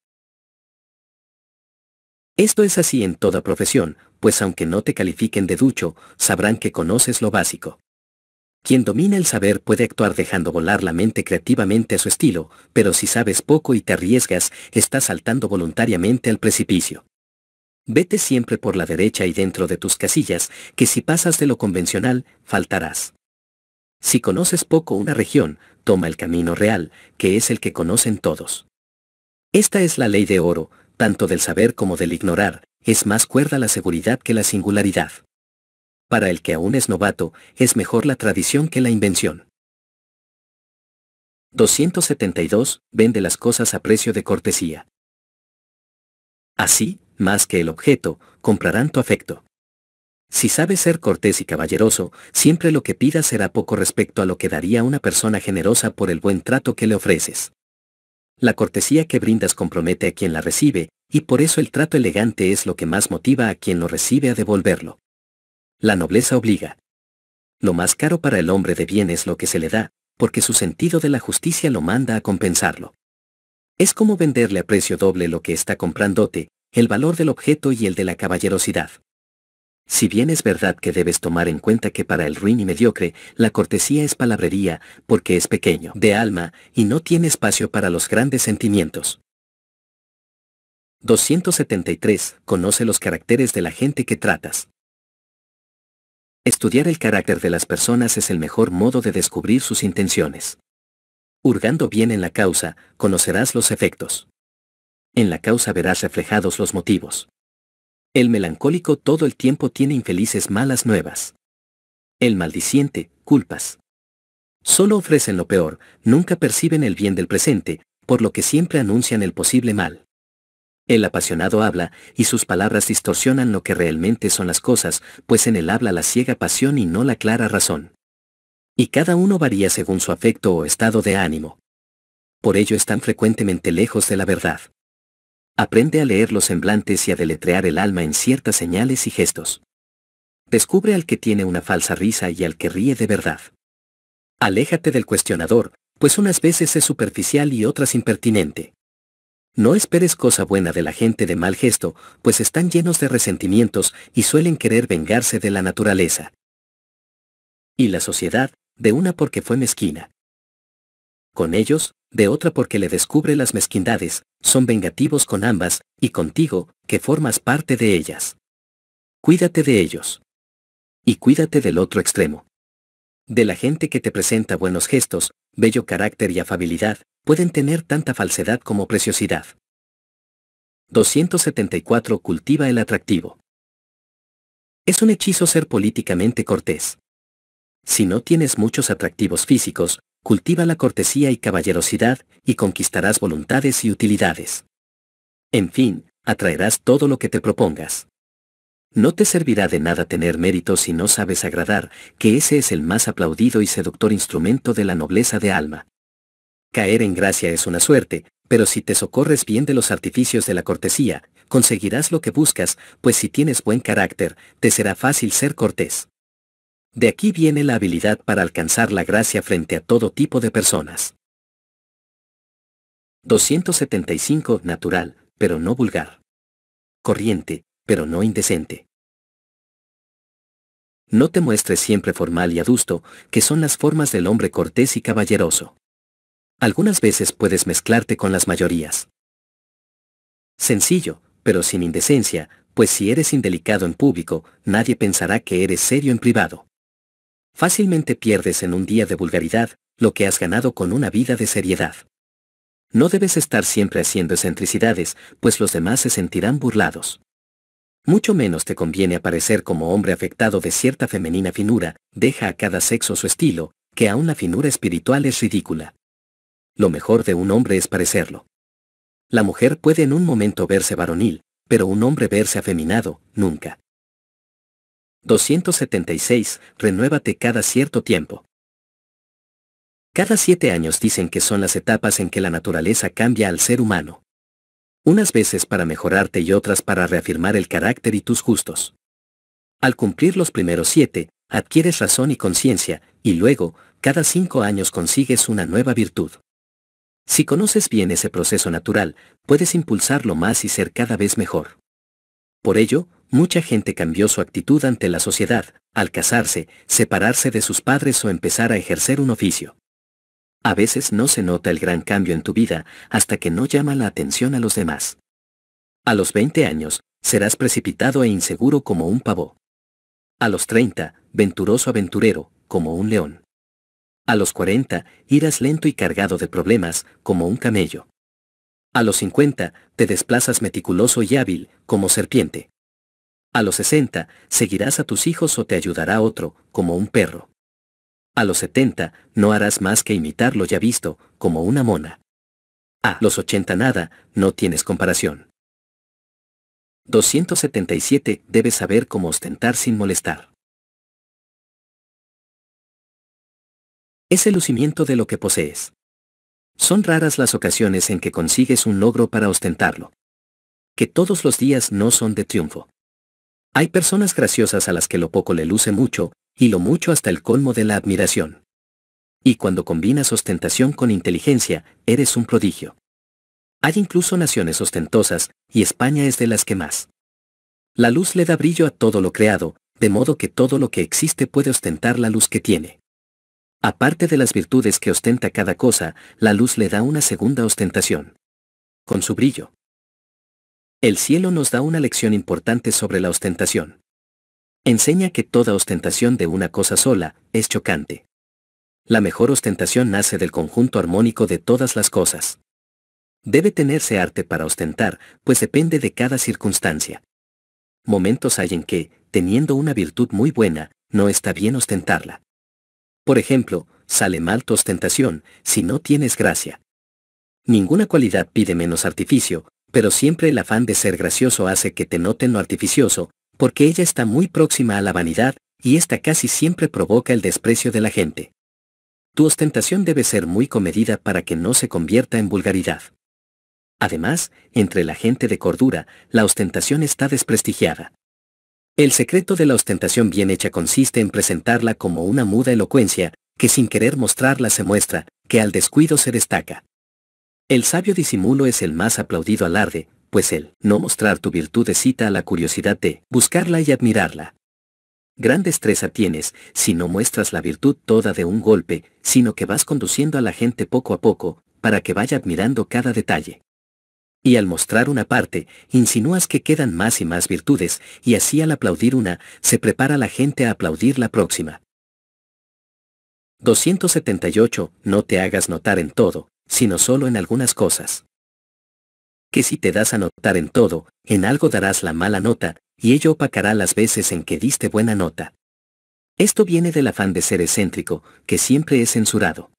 Esto es así en toda profesión, pues aunque no te califiquen de ducho, sabrán que conoces lo básico. Quien domina el saber puede actuar dejando volar la mente creativamente a su estilo, pero si sabes poco y te arriesgas, estás saltando voluntariamente al precipicio. Vete siempre por la derecha y dentro de tus casillas, que si pasas de lo convencional, faltarás. Si conoces poco una región, toma el camino real, que es el que conocen todos. Esta es la ley de oro, tanto del saber como del ignorar, es más cuerda la seguridad que la singularidad. Para el que aún es novato, es mejor la tradición que la invención. 272. Vende las cosas a precio de cortesía. Así, más que el objeto, comprarán tu afecto. Si sabes ser cortés y caballeroso, siempre lo que pidas será poco respecto a lo que daría una persona generosa por el buen trato que le ofreces. La cortesía que brindas compromete a quien la recibe, y por eso el trato elegante es lo que más motiva a quien lo recibe a devolverlo. La nobleza obliga. Lo más caro para el hombre de bien es lo que se le da, porque su sentido de la justicia lo manda a compensarlo. Es como venderle a precio doble lo que está comprándote, el valor del objeto y el de la caballerosidad. Si bien es verdad que debes tomar en cuenta que para el ruin y mediocre, la cortesía es palabrería, porque es pequeño de alma, y no tiene espacio para los grandes sentimientos. 273. Conoce los caracteres de la gente que tratas. Estudiar el carácter de las personas es el mejor modo de descubrir sus intenciones. Hurgando bien en la causa, conocerás los efectos. En la causa verás reflejados los motivos. El melancólico todo el tiempo tiene infelices malas nuevas. El maldiciente, culpas. Solo ofrecen lo peor, nunca perciben el bien del presente, por lo que siempre anuncian el posible mal. El apasionado habla, y sus palabras distorsionan lo que realmente son las cosas, pues en él habla la ciega pasión y no la clara razón. Y cada uno varía según su afecto o estado de ánimo. Por ello están frecuentemente lejos de la verdad. Aprende a leer los semblantes y a deletrear el alma en ciertas señales y gestos. Descubre al que tiene una falsa risa y al que ríe de verdad. Aléjate del cuestionador, pues unas veces es superficial y otras impertinente. No esperes cosa buena de la gente de mal gesto, pues están llenos de resentimientos y suelen querer vengarse de la naturaleza. Y la sociedad, de una porque fue mezquina. Con ellos, de otra porque le descubre las mezquindades, son vengativos con ambas, y contigo, que formas parte de ellas. Cuídate de ellos. Y cuídate del otro extremo. De la gente que te presenta buenos gestos, bello carácter y afabilidad, pueden tener tanta falsedad como preciosidad. 274 Cultiva el atractivo. Es un hechizo ser políticamente cortés. Si no tienes muchos atractivos físicos, cultiva la cortesía y caballerosidad, y conquistarás voluntades y utilidades. En fin, atraerás todo lo que te propongas. No te servirá de nada tener mérito si no sabes agradar, que ese es el más aplaudido y seductor instrumento de la nobleza de alma. Caer en gracia es una suerte, pero si te socorres bien de los artificios de la cortesía, conseguirás lo que buscas, pues si tienes buen carácter, te será fácil ser cortés. De aquí viene la habilidad para alcanzar la gracia frente a todo tipo de personas. 275. Natural, pero no vulgar. Corriente, pero no indecente. No te muestres siempre formal y adusto, que son las formas del hombre cortés y caballeroso. Algunas veces puedes mezclarte con las mayorías. Sencillo, pero sin indecencia, pues si eres indelicado en público, nadie pensará que eres serio en privado fácilmente pierdes en un día de vulgaridad lo que has ganado con una vida de seriedad. No debes estar siempre haciendo excentricidades, pues los demás se sentirán burlados. Mucho menos te conviene aparecer como hombre afectado de cierta femenina finura, deja a cada sexo su estilo, que a una finura espiritual es ridícula. Lo mejor de un hombre es parecerlo. La mujer puede en un momento verse varonil, pero un hombre verse afeminado, nunca. 276. Renuévate cada cierto tiempo. Cada siete años dicen que son las etapas en que la naturaleza cambia al ser humano. Unas veces para mejorarte y otras para reafirmar el carácter y tus gustos. Al cumplir los primeros siete, adquieres razón y conciencia, y luego, cada cinco años consigues una nueva virtud. Si conoces bien ese proceso natural, puedes impulsarlo más y ser cada vez mejor. Por ello, mucha gente cambió su actitud ante la sociedad, al casarse, separarse de sus padres o empezar a ejercer un oficio. A veces no se nota el gran cambio en tu vida hasta que no llama la atención a los demás. A los 20 años, serás precipitado e inseguro como un pavo. A los 30, venturoso aventurero, como un león. A los 40, irás lento y cargado de problemas, como un camello. A los 50, te desplazas meticuloso y hábil, como serpiente. A los 60, seguirás a tus hijos o te ayudará otro, como un perro. A los 70, no harás más que imitar lo ya visto, como una mona. A los 80 nada, no tienes comparación. 277. Debes saber cómo ostentar sin molestar. Es el lucimiento de lo que posees. Son raras las ocasiones en que consigues un logro para ostentarlo. Que todos los días no son de triunfo. Hay personas graciosas a las que lo poco le luce mucho, y lo mucho hasta el colmo de la admiración. Y cuando combinas ostentación con inteligencia, eres un prodigio. Hay incluso naciones ostentosas, y España es de las que más. La luz le da brillo a todo lo creado, de modo que todo lo que existe puede ostentar la luz que tiene. Aparte de las virtudes que ostenta cada cosa, la luz le da una segunda ostentación. Con su brillo. El cielo nos da una lección importante sobre la ostentación. Enseña que toda ostentación de una cosa sola es chocante. La mejor ostentación nace del conjunto armónico de todas las cosas. Debe tenerse arte para ostentar, pues depende de cada circunstancia. Momentos hay en que, teniendo una virtud muy buena, no está bien ostentarla. Por ejemplo, sale mal tu ostentación si no tienes gracia. Ninguna cualidad pide menos artificio, pero siempre el afán de ser gracioso hace que te noten lo artificioso, porque ella está muy próxima a la vanidad, y esta casi siempre provoca el desprecio de la gente. Tu ostentación debe ser muy comedida para que no se convierta en vulgaridad. Además, entre la gente de cordura, la ostentación está desprestigiada. El secreto de la ostentación bien hecha consiste en presentarla como una muda elocuencia, que sin querer mostrarla se muestra, que al descuido se destaca. El sabio disimulo es el más aplaudido alarde, pues el no mostrar tu virtud excita a la curiosidad de buscarla y admirarla. Gran destreza tienes si no muestras la virtud toda de un golpe, sino que vas conduciendo a la gente poco a poco, para que vaya admirando cada detalle. Y al mostrar una parte, insinúas que quedan más y más virtudes, y así al aplaudir una, se prepara la gente a aplaudir la próxima. 278. No te hagas notar en todo, sino solo en algunas cosas. Que si te das a notar en todo, en algo darás la mala nota, y ello opacará las veces en que diste buena nota. Esto viene del afán de ser excéntrico, que siempre es censurado.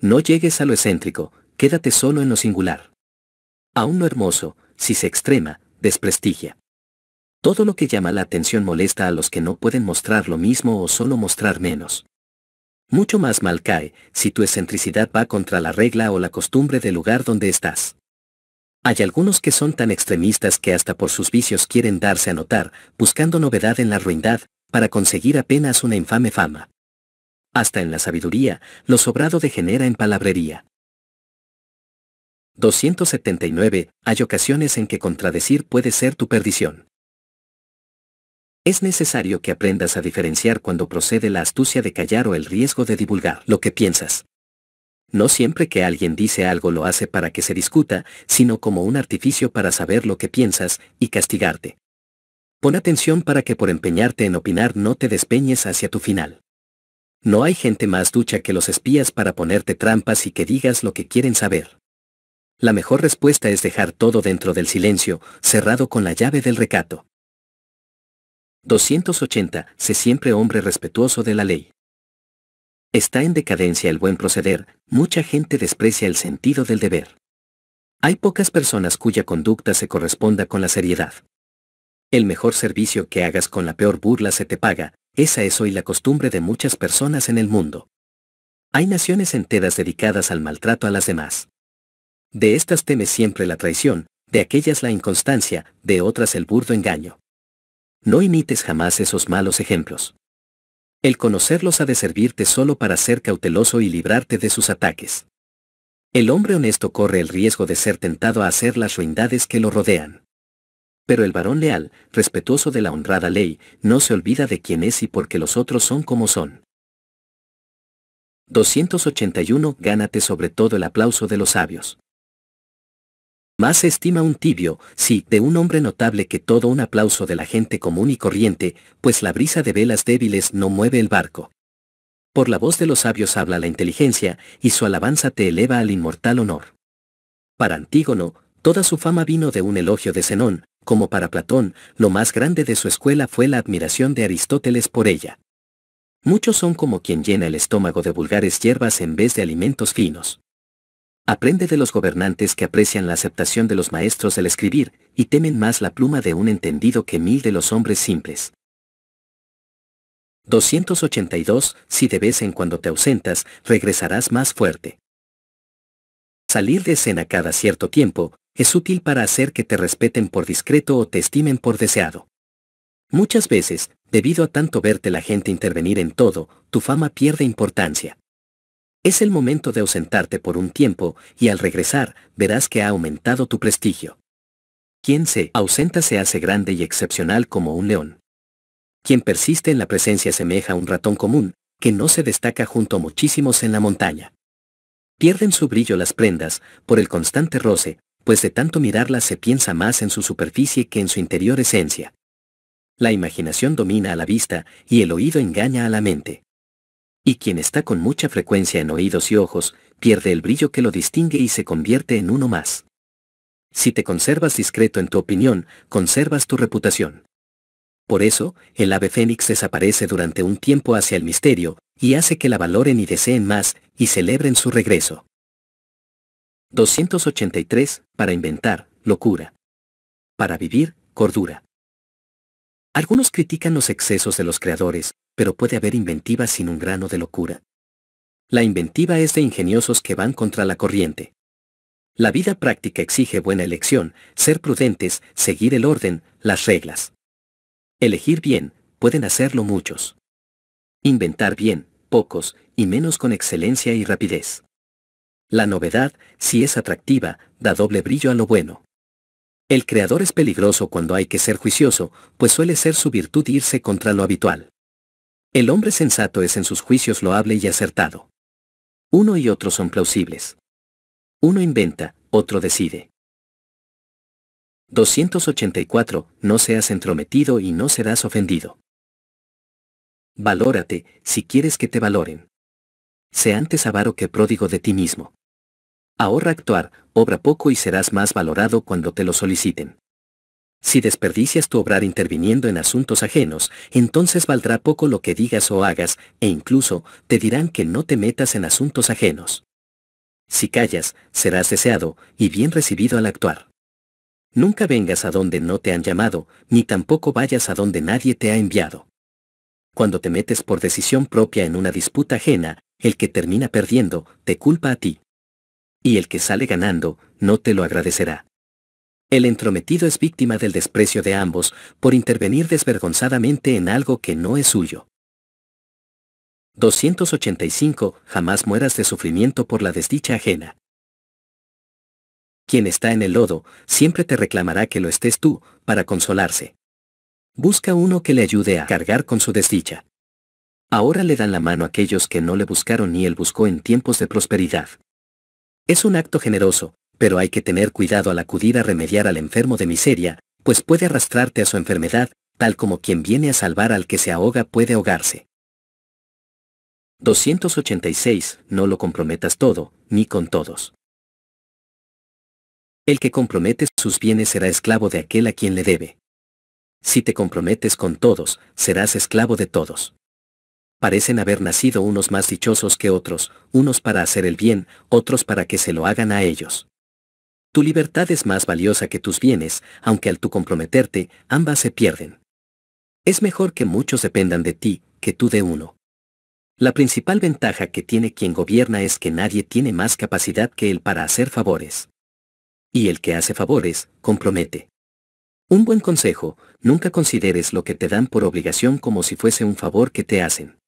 No llegues a lo excéntrico, quédate solo en lo singular. Aún lo hermoso, si se extrema, desprestigia. Todo lo que llama la atención molesta a los que no pueden mostrar lo mismo o solo mostrar menos mucho más mal cae si tu excentricidad va contra la regla o la costumbre del lugar donde estás. Hay algunos que son tan extremistas que hasta por sus vicios quieren darse a notar, buscando novedad en la ruindad, para conseguir apenas una infame fama. Hasta en la sabiduría, lo sobrado degenera en palabrería. 279. Hay ocasiones en que contradecir puede ser tu perdición. Es necesario que aprendas a diferenciar cuando procede la astucia de callar o el riesgo de divulgar lo que piensas. No siempre que alguien dice algo lo hace para que se discuta, sino como un artificio para saber lo que piensas y castigarte. Pon atención para que por empeñarte en opinar no te despeñes hacia tu final. No hay gente más ducha que los espías para ponerte trampas y que digas lo que quieren saber. La mejor respuesta es dejar todo dentro del silencio, cerrado con la llave del recato. 280. Sé siempre hombre respetuoso de la ley. Está en decadencia el buen proceder, mucha gente desprecia el sentido del deber. Hay pocas personas cuya conducta se corresponda con la seriedad. El mejor servicio que hagas con la peor burla se te paga, esa es hoy la costumbre de muchas personas en el mundo. Hay naciones enteras dedicadas al maltrato a las demás. De estas teme siempre la traición, de aquellas la inconstancia, de otras el burdo engaño. No imites jamás esos malos ejemplos. El conocerlos ha de servirte solo para ser cauteloso y librarte de sus ataques. El hombre honesto corre el riesgo de ser tentado a hacer las ruindades que lo rodean. Pero el varón leal, respetuoso de la honrada ley, no se olvida de quién es y porque los otros son como son. 281 Gánate sobre todo el aplauso de los sabios. Más estima un tibio, sí, de un hombre notable que todo un aplauso de la gente común y corriente, pues la brisa de velas débiles no mueve el barco. Por la voz de los sabios habla la inteligencia, y su alabanza te eleva al inmortal honor. Para Antígono, toda su fama vino de un elogio de Zenón, como para Platón, lo más grande de su escuela fue la admiración de Aristóteles por ella. Muchos son como quien llena el estómago de vulgares hierbas en vez de alimentos finos. Aprende de los gobernantes que aprecian la aceptación de los maestros del escribir, y temen más la pluma de un entendido que mil de los hombres simples. 282. Si de vez en cuando te ausentas, regresarás más fuerte. Salir de escena cada cierto tiempo, es útil para hacer que te respeten por discreto o te estimen por deseado. Muchas veces, debido a tanto verte la gente intervenir en todo, tu fama pierde importancia. Es el momento de ausentarte por un tiempo y al regresar verás que ha aumentado tu prestigio. Quien se ausenta se hace grande y excepcional como un león. Quien persiste en la presencia semeja a un ratón común, que no se destaca junto a muchísimos en la montaña. Pierden su brillo las prendas, por el constante roce, pues de tanto mirarlas se piensa más en su superficie que en su interior esencia. La imaginación domina a la vista y el oído engaña a la mente. Y quien está con mucha frecuencia en oídos y ojos, pierde el brillo que lo distingue y se convierte en uno más. Si te conservas discreto en tu opinión, conservas tu reputación. Por eso, el ave fénix desaparece durante un tiempo hacia el misterio, y hace que la valoren y deseen más, y celebren su regreso. 283. Para inventar, locura. Para vivir, cordura. Algunos critican los excesos de los creadores, pero puede haber inventiva sin un grano de locura. La inventiva es de ingeniosos que van contra la corriente. La vida práctica exige buena elección, ser prudentes, seguir el orden, las reglas. Elegir bien, pueden hacerlo muchos. Inventar bien, pocos, y menos con excelencia y rapidez. La novedad, si es atractiva, da doble brillo a lo bueno. El creador es peligroso cuando hay que ser juicioso, pues suele ser su virtud irse contra lo habitual. El hombre sensato es en sus juicios loable y acertado. Uno y otro son plausibles. Uno inventa, otro decide. 284. No seas entrometido y no serás ofendido. Valórate, si quieres que te valoren. Sé antes avaro que pródigo de ti mismo. Ahorra actuar, obra poco y serás más valorado cuando te lo soliciten. Si desperdicias tu obrar interviniendo en asuntos ajenos, entonces valdrá poco lo que digas o hagas, e incluso te dirán que no te metas en asuntos ajenos. Si callas, serás deseado y bien recibido al actuar. Nunca vengas a donde no te han llamado, ni tampoco vayas a donde nadie te ha enviado. Cuando te metes por decisión propia en una disputa ajena, el que termina perdiendo, te culpa a ti y el que sale ganando, no te lo agradecerá. El entrometido es víctima del desprecio de ambos por intervenir desvergonzadamente en algo que no es suyo. 285. Jamás mueras de sufrimiento por la desdicha ajena. Quien está en el lodo, siempre te reclamará que lo estés tú, para consolarse. Busca uno que le ayude a cargar con su desdicha. Ahora le dan la mano a aquellos que no le buscaron ni él buscó en tiempos de prosperidad. Es un acto generoso, pero hay que tener cuidado al acudir a remediar al enfermo de miseria, pues puede arrastrarte a su enfermedad, tal como quien viene a salvar al que se ahoga puede ahogarse. 286. No lo comprometas todo, ni con todos. El que compromete sus bienes será esclavo de aquel a quien le debe. Si te comprometes con todos, serás esclavo de todos parecen haber nacido unos más dichosos que otros, unos para hacer el bien, otros para que se lo hagan a ellos. Tu libertad es más valiosa que tus bienes, aunque al tú comprometerte, ambas se pierden. Es mejor que muchos dependan de ti, que tú de uno. La principal ventaja que tiene quien gobierna es que nadie tiene más capacidad que él para hacer favores. Y el que hace favores, compromete. Un buen consejo, nunca consideres lo que te dan por obligación como si fuese un favor que te hacen.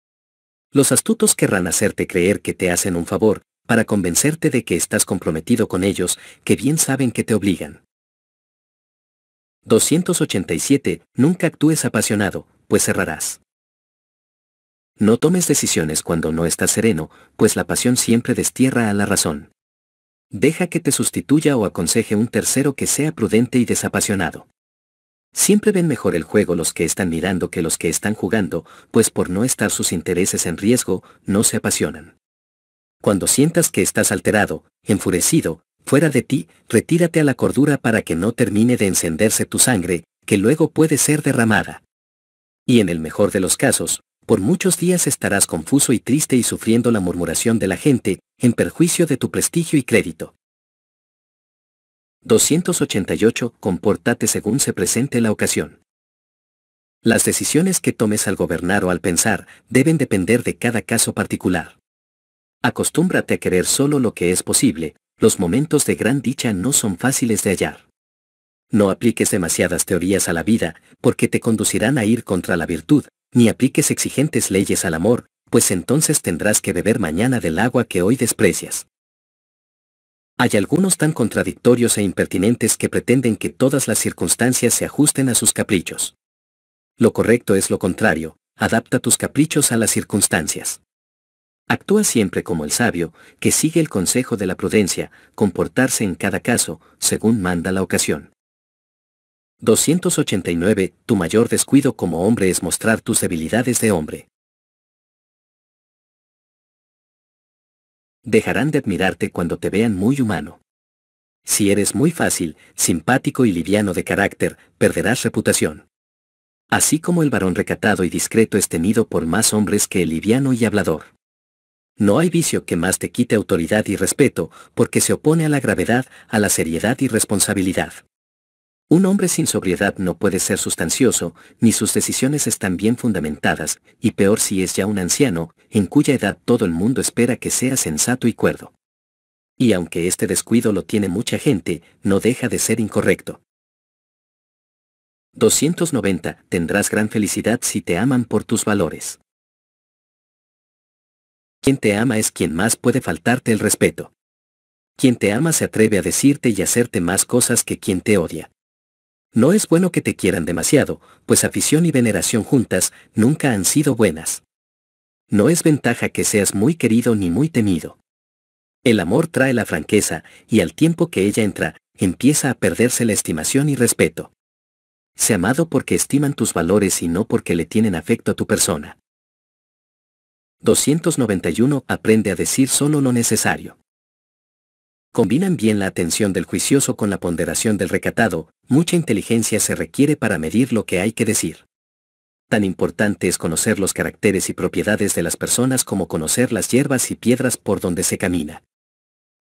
Los astutos querrán hacerte creer que te hacen un favor, para convencerte de que estás comprometido con ellos, que bien saben que te obligan. 287. Nunca actúes apasionado, pues cerrarás. No tomes decisiones cuando no estás sereno, pues la pasión siempre destierra a la razón. Deja que te sustituya o aconseje un tercero que sea prudente y desapasionado. Siempre ven mejor el juego los que están mirando que los que están jugando, pues por no estar sus intereses en riesgo, no se apasionan. Cuando sientas que estás alterado, enfurecido, fuera de ti, retírate a la cordura para que no termine de encenderse tu sangre, que luego puede ser derramada. Y en el mejor de los casos, por muchos días estarás confuso y triste y sufriendo la murmuración de la gente, en perjuicio de tu prestigio y crédito. 288. Comportate según se presente la ocasión. Las decisiones que tomes al gobernar o al pensar deben depender de cada caso particular. Acostúmbrate a querer solo lo que es posible, los momentos de gran dicha no son fáciles de hallar. No apliques demasiadas teorías a la vida, porque te conducirán a ir contra la virtud, ni apliques exigentes leyes al amor, pues entonces tendrás que beber mañana del agua que hoy desprecias. Hay algunos tan contradictorios e impertinentes que pretenden que todas las circunstancias se ajusten a sus caprichos. Lo correcto es lo contrario, adapta tus caprichos a las circunstancias. Actúa siempre como el sabio, que sigue el consejo de la prudencia, comportarse en cada caso, según manda la ocasión. 289. Tu mayor descuido como hombre es mostrar tus debilidades de hombre. dejarán de admirarte cuando te vean muy humano. Si eres muy fácil, simpático y liviano de carácter, perderás reputación. Así como el varón recatado y discreto es temido por más hombres que el liviano y hablador. No hay vicio que más te quite autoridad y respeto, porque se opone a la gravedad, a la seriedad y responsabilidad. Un hombre sin sobriedad no puede ser sustancioso, ni sus decisiones están bien fundamentadas, y peor si es ya un anciano, en cuya edad todo el mundo espera que sea sensato y cuerdo. Y aunque este descuido lo tiene mucha gente, no deja de ser incorrecto. 290. Tendrás gran felicidad si te aman por tus valores. Quien te ama es quien más puede faltarte el respeto. Quien te ama se atreve a decirte y hacerte más cosas que quien te odia. No es bueno que te quieran demasiado, pues afición y veneración juntas nunca han sido buenas. No es ventaja que seas muy querido ni muy temido. El amor trae la franqueza, y al tiempo que ella entra, empieza a perderse la estimación y respeto. Sé amado porque estiman tus valores y no porque le tienen afecto a tu persona. 291 Aprende a decir solo lo necesario. Combinan bien la atención del juicioso con la ponderación del recatado, mucha inteligencia se requiere para medir lo que hay que decir. Tan importante es conocer los caracteres y propiedades de las personas como conocer las hierbas y piedras por donde se camina.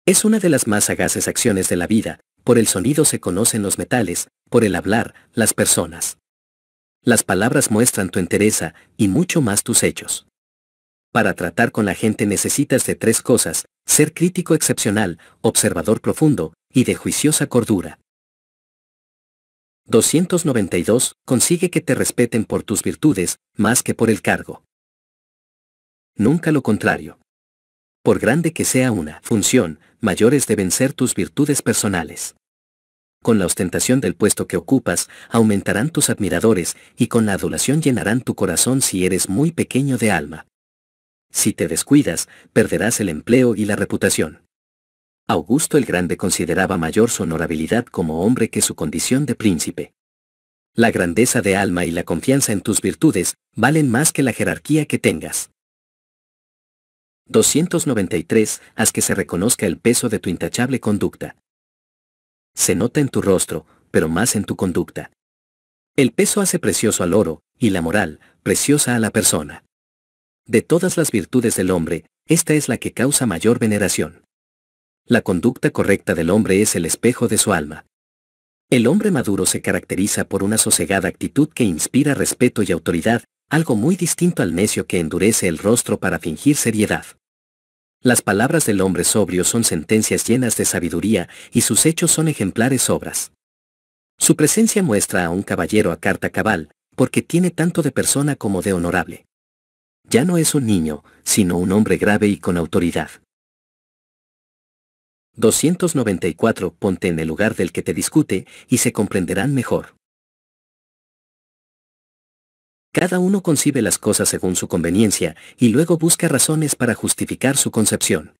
Es una de las más sagaces acciones de la vida, por el sonido se conocen los metales, por el hablar, las personas. Las palabras muestran tu entereza, y mucho más tus hechos. Para tratar con la gente necesitas de tres cosas, ser crítico excepcional, observador profundo, y de juiciosa cordura. 292. Consigue que te respeten por tus virtudes, más que por el cargo. Nunca lo contrario. Por grande que sea una función, mayores deben ser tus virtudes personales. Con la ostentación del puesto que ocupas, aumentarán tus admiradores, y con la adulación llenarán tu corazón si eres muy pequeño de alma. Si te descuidas, perderás el empleo y la reputación. Augusto el Grande consideraba mayor su honorabilidad como hombre que su condición de príncipe. La grandeza de alma y la confianza en tus virtudes valen más que la jerarquía que tengas. 293. Haz que se reconozca el peso de tu intachable conducta. Se nota en tu rostro, pero más en tu conducta. El peso hace precioso al oro, y la moral, preciosa a la persona. De todas las virtudes del hombre, esta es la que causa mayor veneración. La conducta correcta del hombre es el espejo de su alma. El hombre maduro se caracteriza por una sosegada actitud que inspira respeto y autoridad, algo muy distinto al necio que endurece el rostro para fingir seriedad. Las palabras del hombre sobrio son sentencias llenas de sabiduría y sus hechos son ejemplares obras. Su presencia muestra a un caballero a carta cabal, porque tiene tanto de persona como de honorable ya no es un niño, sino un hombre grave y con autoridad. 294. Ponte en el lugar del que te discute, y se comprenderán mejor. Cada uno concibe las cosas según su conveniencia, y luego busca razones para justificar su concepción.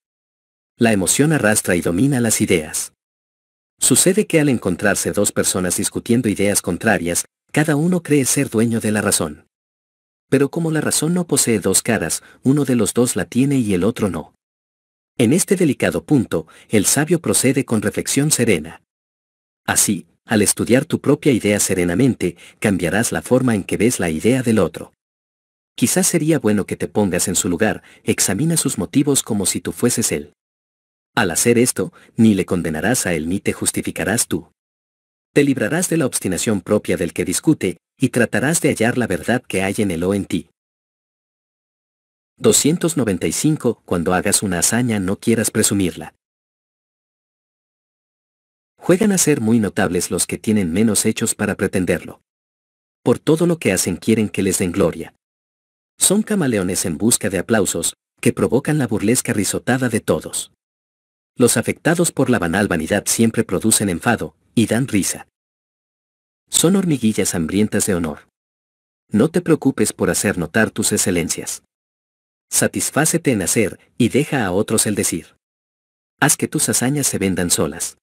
La emoción arrastra y domina las ideas. Sucede que al encontrarse dos personas discutiendo ideas contrarias, cada uno cree ser dueño de la razón. Pero como la razón no posee dos caras, uno de los dos la tiene y el otro no. En este delicado punto, el sabio procede con reflexión serena. Así, al estudiar tu propia idea serenamente, cambiarás la forma en que ves la idea del otro. Quizás sería bueno que te pongas en su lugar, examina sus motivos como si tú fueses él. Al hacer esto, ni le condenarás a él ni te justificarás tú. Te librarás de la obstinación propia del que discute, y tratarás de hallar la verdad que hay en el O en ti. 295. Cuando hagas una hazaña no quieras presumirla. Juegan a ser muy notables los que tienen menos hechos para pretenderlo. Por todo lo que hacen quieren que les den gloria. Son camaleones en busca de aplausos, que provocan la burlesca risotada de todos. Los afectados por la banal vanidad siempre producen enfado, y dan risa. Son hormiguillas hambrientas de honor. No te preocupes por hacer notar tus excelencias. Satisfácete en hacer y deja a otros el decir. Haz que tus hazañas se vendan solas.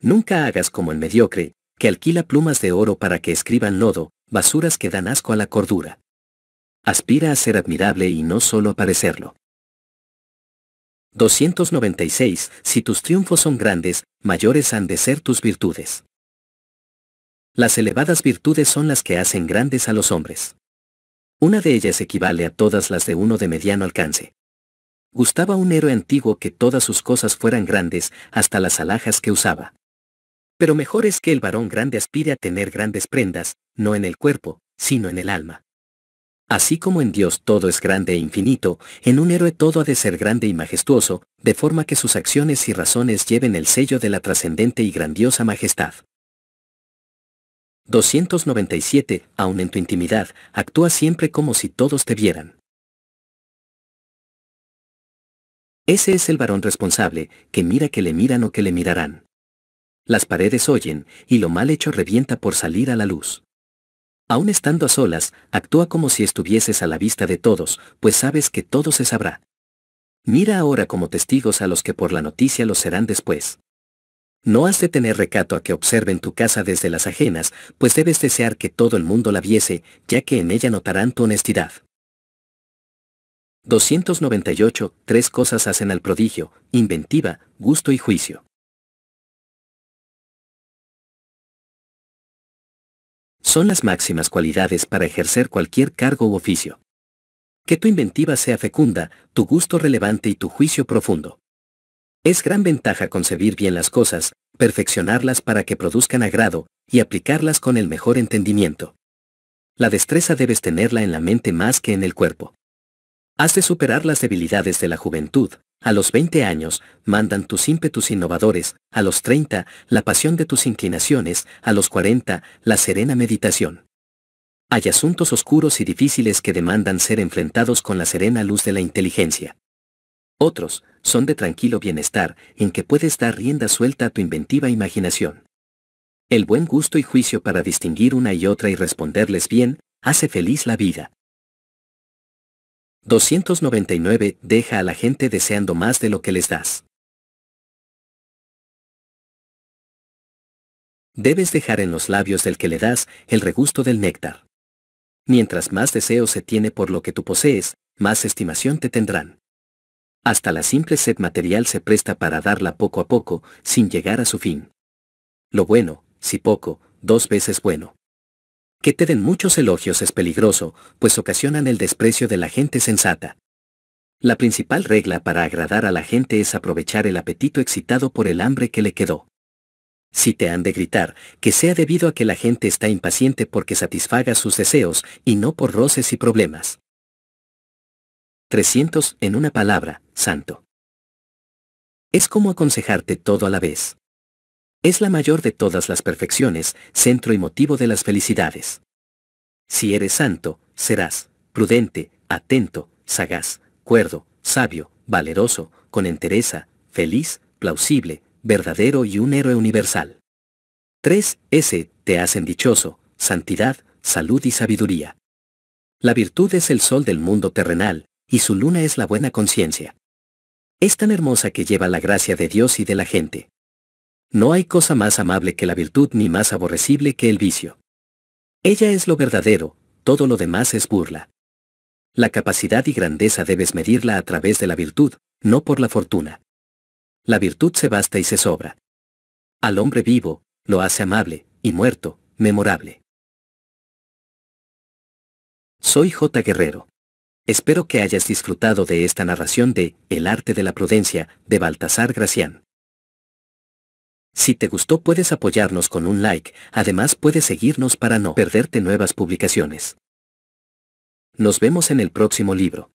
Nunca hagas como el mediocre, que alquila plumas de oro para que escriban lodo, basuras que dan asco a la cordura. Aspira a ser admirable y no solo a parecerlo. 296. Si tus triunfos son grandes, mayores han de ser tus virtudes. Las elevadas virtudes son las que hacen grandes a los hombres. Una de ellas equivale a todas las de uno de mediano alcance. Gustaba un héroe antiguo que todas sus cosas fueran grandes, hasta las alhajas que usaba. Pero mejor es que el varón grande aspire a tener grandes prendas, no en el cuerpo, sino en el alma. Así como en Dios todo es grande e infinito, en un héroe todo ha de ser grande y majestuoso, de forma que sus acciones y razones lleven el sello de la trascendente y grandiosa majestad. 297. Aún en tu intimidad, actúa siempre como si todos te vieran. Ese es el varón responsable, que mira que le miran o que le mirarán. Las paredes oyen, y lo mal hecho revienta por salir a la luz. Aún estando a solas, actúa como si estuvieses a la vista de todos, pues sabes que todo se sabrá. Mira ahora como testigos a los que por la noticia lo serán después. No has de tener recato a que observen tu casa desde las ajenas, pues debes desear que todo el mundo la viese, ya que en ella notarán tu honestidad. 298. Tres cosas hacen al prodigio, inventiva, gusto y juicio. Son las máximas cualidades para ejercer cualquier cargo u oficio. Que tu inventiva sea fecunda, tu gusto relevante y tu juicio profundo. Es gran ventaja concebir bien las cosas, perfeccionarlas para que produzcan agrado, y aplicarlas con el mejor entendimiento. La destreza debes tenerla en la mente más que en el cuerpo. Has de superar las debilidades de la juventud. A los 20 años, mandan tus ímpetus innovadores, a los 30, la pasión de tus inclinaciones, a los 40, la serena meditación. Hay asuntos oscuros y difíciles que demandan ser enfrentados con la serena luz de la inteligencia. Otros, son de tranquilo bienestar, en que puedes dar rienda suelta a tu inventiva imaginación. El buen gusto y juicio para distinguir una y otra y responderles bien, hace feliz la vida. 299. Deja a la gente deseando más de lo que les das. Debes dejar en los labios del que le das el regusto del néctar. Mientras más deseo se tiene por lo que tú posees, más estimación te tendrán. Hasta la simple sed material se presta para darla poco a poco, sin llegar a su fin. Lo bueno, si poco, dos veces bueno. Que te den muchos elogios es peligroso, pues ocasionan el desprecio de la gente sensata. La principal regla para agradar a la gente es aprovechar el apetito excitado por el hambre que le quedó. Si te han de gritar, que sea debido a que la gente está impaciente porque satisfaga sus deseos y no por roces y problemas. 300 en una palabra, santo. Es como aconsejarte todo a la vez. Es la mayor de todas las perfecciones, centro y motivo de las felicidades. Si eres santo, serás prudente, atento, sagaz, cuerdo, sabio, valeroso, con entereza, feliz, plausible, verdadero y un héroe universal. 3. S. Te hacen dichoso, santidad, salud y sabiduría. La virtud es el sol del mundo terrenal, y su luna es la buena conciencia. Es tan hermosa que lleva la gracia de Dios y de la gente. No hay cosa más amable que la virtud ni más aborrecible que el vicio. Ella es lo verdadero, todo lo demás es burla. La capacidad y grandeza debes medirla a través de la virtud, no por la fortuna. La virtud se basta y se sobra. Al hombre vivo, lo hace amable, y muerto, memorable. Soy J. Guerrero. Espero que hayas disfrutado de esta narración de El arte de la prudencia de Baltasar Gracián. Si te gustó puedes apoyarnos con un like, además puedes seguirnos para no perderte nuevas publicaciones. Nos vemos en el próximo libro.